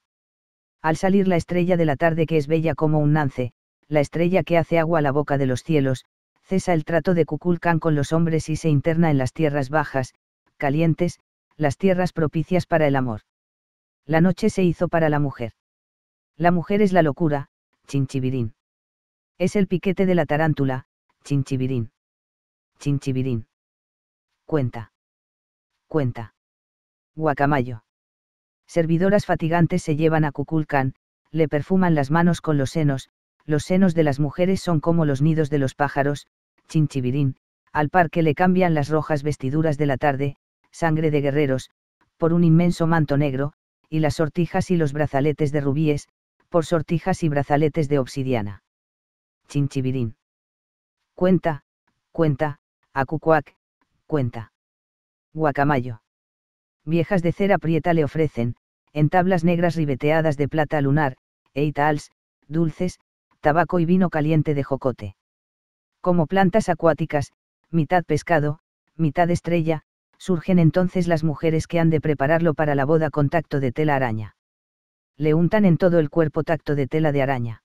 Al salir la estrella de la tarde que es bella como un nance, la estrella que hace agua a la boca de los cielos, cesa el trato de Cuculcán con los hombres y se interna en las tierras bajas, calientes, las tierras propicias para el amor. La noche se hizo para la mujer. La mujer es la locura, Chinchibirín. Es el piquete de la tarántula, chinchibirín. Chinchibirín. Cuenta. Cuenta. Guacamayo. Servidoras fatigantes se llevan a Cuculcán, le perfuman las manos con los senos, los senos de las mujeres son como los nidos de los pájaros, chinchibirín, al par que le cambian las rojas vestiduras de la tarde, sangre de guerreros, por un inmenso manto negro, y las sortijas y los brazaletes de rubíes, por sortijas y brazaletes de obsidiana chinchibirín. Cuenta, cuenta, acucuac, cuenta. Guacamayo. Viejas de cera prieta le ofrecen, en tablas negras ribeteadas de plata lunar, eitals, dulces, tabaco y vino caliente de jocote. Como plantas acuáticas, mitad pescado, mitad estrella, surgen entonces las mujeres que han de prepararlo para la boda con tacto de tela araña. Le untan en todo el cuerpo tacto de tela de araña.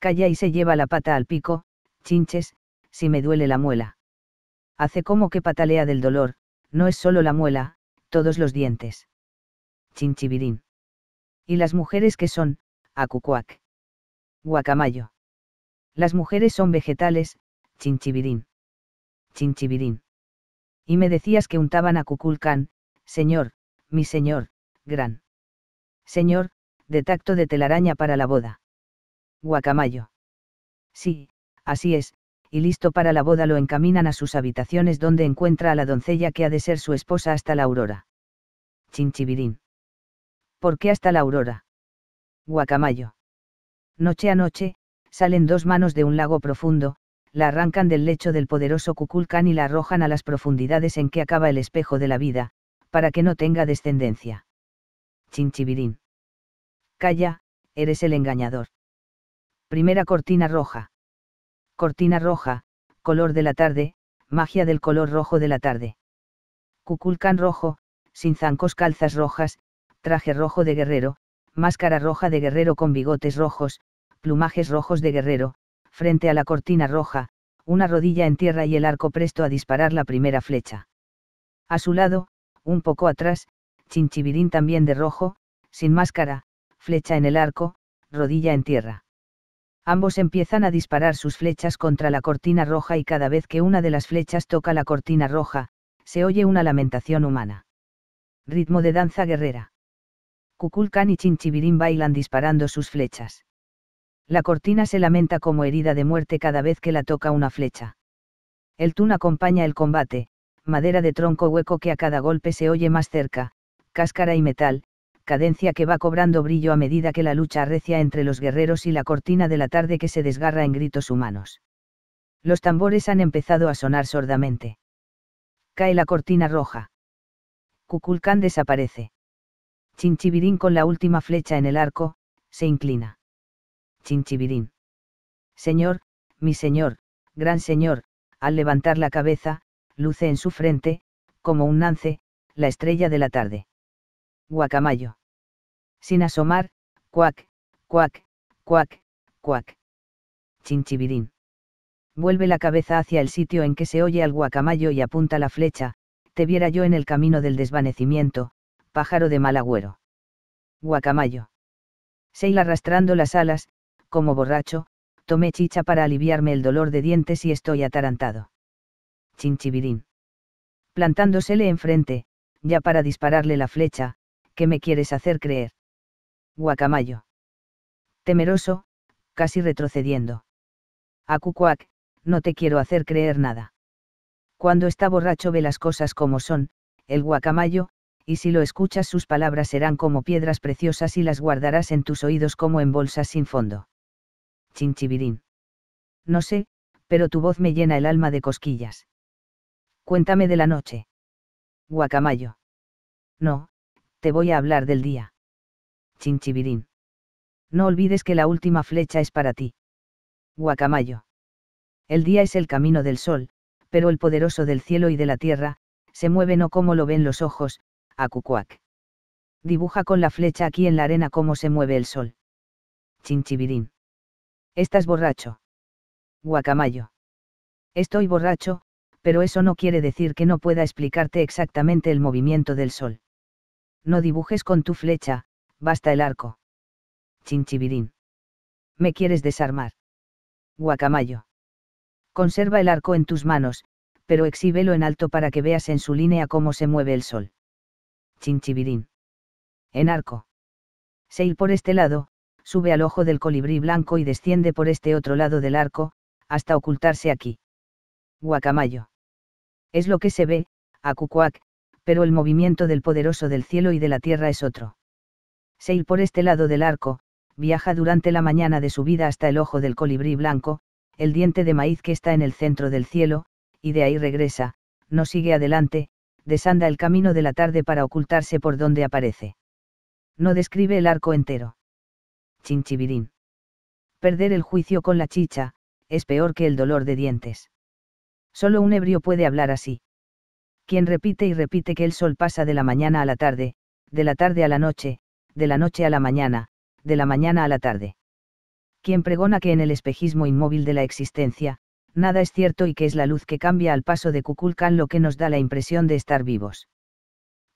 Calla y se lleva la pata al pico, chinches, si me duele la muela. Hace como que patalea del dolor, no es solo la muela, todos los dientes. Chinchibirín. ¿Y las mujeres que son? Acucuac. Guacamayo. Las mujeres son vegetales, chinchibirín. Chinchibirín. Y me decías que untaban a Cuculcán, señor, mi señor, gran. Señor, de tacto de telaraña para la boda. Guacamayo. Sí, así es, y listo para la boda lo encaminan a sus habitaciones donde encuentra a la doncella que ha de ser su esposa hasta la aurora. Chinchibirín. ¿Por qué hasta la aurora? Guacamayo. Noche a noche, salen dos manos de un lago profundo, la arrancan del lecho del poderoso Cuculcán y la arrojan a las profundidades en que acaba el espejo de la vida, para que no tenga descendencia. Chinchibirín. Calla, eres el engañador. Primera cortina roja. Cortina roja, color de la tarde, magia del color rojo de la tarde. Cuculcán rojo, sin zancos calzas rojas, traje rojo de guerrero, máscara roja de guerrero con bigotes rojos, plumajes rojos de guerrero, frente a la cortina roja, una rodilla en tierra y el arco presto a disparar la primera flecha. A su lado, un poco atrás, Chinchibirín también de rojo, sin máscara, flecha en el arco, rodilla en tierra ambos empiezan a disparar sus flechas contra la cortina roja y cada vez que una de las flechas toca la cortina roja, se oye una lamentación humana. Ritmo de danza guerrera. Kukulkan y Chinchibirín bailan disparando sus flechas. La cortina se lamenta como herida de muerte cada vez que la toca una flecha. El tún acompaña el combate, madera de tronco hueco que a cada golpe se oye más cerca, cáscara y metal, cadencia que va cobrando brillo a medida que la lucha arrecia entre los guerreros y la cortina de la tarde que se desgarra en gritos humanos. Los tambores han empezado a sonar sordamente. Cae la cortina roja. Cuculcán desaparece. Chinchibirín con la última flecha en el arco, se inclina. Chinchibirín. Señor, mi señor, gran señor, al levantar la cabeza, luce en su frente, como un nance, la estrella de la tarde guacamayo. Sin asomar, cuac, cuac, cuac, cuac. Chinchibirín. Vuelve la cabeza hacia el sitio en que se oye al guacamayo y apunta la flecha, te viera yo en el camino del desvanecimiento, pájaro de mal agüero. Guacamayo. Seil arrastrando las alas, como borracho, tomé chicha para aliviarme el dolor de dientes y estoy atarantado. Chinchibirín. Plantándosele enfrente, ya para dispararle la flecha, ¿qué me quieres hacer creer? Guacamayo. Temeroso, casi retrocediendo. Acucuac, no te quiero hacer creer nada. Cuando está borracho ve las cosas como son, el guacamayo, y si lo escuchas sus palabras serán como piedras preciosas y las guardarás en tus oídos como en bolsas sin fondo. Chinchibirín. No sé, pero tu voz me llena el alma de cosquillas. Cuéntame de la noche. Guacamayo. No, te voy a hablar del día. Chinchibirín. No olvides que la última flecha es para ti. Guacamayo. El día es el camino del sol, pero el poderoso del cielo y de la tierra, se mueve no como lo ven los ojos, a Dibuja con la flecha aquí en la arena cómo se mueve el sol. Chinchibirín. Estás borracho. Guacamayo. Estoy borracho, pero eso no quiere decir que no pueda explicarte exactamente el movimiento del sol. No dibujes con tu flecha, basta el arco. Chinchibirín. Me quieres desarmar. Guacamayo. Conserva el arco en tus manos, pero exhíbelo en alto para que veas en su línea cómo se mueve el sol. Chinchibirín. En arco. Sail por este lado, sube al ojo del colibrí blanco y desciende por este otro lado del arco, hasta ocultarse aquí. Guacamayo. Es lo que se ve, Cucuac pero el movimiento del poderoso del cielo y de la tierra es otro. Seil por este lado del arco, viaja durante la mañana de su vida hasta el ojo del colibrí blanco, el diente de maíz que está en el centro del cielo, y de ahí regresa, no sigue adelante, desanda el camino de la tarde para ocultarse por donde aparece. No describe el arco entero. Chinchibirín. Perder el juicio con la chicha, es peor que el dolor de dientes. Solo un ebrio puede hablar así quien repite y repite que el sol pasa de la mañana a la tarde, de la tarde a la noche, de la noche a la mañana, de la mañana a la tarde. Quien pregona que en el espejismo inmóvil de la existencia, nada es cierto y que es la luz que cambia al paso de Kukulkan lo que nos da la impresión de estar vivos.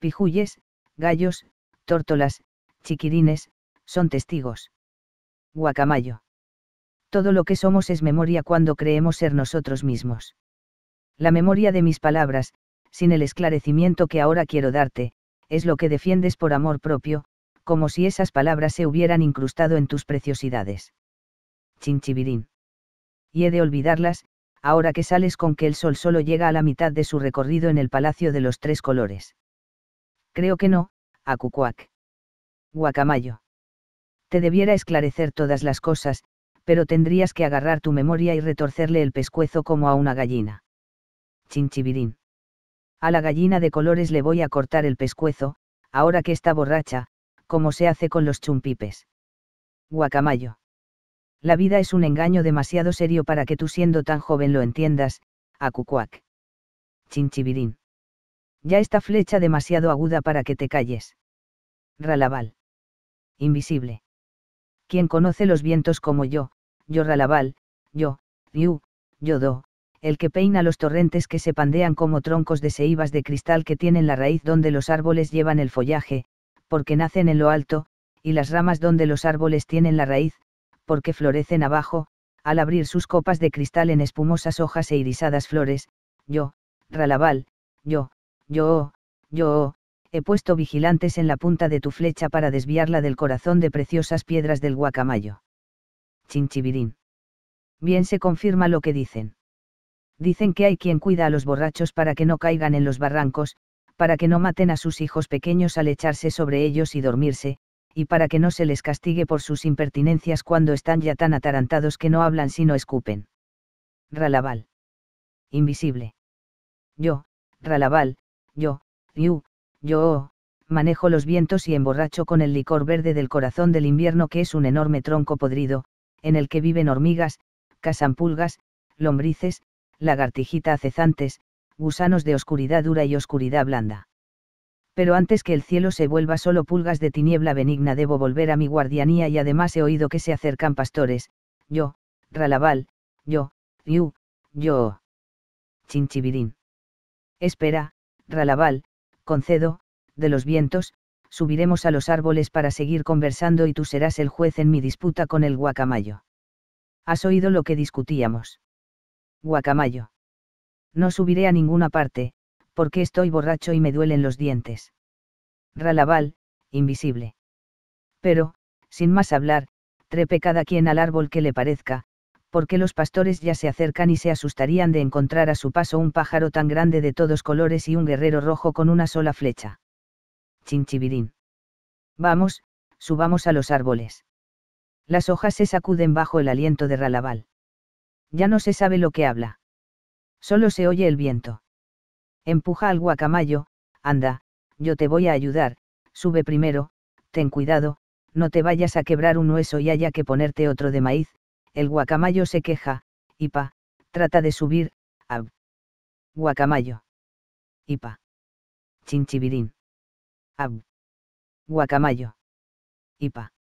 Pijuyes, gallos, tórtolas, chiquirines, son testigos. Guacamayo. Todo lo que somos es memoria cuando creemos ser nosotros mismos. La memoria de mis palabras, sin el esclarecimiento que ahora quiero darte, es lo que defiendes por amor propio, como si esas palabras se hubieran incrustado en tus preciosidades. Chinchibirín. Y he de olvidarlas, ahora que sales con que el sol solo llega a la mitad de su recorrido en el Palacio de los Tres Colores. Creo que no, Acucuac. Guacamayo. Te debiera esclarecer todas las cosas, pero tendrías que agarrar tu memoria y retorcerle el pescuezo como a una gallina. Chinchibirín. A la gallina de colores le voy a cortar el pescuezo, ahora que está borracha, como se hace con los chumpipes. Guacamayo. La vida es un engaño demasiado serio para que tú siendo tan joven lo entiendas, acucuac. Chinchibirín. Ya está flecha demasiado aguda para que te calles. Ralaval. Invisible. Quien conoce los vientos como yo, yo Ralaval, yo, Ryu, yo Do, el que peina los torrentes que se pandean como troncos de ceibas de cristal que tienen la raíz donde los árboles llevan el follaje, porque nacen en lo alto, y las ramas donde los árboles tienen la raíz, porque florecen abajo, al abrir sus copas de cristal en espumosas hojas e irisadas flores, yo, Ralaval, yo, yo, oh, yo, oh, he puesto vigilantes en la punta de tu flecha para desviarla del corazón de preciosas piedras del guacamayo. Chinchibirín. Bien se confirma lo que dicen. Dicen que hay quien cuida a los borrachos para que no caigan en los barrancos, para que no maten a sus hijos pequeños al echarse sobre ellos y dormirse, y para que no se les castigue por sus impertinencias cuando están ya tan atarantados que no hablan sino escupen. Ralaval. Invisible. Yo, Ralaval, yo, you, yo, oh, manejo los vientos y emborracho con el licor verde del corazón del invierno que es un enorme tronco podrido, en el que viven hormigas, cazan pulgas, lombrices, lagartijita cezantes, gusanos de oscuridad dura y oscuridad blanda. Pero antes que el cielo se vuelva solo pulgas de tiniebla benigna debo volver a mi guardianía y además he oído que se acercan pastores, yo, Ralaval, yo, Yu, yo. Chinchibirín. Espera, Ralaval, concedo, de los vientos, subiremos a los árboles para seguir conversando y tú serás el juez en mi disputa con el guacamayo. ¿Has oído lo que discutíamos? guacamayo. No subiré a ninguna parte, porque estoy borracho y me duelen los dientes. Ralaval, invisible. Pero, sin más hablar, trepe cada quien al árbol que le parezca, porque los pastores ya se acercan y se asustarían de encontrar a su paso un pájaro tan grande de todos colores y un guerrero rojo con una sola flecha. Chinchibirín. Vamos, subamos a los árboles. Las hojas se sacuden bajo el aliento de Ralaval. Ya no se sabe lo que habla. Solo se oye el viento. Empuja al guacamayo, anda, yo te voy a ayudar, sube primero, ten cuidado, no te vayas a quebrar un hueso y haya que ponerte otro de maíz, el guacamayo se queja, Ipa, trata de subir, ab. Guacamayo. Ipa. Chinchibirín. Ab. Guacamayo. Ipa.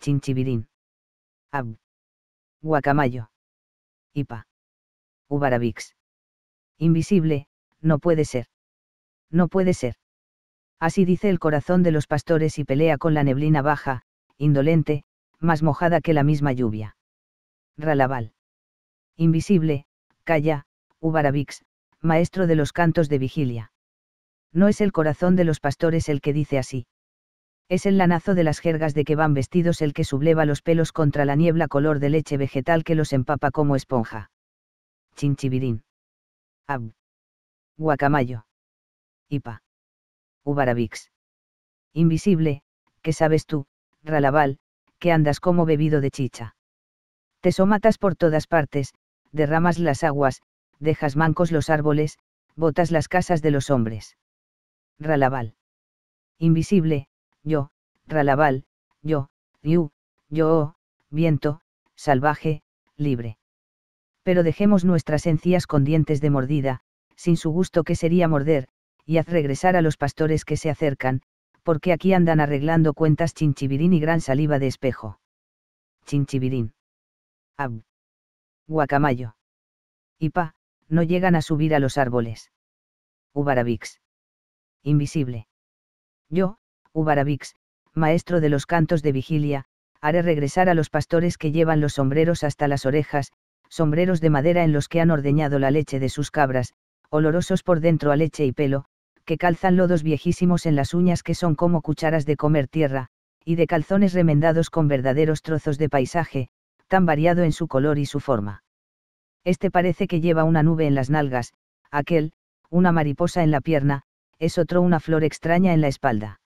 Chinchibirín. Ab. Guacamayo. IPA. Ubarabix. Invisible, no puede ser. No puede ser. Así dice el corazón de los pastores y pelea con la neblina baja, indolente, más mojada que la misma lluvia. Ralaval. Invisible, calla, Ubarabix, maestro de los cantos de vigilia. No es el corazón de los pastores el que dice así. Es el lanazo de las jergas de que van vestidos el que subleva los pelos contra la niebla color de leche vegetal que los empapa como esponja. Chinchibirín. Ab. Guacamayo. Ipa. Ubarabix. Invisible, ¿qué sabes tú, Ralaval, que andas como bebido de chicha? Te somatas por todas partes, derramas las aguas, dejas mancos los árboles, botas las casas de los hombres. Ralaval. Invisible, yo, Ralaval, yo, Yu, yo, viento, salvaje, libre. Pero dejemos nuestras encías con dientes de mordida, sin su gusto que sería morder, y haz regresar a los pastores que se acercan, porque aquí andan arreglando cuentas chinchibirín y gran saliva de espejo. Chinchibirín. Ab. Guacamayo. Y pa, no llegan a subir a los árboles. Ubarabix. Invisible. Yo, Ubaravix, maestro de los cantos de vigilia, haré regresar a los pastores que llevan los sombreros hasta las orejas, sombreros de madera en los que han ordeñado la leche de sus cabras, olorosos por dentro a leche y pelo, que calzan lodos viejísimos en las uñas que son como cucharas de comer tierra, y de calzones remendados con verdaderos trozos de paisaje, tan variado en su color y su forma. Este parece que lleva una nube en las nalgas, aquel, una mariposa en la pierna, es otro una flor extraña en la espalda.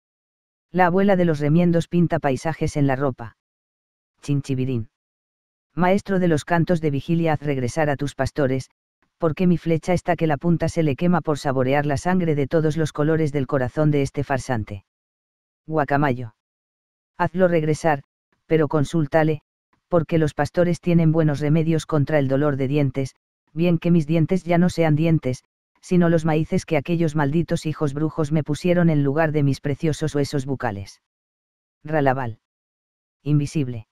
La abuela de los remiendos pinta paisajes en la ropa. Chinchibirín. Maestro de los cantos de vigilia, haz regresar a tus pastores, porque mi flecha está que la punta se le quema por saborear la sangre de todos los colores del corazón de este farsante. Guacamayo. Hazlo regresar, pero consúltale, porque los pastores tienen buenos remedios contra el dolor de dientes, bien que mis dientes ya no sean dientes, sino los maíces que aquellos malditos hijos brujos me pusieron en lugar de mis preciosos huesos bucales. Ralaval. Invisible.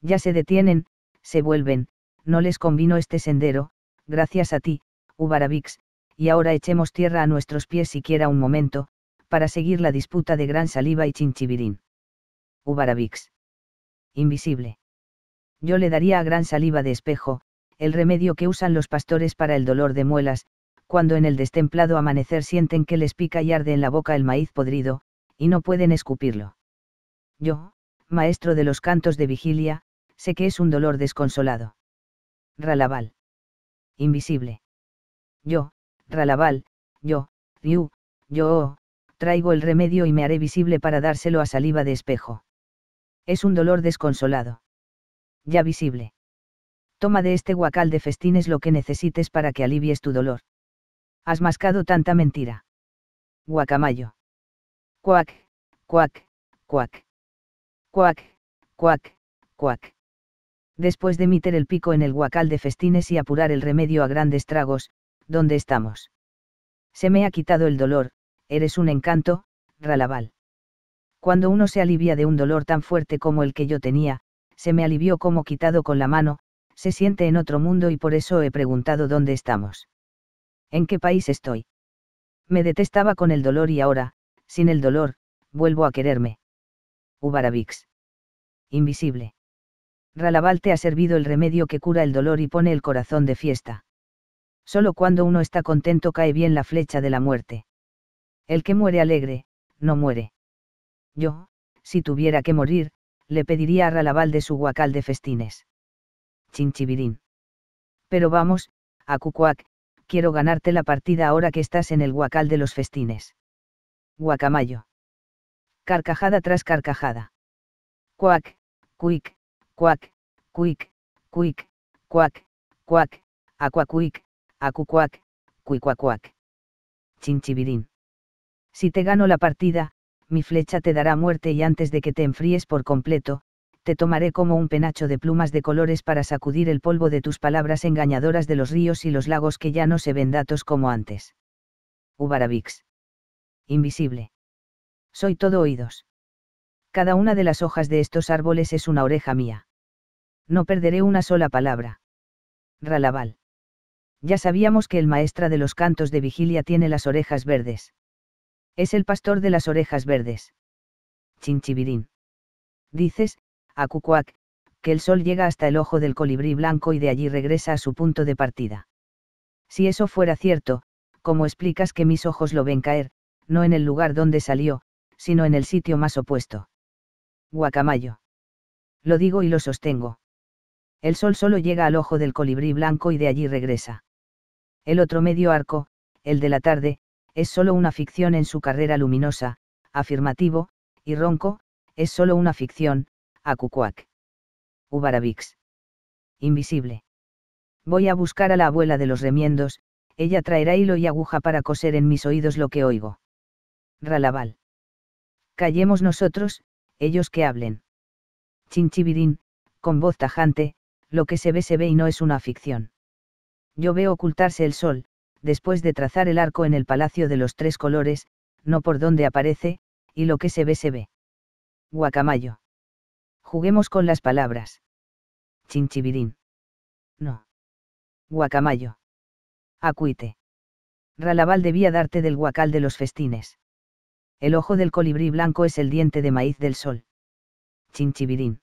Ya se detienen, se vuelven, no les convino este sendero, gracias a ti, Ubaravix, y ahora echemos tierra a nuestros pies siquiera un momento, para seguir la disputa de Gran Saliva y Chinchibirín. Ubaravix. Invisible. Yo le daría a Gran Saliva de espejo, el remedio que usan los pastores para el dolor de muelas, cuando en el destemplado amanecer sienten que les pica y arde en la boca el maíz podrido, y no pueden escupirlo. Yo, maestro de los cantos de vigilia, sé que es un dolor desconsolado. Ralaval. Invisible. Yo, Ralaval, yo, Ryu, yo, oh, traigo el remedio y me haré visible para dárselo a saliva de espejo. Es un dolor desconsolado. Ya visible. Toma de este guacal de festines lo que necesites para que alivies tu dolor. Has mascado tanta mentira. Guacamayo. Cuac, cuac, cuac. Cuac, cuac, cuac. Después de meter el pico en el guacal de festines y apurar el remedio a grandes tragos, ¿dónde estamos? Se me ha quitado el dolor, eres un encanto, Ralaval. Cuando uno se alivia de un dolor tan fuerte como el que yo tenía, se me alivió como quitado con la mano, se siente en otro mundo y por eso he preguntado dónde estamos. ¿En qué país estoy? Me detestaba con el dolor y ahora, sin el dolor, vuelvo a quererme. Ubarabix. Invisible. Ralabal te ha servido el remedio que cura el dolor y pone el corazón de fiesta. Solo cuando uno está contento cae bien la flecha de la muerte. El que muere alegre, no muere. Yo, si tuviera que morir, le pediría a Ralabal de su guacal de festines. Chinchivirín. Pero vamos, a Cucuac, quiero ganarte la partida ahora que estás en el guacal de los festines. Guacamayo. Carcajada tras carcajada. Cuac, cuic, cuac, cuic, cuic, cuac, cuac, acuacuic, acucuac, cuicuacuac. Chinchibirín. Si te gano la partida, mi flecha te dará muerte y antes de que te enfríes por completo, te tomaré como un penacho de plumas de colores para sacudir el polvo de tus palabras engañadoras de los ríos y los lagos que ya no se ven datos como antes. Ubaravix. Invisible. Soy todo oídos. Cada una de las hojas de estos árboles es una oreja mía. No perderé una sola palabra. Ralaval. Ya sabíamos que el maestra de los cantos de vigilia tiene las orejas verdes. Es el pastor de las orejas verdes. Chinchibirín. Dices, a Cucuac, que el sol llega hasta el ojo del colibrí blanco y de allí regresa a su punto de partida. Si eso fuera cierto, ¿cómo explicas que mis ojos lo ven caer, no en el lugar donde salió, sino en el sitio más opuesto? Guacamayo. Lo digo y lo sostengo. El sol solo llega al ojo del colibrí blanco y de allí regresa. El otro medio arco, el de la tarde, es solo una ficción en su carrera luminosa, afirmativo, y ronco, es solo una ficción, Acucuac. Ubarabix. Invisible. Voy a buscar a la abuela de los remiendos, ella traerá hilo y aguja para coser en mis oídos lo que oigo. Ralaval. Callemos nosotros, ellos que hablen. Chinchibirín, con voz tajante, lo que se ve se ve y no es una ficción. Yo veo ocultarse el sol, después de trazar el arco en el palacio de los tres colores, no por donde aparece, y lo que se ve se ve. Guacamayo. Juguemos con las palabras. Chinchibirín. No. Guacamayo. Acuite. Ralaval debía darte del guacal de los festines. El ojo del colibrí blanco es el diente de maíz del sol. Chinchibirín.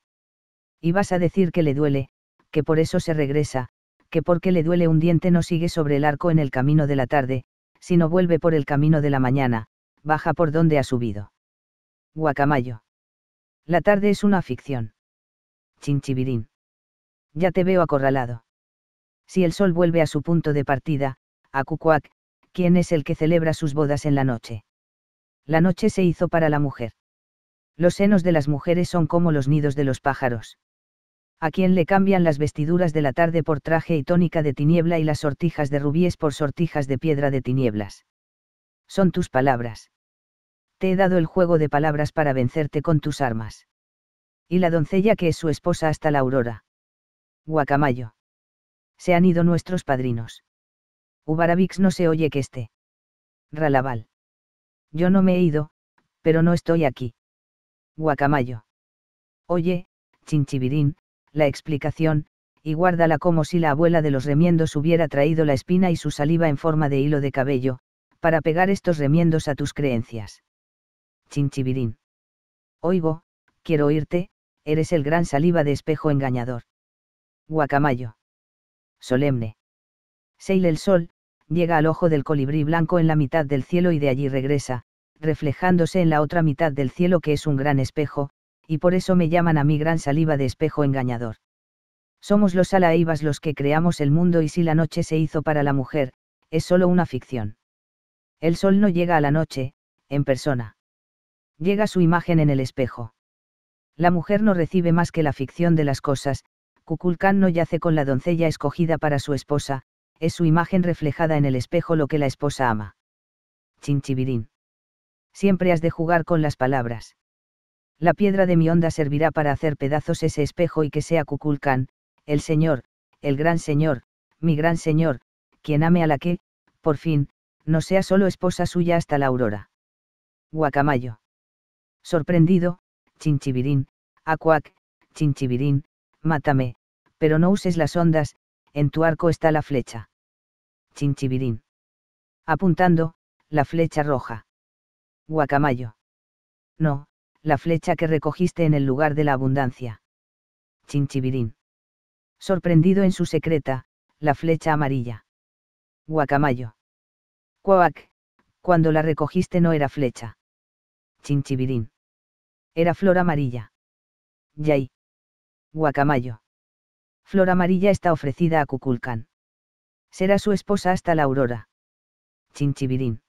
Y vas a decir que le duele, que por eso se regresa, que porque le duele un diente no sigue sobre el arco en el camino de la tarde, sino vuelve por el camino de la mañana, baja por donde ha subido. Guacamayo. La tarde es una ficción. Chinchibirín. Ya te veo acorralado. Si el sol vuelve a su punto de partida, a Cucuac, ¿quién es el que celebra sus bodas en la noche? La noche se hizo para la mujer. Los senos de las mujeres son como los nidos de los pájaros. A quién le cambian las vestiduras de la tarde por traje y tónica de tiniebla y las sortijas de rubíes por sortijas de piedra de tinieblas. Son tus palabras he dado el juego de palabras para vencerte con tus armas. Y la doncella que es su esposa hasta la aurora. Guacamayo. Se han ido nuestros padrinos. Ubaravix no se oye que esté. Ralaval. Yo no me he ido, pero no estoy aquí. Guacamayo. Oye, Chinchibirín, la explicación, y guárdala como si la abuela de los remiendos hubiera traído la espina y su saliva en forma de hilo de cabello, para pegar estos remiendos a tus creencias chinchibirín. Oigo, quiero oírte, eres el gran saliva de espejo engañador. Guacamayo. Solemne. Seil el sol, llega al ojo del colibrí blanco en la mitad del cielo y de allí regresa, reflejándose en la otra mitad del cielo que es un gran espejo, y por eso me llaman a mí gran saliva de espejo engañador. Somos los alaíbas los que creamos el mundo y si la noche se hizo para la mujer, es solo una ficción. El sol no llega a la noche, en persona. Llega su imagen en el espejo. La mujer no recibe más que la ficción de las cosas, Kukulkan no yace con la doncella escogida para su esposa, es su imagen reflejada en el espejo lo que la esposa ama. Chinchibirín. Siempre has de jugar con las palabras. La piedra de mi onda servirá para hacer pedazos ese espejo y que sea Kukulkan, el Señor, el gran Señor, mi gran Señor, quien ame a la que, por fin, no sea solo esposa suya hasta la aurora. Guacamayo. Sorprendido, Chinchibirín, Acuac, Chinchibirín, mátame, pero no uses las ondas, en tu arco está la flecha. Chinchibirín. Apuntando, la flecha roja. Guacamayo. No, la flecha que recogiste en el lugar de la abundancia. Chinchibirín. Sorprendido en su secreta, la flecha amarilla. Guacamayo. Cuac, cuando la recogiste no era flecha. Chinchibirín. Era flor amarilla. Yay. Guacamayo. Flor amarilla está ofrecida a Cuculcán. Será su esposa hasta la aurora. Chinchibirín.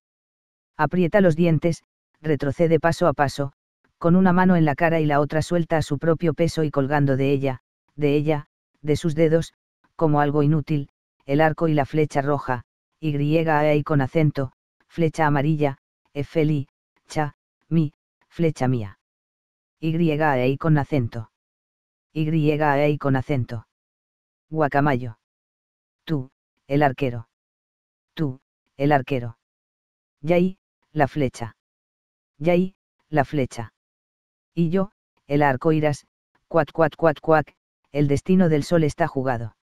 Aprieta los dientes, retrocede paso a paso, con una mano en la cara y la otra suelta a su propio peso y colgando de ella, de ella, de sus dedos, como algo inútil, el arco y la flecha roja, y griega y con acento, flecha amarilla, efeli, cha, mi, flecha mía y con acento. y con acento. Guacamayo. Tú, el arquero. Tú, el arquero. Yai, la flecha. Yai, la flecha. Y yo, el arco irás, cuac cuac cuac cuac, el destino del sol está jugado.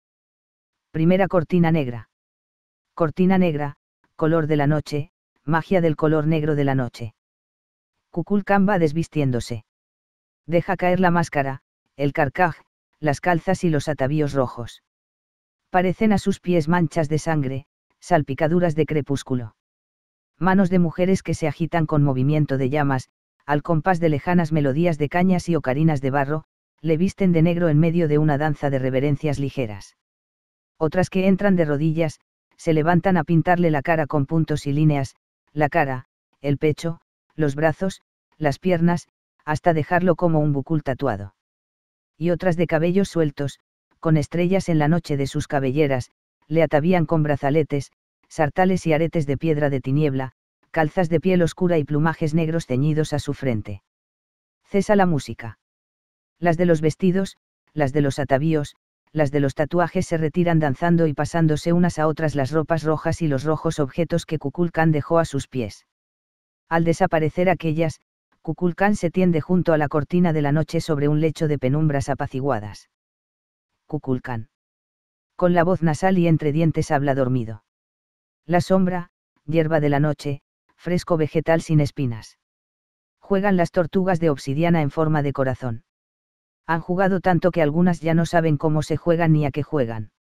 Primera cortina negra. Cortina negra, color de la noche, magia del color negro de la noche. Kukulkan va desvistiéndose. Deja caer la máscara, el carcaj, las calzas y los atavíos rojos. Parecen a sus pies manchas de sangre, salpicaduras de crepúsculo. Manos de mujeres que se agitan con movimiento de llamas, al compás de lejanas melodías de cañas y ocarinas de barro, le visten de negro en medio de una danza de reverencias ligeras. Otras que entran de rodillas, se levantan a pintarle la cara con puntos y líneas, la cara, el pecho, los brazos, las piernas, hasta dejarlo como un bucul tatuado. Y otras de cabellos sueltos, con estrellas en la noche de sus cabelleras, le atavían con brazaletes, sartales y aretes de piedra de tiniebla, calzas de piel oscura y plumajes negros ceñidos a su frente. Cesa la música. Las de los vestidos, las de los atavíos, las de los tatuajes se retiran danzando y pasándose unas a otras las ropas rojas y los rojos objetos que Kukulkan dejó a sus pies. Al desaparecer aquellas, Kukulcán se tiende junto a la cortina de la noche sobre un lecho de penumbras apaciguadas. Kukulcán. Con la voz nasal y entre dientes habla dormido. La sombra, hierba de la noche, fresco vegetal sin espinas. Juegan las tortugas de obsidiana en forma de corazón. Han jugado tanto que algunas ya no saben cómo se juegan ni a qué juegan.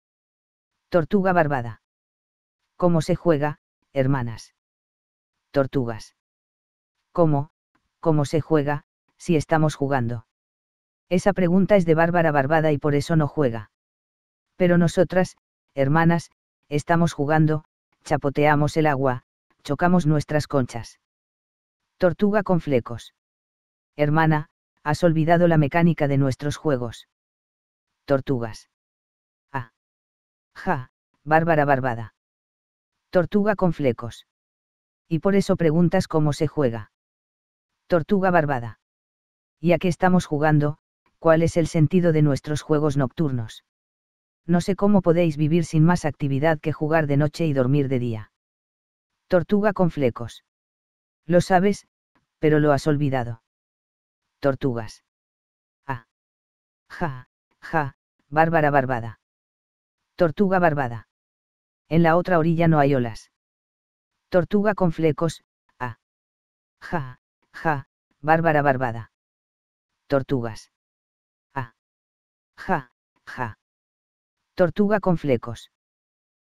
Tortuga barbada. ¿Cómo se juega, hermanas? Tortugas. ¿Cómo, ¿cómo se juega, si estamos jugando? Esa pregunta es de Bárbara Barbada y por eso no juega. Pero nosotras, hermanas, estamos jugando, chapoteamos el agua, chocamos nuestras conchas. Tortuga con flecos. Hermana, has olvidado la mecánica de nuestros juegos. Tortugas. Ah. Ja, Bárbara Barbada. Tortuga con flecos. Y por eso preguntas cómo se juega. Tortuga barbada. ¿Y a qué estamos jugando? ¿Cuál es el sentido de nuestros juegos nocturnos? No sé cómo podéis vivir sin más actividad que jugar de noche y dormir de día. Tortuga con flecos. Lo sabes, pero lo has olvidado. Tortugas. Ah. Ja, ja, Bárbara Barbada. Tortuga Barbada. En la otra orilla no hay olas. Tortuga con flecos, ah. Ja, Ja, Bárbara Barbada. Tortugas. Ah. Ja, ja. Tortuga con flecos.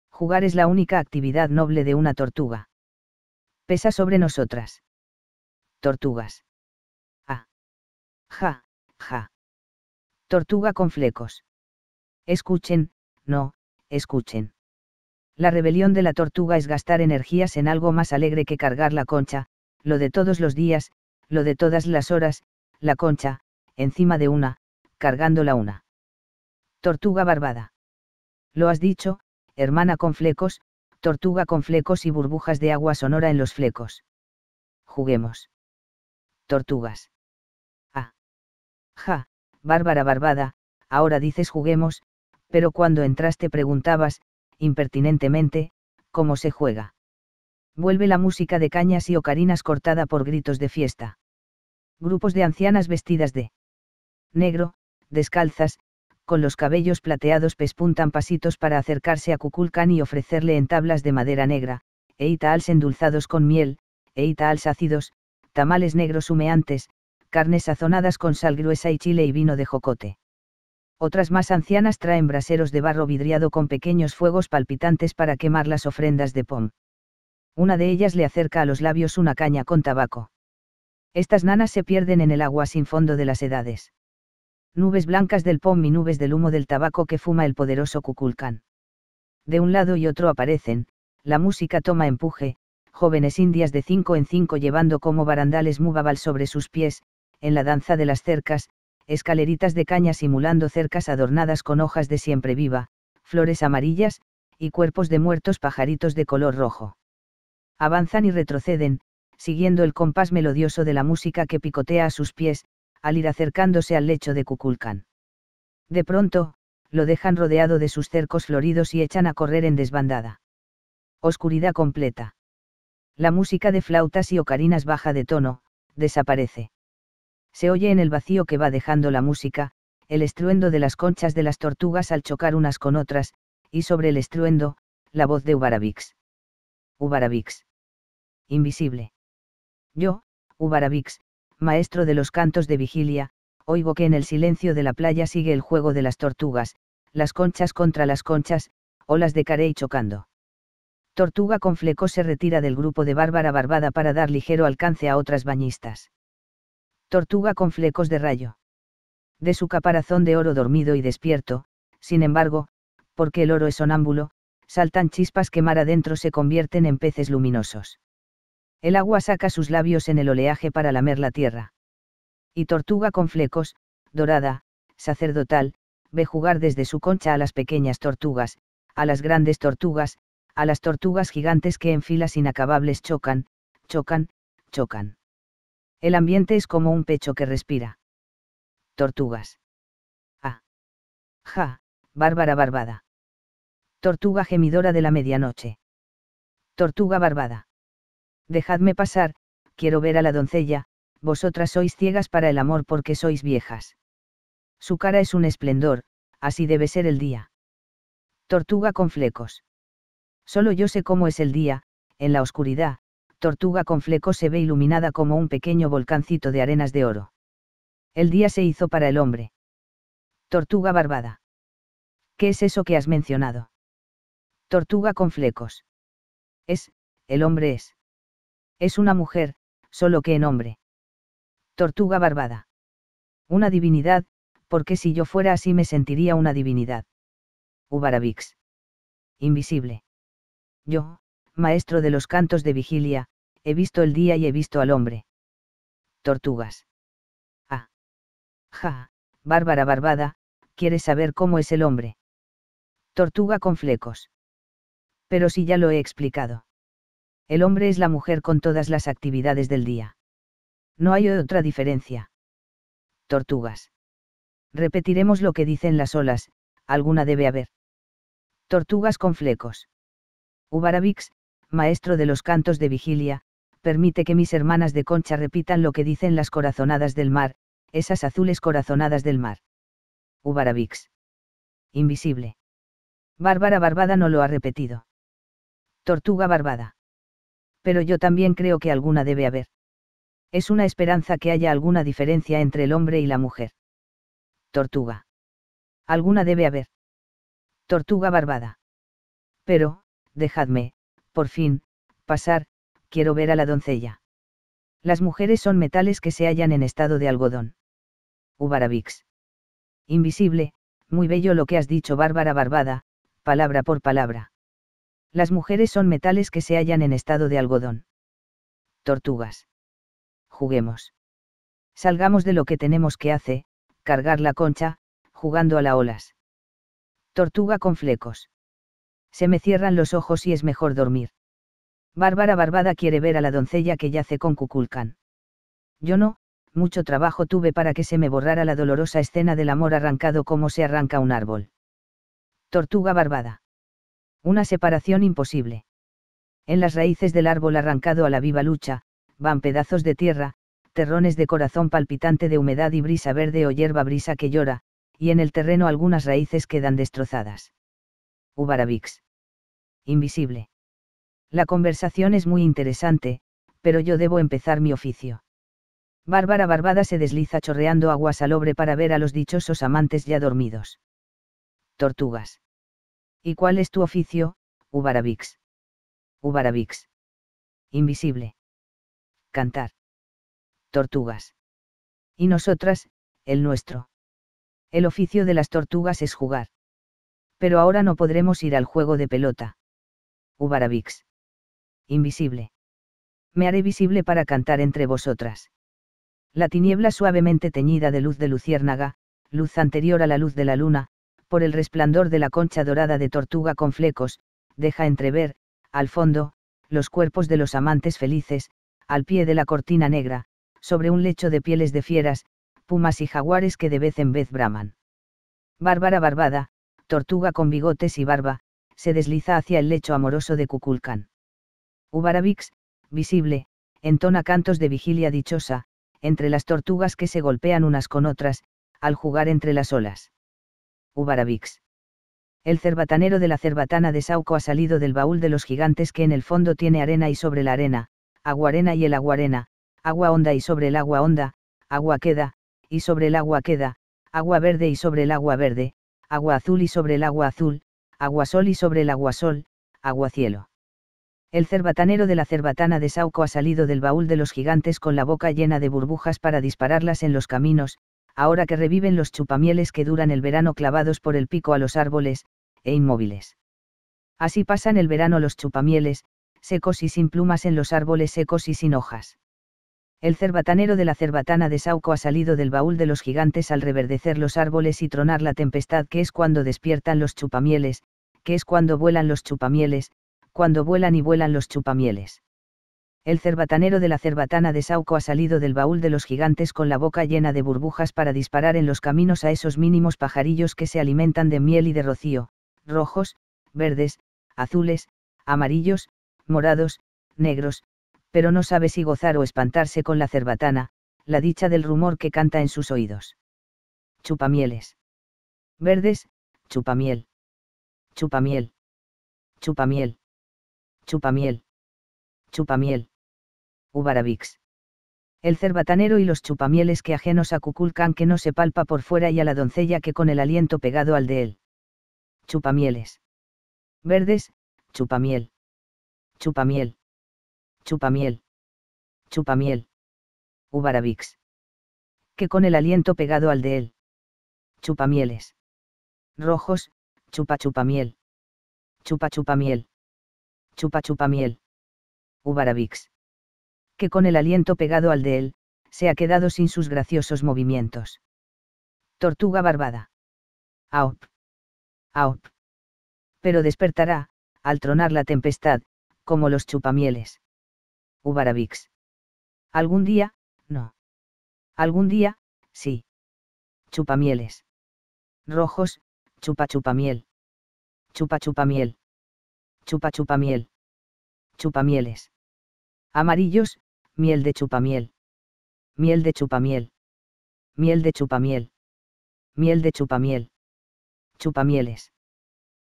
Jugar es la única actividad noble de una tortuga. Pesa sobre nosotras. Tortugas. Ah. Ja, ja. Tortuga con flecos. Escuchen, no, escuchen. La rebelión de la tortuga es gastar energías en algo más alegre que cargar la concha, lo de todos los días, lo de todas las horas, la concha, encima de una, cargando la una. Tortuga barbada. Lo has dicho, hermana con flecos, tortuga con flecos y burbujas de agua sonora en los flecos. Juguemos. Tortugas. Ah. Ja, bárbara barbada, ahora dices juguemos, pero cuando entraste preguntabas, impertinentemente, cómo se juega. Vuelve la música de cañas y ocarinas cortada por gritos de fiesta grupos de ancianas vestidas de negro, descalzas, con los cabellos plateados pespuntan pasitos para acercarse a Cuculcan y ofrecerle en tablas de madera negra, eitaals endulzados con miel, eitaals ácidos, tamales negros humeantes, carnes sazonadas con sal gruesa y chile y vino de jocote. Otras más ancianas traen braseros de barro vidriado con pequeños fuegos palpitantes para quemar las ofrendas de pom. Una de ellas le acerca a los labios una caña con tabaco. Estas nanas se pierden en el agua sin fondo de las edades. Nubes blancas del pom y nubes del humo del tabaco que fuma el poderoso Cuculcán. De un lado y otro aparecen, la música toma empuje, jóvenes indias de cinco en cinco llevando como barandales mubabal sobre sus pies, en la danza de las cercas, escaleritas de caña simulando cercas adornadas con hojas de siempre viva, flores amarillas, y cuerpos de muertos pajaritos de color rojo. Avanzan y retroceden, siguiendo el compás melodioso de la música que picotea a sus pies, al ir acercándose al lecho de Kukulkan. De pronto, lo dejan rodeado de sus cercos floridos y echan a correr en desbandada. Oscuridad completa. La música de flautas y ocarinas baja de tono, desaparece. Se oye en el vacío que va dejando la música, el estruendo de las conchas de las tortugas al chocar unas con otras, y sobre el estruendo, la voz de Ubarabix. Ubarabix. Invisible. Yo, Ubarabix, maestro de los cantos de vigilia, oigo que en el silencio de la playa sigue el juego de las tortugas, las conchas contra las conchas, olas de carey chocando. Tortuga con fleco se retira del grupo de Bárbara Barbada para dar ligero alcance a otras bañistas. Tortuga con flecos de rayo. De su caparazón de oro dormido y despierto, sin embargo, porque el oro es sonámbulo, saltan chispas que mar adentro se convierten en peces luminosos. El agua saca sus labios en el oleaje para lamer la tierra. Y tortuga con flecos, dorada, sacerdotal, ve jugar desde su concha a las pequeñas tortugas, a las grandes tortugas, a las tortugas gigantes que en filas inacabables chocan, chocan, chocan. El ambiente es como un pecho que respira. Tortugas. Ah. Ja, bárbara barbada. Tortuga gemidora de la medianoche. Tortuga barbada. Dejadme pasar, quiero ver a la doncella, vosotras sois ciegas para el amor porque sois viejas. Su cara es un esplendor, así debe ser el día. Tortuga con flecos. Solo yo sé cómo es el día, en la oscuridad, tortuga con flecos se ve iluminada como un pequeño volcancito de arenas de oro. El día se hizo para el hombre. Tortuga barbada. ¿Qué es eso que has mencionado? Tortuga con flecos. Es, el hombre es. Es una mujer, solo que en hombre. Tortuga barbada. Una divinidad, porque si yo fuera así me sentiría una divinidad. Ubarabix. Invisible. Yo, maestro de los cantos de vigilia, he visto el día y he visto al hombre. Tortugas. Ah. Ja, Bárbara Barbada, ¿quieres saber cómo es el hombre? Tortuga con flecos. Pero si ya lo he explicado. El hombre es la mujer con todas las actividades del día. No hay otra diferencia. Tortugas. Repetiremos lo que dicen las olas, alguna debe haber. Tortugas con flecos. Ubarabix, maestro de los cantos de vigilia, permite que mis hermanas de concha repitan lo que dicen las corazonadas del mar, esas azules corazonadas del mar. Ubarabix. Invisible. Bárbara Barbada no lo ha repetido. Tortuga Barbada pero yo también creo que alguna debe haber. Es una esperanza que haya alguna diferencia entre el hombre y la mujer. Tortuga. Alguna debe haber. Tortuga barbada. Pero, dejadme, por fin, pasar, quiero ver a la doncella. Las mujeres son metales que se hallan en estado de algodón. Ubarabix. Invisible, muy bello lo que has dicho Bárbara Barbada, palabra por palabra. Las mujeres son metales que se hallan en estado de algodón. Tortugas. Juguemos. Salgamos de lo que tenemos que hacer, cargar la concha, jugando a la olas. Tortuga con flecos. Se me cierran los ojos y es mejor dormir. Bárbara Barbada quiere ver a la doncella que yace con Cuculcan. Yo no, mucho trabajo tuve para que se me borrara la dolorosa escena del amor arrancado como se arranca un árbol. Tortuga Barbada. Una separación imposible. En las raíces del árbol arrancado a la viva lucha, van pedazos de tierra, terrones de corazón palpitante de humedad y brisa verde o hierba brisa que llora, y en el terreno algunas raíces quedan destrozadas. Ubarabix. Invisible. La conversación es muy interesante, pero yo debo empezar mi oficio. Bárbara Barbada se desliza chorreando agua salobre para ver a los dichosos amantes ya dormidos. Tortugas. ¿Y cuál es tu oficio, Ubarabix? Ubarabix. Invisible. Cantar. Tortugas. Y nosotras, el nuestro. El oficio de las tortugas es jugar. Pero ahora no podremos ir al juego de pelota. Ubarabix. Invisible. Me haré visible para cantar entre vosotras. La tiniebla suavemente teñida de luz de luciérnaga, luz anterior a la luz de la luna, por el resplandor de la concha dorada de tortuga con flecos, deja entrever, al fondo, los cuerpos de los amantes felices, al pie de la cortina negra, sobre un lecho de pieles de fieras, pumas y jaguares que de vez en vez braman. Bárbara barbada, tortuga con bigotes y barba, se desliza hacia el lecho amoroso de Cuculcán. Ubarabix, visible, entona cantos de vigilia dichosa, entre las tortugas que se golpean unas con otras, al jugar entre las olas. Ubarabix. El cerbatanero de la cerbatana de Sauco ha salido del baúl de los gigantes que en el fondo tiene arena y sobre la arena, aguarena y el aguarena, agua honda y sobre el agua honda, agua queda, y sobre el agua queda, agua verde y sobre el agua verde, agua azul y sobre el agua azul, agua sol y sobre el agua sol, agua cielo. El cerbatanero de la cerbatana de Sauco ha salido del baúl de los gigantes con la boca llena de burbujas para dispararlas en los caminos, ahora que reviven los chupamieles que duran el verano clavados por el pico a los árboles, e inmóviles. Así pasan el verano los chupamieles, secos y sin plumas en los árboles secos y sin hojas. El cerbatanero de la cerbatana de Sauco ha salido del baúl de los gigantes al reverdecer los árboles y tronar la tempestad que es cuando despiertan los chupamieles, que es cuando vuelan los chupamieles, cuando vuelan y vuelan los chupamieles. El cerbatanero de la cerbatana de Sauco ha salido del baúl de los gigantes con la boca llena de burbujas para disparar en los caminos a esos mínimos pajarillos que se alimentan de miel y de rocío, rojos, verdes, azules, amarillos, morados, negros, pero no sabe si gozar o espantarse con la cerbatana, la dicha del rumor que canta en sus oídos. Chupamieles. Verdes, chupamiel. Chupamiel. Chupamiel. Chupamiel. Chupamiel Ubaravix. El cerbatanero y los chupamieles que ajenos a que no se palpa por fuera y a la doncella que con el aliento pegado al de él. Chupamieles. Verdes, chupamiel. Chupamiel. Chupamiel. Chupamiel. Ubarabix. Que con el aliento pegado al de él. Chupamieles. Rojos, chupa chupamiel. Chupa chupamiel. Chupa que con el aliento pegado al de él, se ha quedado sin sus graciosos movimientos. Tortuga barbada. Aup. Aup. Pero despertará, al tronar la tempestad, como los chupamieles. Ubaravix. Algún día, no. Algún día, sí. Chupamieles. Rojos, chupa chupamiel. Chupa chupamiel. Chupa chupamiel. Chupamieles. Amarillos, miel de chupamiel, miel de chupamiel, miel de chupamiel, miel de chupamiel, chupamieles,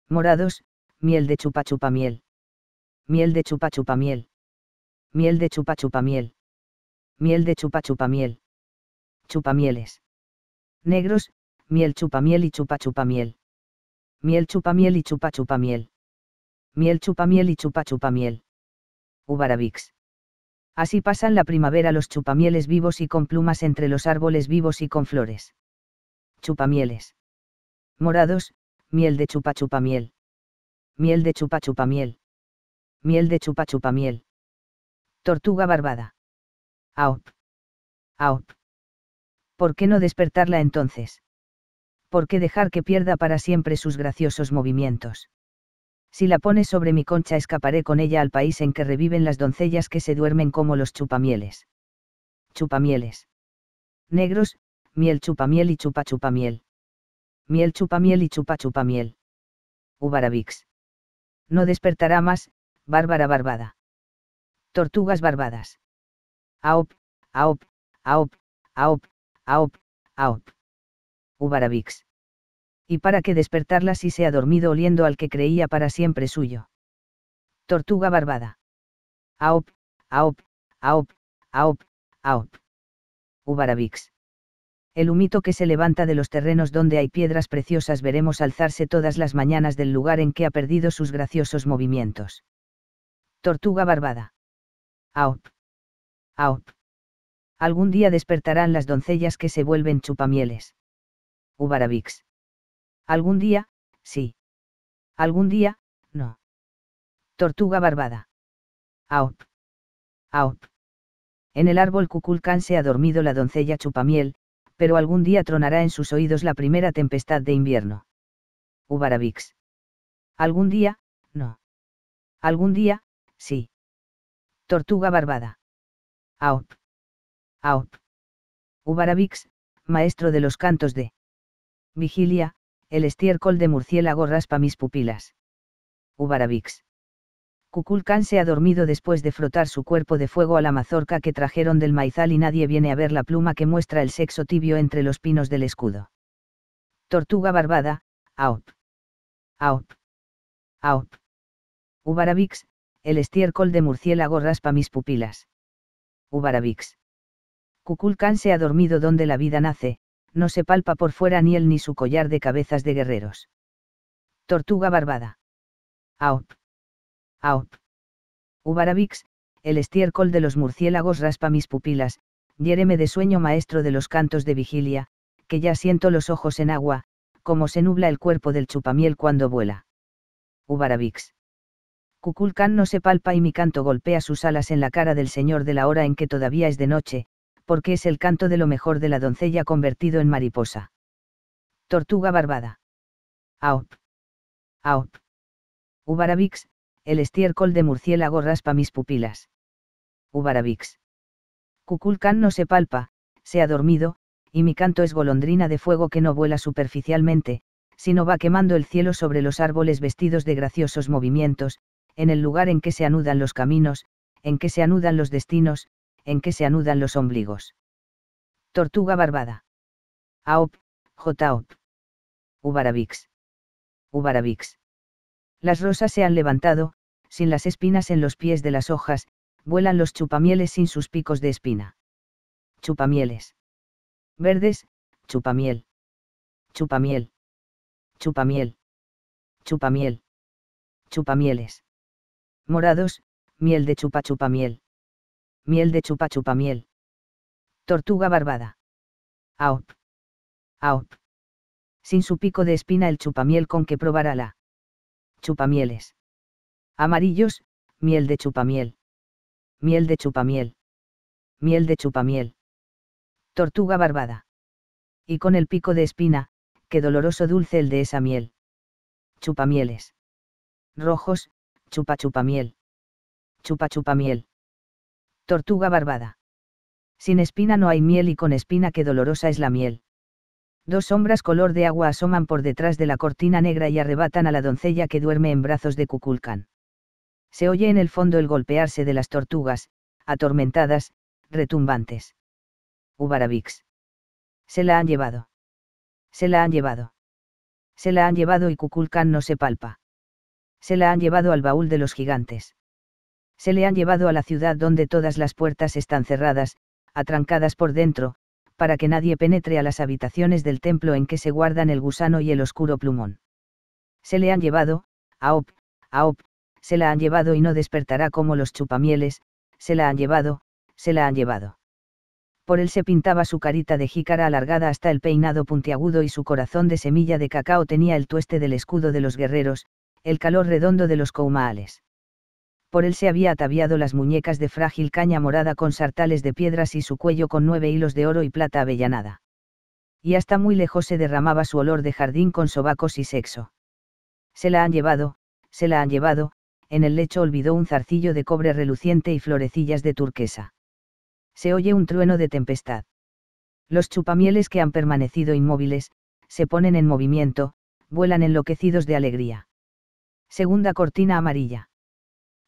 morados, miel de chupa miel de chupa miel de chupa miel de chupa chupamieles, negros, miel chupamiel y chupa miel chupamiel y chupa miel chupamiel y chupa ubarabix Así pasan la primavera los chupamieles vivos y con plumas entre los árboles vivos y con flores. Chupamieles. Morados, miel de chupa chupa miel. Miel de chupa chupa miel. Miel de chupa chupa miel. Tortuga barbada. Aup. out. ¿ ¿Por qué no despertarla entonces? ¿Por qué dejar que pierda para siempre sus graciosos movimientos? Si la pones sobre mi concha escaparé con ella al país en que reviven las doncellas que se duermen como los chupamieles. Chupamieles. Negros, miel chupamiel y chupa chupamiel. Miel chupamiel y chupa chupamiel. Ubaravix. No despertará más, Bárbara Barbada. Tortugas barbadas. Aop, aop, aop, aop, aop, aop. Ubaravix y para qué despertarla si se ha dormido oliendo al que creía para siempre suyo. Tortuga barbada. Aop, aop, aop, aop, aop. Ubarabix. El humito que se levanta de los terrenos donde hay piedras preciosas veremos alzarse todas las mañanas del lugar en que ha perdido sus graciosos movimientos. Tortuga barbada. Aop. Aop. Algún día despertarán las doncellas que se vuelven chupamieles. Ubarabix. Algún día, sí. Algún día, no. Tortuga barbada. Aup. Aup. En el árbol Cuculcán se ha dormido la doncella chupamiel, pero algún día tronará en sus oídos la primera tempestad de invierno. Ubarabix. Algún día, no. Algún día, sí. Tortuga barbada. Aup. Aup. Ubarabix, maestro de los cantos de Vigilia, el estiércol de murciélago raspa mis pupilas. Ubarabix. Kukulkan se ha dormido después de frotar su cuerpo de fuego a la mazorca que trajeron del maizal y nadie viene a ver la pluma que muestra el sexo tibio entre los pinos del escudo. Tortuga barbada, Out. Out. Out. Ubarabix, el estiércol de murciélago raspa mis pupilas. Ubarabix. Kukulkan se ha dormido donde la vida nace, no se palpa por fuera ni él ni su collar de cabezas de guerreros. Tortuga barbada. Aup. Aup. Ubarabix, el estiércol de los murciélagos raspa mis pupilas, hiéreme de sueño maestro de los cantos de vigilia, que ya siento los ojos en agua, como se nubla el cuerpo del chupamiel cuando vuela. Ubarabix. Cuculcán no se palpa y mi canto golpea sus alas en la cara del señor de la hora en que todavía es de noche, porque es el canto de lo mejor de la doncella convertido en mariposa. Tortuga barbada. Aop. Aup. Ubarabix, el estiércol de murciélago raspa mis pupilas. Ubarabix. Cuculcán no se palpa, se ha dormido, y mi canto es golondrina de fuego que no vuela superficialmente, sino va quemando el cielo sobre los árboles vestidos de graciosos movimientos, en el lugar en que se anudan los caminos, en que se anudan los destinos, en que se anudan los ombligos. Tortuga barbada. Aop, Jop. Ubarabix. Ubarabix. Las rosas se han levantado, sin las espinas en los pies de las hojas, vuelan los chupamieles sin sus picos de espina. Chupamieles. Verdes, chupamiel. Chupamiel. Chupamiel. Chupamiel. Chupamieles. Morados, miel de chupa chupamiel. Miel de chupa chupa miel. Tortuga barbada. Aop. Aop. Sin su pico de espina el chupamiel con que probará la. Chupamieles. Amarillos, miel de chupamiel. Miel de chupamiel. Miel de chupamiel. Tortuga barbada. Y con el pico de espina, qué doloroso dulce el de esa miel. Chupamieles. Rojos, chupa chupa Chupa chupa Tortuga barbada. Sin espina no hay miel y con espina qué dolorosa es la miel. Dos sombras color de agua asoman por detrás de la cortina negra y arrebatan a la doncella que duerme en brazos de Cuculcán. Se oye en el fondo el golpearse de las tortugas, atormentadas, retumbantes. Ubarabix. Se la han llevado. Se la han llevado. Se la han llevado y Cuculcán no se palpa. Se la han llevado al baúl de los gigantes. Se le han llevado a la ciudad donde todas las puertas están cerradas, atrancadas por dentro, para que nadie penetre a las habitaciones del templo en que se guardan el gusano y el oscuro plumón. Se le han llevado, a Op, a Op, se la han llevado y no despertará como los chupamieles, se la han llevado, se la han llevado. Por él se pintaba su carita de jícara alargada hasta el peinado puntiagudo y su corazón de semilla de cacao tenía el tueste del escudo de los guerreros, el calor redondo de los coumaales por él se había ataviado las muñecas de frágil caña morada con sartales de piedras y su cuello con nueve hilos de oro y plata avellanada. Y hasta muy lejos se derramaba su olor de jardín con sobacos y sexo. Se la han llevado, se la han llevado, en el lecho olvidó un zarcillo de cobre reluciente y florecillas de turquesa. Se oye un trueno de tempestad. Los chupamieles que han permanecido inmóviles, se ponen en movimiento, vuelan enloquecidos de alegría. Segunda cortina amarilla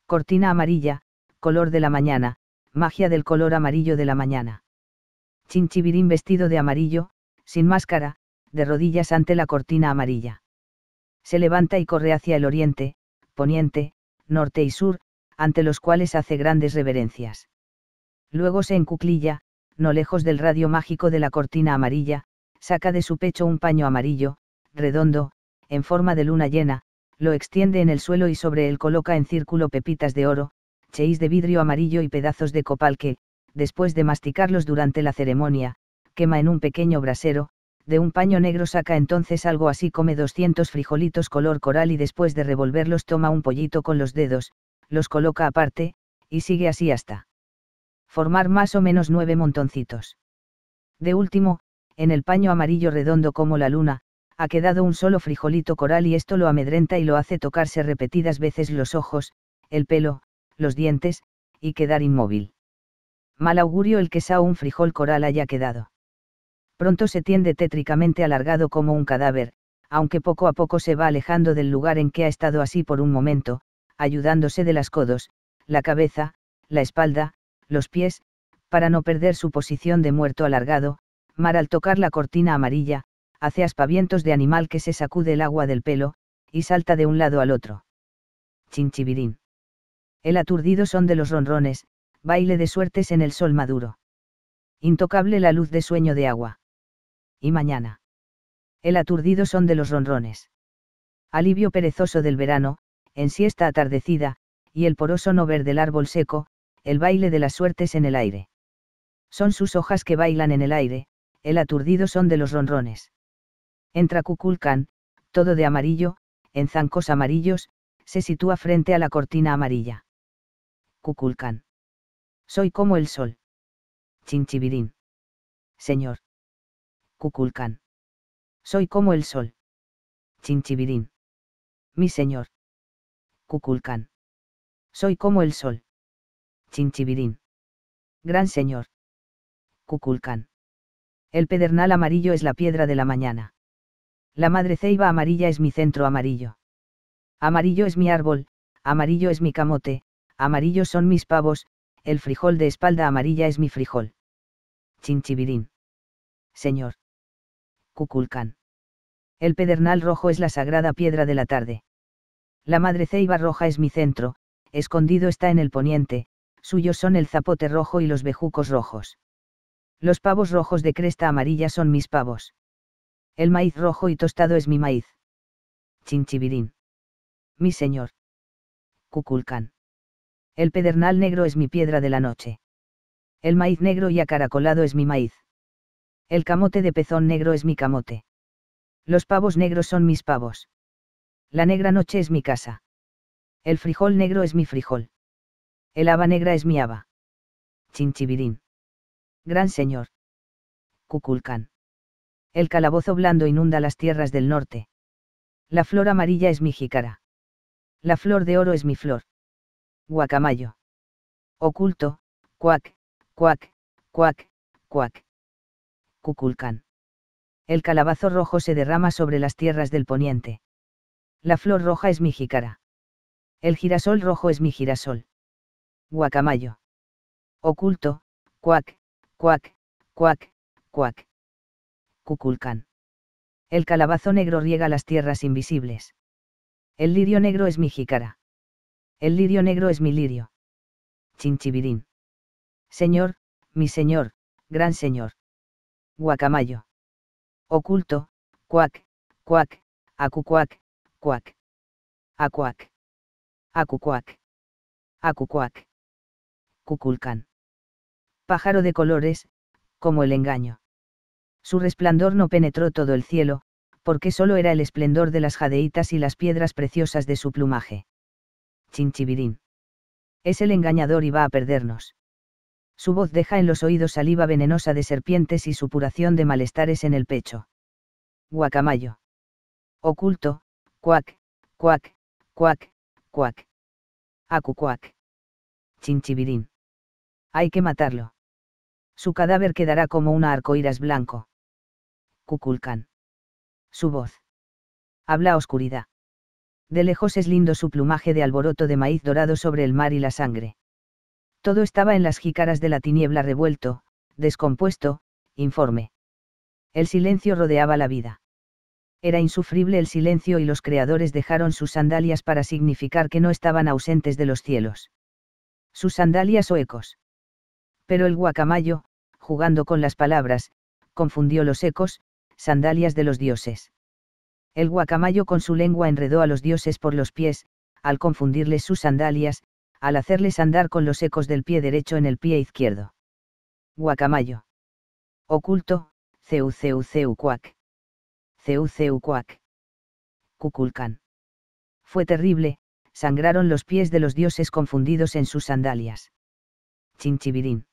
cortina amarilla, color de la mañana, magia del color amarillo de la mañana. Chinchibirín vestido de amarillo, sin máscara, de rodillas ante la cortina amarilla. Se levanta y corre hacia el oriente, poniente, norte y sur, ante los cuales hace grandes reverencias. Luego se encuclilla, no lejos del radio mágico de la cortina amarilla, saca de su pecho un paño amarillo, redondo, en forma de luna llena, lo extiende en el suelo y sobre él coloca en círculo pepitas de oro, cheis de vidrio amarillo y pedazos de copal que, después de masticarlos durante la ceremonia, quema en un pequeño brasero, de un paño negro saca entonces algo así come 200 frijolitos color coral y después de revolverlos toma un pollito con los dedos, los coloca aparte, y sigue así hasta formar más o menos nueve montoncitos. De último, en el paño amarillo redondo como la luna, ha quedado un solo frijolito coral y esto lo amedrenta y lo hace tocarse repetidas veces los ojos, el pelo, los dientes, y quedar inmóvil. Mal augurio el que Sao un frijol coral haya quedado. Pronto se tiende tétricamente alargado como un cadáver, aunque poco a poco se va alejando del lugar en que ha estado así por un momento, ayudándose de las codos, la cabeza, la espalda, los pies, para no perder su posición de muerto alargado, Mar al tocar la cortina amarilla, hace aspavientos de animal que se sacude el agua del pelo, y salta de un lado al otro. Chinchibirín. El aturdido son de los ronrones, baile de suertes en el sol maduro. Intocable la luz de sueño de agua. Y mañana. El aturdido son de los ronrones. Alivio perezoso del verano, en siesta atardecida, y el poroso no ver del árbol seco, el baile de las suertes en el aire. Son sus hojas que bailan en el aire, el aturdido son de los ronrones. Entra Cuculcán, todo de amarillo, en zancos amarillos, se sitúa frente a la cortina amarilla. Cuculcán. Soy como el sol. Chinchibirín. Señor. Cuculcan. Soy como el sol. Chinchibirín. Mi señor. Cuculcan. Soy como el sol. Chinchibirín. Gran señor. Cuculcan. El pedernal amarillo es la piedra de la mañana. La madre ceiba amarilla es mi centro amarillo. Amarillo es mi árbol, amarillo es mi camote, amarillo son mis pavos, el frijol de espalda amarilla es mi frijol. Chinchibirín. Señor. Cuculcán. El pedernal rojo es la sagrada piedra de la tarde. La madre ceiba roja es mi centro, escondido está en el poniente, suyos son el zapote rojo y los bejucos rojos. Los pavos rojos de cresta amarilla son mis pavos. El maíz rojo y tostado es mi maíz. Chinchibirín. Mi señor. Cuculcán. El pedernal negro es mi piedra de la noche. El maíz negro y acaracolado es mi maíz. El camote de pezón negro es mi camote. Los pavos negros son mis pavos. La negra noche es mi casa. El frijol negro es mi frijol. El haba negra es mi haba. Chinchibirín. Gran señor. Cuculcán el calabozo blando inunda las tierras del norte. La flor amarilla es mi jícara. La flor de oro es mi flor. Guacamayo. Oculto, cuac, cuac, cuac, cuac. Cuculcán. El calabazo rojo se derrama sobre las tierras del poniente. La flor roja es mi jícara. El girasol rojo es mi girasol. Guacamayo. Oculto, cuac, cuac, cuac, cuac. Cuculcán. El calabazo negro riega las tierras invisibles. El lirio negro es mi jícara. El lirio negro es mi lirio. Chinchibirín. Señor, mi señor, gran señor. Guacamayo. Oculto, cuac, cuac, acucuac, cuac. Acuac. Acucuac. Acucuac. Cuculcán. Pájaro de colores, como el engaño. Su resplandor no penetró todo el cielo, porque solo era el esplendor de las jadeitas y las piedras preciosas de su plumaje. Chinchibirín. Es el engañador y va a perdernos. Su voz deja en los oídos saliva venenosa de serpientes y supuración de malestares en el pecho. Guacamayo. Oculto, cuac, cuac, cuac, cuac. Acucuac. Chinchibirín. Hay que matarlo. Su cadáver quedará como una arcoíris blanco. Kukulkan. Su voz. Habla oscuridad. De lejos es lindo su plumaje de alboroto de maíz dorado sobre el mar y la sangre. Todo estaba en las jícaras de la tiniebla revuelto, descompuesto, informe. El silencio rodeaba la vida. Era insufrible el silencio y los creadores dejaron sus sandalias para significar que no estaban ausentes de los cielos. Sus sandalias o ecos. Pero el guacamayo, jugando con las palabras, confundió los ecos, sandalias de los dioses. El guacamayo con su lengua enredó a los dioses por los pies, al confundirles sus sandalias, al hacerles andar con los ecos del pie derecho en el pie izquierdo. Guacamayo. Oculto, ceu ceu ceu cuac. Ceu ceu cuac. Cuculcán. Fue terrible, sangraron los pies de los dioses confundidos en sus sandalias. Chinchibirín.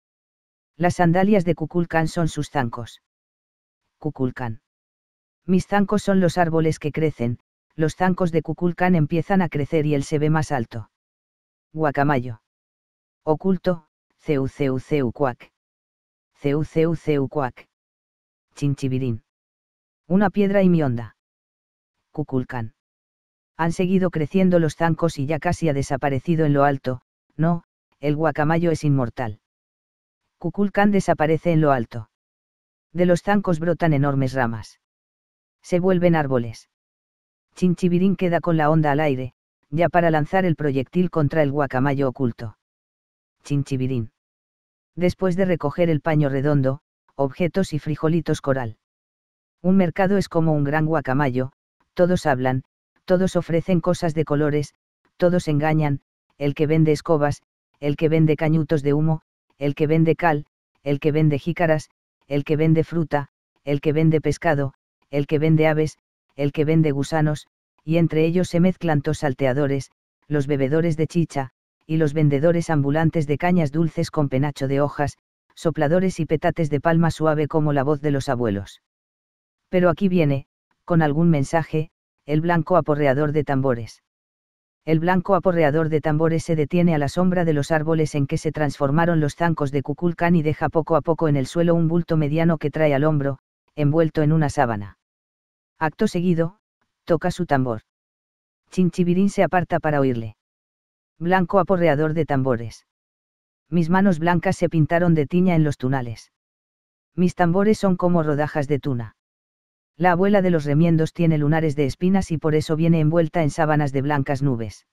Las sandalias de Cuculcán son sus zancos. Kukulkan. Mis zancos son los árboles que crecen, los zancos de Cuculcán empiezan a crecer y él se ve más alto. Guacamayo. Oculto, ceu ceu ceu cuac. Ceu cuac. Chinchibirín. Una piedra y mi onda. Han seguido creciendo los zancos y ya casi ha desaparecido en lo alto, no, el guacamayo es inmortal. Cuculcán desaparece en lo alto. De los zancos brotan enormes ramas. Se vuelven árboles. Chinchivirín queda con la onda al aire, ya para lanzar el proyectil contra el guacamayo oculto. Chinchivirín. Después de recoger el paño redondo, objetos y frijolitos coral. Un mercado es como un gran guacamayo, todos hablan, todos ofrecen cosas de colores, todos engañan, el que vende escobas, el que vende cañutos de humo, el que vende cal, el que vende jícaras, el que vende fruta, el que vende pescado, el que vende aves, el que vende gusanos, y entre ellos se mezclan los salteadores, los bebedores de chicha, y los vendedores ambulantes de cañas dulces con penacho de hojas, sopladores y petates de palma suave como la voz de los abuelos. Pero aquí viene, con algún mensaje, el blanco aporreador de tambores el blanco aporreador de tambores se detiene a la sombra de los árboles en que se transformaron los zancos de Cuculcán y deja poco a poco en el suelo un bulto mediano que trae al hombro, envuelto en una sábana. Acto seguido, toca su tambor. Chinchibirín se aparta para oírle. Blanco aporreador de tambores. Mis manos blancas se pintaron de tiña en los tunales. Mis tambores son como rodajas de tuna. La abuela de los remiendos tiene lunares de espinas y por eso viene envuelta en sábanas de blancas nubes.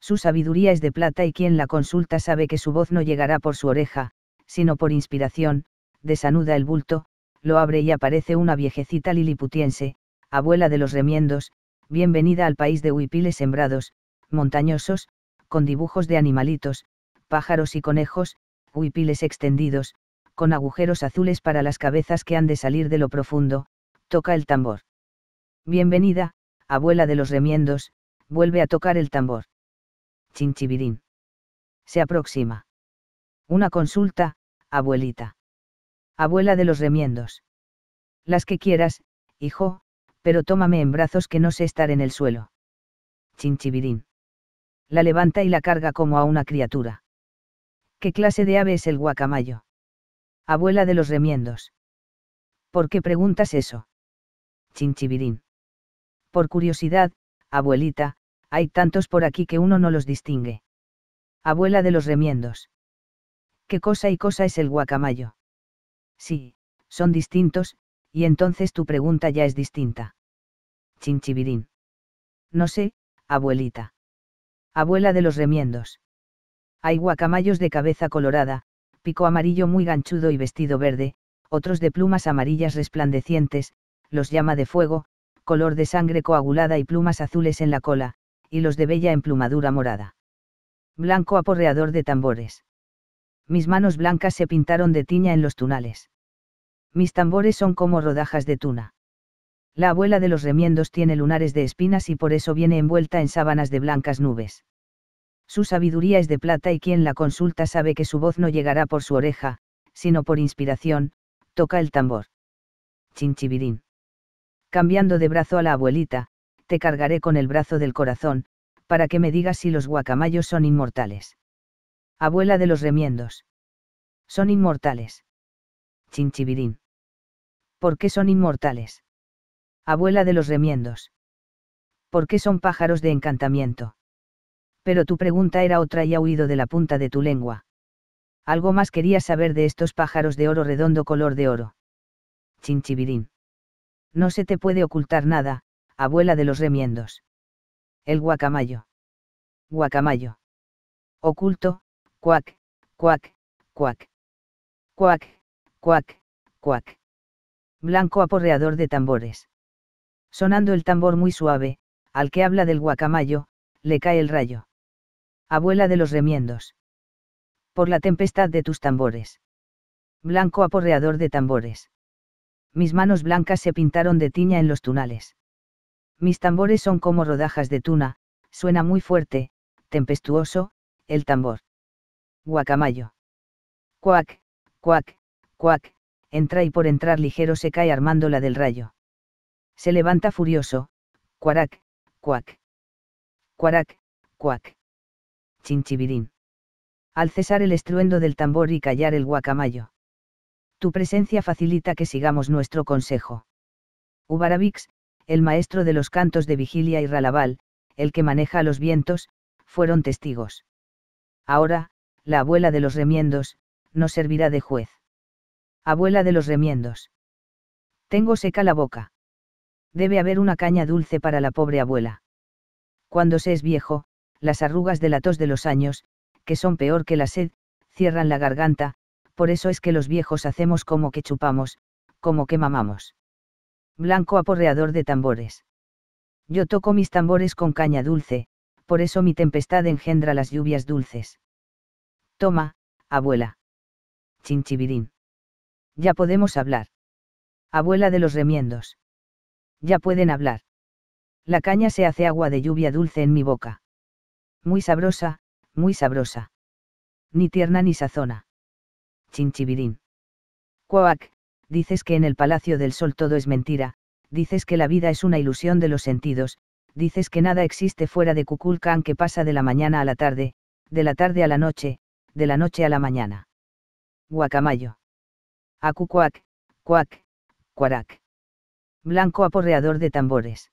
Su sabiduría es de plata y quien la consulta sabe que su voz no llegará por su oreja, sino por inspiración, desanuda el bulto, lo abre y aparece una viejecita liliputiense, abuela de los remiendos, bienvenida al país de huipiles sembrados, montañosos, con dibujos de animalitos, pájaros y conejos, huipiles extendidos, con agujeros azules para las cabezas que han de salir de lo profundo, toca el tambor. Bienvenida, abuela de los remiendos, vuelve a tocar el tambor. Chinchibirín. Se aproxima. Una consulta, abuelita. Abuela de los remiendos. Las que quieras, hijo, pero tómame en brazos que no sé estar en el suelo. Chinchibirín. La levanta y la carga como a una criatura. ¿Qué clase de ave es el guacamayo? Abuela de los remiendos. ¿Por qué preguntas eso? chinchibirín. Por curiosidad, abuelita, hay tantos por aquí que uno no los distingue. Abuela de los remiendos. ¿Qué cosa y cosa es el guacamayo? Sí, son distintos, y entonces tu pregunta ya es distinta. Chinchibirín. No sé, abuelita. Abuela de los remiendos. Hay guacamayos de cabeza colorada, pico amarillo muy ganchudo y vestido verde, otros de plumas amarillas resplandecientes, los llama de fuego, color de sangre coagulada y plumas azules en la cola, y los de bella emplumadura morada. Blanco aporreador de tambores. Mis manos blancas se pintaron de tiña en los tunales. Mis tambores son como rodajas de tuna. La abuela de los remiendos tiene lunares de espinas y por eso viene envuelta en sábanas de blancas nubes. Su sabiduría es de plata y quien la consulta sabe que su voz no llegará por su oreja, sino por inspiración, toca el tambor. Chinchibirín cambiando de brazo a la abuelita, te cargaré con el brazo del corazón, para que me digas si los guacamayos son inmortales. Abuela de los remiendos. Son inmortales. Chinchibirín. ¿Por qué son inmortales? Abuela de los remiendos. ¿Por qué son pájaros de encantamiento? Pero tu pregunta era otra y ha huido de la punta de tu lengua. Algo más quería saber de estos pájaros de oro redondo color de oro. Chinchibirín. No se te puede ocultar nada, abuela de los remiendos. El guacamayo. Guacamayo. Oculto, cuac, cuac, cuac. Cuac, cuac, cuac. Blanco aporreador de tambores. Sonando el tambor muy suave, al que habla del guacamayo, le cae el rayo. Abuela de los remiendos. Por la tempestad de tus tambores. Blanco aporreador de tambores mis manos blancas se pintaron de tiña en los tunales. Mis tambores son como rodajas de tuna, suena muy fuerte, tempestuoso, el tambor. Guacamayo. Cuac, cuac, cuac, entra y por entrar ligero se cae armando la del rayo. Se levanta furioso, cuarac, cuac. Cuarac, cuac. Chinchibirín. Al cesar el estruendo del tambor y callar el guacamayo. Tu presencia facilita que sigamos nuestro consejo. Ubaravix, el maestro de los cantos de vigilia y Ralaval, el que maneja los vientos, fueron testigos. Ahora, la abuela de los remiendos, nos servirá de juez. Abuela de los remiendos. Tengo seca la boca. Debe haber una caña dulce para la pobre abuela. Cuando se es viejo, las arrugas de la tos de los años, que son peor que la sed, cierran la garganta, por eso es que los viejos hacemos como que chupamos, como que mamamos. Blanco aporreador de tambores. Yo toco mis tambores con caña dulce, por eso mi tempestad engendra las lluvias dulces. Toma, abuela. Chinchibirín. Ya podemos hablar. Abuela de los remiendos. Ya pueden hablar. La caña se hace agua de lluvia dulce en mi boca. Muy sabrosa, muy sabrosa. Ni tierna ni sazona chinchibirín. Cuac, dices que en el Palacio del Sol todo es mentira, dices que la vida es una ilusión de los sentidos, dices que nada existe fuera de Kukulkan que pasa de la mañana a la tarde, de la tarde a la noche, de la noche a la mañana. Guacamayo. Acucuac, cuac, cuarac. Blanco aporreador de tambores.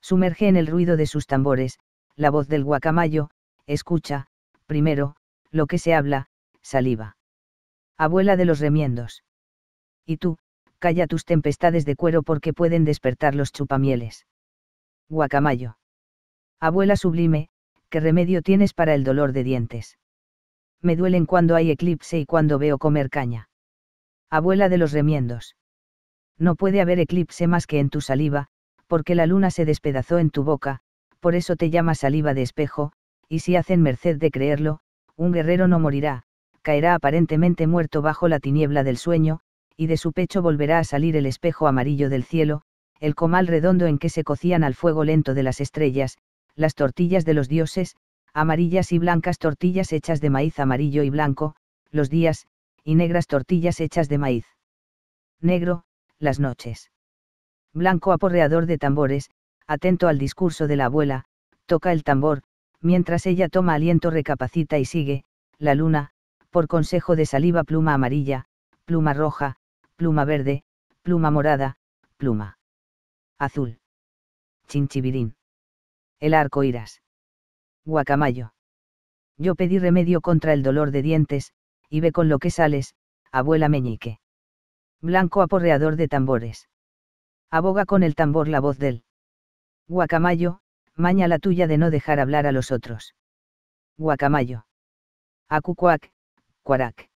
Sumerge en el ruido de sus tambores, la voz del guacamayo, escucha, primero, lo que se habla, saliva abuela de los remiendos. Y tú, calla tus tempestades de cuero porque pueden despertar los chupamieles. Guacamayo. Abuela sublime, ¿qué remedio tienes para el dolor de dientes? Me duelen cuando hay eclipse y cuando veo comer caña. Abuela de los remiendos. No puede haber eclipse más que en tu saliva, porque la luna se despedazó en tu boca, por eso te llama saliva de espejo, y si hacen merced de creerlo, un guerrero no morirá, caerá aparentemente muerto bajo la tiniebla del sueño, y de su pecho volverá a salir el espejo amarillo del cielo, el comal redondo en que se cocían al fuego lento de las estrellas, las tortillas de los dioses, amarillas y blancas tortillas hechas de maíz amarillo y blanco, los días, y negras tortillas hechas de maíz. Negro, las noches. Blanco aporreador de tambores, atento al discurso de la abuela, toca el tambor, mientras ella toma aliento recapacita y sigue, la luna, por consejo de saliva pluma amarilla, pluma roja, pluma verde, pluma morada, pluma azul. Chinchibirín. El arco iras. Guacamayo. Yo pedí remedio contra el dolor de dientes, y ve con lo que sales, abuela meñique. Blanco aporreador de tambores. Aboga con el tambor la voz del guacamayo, maña la tuya de no dejar hablar a los otros. Guacamayo. Acucuac, cuarac.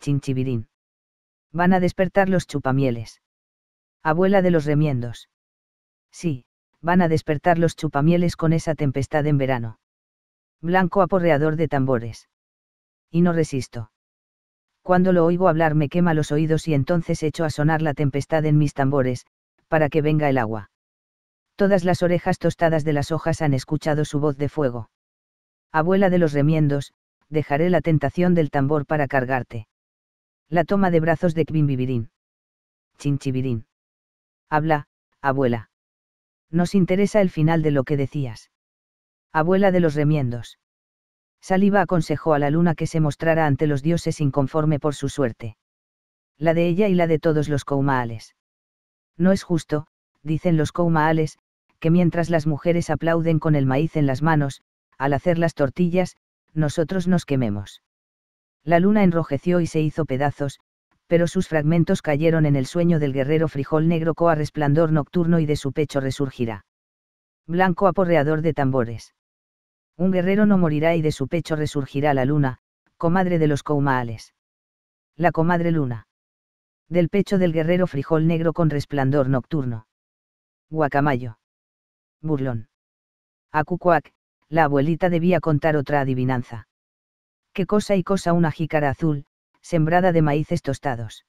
Chinchibirín. Van a despertar los chupamieles. Abuela de los remiendos. Sí, van a despertar los chupamieles con esa tempestad en verano. Blanco aporreador de tambores. Y no resisto. Cuando lo oigo hablar me quema los oídos y entonces echo a sonar la tempestad en mis tambores, para que venga el agua. Todas las orejas tostadas de las hojas han escuchado su voz de fuego. Abuela de los remiendos, dejaré la tentación del tambor para cargarte. La toma de brazos de Quimbibirín. Chinchibirín. Habla, abuela. Nos interesa el final de lo que decías. Abuela de los remiendos. Saliva aconsejó a la luna que se mostrara ante los dioses inconforme por su suerte. La de ella y la de todos los Koumaales. No es justo, dicen los Koumaales, que mientras las mujeres aplauden con el maíz en las manos, al hacer las tortillas, nosotros nos quememos. La luna enrojeció y se hizo pedazos, pero sus fragmentos cayeron en el sueño del guerrero frijol negro coa resplandor nocturno y de su pecho resurgirá. Blanco aporreador de tambores. Un guerrero no morirá y de su pecho resurgirá la luna, comadre de los coumaales. La comadre luna. Del pecho del guerrero frijol negro con resplandor nocturno. Guacamayo. Burlón. Acucuac, la abuelita debía contar otra adivinanza. ¿Qué cosa y cosa una jícara azul, sembrada de maíces tostados?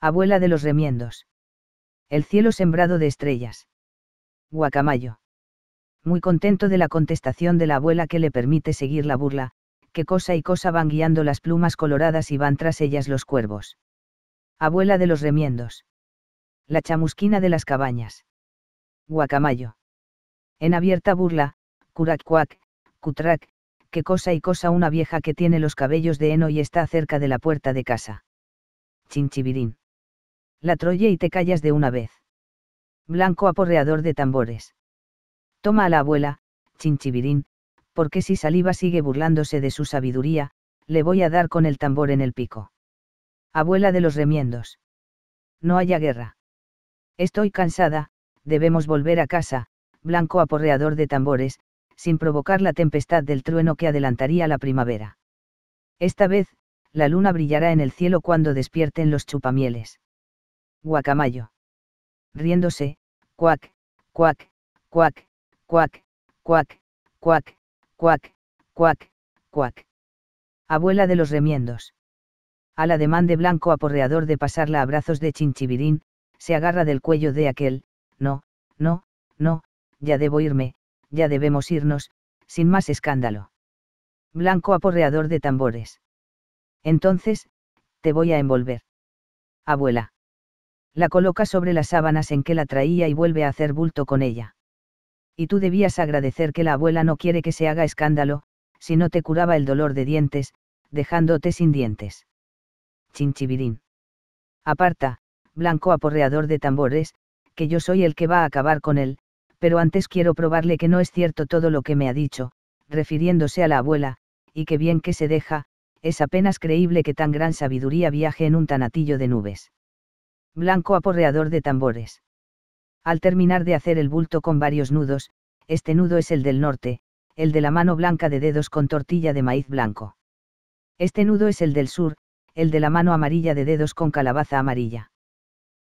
Abuela de los remiendos. El cielo sembrado de estrellas. Guacamayo. Muy contento de la contestación de la abuela que le permite seguir la burla, ¿Qué cosa y cosa van guiando las plumas coloradas y van tras ellas los cuervos. Abuela de los remiendos. La chamusquina de las cabañas. Guacamayo. En abierta burla, curac cuac, cutrac, que cosa y cosa una vieja que tiene los cabellos de heno y está cerca de la puerta de casa. Chinchibirín. La troye y te callas de una vez. Blanco aporreador de tambores. Toma a la abuela, Chinchibirín, porque si Saliva sigue burlándose de su sabiduría, le voy a dar con el tambor en el pico. Abuela de los remiendos. No haya guerra. Estoy cansada, debemos volver a casa, Blanco aporreador de tambores, sin provocar la tempestad del trueno que adelantaría la primavera. Esta vez, la luna brillará en el cielo cuando despierten los chupamieles. Guacamayo. Riéndose, cuac, cuac, cuac, cuac, cuac, cuac, cuac, cuac, cuac. Abuela de los remiendos. Al ademán de blanco aporreador de pasarla a brazos de chinchibirín, se agarra del cuello de aquel, no, no, no, ya debo irme, ya debemos irnos, sin más escándalo. Blanco aporreador de tambores. Entonces, te voy a envolver. Abuela. La coloca sobre las sábanas en que la traía y vuelve a hacer bulto con ella. Y tú debías agradecer que la abuela no quiere que se haga escándalo, si no te curaba el dolor de dientes, dejándote sin dientes. Chinchibirín. Aparta, Blanco aporreador de tambores, que yo soy el que va a acabar con él, pero antes quiero probarle que no es cierto todo lo que me ha dicho, refiriéndose a la abuela, y que bien que se deja, es apenas creíble que tan gran sabiduría viaje en un tanatillo de nubes. Blanco aporreador de tambores. Al terminar de hacer el bulto con varios nudos, este nudo es el del norte, el de la mano blanca de dedos con tortilla de maíz blanco. Este nudo es el del sur, el de la mano amarilla de dedos con calabaza amarilla.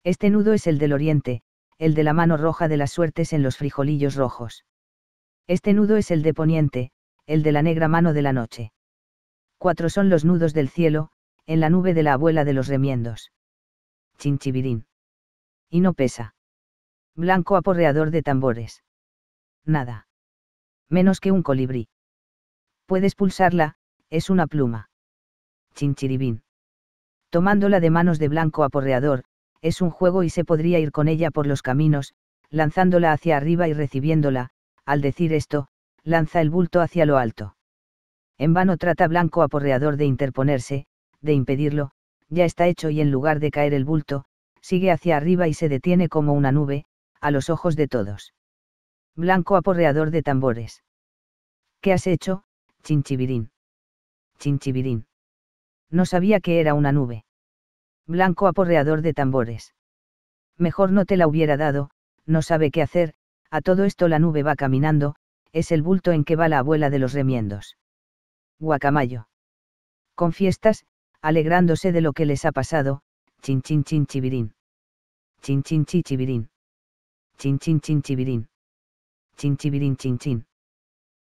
Este nudo es el del oriente, el de la mano roja de las suertes en los frijolillos rojos. Este nudo es el de poniente, el de la negra mano de la noche. Cuatro son los nudos del cielo, en la nube de la abuela de los remiendos. Chinchibirín. Y no pesa. Blanco aporreador de tambores. Nada. Menos que un colibrí. Puedes pulsarla, es una pluma. Chinchiribín. Tomándola de manos de blanco aporreador, es un juego y se podría ir con ella por los caminos, lanzándola hacia arriba y recibiéndola, al decir esto, lanza el bulto hacia lo alto. En vano trata Blanco aporreador de interponerse, de impedirlo, ya está hecho y en lugar de caer el bulto, sigue hacia arriba y se detiene como una nube, a los ojos de todos. Blanco aporreador de tambores. ¿Qué has hecho, chinchibirín? Chinchibirín. No sabía que era una nube blanco aporreador de tambores. Mejor no te la hubiera dado, no sabe qué hacer, a todo esto la nube va caminando, es el bulto en que va la abuela de los remiendos. Guacamayo. Con fiestas, alegrándose de lo que les ha pasado, chin chin chin chivirín. Chin chin chi Chin chin chin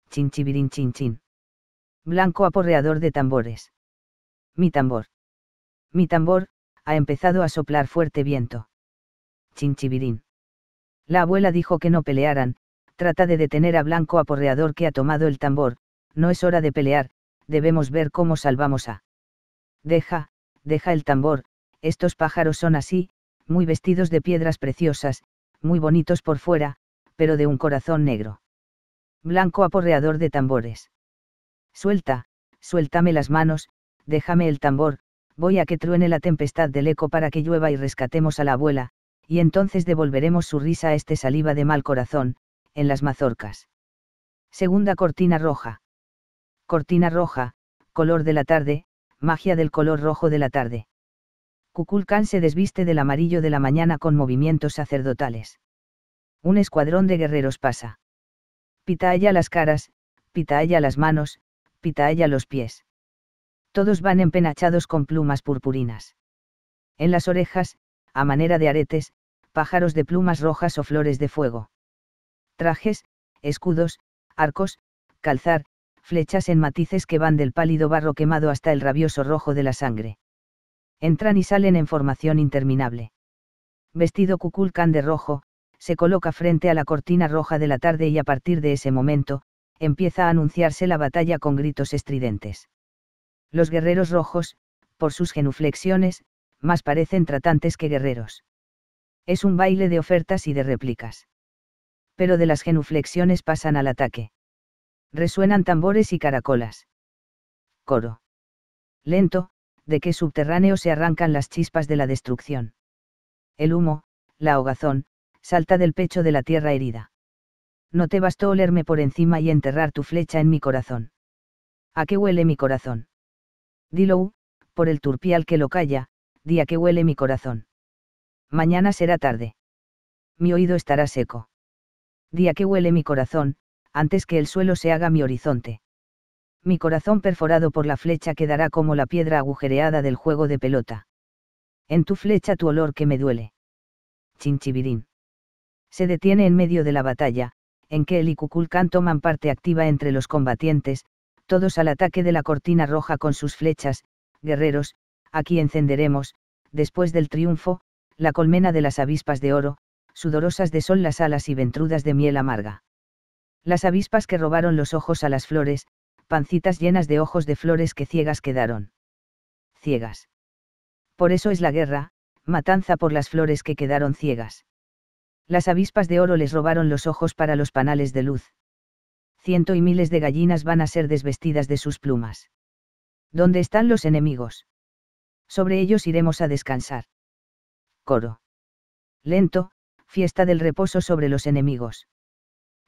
Chin chin chin. Blanco aporreador de tambores. Mi tambor. Mi tambor, ha empezado a soplar fuerte viento. Chinchibirín. La abuela dijo que no pelearan, trata de detener a Blanco aporreador que ha tomado el tambor, no es hora de pelear, debemos ver cómo salvamos a. Deja, deja el tambor, estos pájaros son así, muy vestidos de piedras preciosas, muy bonitos por fuera, pero de un corazón negro. Blanco aporreador de tambores. Suelta, suéltame las manos, déjame el tambor, voy a que truene la tempestad del eco para que llueva y rescatemos a la abuela, y entonces devolveremos su risa a este saliva de mal corazón, en las mazorcas. Segunda cortina roja. Cortina roja, color de la tarde, magia del color rojo de la tarde. Kukulkan se desviste del amarillo de la mañana con movimientos sacerdotales. Un escuadrón de guerreros pasa. Pita ella las caras, pita ella las manos, pita ella los pies. Todos van empenachados con plumas purpurinas. En las orejas, a manera de aretes, pájaros de plumas rojas o flores de fuego. Trajes, escudos, arcos, calzar, flechas en matices que van del pálido barro quemado hasta el rabioso rojo de la sangre. Entran y salen en formación interminable. Vestido cuculcán de rojo, se coloca frente a la cortina roja de la tarde y a partir de ese momento, empieza a anunciarse la batalla con gritos estridentes. Los guerreros rojos, por sus genuflexiones, más parecen tratantes que guerreros. Es un baile de ofertas y de réplicas. Pero de las genuflexiones pasan al ataque. Resuenan tambores y caracolas. Coro. Lento, de que subterráneo se arrancan las chispas de la destrucción. El humo, la ahogazón, salta del pecho de la tierra herida. No te bastó olerme por encima y enterrar tu flecha en mi corazón. ¿A qué huele mi corazón? Dilo, por el turpial que lo calla, día que huele mi corazón. Mañana será tarde. Mi oído estará seco. Día que huele mi corazón, antes que el suelo se haga mi horizonte. Mi corazón perforado por la flecha quedará como la piedra agujereada del juego de pelota. En tu flecha tu olor que me duele. Chinchibirín. Se detiene en medio de la batalla, en que el y toman parte activa entre los combatientes, todos al ataque de la cortina roja con sus flechas, guerreros, aquí encenderemos, después del triunfo, la colmena de las avispas de oro, sudorosas de sol las alas y ventrudas de miel amarga. Las avispas que robaron los ojos a las flores, pancitas llenas de ojos de flores que ciegas quedaron. Ciegas. Por eso es la guerra, matanza por las flores que quedaron ciegas. Las avispas de oro les robaron los ojos para los panales de luz ciento y miles de gallinas van a ser desvestidas de sus plumas. ¿Dónde están los enemigos? Sobre ellos iremos a descansar. Coro. Lento, fiesta del reposo sobre los enemigos.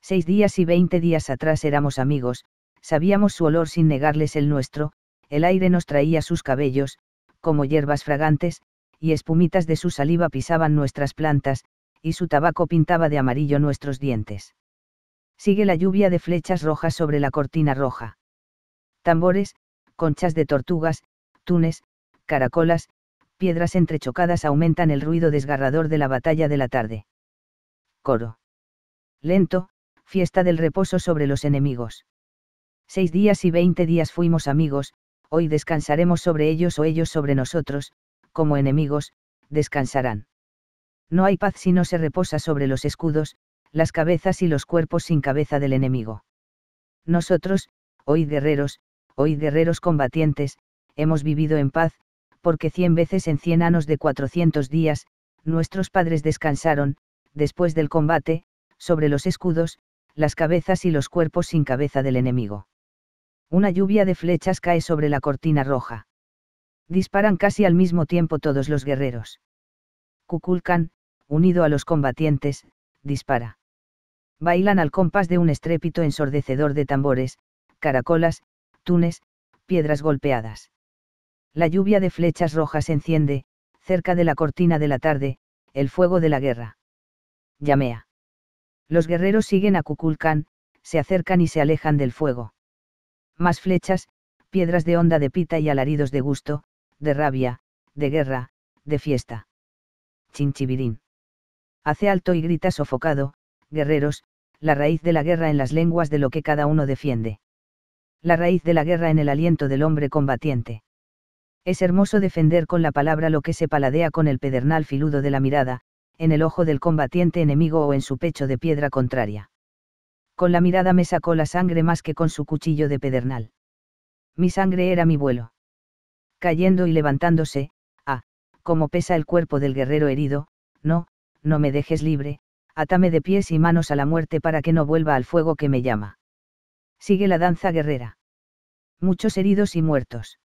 Seis días y veinte días atrás éramos amigos, sabíamos su olor sin negarles el nuestro, el aire nos traía sus cabellos, como hierbas fragantes, y espumitas de su saliva pisaban nuestras plantas, y su tabaco pintaba de amarillo nuestros dientes sigue la lluvia de flechas rojas sobre la cortina roja. Tambores, conchas de tortugas, tunes, caracolas, piedras entrechocadas aumentan el ruido desgarrador de la batalla de la tarde. Coro. Lento, fiesta del reposo sobre los enemigos. Seis días y veinte días fuimos amigos, hoy descansaremos sobre ellos o ellos sobre nosotros, como enemigos, descansarán. No hay paz si no se reposa sobre los escudos, las cabezas y los cuerpos sin cabeza del enemigo. Nosotros, hoy guerreros, hoy guerreros combatientes, hemos vivido en paz, porque cien veces en cien años de cuatrocientos días, nuestros padres descansaron, después del combate, sobre los escudos, las cabezas y los cuerpos sin cabeza del enemigo. Una lluvia de flechas cae sobre la cortina roja. Disparan casi al mismo tiempo todos los guerreros. Kukulkan, unido a los combatientes, dispara bailan al compás de un estrépito ensordecedor de tambores, caracolas, tunes, piedras golpeadas. La lluvia de flechas rojas enciende, cerca de la cortina de la tarde, el fuego de la guerra. Llamea. Los guerreros siguen a Kukulkan, se acercan y se alejan del fuego. Más flechas, piedras de onda de pita y alaridos de gusto, de rabia, de guerra, de fiesta. Chinchibirín. Hace alto y grita sofocado, guerreros, la raíz de la guerra en las lenguas de lo que cada uno defiende. La raíz de la guerra en el aliento del hombre combatiente. Es hermoso defender con la palabra lo que se paladea con el pedernal filudo de la mirada, en el ojo del combatiente enemigo o en su pecho de piedra contraria. Con la mirada me sacó la sangre más que con su cuchillo de pedernal. Mi sangre era mi vuelo. Cayendo y levantándose, ah, como pesa el cuerpo del guerrero herido, no, no me dejes libre, atame de pies y manos a la muerte para que no vuelva al fuego que me llama. Sigue la danza guerrera. Muchos heridos y muertos.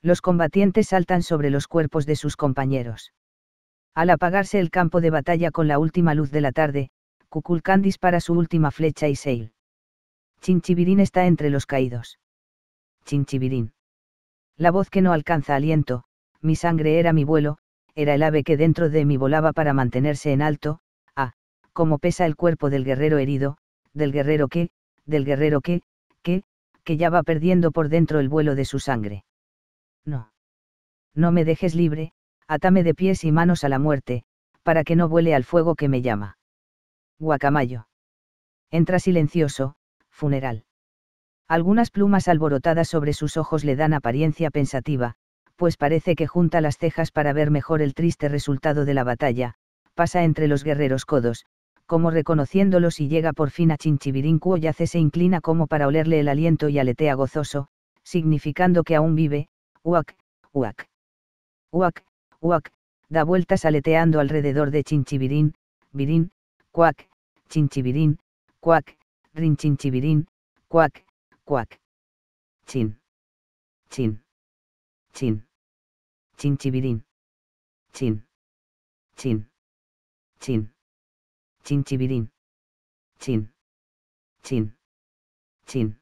Los combatientes saltan sobre los cuerpos de sus compañeros. Al apagarse el campo de batalla con la última luz de la tarde, Kukulkan dispara su última flecha y Seil. Chinchibirín está entre los caídos. Chinchibirín. La voz que no alcanza aliento, mi sangre era mi vuelo, era el ave que dentro de mí volaba para mantenerse en alto, como pesa el cuerpo del guerrero herido, del guerrero que, del guerrero que, que, que ya va perdiendo por dentro el vuelo de su sangre. No. No me dejes libre, atame de pies y manos a la muerte, para que no vuele al fuego que me llama. Guacamayo. Entra silencioso, funeral. Algunas plumas alborotadas sobre sus ojos le dan apariencia pensativa, pues parece que junta las cejas para ver mejor el triste resultado de la batalla, pasa entre los guerreros codos, como reconociéndolos y llega por fin a Chinchibirín o yace se inclina como para olerle el aliento y aletea gozoso, significando que aún vive, uac, uac. Uac, uac, da vueltas aleteando alrededor de Chinchibirín, virín, cuac, Chinchibirín, cuac, rinchinchibirín, cuac, cuac. Chin. Chin. Chin. Chinchibirín. Chin. Chin. Chin. Chinchibirín. Chin. Chin. Chin.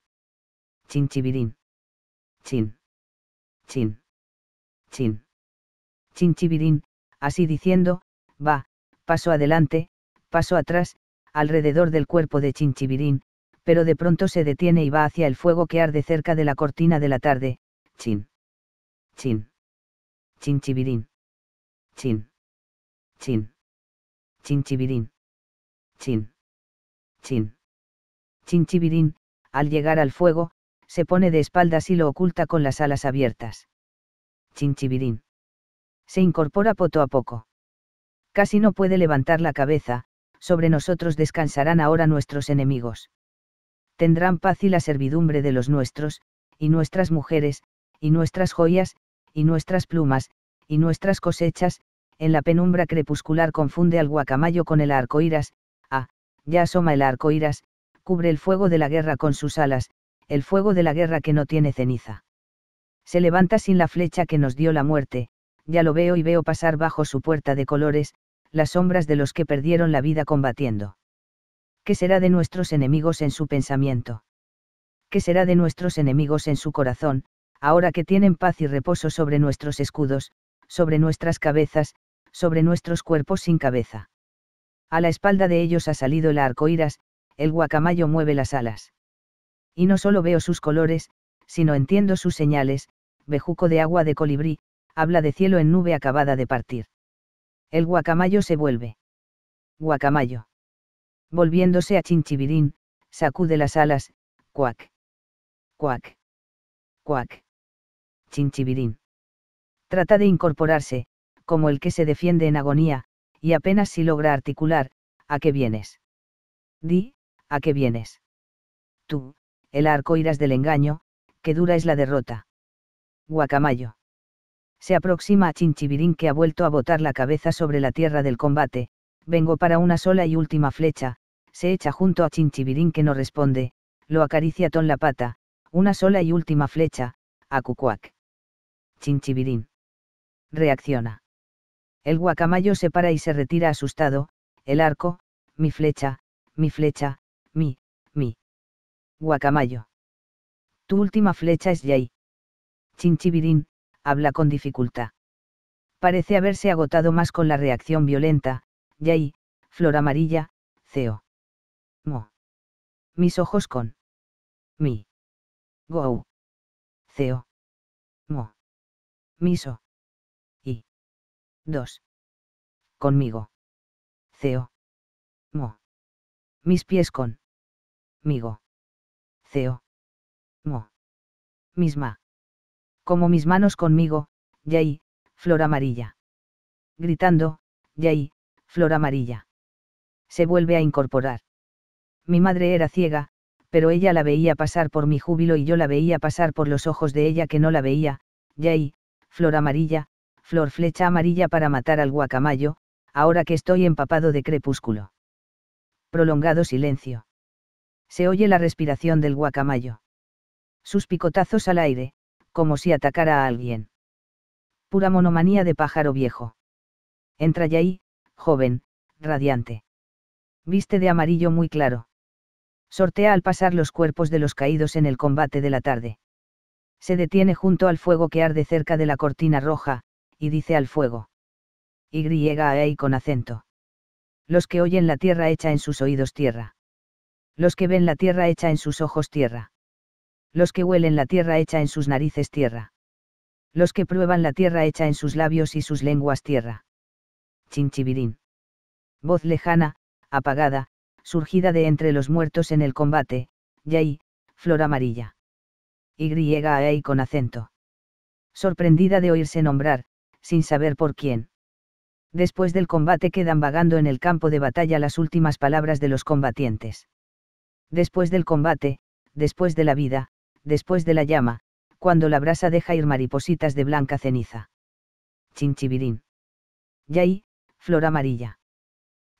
Chinchibirín. Chin. Chin. Chin. Chinchibirín, así diciendo, va, paso adelante, paso atrás, alrededor del cuerpo de Chinchibirín, pero de pronto se detiene y va hacia el fuego que arde cerca de la cortina de la tarde, chin. Chin. Chinchibirín. Chin. Chin. Chinchibirín. Chin. Chin. Chinchibirín, al llegar al fuego, se pone de espaldas y lo oculta con las alas abiertas. Chinchibirín. Se incorpora poco a poco. Casi no puede levantar la cabeza, sobre nosotros descansarán ahora nuestros enemigos. Tendrán paz y la servidumbre de los nuestros, y nuestras mujeres, y nuestras joyas, y nuestras plumas, y nuestras cosechas, en la penumbra crepuscular confunde al guacamayo con el arcoíris, ya asoma el arco iras, cubre el fuego de la guerra con sus alas, el fuego de la guerra que no tiene ceniza. Se levanta sin la flecha que nos dio la muerte, ya lo veo y veo pasar bajo su puerta de colores, las sombras de los que perdieron la vida combatiendo. ¿Qué será de nuestros enemigos en su pensamiento? ¿Qué será de nuestros enemigos en su corazón, ahora que tienen paz y reposo sobre nuestros escudos, sobre nuestras cabezas, sobre nuestros cuerpos sin cabeza? A la espalda de ellos ha salido la iras, el guacamayo mueve las alas. Y no solo veo sus colores, sino entiendo sus señales, bejuco de agua de colibrí, habla de cielo en nube acabada de partir. El guacamayo se vuelve. Guacamayo. Volviéndose a Chinchibirín, sacude las alas, cuac. Cuac. Cuac. Chinchibirín. Trata de incorporarse, como el que se defiende en agonía, y apenas si logra articular, ¿a qué vienes? Di, ¿a qué vienes? Tú, el arco irás del engaño, que dura es la derrota. Guacamayo. Se aproxima a Chinchibirín que ha vuelto a botar la cabeza sobre la tierra del combate, vengo para una sola y última flecha, se echa junto a Chinchibirín que no responde, lo acaricia Ton la pata, una sola y última flecha, a Cucuac. Chinchibirín. Reacciona. El guacamayo se para y se retira asustado, el arco, mi flecha, mi flecha, mi, mi. Guacamayo. Tu última flecha es Yay. Chinchibirín, habla con dificultad. Parece haberse agotado más con la reacción violenta, Yay, flor amarilla, ceo. Mo. Mis ojos con. Mi. Go. Ceo. Mo. Miso. 2. Conmigo. Ceo. Mo. Mis pies con. Migo. Ceo. Mo. Misma. Como mis manos conmigo, yay, flor amarilla. Gritando, yay, flor amarilla. Se vuelve a incorporar. Mi madre era ciega, pero ella la veía pasar por mi júbilo y yo la veía pasar por los ojos de ella que no la veía, yay, flor amarilla, flor flecha amarilla para matar al guacamayo, ahora que estoy empapado de crepúsculo. Prolongado silencio. Se oye la respiración del guacamayo. Sus picotazos al aire, como si atacara a alguien. Pura monomanía de pájaro viejo. Entra ya ahí, joven, radiante. Viste de amarillo muy claro. Sortea al pasar los cuerpos de los caídos en el combate de la tarde. Se detiene junto al fuego que arde cerca de la cortina roja, y dice al fuego. Y a ahí e, con acento. Los que oyen la tierra hecha en sus oídos tierra. Los que ven la tierra hecha en sus ojos tierra. Los que huelen la tierra hecha en sus narices tierra. Los que prueban la tierra hecha en sus labios y sus lenguas tierra. Chinchibirín. Voz lejana, apagada, surgida de entre los muertos en el combate, ahí, flor amarilla. Y a y e, con acento. Sorprendida de oírse nombrar, sin saber por quién. Después del combate quedan vagando en el campo de batalla las últimas palabras de los combatientes. Después del combate, después de la vida, después de la llama, cuando la brasa deja ir maripositas de blanca ceniza. Chinchibirín. Yay, flor amarilla.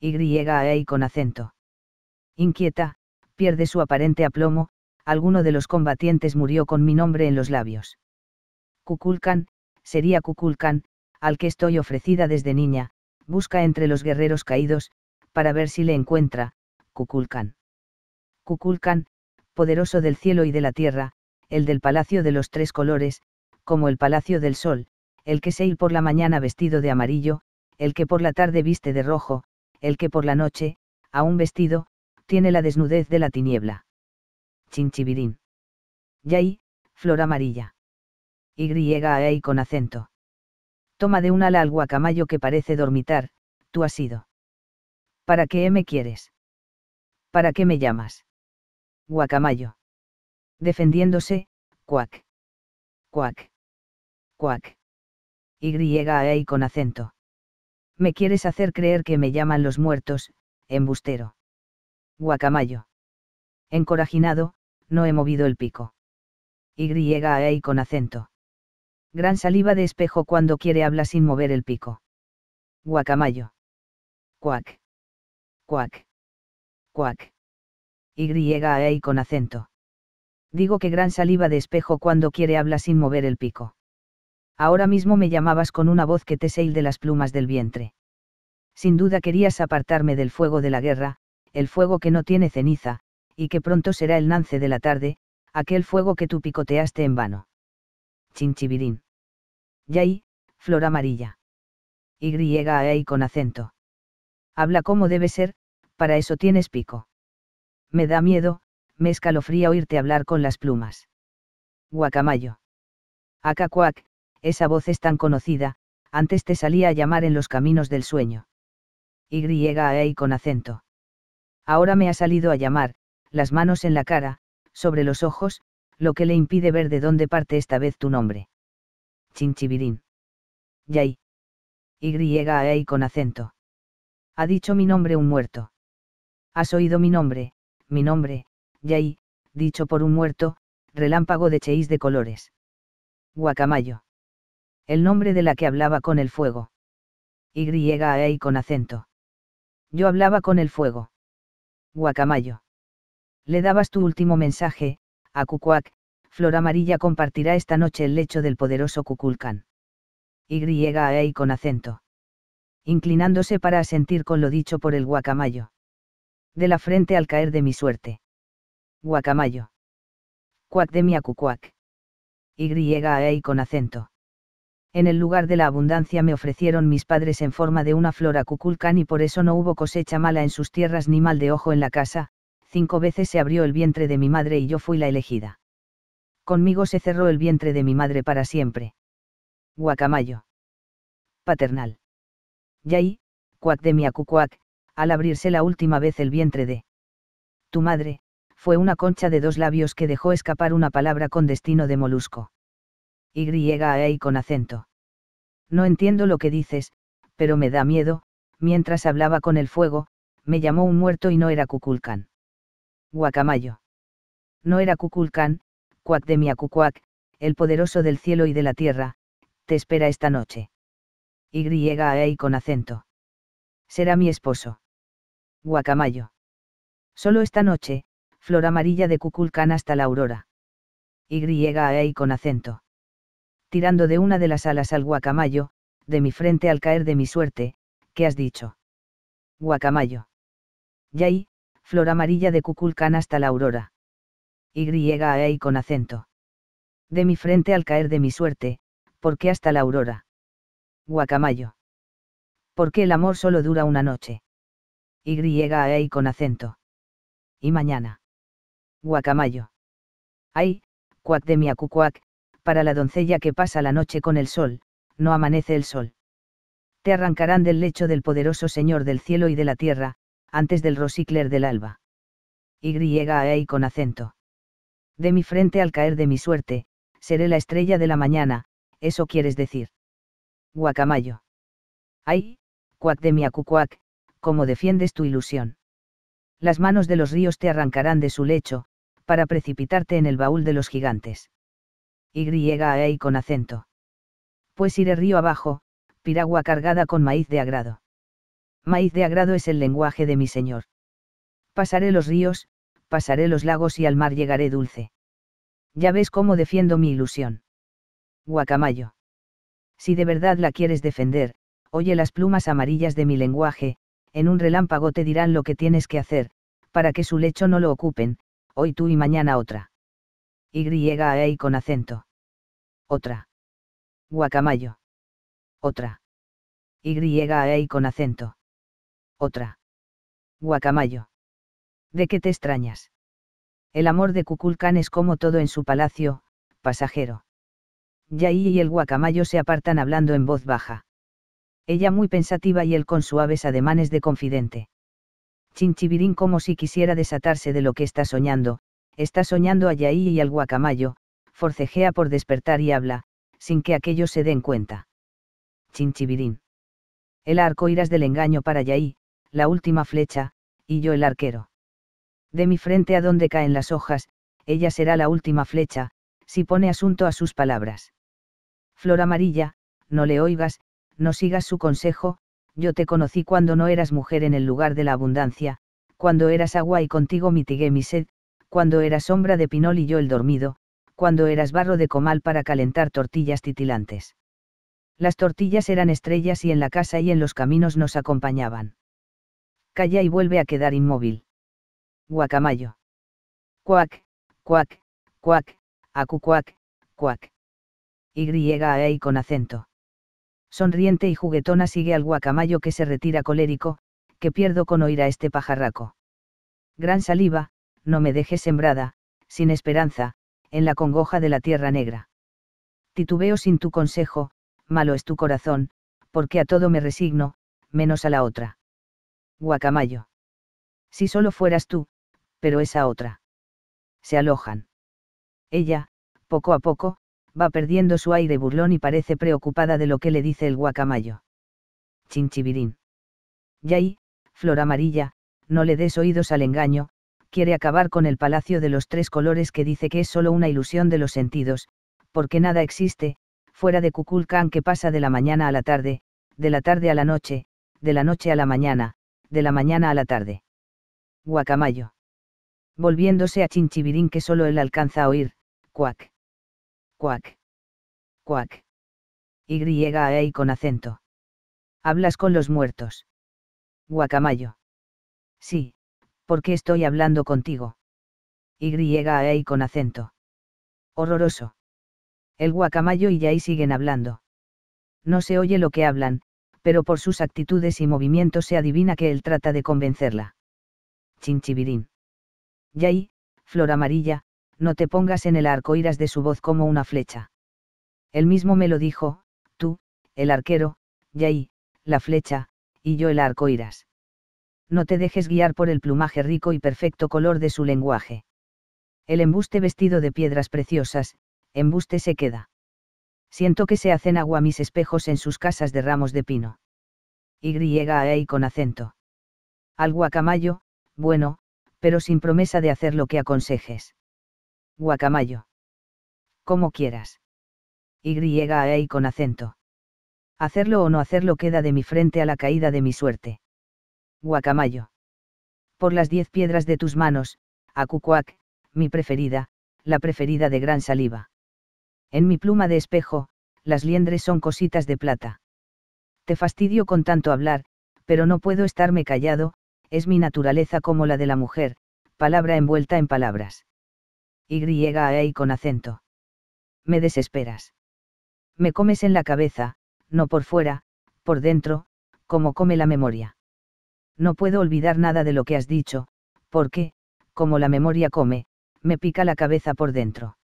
Y con acento. Inquieta, pierde su aparente aplomo, alguno de los combatientes murió con mi nombre en los labios. Kukulkan, sería Kukulkan, al que estoy ofrecida desde niña, busca entre los guerreros caídos, para ver si le encuentra, Kukulkan. Kukulkan, poderoso del cielo y de la tierra, el del palacio de los tres colores, como el palacio del sol, el que se por la mañana vestido de amarillo, el que por la tarde viste de rojo, el que por la noche, aún vestido, tiene la desnudez de la tiniebla. Chinchibirín. Yay, flor amarilla y con acento. Toma de un ala al guacamayo que parece dormitar, tú has ido. ¿Para qué me quieres? ¿Para qué me llamas? Guacamayo. Defendiéndose, cuac. Cuac. Cuac. Y y con acento. Me quieres hacer creer que me llaman los muertos, embustero. Guacamayo. Encorajinado, no he movido el pico. Y y con acento. Gran saliva de espejo cuando quiere habla sin mover el pico. Guacamayo. Cuac. Cuac. Cuac. Y a e, y con acento. Digo que gran saliva de espejo cuando quiere habla sin mover el pico. Ahora mismo me llamabas con una voz que te seil de las plumas del vientre. Sin duda querías apartarme del fuego de la guerra, el fuego que no tiene ceniza, y que pronto será el nance de la tarde, aquel fuego que tú picoteaste en vano chinchibirín. Yay, flor amarilla. Y con acento. Habla como debe ser, para eso tienes pico. Me da miedo, me escalofría oírte hablar con las plumas. Guacamayo. Acacuac, esa voz es tan conocida, antes te salía a llamar en los caminos del sueño. Y con acento. Ahora me ha salido a llamar, las manos en la cara, sobre los ojos, lo que le impide ver de dónde parte esta vez tu nombre. Chinchibirín. Yay. Y a ahí e, con acento. Ha dicho mi nombre un muerto. Has oído mi nombre, mi nombre, Yay, dicho por un muerto, relámpago de cheís de colores. Guacamayo. El nombre de la que hablaba con el fuego. Y a ahí e, con acento. Yo hablaba con el fuego. Guacamayo. Le dabas tu último mensaje, a Cucuac, Flor Amarilla compartirá esta noche el lecho del poderoso Cuculcán. E y con acento. Inclinándose para asentir con lo dicho por el guacamayo. De la frente al caer de mi suerte. Guacamayo. Cuac de mi acucuac. E y con acento. En el lugar de la abundancia me ofrecieron mis padres en forma de una flor a cuculcán y por eso no hubo cosecha mala en sus tierras ni mal de ojo en la casa, cinco veces se abrió el vientre de mi madre y yo fui la elegida. Conmigo se cerró el vientre de mi madre para siempre. Guacamayo. Paternal. ahí, cuac de mi acucuac, al abrirse la última vez el vientre de tu madre, fue una concha de dos labios que dejó escapar una palabra con destino de molusco. Y e, a e, con acento. No entiendo lo que dices, pero me da miedo, mientras hablaba con el fuego, me llamó un muerto y no era Cuculcán. Guacamayo. No era Cuculcán, Cuac de Miacucuac, el poderoso del cielo y de la tierra, te espera esta noche. Y con acento. Será mi esposo. Guacamayo. Solo esta noche, flor amarilla de Cuculcán hasta la aurora. Y con acento. Tirando de una de las alas al guacamayo, de mi frente al caer de mi suerte, ¿qué has dicho? Guacamayo. Yay, flor amarilla de Cuculcán hasta la aurora. Y a ahí e, con acento. De mi frente al caer de mi suerte, ¿por qué hasta la aurora? Guacamayo. ¿Por qué el amor solo dura una noche? Y a ahí e, con acento. Y mañana. Guacamayo. Ay, cuac de mi acucuac, para la doncella que pasa la noche con el sol, no amanece el sol. Te arrancarán del lecho del poderoso Señor del cielo y de la tierra, antes del rosicler del alba. Y ahí e, con acento. De mi frente al caer de mi suerte, seré la estrella de la mañana, eso quieres decir. Guacamayo. Ay, cuac de mi acucuac, cómo defiendes tu ilusión. Las manos de los ríos te arrancarán de su lecho, para precipitarte en el baúl de los gigantes. Y ahí e, con acento. Pues iré río abajo, piragua cargada con maíz de agrado maíz de agrado es el lenguaje de mi Señor. Pasaré los ríos, pasaré los lagos y al mar llegaré dulce. Ya ves cómo defiendo mi ilusión. Guacamayo. Si de verdad la quieres defender, oye las plumas amarillas de mi lenguaje, en un relámpago te dirán lo que tienes que hacer, para que su lecho no lo ocupen, hoy tú y mañana otra. Y e, a e, con acento. Otra. Guacamayo. Otra. Y e, a y con acento. Otra. Guacamayo. ¿De qué te extrañas? El amor de Cuculcán es como todo en su palacio, pasajero. Yaí y el guacamayo se apartan hablando en voz baja. Ella muy pensativa y él con suaves ademanes de confidente. Chinchibirín como si quisiera desatarse de lo que está soñando, está soñando a Yaí y al guacamayo, forcejea por despertar y habla, sin que aquellos se den cuenta. Chinchibirín. El arco irás del engaño para Yaí, la última flecha, y yo el arquero. De mi frente a donde caen las hojas, ella será la última flecha, si pone asunto a sus palabras. Flor amarilla, no le oigas, no sigas su consejo, yo te conocí cuando no eras mujer en el lugar de la abundancia, cuando eras agua y contigo mitigué mi sed, cuando eras sombra de pinol y yo el dormido, cuando eras barro de comal para calentar tortillas titilantes. Las tortillas eran estrellas y en la casa y en los caminos nos acompañaban calla y vuelve a quedar inmóvil. Guacamayo. Cuac, cuac, cuac, acu cuac. Y a ahí con acento. Sonriente y juguetona sigue al guacamayo que se retira colérico, que pierdo con oír a este pajarraco. Gran saliva, no me dejes sembrada, sin esperanza, en la congoja de la tierra negra. Titubeo sin tu consejo, malo es tu corazón, porque a todo me resigno, menos a la otra. Guacamayo. Si solo fueras tú, pero esa otra. Se alojan. Ella, poco a poco, va perdiendo su aire burlón y parece preocupada de lo que le dice el guacamayo. Chinchibirín. Yay, flor amarilla, no le des oídos al engaño, quiere acabar con el palacio de los tres colores que dice que es solo una ilusión de los sentidos, porque nada existe, fuera de Kukulkan que pasa de la mañana a la tarde, de la tarde a la noche, de la noche a la mañana, de la mañana a la tarde. Guacamayo. Volviéndose a Chinchibirín que solo él alcanza a oír, cuac. Cuac. Cuac. Y griega ahí e con acento. Hablas con los muertos. Guacamayo. Sí, porque estoy hablando contigo. Y griega ahí e con acento. Horroroso. El guacamayo y Yai siguen hablando. No se oye lo que hablan, pero por sus actitudes y movimientos se adivina que él trata de convencerla. Chinchibirín. Yay, flor amarilla, no te pongas en el arco iras de su voz como una flecha. Él mismo me lo dijo, tú, el arquero, Yay, la flecha, y yo el arco iras. No te dejes guiar por el plumaje rico y perfecto color de su lenguaje. El embuste vestido de piedras preciosas, embuste se queda. Siento que se hacen agua mis espejos en sus casas de ramos de pino. Y a e, e, con acento. Al guacamayo, bueno, pero sin promesa de hacer lo que aconsejes. Guacamayo. Como quieras. Y a e, con acento. Hacerlo o no hacerlo queda de mi frente a la caída de mi suerte. Guacamayo. Por las diez piedras de tus manos, a Cucuac, mi preferida, la preferida de gran saliva. En mi pluma de espejo, las liendres son cositas de plata. Te fastidio con tanto hablar, pero no puedo estarme callado, es mi naturaleza como la de la mujer, palabra envuelta en palabras. Y y con acento. Me desesperas. Me comes en la cabeza, no por fuera, por dentro, como come la memoria. No puedo olvidar nada de lo que has dicho, porque, como la memoria come, me pica la cabeza por dentro.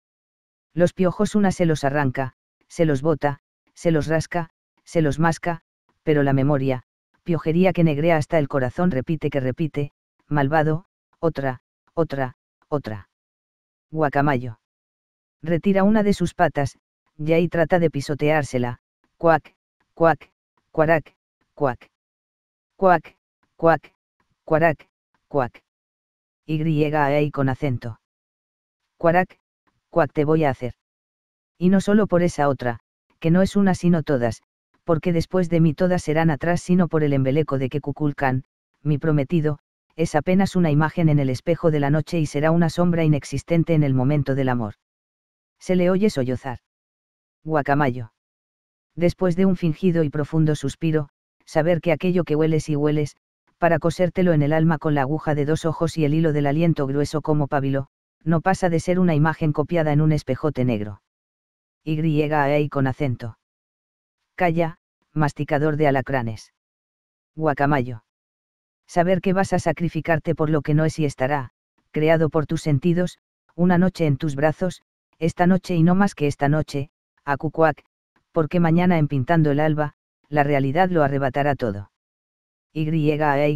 Los piojos una se los arranca, se los bota, se los rasca, se los masca, pero la memoria, piojería que negrea hasta el corazón repite que repite, malvado, otra, otra, otra. Guacamayo. Retira una de sus patas, y ahí trata de pisoteársela, cuac, cuac, cuarac, cuac. Cuac, cuac, cuarac, cuac. Y ahí con acento. Cuarac, cuac te voy a hacer. Y no solo por esa otra, que no es una sino todas, porque después de mí todas serán atrás sino por el embeleco de que Kukulkan, mi prometido, es apenas una imagen en el espejo de la noche y será una sombra inexistente en el momento del amor. Se le oye sollozar. Guacamayo. Después de un fingido y profundo suspiro, saber que aquello que hueles y hueles, para cosértelo en el alma con la aguja de dos ojos y el hilo del aliento grueso como pábilo, no pasa de ser una imagen copiada en un espejote negro. Y con acento. Calla, masticador de alacranes. Guacamayo. Saber que vas a sacrificarte por lo que no es y estará, creado por tus sentidos, una noche en tus brazos, esta noche y no más que esta noche, a cucuac, porque mañana en pintando el alba, la realidad lo arrebatará todo. Y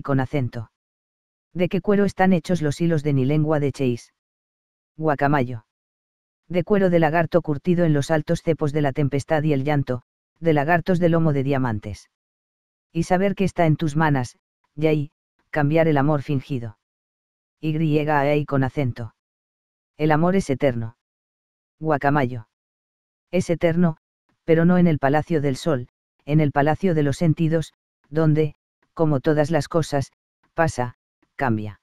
con acento. ¿De qué cuero están hechos los hilos de mi lengua de chase? guacamayo. De cuero de lagarto curtido en los altos cepos de la tempestad y el llanto, de lagartos de lomo de diamantes. Y saber que está en tus manos, y ahí, cambiar el amor fingido. Y ahí e, e, con acento. El amor es eterno. Guacamayo. Es eterno, pero no en el Palacio del Sol, en el Palacio de los Sentidos, donde, como todas las cosas, pasa, cambia.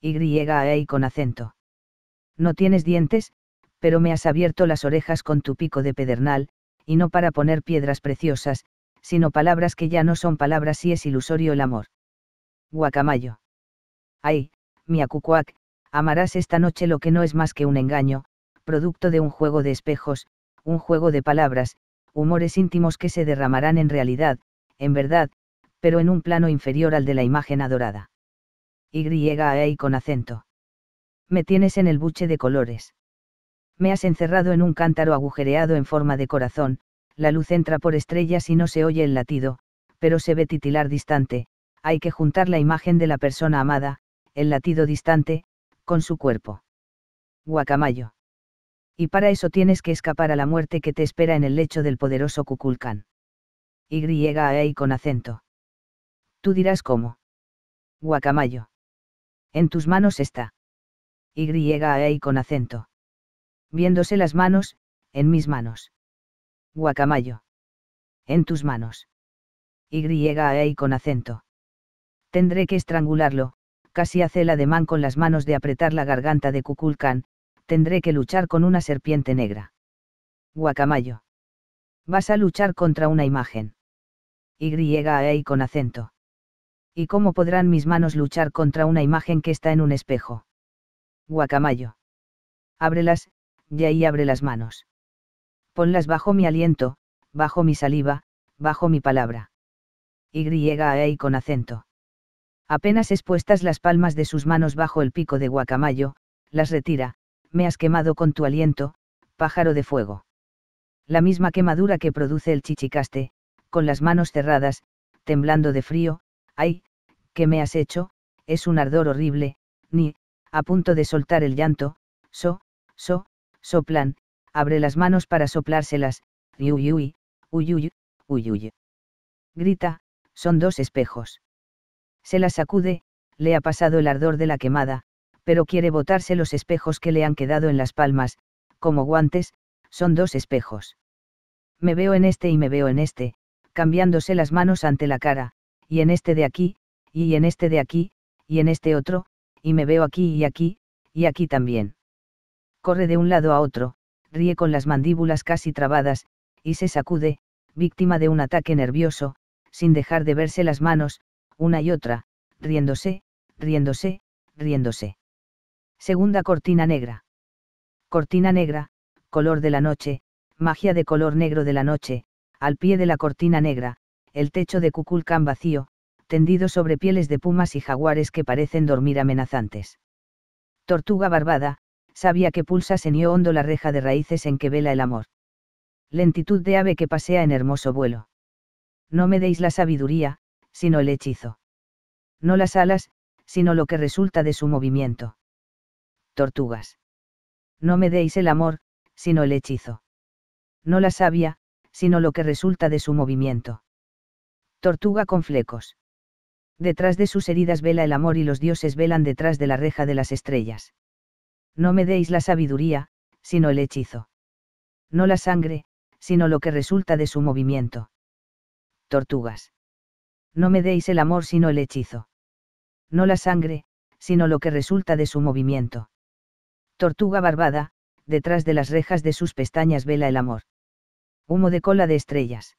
Y ahí e, con acento. No tienes dientes, pero me has abierto las orejas con tu pico de pedernal, y no para poner piedras preciosas, sino palabras que ya no son palabras y es ilusorio el amor. Guacamayo. Ay, mi acucuac, amarás esta noche lo que no es más que un engaño, producto de un juego de espejos, un juego de palabras, humores íntimos que se derramarán en realidad, en verdad, pero en un plano inferior al de la imagen adorada. Y e, con acento me tienes en el buche de colores. Me has encerrado en un cántaro agujereado en forma de corazón, la luz entra por estrellas y no se oye el latido, pero se ve titilar distante, hay que juntar la imagen de la persona amada, el latido distante, con su cuerpo. Guacamayo. Y para eso tienes que escapar a la muerte que te espera en el lecho del poderoso Cuculcán. Y e, a ahí e, con acento. Tú dirás cómo. Guacamayo. En tus manos está y con acento. Viéndose las manos, en mis manos. Guacamayo. En tus manos. Y con acento. Tendré que estrangularlo, casi hace el ademán con las manos de apretar la garganta de Kukulkan, tendré que luchar con una serpiente negra. Guacamayo. Vas a luchar contra una imagen. Y con acento. ¿Y cómo podrán mis manos luchar contra una imagen que está en un espejo? Guacamayo. Ábrelas, y ahí abre las manos. Ponlas bajo mi aliento, bajo mi saliva, bajo mi palabra. Y a y con acento. Apenas expuestas las palmas de sus manos bajo el pico de guacamayo, las retira, me has quemado con tu aliento, pájaro de fuego. La misma quemadura que produce el chichicaste, con las manos cerradas, temblando de frío, ay, ¿qué me has hecho? Es un ardor horrible, ni, a punto de soltar el llanto, so, so, soplan, abre las manos para soplárselas, yuyuy, uyuy, uyuy. Grita, son dos espejos. Se las sacude, le ha pasado el ardor de la quemada, pero quiere botarse los espejos que le han quedado en las palmas, como guantes, son dos espejos. Me veo en este y me veo en este, cambiándose las manos ante la cara, y en este de aquí, y en este de aquí, y en este otro, y me veo aquí y aquí, y aquí también. Corre de un lado a otro, ríe con las mandíbulas casi trabadas, y se sacude, víctima de un ataque nervioso, sin dejar de verse las manos, una y otra, riéndose, riéndose, riéndose. Segunda cortina negra. Cortina negra, color de la noche, magia de color negro de la noche, al pie de la cortina negra, el techo de Cuculcán vacío, tendido sobre pieles de pumas y jaguares que parecen dormir amenazantes. Tortuga barbada, sabia que pulsa senio hondo la reja de raíces en que vela el amor. Lentitud de ave que pasea en hermoso vuelo. No me deis la sabiduría, sino el hechizo. No las alas, sino lo que resulta de su movimiento. Tortugas. No me deis el amor, sino el hechizo. No la sabia, sino lo que resulta de su movimiento. Tortuga con flecos. Detrás de sus heridas vela el amor y los dioses velan detrás de la reja de las estrellas. No me deis la sabiduría, sino el hechizo. No la sangre, sino lo que resulta de su movimiento. Tortugas. No me deis el amor sino el hechizo. No la sangre, sino lo que resulta de su movimiento. Tortuga barbada, detrás de las rejas de sus pestañas vela el amor. Humo de cola de estrellas.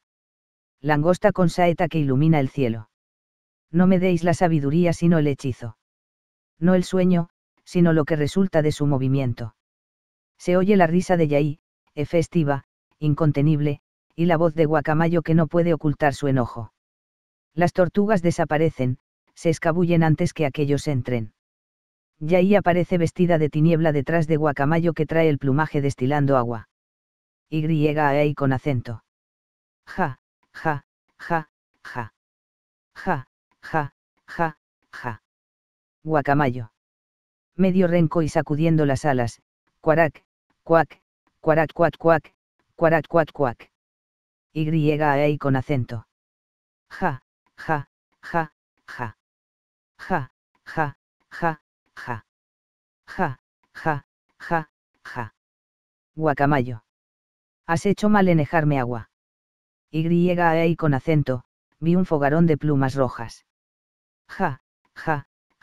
Langosta con saeta que ilumina el cielo no me deis la sabiduría sino el hechizo. No el sueño, sino lo que resulta de su movimiento. Se oye la risa de Yai, festiva, incontenible, y la voz de Guacamayo que no puede ocultar su enojo. Las tortugas desaparecen, se escabullen antes que aquellos entren. Yai aparece vestida de tiniebla detrás de Guacamayo que trae el plumaje destilando agua. Y ahí con acento. Ja, ja, ja, ja. Ja, ja, ja, ja. Guacamayo. Medio renco y sacudiendo las alas, cuarac, cuac, cuarac, cuac, cuac, cuarac, cuac, cuac. Y a ahí e con acento. Ja, ja, ja, ja. Ja, ja, ja, ja. Ja, ja, ja, ja. Guacamayo. Has hecho mal enejarme agua. Y a ahí e con acento, vi un fogarón de plumas rojas ja, ja,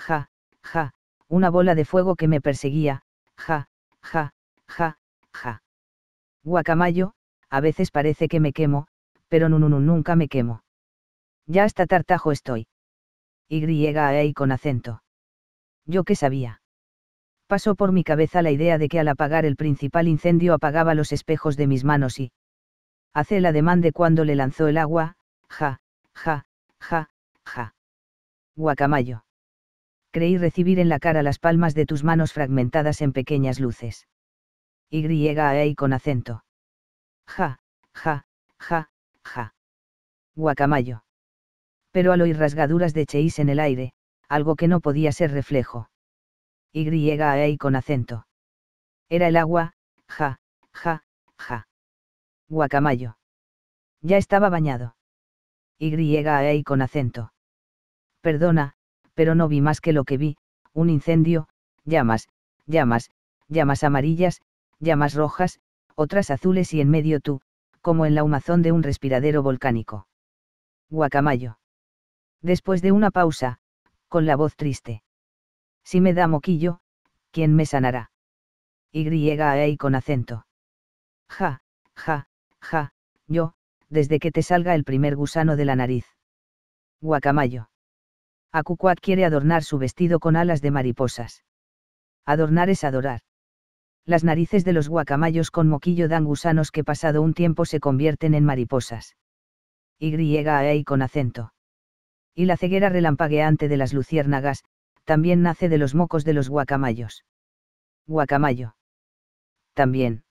ja, ja, una bola de fuego que me perseguía, ja, ja, ja, ja. Guacamayo, a veces parece que me quemo, pero no, nunca me quemo. Ya hasta tartajo estoy. Y a ahí e con acento. Yo qué sabía. Pasó por mi cabeza la idea de que al apagar el principal incendio apagaba los espejos de mis manos y hace el ademán de cuando le lanzó el agua, ja, ja, ja, ja. Guacamayo. Creí recibir en la cara las palmas de tus manos fragmentadas en pequeñas luces. Y a con acento. Ja, ja, ja, ja. Guacamayo. Pero al oír rasgaduras de cheís en el aire, algo que no podía ser reflejo. Y a con acento. Era el agua, ja, ja, ja. Guacamayo. Ya estaba bañado. Y con acento. Perdona, pero no vi más que lo que vi, un incendio, llamas, llamas, llamas amarillas, llamas rojas, otras azules y en medio tú, como en la humazón de un respiradero volcánico. Guacamayo. Después de una pausa, con la voz triste. Si me da moquillo, ¿quién me sanará? Y ahí con acento. Ja, ja, ja, yo, desde que te salga el primer gusano de la nariz. Guacamayo. Akukuat quiere adornar su vestido con alas de mariposas. Adornar es adorar. Las narices de los guacamayos con moquillo dan gusanos que pasado un tiempo se convierten en mariposas. Y a ahí e, e, con acento. Y la ceguera relampagueante de las luciérnagas, también nace de los mocos de los guacamayos. Guacamayo. También.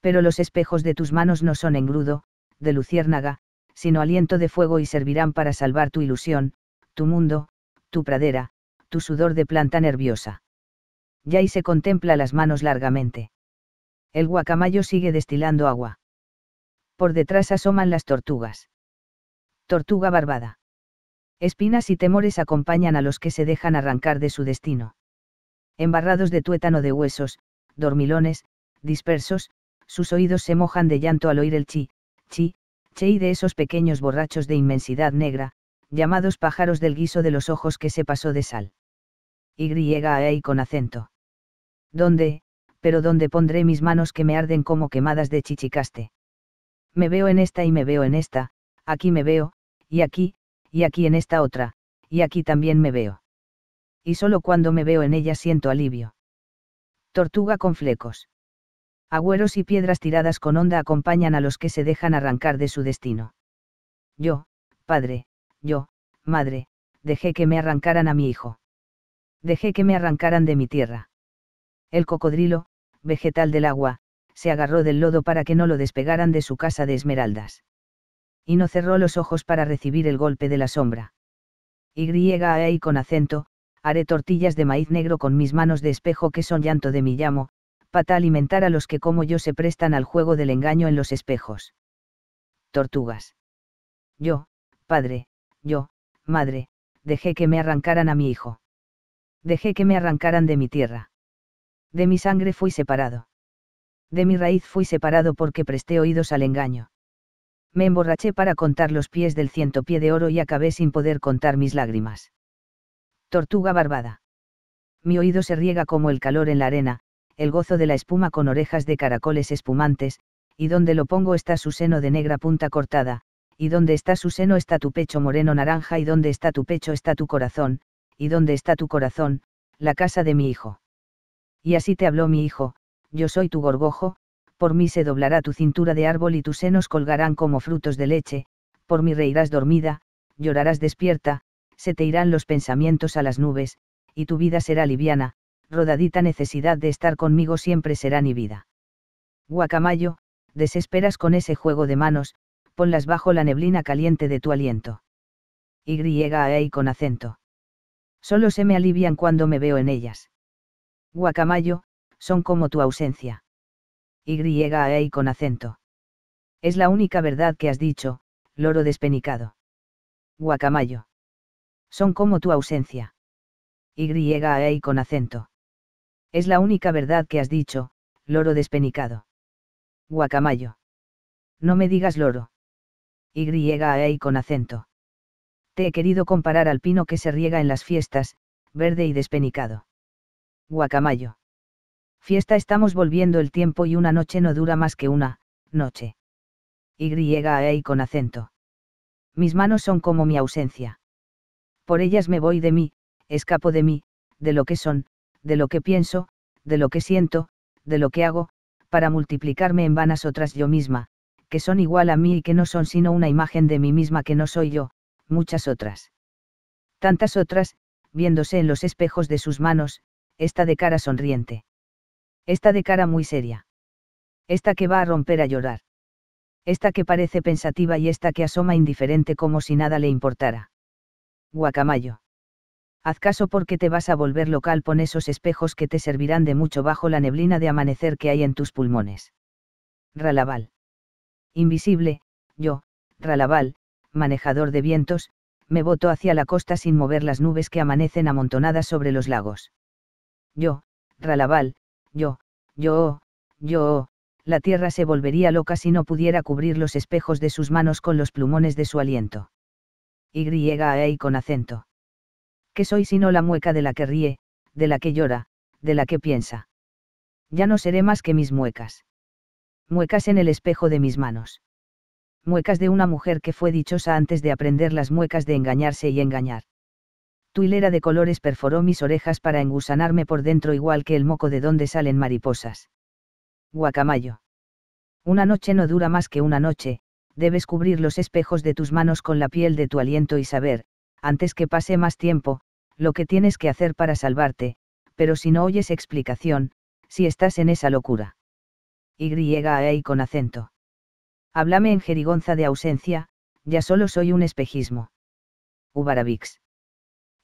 Pero los espejos de tus manos no son engrudo, de luciérnaga, sino aliento de fuego y servirán para salvar tu ilusión, tu mundo, tu pradera, tu sudor de planta nerviosa. y se contempla las manos largamente. El guacamayo sigue destilando agua. Por detrás asoman las tortugas. Tortuga barbada. Espinas y temores acompañan a los que se dejan arrancar de su destino. Embarrados de tuétano de huesos, dormilones, dispersos, sus oídos se mojan de llanto al oír el chi, chi, che de esos pequeños borrachos de inmensidad negra, llamados pájaros del guiso de los ojos que se pasó de sal. Y griega ahí e, con acento. ¿Dónde, pero dónde pondré mis manos que me arden como quemadas de chichicaste? Me veo en esta y me veo en esta, aquí me veo, y aquí, y aquí en esta otra, y aquí también me veo. Y solo cuando me veo en ella siento alivio. Tortuga con flecos. Agüeros y piedras tiradas con onda acompañan a los que se dejan arrancar de su destino. Yo, padre, yo, madre, dejé que me arrancaran a mi hijo. Dejé que me arrancaran de mi tierra. El cocodrilo, vegetal del agua, se agarró del lodo para que no lo despegaran de su casa de esmeraldas. Y no cerró los ojos para recibir el golpe de la sombra. Y griega ahí eh, con acento, haré tortillas de maíz negro con mis manos de espejo que son llanto de mi llamo, pata alimentar a los que como yo se prestan al juego del engaño en los espejos. Tortugas. Yo, padre, yo, madre, dejé que me arrancaran a mi hijo. Dejé que me arrancaran de mi tierra. De mi sangre fui separado. De mi raíz fui separado porque presté oídos al engaño. Me emborraché para contar los pies del ciento pie de oro y acabé sin poder contar mis lágrimas. Tortuga barbada. Mi oído se riega como el calor en la arena, el gozo de la espuma con orejas de caracoles espumantes, y donde lo pongo está su seno de negra punta cortada, y donde está su seno está tu pecho moreno naranja y donde está tu pecho está tu corazón, y donde está tu corazón, la casa de mi hijo. Y así te habló mi hijo, yo soy tu gorgojo, por mí se doblará tu cintura de árbol y tus senos colgarán como frutos de leche, por mí reirás dormida, llorarás despierta, se te irán los pensamientos a las nubes, y tu vida será liviana, rodadita necesidad de estar conmigo siempre será ni vida. Guacamayo, desesperas con ese juego de manos, ponlas bajo la neblina caliente de tu aliento. Y -a e, con acento. Solo se me alivian cuando me veo en ellas. Guacamayo, son como tu ausencia. Y -a e, con acento. Es la única verdad que has dicho, loro despenicado. Guacamayo. Son como tu ausencia. Y -a e, con acento. Es la única verdad que has dicho, loro despenicado. Guacamayo. No me digas loro. Y-A-E-Y con acento. Te he querido comparar al pino que se riega en las fiestas, verde y despenicado. Guacamayo. Fiesta estamos volviendo el tiempo y una noche no dura más que una, noche. Y-A-E-Y con acento. Mis manos son como mi ausencia. Por ellas me voy de mí, escapo de mí, de lo que son, de lo que pienso, de lo que siento, de lo que hago, para multiplicarme en vanas otras yo misma, que son igual a mí y que no son sino una imagen de mí misma que no soy yo, muchas otras. Tantas otras, viéndose en los espejos de sus manos, esta de cara sonriente. Esta de cara muy seria. Esta que va a romper a llorar. Esta que parece pensativa y esta que asoma indiferente como si nada le importara. Guacamayo. Haz caso porque te vas a volver local con esos espejos que te servirán de mucho bajo la neblina de amanecer que hay en tus pulmones. Ralaval invisible, yo, Ralaval, manejador de vientos, me boto hacia la costa sin mover las nubes que amanecen amontonadas sobre los lagos. Yo, Ralaval, yo, yo, yo, la tierra se volvería loca si no pudiera cubrir los espejos de sus manos con los plumones de su aliento. Y e, con acento. ¿Qué soy sino la mueca de la que ríe, de la que llora, de la que piensa? Ya no seré más que mis muecas muecas en el espejo de mis manos. Muecas de una mujer que fue dichosa antes de aprender las muecas de engañarse y engañar. Tu hilera de colores perforó mis orejas para engusanarme por dentro igual que el moco de donde salen mariposas. Guacamayo. Una noche no dura más que una noche, debes cubrir los espejos de tus manos con la piel de tu aliento y saber, antes que pase más tiempo, lo que tienes que hacer para salvarte, pero si no oyes explicación, si estás en esa locura y con acento. Háblame en jerigonza de ausencia, ya solo soy un espejismo. Ubaravix.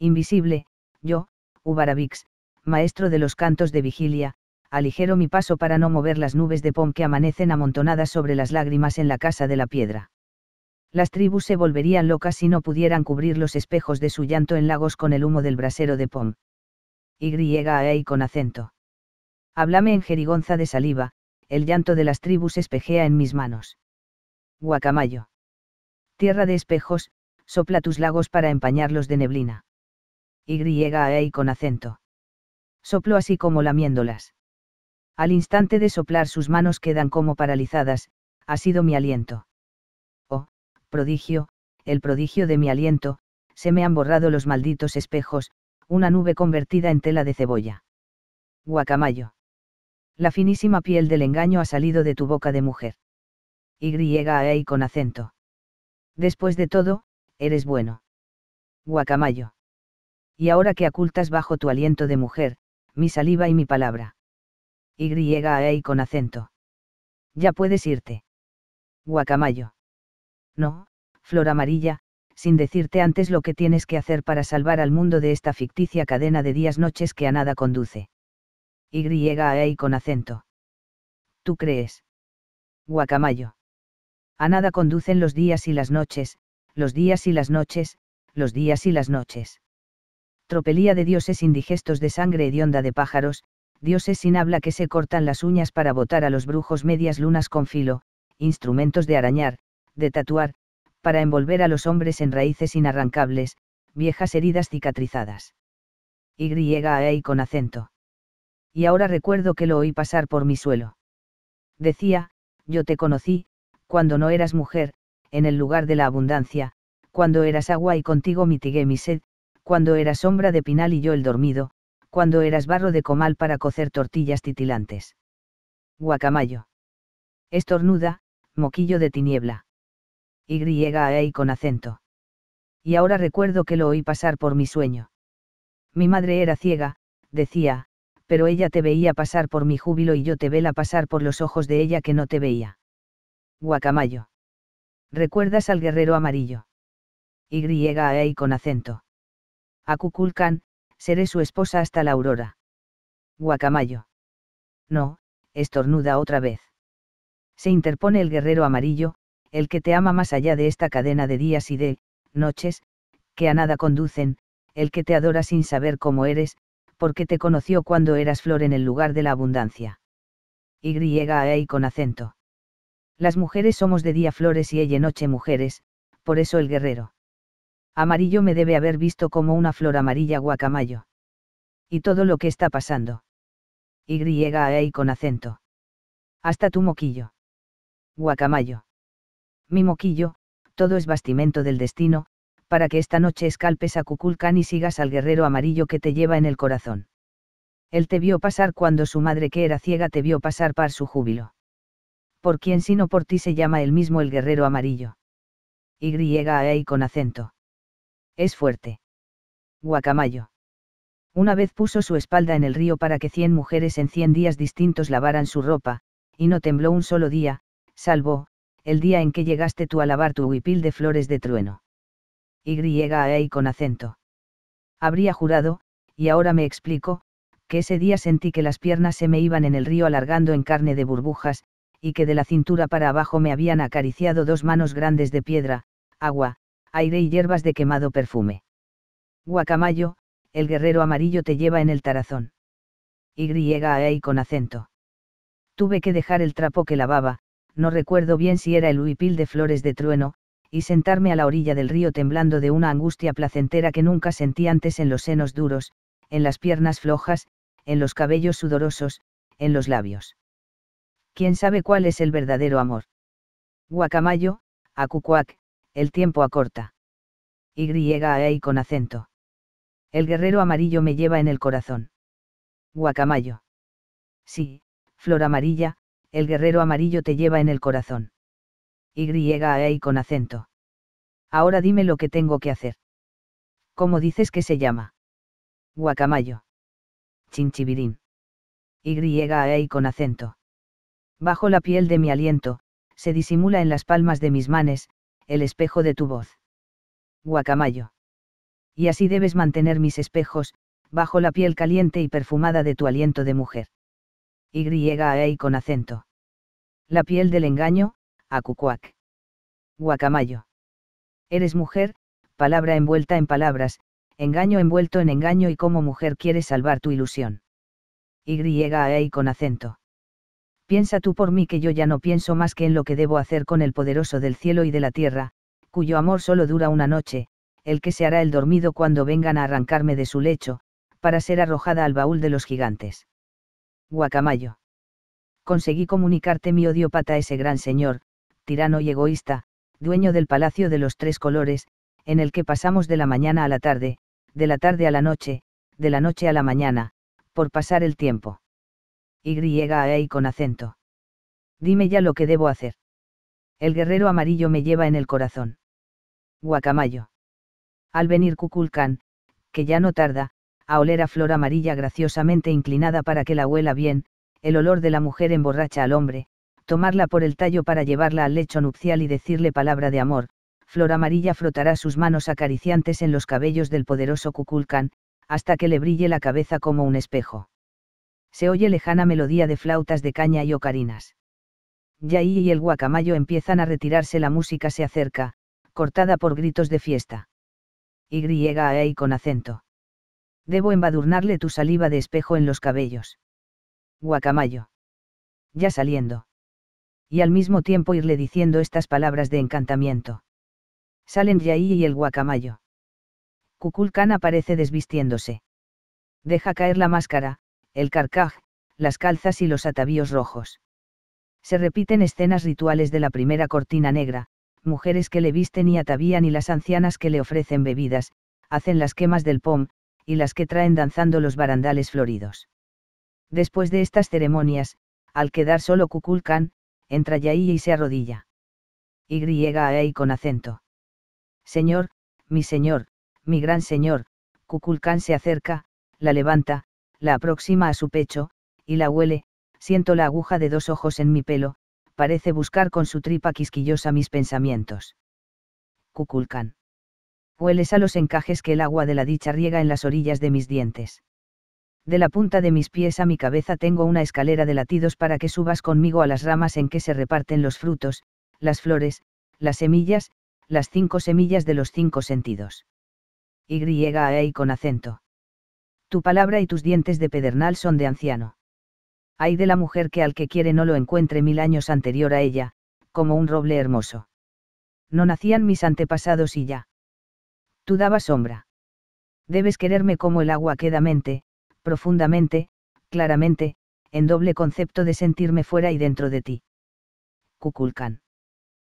Invisible, yo, Ubaravix, maestro de los cantos de vigilia, aligero mi paso para no mover las nubes de pom que amanecen amontonadas sobre las lágrimas en la casa de la piedra. Las tribus se volverían locas si no pudieran cubrir los espejos de su llanto en lagos con el humo del brasero de pom. Y con acento. Háblame en jerigonza de saliva, el llanto de las tribus espejea en mis manos. Guacamayo. Tierra de espejos, sopla tus lagos para empañarlos de neblina. Y a y con acento. Soplo así como lamiéndolas. Al instante de soplar sus manos quedan como paralizadas, ha sido mi aliento. Oh, prodigio, el prodigio de mi aliento, se me han borrado los malditos espejos, una nube convertida en tela de cebolla. Guacamayo. La finísima piel del engaño ha salido de tu boca de mujer. Y con acento. Después de todo, eres bueno. Guacamayo. Y ahora que ocultas bajo tu aliento de mujer, mi saliva y mi palabra. Y con acento. Ya puedes irte. Guacamayo. No, flor amarilla, sin decirte antes lo que tienes que hacer para salvar al mundo de esta ficticia cadena de días-noches que a nada conduce. Y con acento. ¿Tú crees? Guacamayo. A nada conducen los días y las noches, los días y las noches, los días y las noches. Tropelía de dioses indigestos de sangre hedionda de pájaros, dioses sin habla que se cortan las uñas para botar a los brujos medias lunas con filo, instrumentos de arañar, de tatuar, para envolver a los hombres en raíces inarrancables, viejas heridas cicatrizadas. Y con acento y ahora recuerdo que lo oí pasar por mi suelo. Decía, yo te conocí, cuando no eras mujer, en el lugar de la abundancia, cuando eras agua y contigo mitigué mi sed, cuando eras sombra de pinal y yo el dormido, cuando eras barro de comal para cocer tortillas titilantes. Guacamayo. Estornuda, moquillo de tiniebla. Y griega con acento. Y ahora recuerdo que lo oí pasar por mi sueño. Mi madre era ciega, decía, pero ella te veía pasar por mi júbilo y yo te vela pasar por los ojos de ella que no te veía. Guacamayo. ¿Recuerdas al guerrero amarillo? Y a él e con acento. A Acuculcan, seré su esposa hasta la aurora. Guacamayo. No, estornuda otra vez. Se interpone el guerrero amarillo, el que te ama más allá de esta cadena de días y de, noches, que a nada conducen, el que te adora sin saber cómo eres, porque te conoció cuando eras flor en el lugar de la abundancia. Y y e, con acento. Las mujeres somos de día flores y ella noche mujeres, por eso el guerrero. Amarillo me debe haber visto como una flor amarilla guacamayo. Y todo lo que está pasando. Y y e, con acento. Hasta tu moquillo. Guacamayo. Mi moquillo, todo es bastimento del destino, para que esta noche escalpes a Kukulkan y sigas al guerrero amarillo que te lleva en el corazón. Él te vio pasar cuando su madre que era ciega te vio pasar para su júbilo. Por quién sino por ti se llama él mismo el guerrero amarillo. Y -A e, con acento. Es fuerte. Guacamayo. Una vez puso su espalda en el río para que cien mujeres en cien días distintos lavaran su ropa, y no tembló un solo día, salvo, el día en que llegaste tú a lavar tu huipil de flores de trueno. Y-A-E-Y con acento. Habría jurado, y ahora me explico, que ese día sentí que las piernas se me iban en el río alargando en carne de burbujas, y que de la cintura para abajo me habían acariciado dos manos grandes de piedra, agua, aire y hierbas de quemado perfume. Guacamayo, el guerrero amarillo te lleva en el tarazón. Y-A-E-Y con acento. Tuve que dejar el trapo que lavaba, no recuerdo bien si era el huipil de flores de trueno, y sentarme a la orilla del río temblando de una angustia placentera que nunca sentí antes en los senos duros, en las piernas flojas, en los cabellos sudorosos, en los labios. ¿Quién sabe cuál es el verdadero amor? Guacamayo, acucuac, el tiempo acorta. Y griega Ey con acento. El guerrero amarillo me lleva en el corazón. Guacamayo. Sí, flor amarilla, el guerrero amarillo te lleva en el corazón a y con acento. Ahora dime lo que tengo que hacer. ¿Cómo dices que se llama? Guacamayo. Chinchibirín. a y con acento. Bajo la piel de mi aliento, se disimula en las palmas de mis manes, el espejo de tu voz. Guacamayo. Y así debes mantener mis espejos, bajo la piel caliente y perfumada de tu aliento de mujer. y a y con acento. La piel del engaño, Cucuac. Guacamayo. Eres mujer, palabra envuelta en palabras, engaño envuelto en engaño y como mujer quieres salvar tu ilusión. Y e, a e, con acento. Piensa tú por mí que yo ya no pienso más que en lo que debo hacer con el poderoso del cielo y de la tierra, cuyo amor solo dura una noche, el que se hará el dormido cuando vengan a arrancarme de su lecho, para ser arrojada al baúl de los gigantes. Guacamayo. Conseguí comunicarte mi odio pata a ese gran señor, tirano y egoísta, dueño del Palacio de los Tres Colores, en el que pasamos de la mañana a la tarde, de la tarde a la noche, de la noche a la mañana, por pasar el tiempo. Y a ahí con acento. Dime ya lo que debo hacer. El guerrero amarillo me lleva en el corazón. Guacamayo. Al venir Cuculcán, que ya no tarda, a oler a flor amarilla graciosamente inclinada para que la huela bien, el olor de la mujer emborracha al hombre, tomarla por el tallo para llevarla al lecho nupcial y decirle palabra de amor, Flor Amarilla frotará sus manos acariciantes en los cabellos del poderoso Cuculcán, hasta que le brille la cabeza como un espejo. Se oye lejana melodía de flautas de caña y ocarinas. Yaí y el guacamayo empiezan a retirarse, la música se acerca, cortada por gritos de fiesta. Y e y con acento. Debo embadurnarle tu saliva de espejo en los cabellos. Guacamayo. Ya saliendo y al mismo tiempo irle diciendo estas palabras de encantamiento. Salen Yaí y el guacamayo. Kukulkan aparece desvistiéndose. Deja caer la máscara, el carcaj, las calzas y los atavíos rojos. Se repiten escenas rituales de la primera cortina negra, mujeres que le visten y atavían y las ancianas que le ofrecen bebidas, hacen las quemas del pom, y las que traen danzando los barandales floridos. Después de estas ceremonias, al quedar solo Kukulkan, entra ahí y se arrodilla. Y ahí con acento. Señor, mi señor, mi gran señor, Kukulkan se acerca, la levanta, la aproxima a su pecho, y la huele, siento la aguja de dos ojos en mi pelo, parece buscar con su tripa quisquillosa mis pensamientos. Kukulkan. Hueles a los encajes que el agua de la dicha riega en las orillas de mis dientes. De la punta de mis pies a mi cabeza tengo una escalera de latidos para que subas conmigo a las ramas en que se reparten los frutos, las flores, las semillas, las cinco semillas de los cinco sentidos. Y a Ey con acento. Tu palabra y tus dientes de pedernal son de anciano. Hay de la mujer que al que quiere no lo encuentre mil años anterior a ella, como un roble hermoso. No nacían mis antepasados y ya. Tú dabas sombra. Debes quererme como el agua mente, profundamente, claramente, en doble concepto de sentirme fuera y dentro de ti. Kukulkan.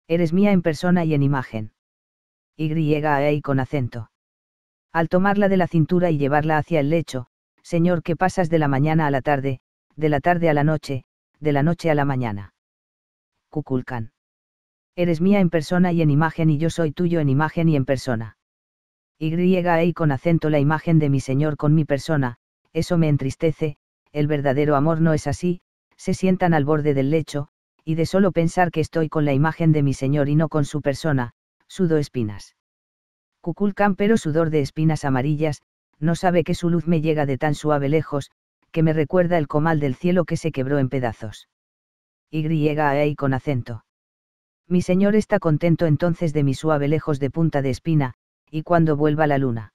Eres mía en persona y en imagen. Y e, e, con acento. Al tomarla de la cintura y llevarla hacia el lecho, Señor que pasas de la mañana a la tarde, de la tarde a la noche, de la noche a la mañana. Kukulkan. Eres mía en persona y en imagen y yo soy tuyo en imagen y en persona. Y e, con acento la imagen de mi Señor con mi persona, eso me entristece, el verdadero amor no es así, se sientan al borde del lecho, y de solo pensar que estoy con la imagen de mi señor y no con su persona, sudo espinas. Cuculcan pero sudor de espinas amarillas, no sabe que su luz me llega de tan suave lejos, que me recuerda el comal del cielo que se quebró en pedazos. Y a ahí con acento. Mi señor está contento entonces de mi suave lejos de punta de espina, y cuando vuelva la luna.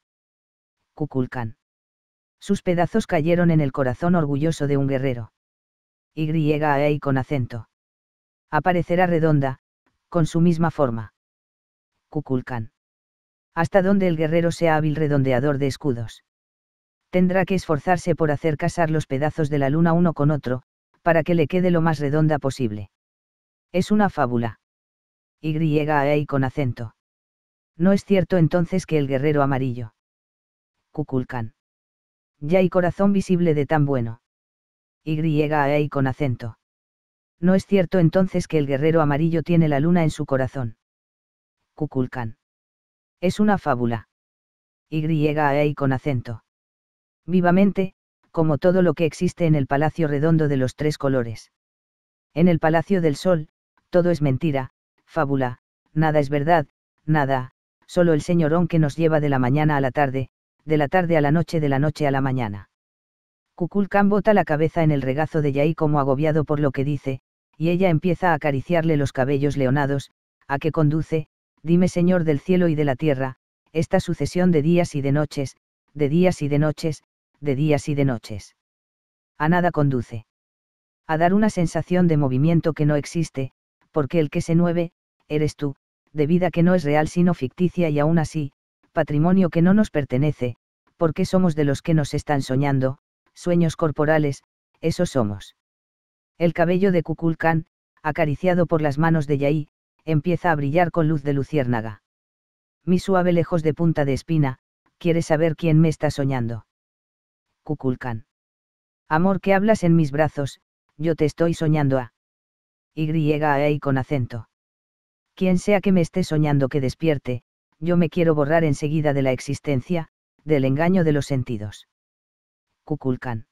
Cuculcan. Sus pedazos cayeron en el corazón orgulloso de un guerrero. Y e con acento. Aparecerá redonda, con su misma forma. Kukulkan. Hasta donde el guerrero sea hábil redondeador de escudos. Tendrá que esforzarse por hacer casar los pedazos de la luna uno con otro, para que le quede lo más redonda posible. Es una fábula. Y e con acento. No es cierto entonces que el guerrero amarillo. Kukulkan. Ya hay corazón visible de tan bueno. Y con acento. No es cierto entonces que el guerrero amarillo tiene la luna en su corazón. Kukulkan. Es una fábula. Y ahí con acento. Vivamente, como todo lo que existe en el Palacio Redondo de los Tres Colores. En el Palacio del Sol, todo es mentira, fábula, nada es verdad, nada, solo el señorón que nos lleva de la mañana a la tarde, de la tarde a la noche, de la noche a la mañana. Kukulkan bota la cabeza en el regazo de Yai como agobiado por lo que dice, y ella empieza a acariciarle los cabellos leonados, a que conduce, dime Señor del cielo y de la tierra, esta sucesión de días y de noches, de días y de noches, de días y de noches. A nada conduce. A dar una sensación de movimiento que no existe, porque el que se mueve, eres tú, de vida que no es real sino ficticia y aún así, patrimonio que no nos pertenece, porque somos de los que nos están soñando, sueños corporales, eso somos. El cabello de Kukulkan, acariciado por las manos de Yahí, empieza a brillar con luz de luciérnaga. Mi suave lejos de punta de espina, quiere saber quién me está soñando. Kukulkan. Amor que hablas en mis brazos, yo te estoy soñando a. Y griega a, e con acento. Quien sea que me esté soñando que despierte, yo me quiero borrar enseguida de la existencia, del engaño de los sentidos. Kukulkan.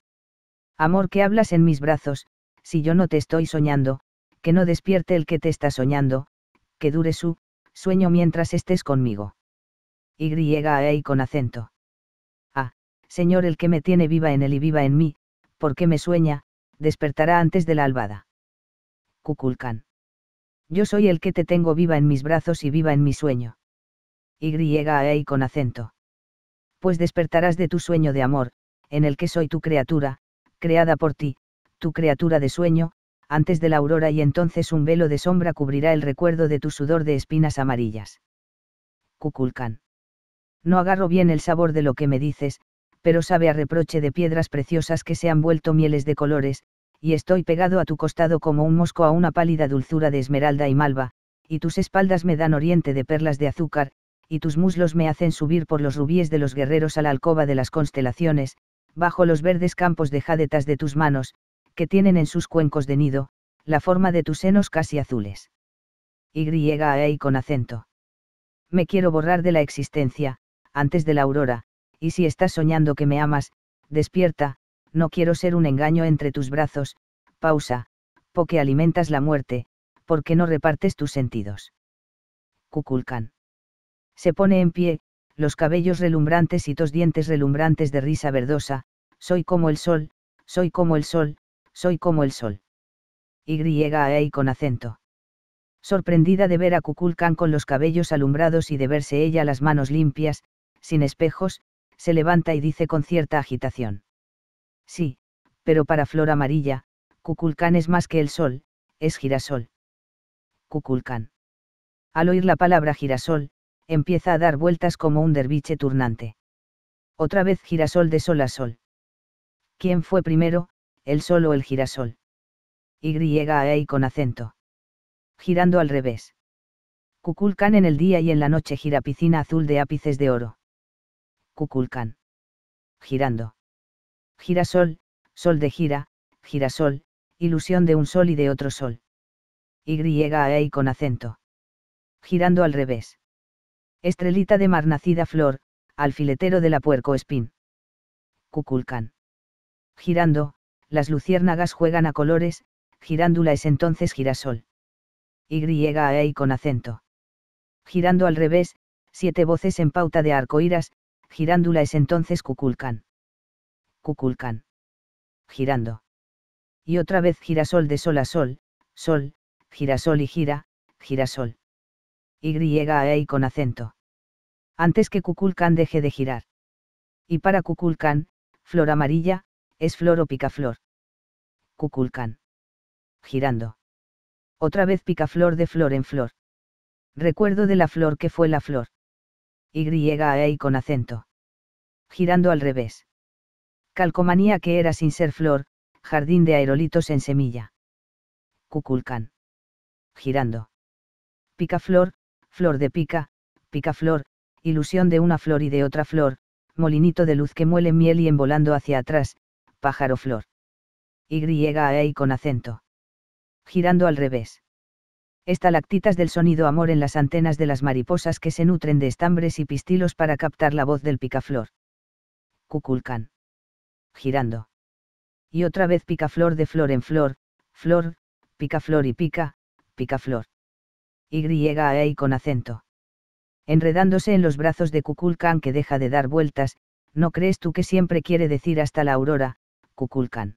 Amor que hablas en mis brazos, si yo no te estoy soñando, que no despierte el que te está soñando, que dure su sueño mientras estés conmigo. Y e, -a e, con acento. Ah, Señor el que me tiene viva en él y viva en mí, porque me sueña, despertará antes de la albada. Cuculcan. Yo soy el que te tengo viva en mis brazos y viva en mi sueño. Y-A-E-Y con acento. Pues despertarás de tu sueño de amor, en el que soy tu criatura, creada por ti, tu criatura de sueño, antes de la aurora y entonces un velo de sombra cubrirá el recuerdo de tu sudor de espinas amarillas. Cuculcan. No agarro bien el sabor de lo que me dices, pero sabe a reproche de piedras preciosas que se han vuelto mieles de colores, y estoy pegado a tu costado como un mosco a una pálida dulzura de esmeralda y malva, y tus espaldas me dan oriente de perlas de azúcar, y tus muslos me hacen subir por los rubíes de los guerreros a la alcoba de las constelaciones, bajo los verdes campos de jadetas de tus manos, que tienen en sus cuencos de nido, la forma de tus senos casi azules. Y a ahí con acento. Me quiero borrar de la existencia, antes de la aurora, y si estás soñando que me amas, despierta, no quiero ser un engaño entre tus brazos, pausa, porque alimentas la muerte, porque no repartes tus sentidos. Kukulkan. Se pone en pie, los cabellos relumbrantes y dos dientes relumbrantes de risa verdosa, soy como el sol, soy como el sol, soy como el sol. Y -a e con acento. Sorprendida de ver a Kukulkan con los cabellos alumbrados y de verse ella las manos limpias, sin espejos, se levanta y dice con cierta agitación. Sí, pero para flor amarilla, Kukulkan es más que el sol, es girasol. Kukulkan. Al oír la palabra girasol, empieza a dar vueltas como un derviche turnante. Otra vez girasol de sol a sol. ¿Quién fue primero, el sol o el girasol? Y a ahí e, con acento. Girando al revés. Kukulkan en el día y en la noche gira piscina azul de ápices de oro. Kukulkan. Girando. Girasol, sol de gira, girasol, ilusión de un sol y de otro sol. Y a ahí e, con acento. Girando al revés. Estrelita de mar nacida flor, alfiletero de la puerco espín. Cuculcán. Girando, las luciérnagas juegan a colores, girándula es entonces girasol. Y e, a e, con acento. Girando al revés, siete voces en pauta de arcoíras, girándula es entonces cuculcán. Cuculcán. Girando. Y otra vez girasol de sol a sol, sol, girasol y gira, girasol. Y-A-E-Y e con acento. Antes que Cuculcán deje de girar. Y para Cuculcán, flor amarilla, es flor o picaflor. Cuculcán. Girando. Otra vez picaflor de flor en flor. Recuerdo de la flor que fue la flor. Y-A-E-Y e con acento. Girando al revés. Calcomanía que era sin ser flor, jardín de aerolitos en semilla. Cuculcán. Girando. Picaflor, flor de pica, picaflor, ilusión de una flor y de otra flor, molinito de luz que muele miel y envolando hacia atrás, pájaro flor. Y e, a e con acento. Girando al revés. Estalactitas del sonido amor en las antenas de las mariposas que se nutren de estambres y pistilos para captar la voz del picaflor. Cuculcan. Girando. Y otra vez picaflor de flor en flor, flor, picaflor y pica, picaflor. Y-A-E-Y con acento. Enredándose en los brazos de Kukulkan que deja de dar vueltas, ¿no crees tú que siempre quiere decir hasta la aurora, Kukulkan?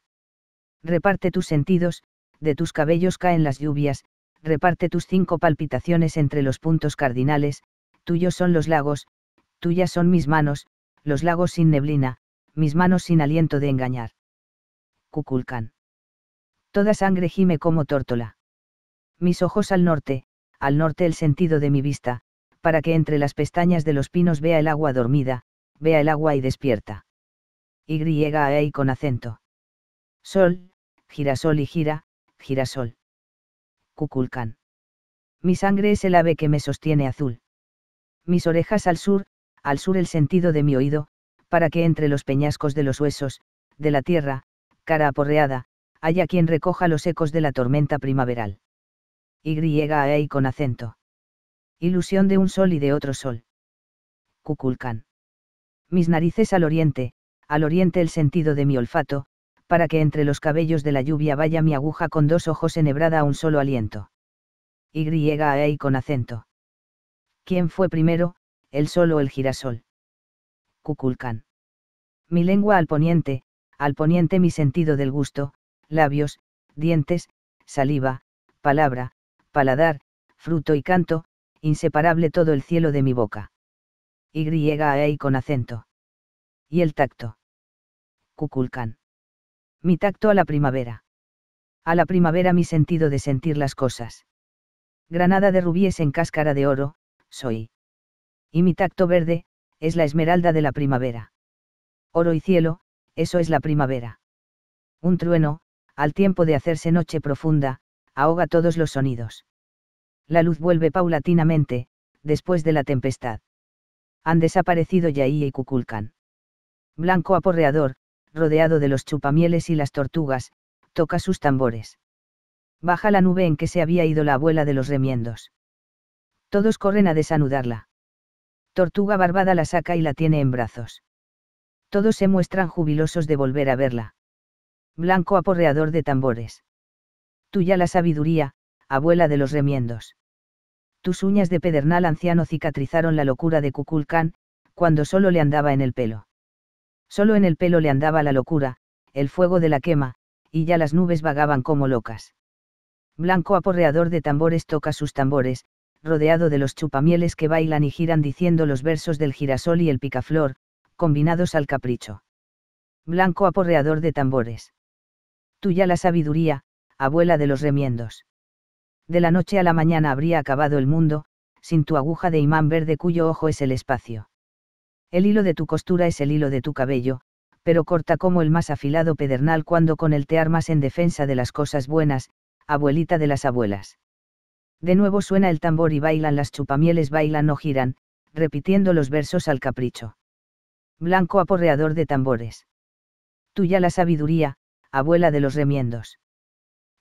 Reparte tus sentidos, de tus cabellos caen las lluvias, reparte tus cinco palpitaciones entre los puntos cardinales, tuyos son los lagos, tuyas son mis manos, los lagos sin neblina, mis manos sin aliento de engañar. Kukulkan. Toda sangre gime como tórtola. Mis ojos al norte, al norte el sentido de mi vista, para que entre las pestañas de los pinos vea el agua dormida, vea el agua y despierta. Y a EI con acento. Sol, girasol y gira, girasol. Cuculcán. Mi sangre es el ave que me sostiene azul. Mis orejas al sur, al sur el sentido de mi oído, para que entre los peñascos de los huesos, de la tierra, cara aporreada, haya quien recoja los ecos de la tormenta primaveral. Y-A-E-Y con acento. Ilusión de un sol y de otro sol. Cuculcán. Mis narices al oriente, al oriente el sentido de mi olfato, para que entre los cabellos de la lluvia vaya mi aguja con dos ojos enhebrada a un solo aliento. Y-A-E-Y con acento. ¿Quién fue primero, el sol o el girasol? Cuculcán. Mi lengua al poniente, al poniente mi sentido del gusto, labios, dientes, saliva, palabra, paladar, fruto y canto, inseparable todo el cielo de mi boca. Y griega e, con acento. Y el tacto. Cuculcán. Mi tacto a la primavera. A la primavera mi sentido de sentir las cosas. Granada de rubíes en cáscara de oro, soy. Y mi tacto verde, es la esmeralda de la primavera. Oro y cielo, eso es la primavera. Un trueno, al tiempo de hacerse noche profunda, ahoga todos los sonidos. La luz vuelve paulatinamente, después de la tempestad. Han desaparecido Yaí y Cuculcan. Blanco aporreador, rodeado de los chupamieles y las tortugas, toca sus tambores. Baja la nube en que se había ido la abuela de los remiendos. Todos corren a desanudarla. Tortuga barbada la saca y la tiene en brazos. Todos se muestran jubilosos de volver a verla. Blanco aporreador de tambores tuya la sabiduría, abuela de los remiendos. Tus uñas de pedernal anciano cicatrizaron la locura de Kukulkan, cuando solo le andaba en el pelo. Solo en el pelo le andaba la locura, el fuego de la quema, y ya las nubes vagaban como locas. Blanco aporreador de tambores toca sus tambores, rodeado de los chupamieles que bailan y giran diciendo los versos del girasol y el picaflor, combinados al capricho. Blanco aporreador de tambores. Tuya la sabiduría, abuela de los remiendos. De la noche a la mañana habría acabado el mundo, sin tu aguja de imán verde cuyo ojo es el espacio. El hilo de tu costura es el hilo de tu cabello, pero corta como el más afilado pedernal cuando con él te armas en defensa de las cosas buenas, abuelita de las abuelas. De nuevo suena el tambor y bailan las chupamieles, bailan o giran, repitiendo los versos al capricho. Blanco aporreador de tambores. Tuya la sabiduría, abuela de los remiendos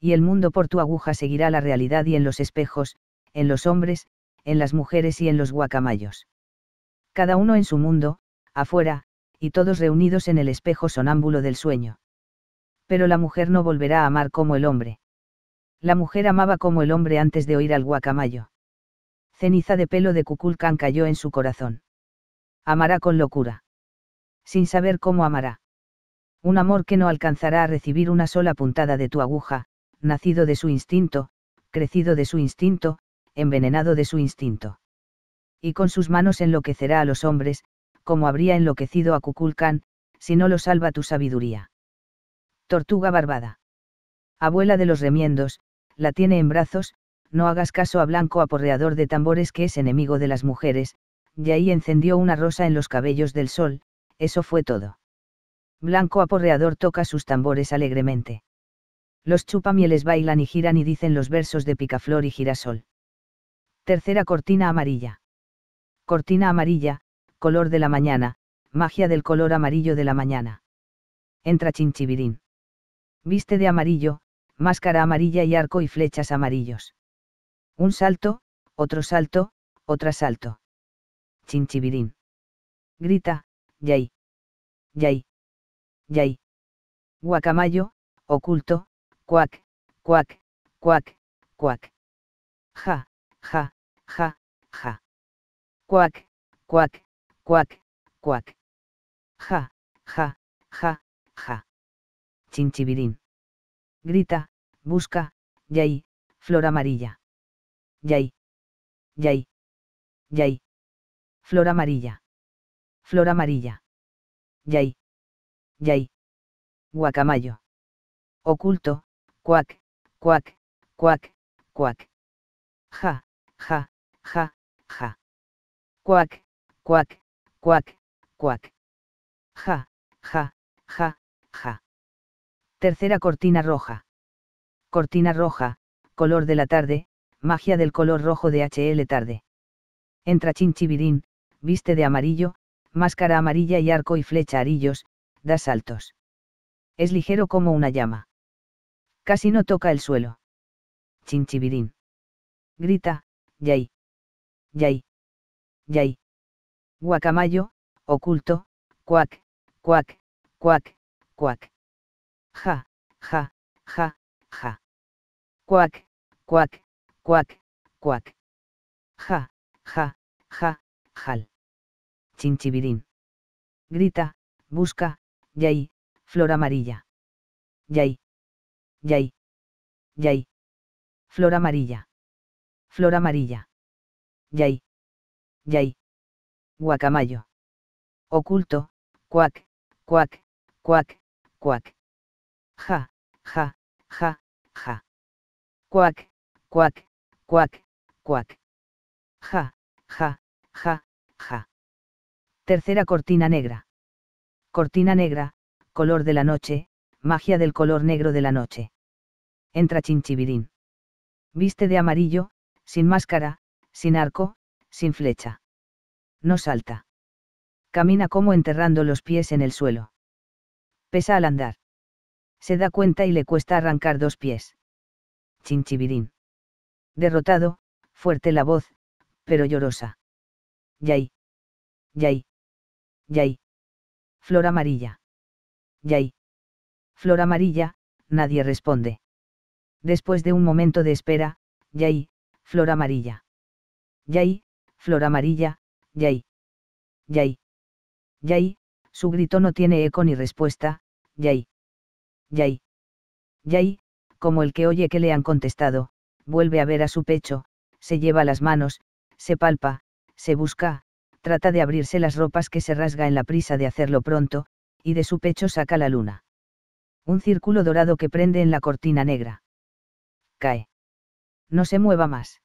y el mundo por tu aguja seguirá la realidad y en los espejos, en los hombres, en las mujeres y en los guacamayos. Cada uno en su mundo, afuera, y todos reunidos en el espejo sonámbulo del sueño. Pero la mujer no volverá a amar como el hombre. La mujer amaba como el hombre antes de oír al guacamayo. Ceniza de pelo de Cuculcán cayó en su corazón. Amará con locura. Sin saber cómo amará. Un amor que no alcanzará a recibir una sola puntada de tu aguja, nacido de su instinto, crecido de su instinto, envenenado de su instinto. Y con sus manos enloquecerá a los hombres, como habría enloquecido a Kukulkan, si no lo salva tu sabiduría. Tortuga barbada. Abuela de los remiendos, la tiene en brazos, no hagas caso a Blanco aporreador de tambores que es enemigo de las mujeres, y ahí encendió una rosa en los cabellos del sol, eso fue todo. Blanco aporreador toca sus tambores alegremente. Los chupamieles bailan y giran y dicen los versos de picaflor y girasol. Tercera cortina amarilla. Cortina amarilla, color de la mañana, magia del color amarillo de la mañana. Entra Chinchibirín. Viste de amarillo, máscara amarilla y arco y flechas amarillos. Un salto, otro salto, otro salto. Chinchibirín. Grita, yay. Yay. Yay. Guacamayo, oculto, cuac, cuac, cuac, cuac. Ja, ja, ja, ja. Cuac, cuac, cuac, cuac. Ja, ja, ja, ja. Chinchibirín. Grita, busca, yay, flor amarilla. Yay. Yay. Yay. Flor amarilla. Flor amarilla. Yay. Yay. Guacamayo. Oculto, cuac, cuac, cuac, cuac. Ja, ja, ja, ja. Cuac, cuac, cuac, cuac. Ja, ja, ja, ja. Tercera cortina roja. Cortina roja, color de la tarde, magia del color rojo de HL tarde. Entra Chinchibirín, viste de amarillo, máscara amarilla y arco y flecha arillos, da saltos. Es ligero como una llama. Casi no toca el suelo. Chinchibirín. Grita, Yay. Yay. Yay. Guacamayo, oculto, cuac, cuac, cuac, cuac. Ja, ja, ja, ja. Cuac, cuac, cuac, cuac. Ja, ja, ja, jal. Chinchibirín. Grita, busca, yay, flor amarilla. Yay. Yay. Yay. Flor amarilla. Flor amarilla. Yay. Yay. Guacamayo. Oculto, cuac, cuac, cuac, cuac. Ja, ja, ja, ja. Cuac, cuac, cuac, cuac. Ja, ja, ja, ja. Tercera cortina negra. Cortina negra, color de la noche, magia del color negro de la noche. Entra Chinchibirín. Viste de amarillo, sin máscara, sin arco, sin flecha. No salta. Camina como enterrando los pies en el suelo. Pesa al andar. Se da cuenta y le cuesta arrancar dos pies. Chinchibirín. Derrotado, fuerte la voz, pero llorosa. Yay. Yay. Yay. Flor amarilla. Yay. Flor amarilla, nadie responde. Después de un momento de espera, Yay, flor amarilla. Yay, flor amarilla, Yay. Yay. Yay, su grito no tiene eco ni respuesta, Yay. Yay. Yay, como el que oye que le han contestado, vuelve a ver a su pecho, se lleva las manos, se palpa, se busca, trata de abrirse las ropas que se rasga en la prisa de hacerlo pronto, y de su pecho saca la luna un círculo dorado que prende en la cortina negra. Cae. No se mueva más.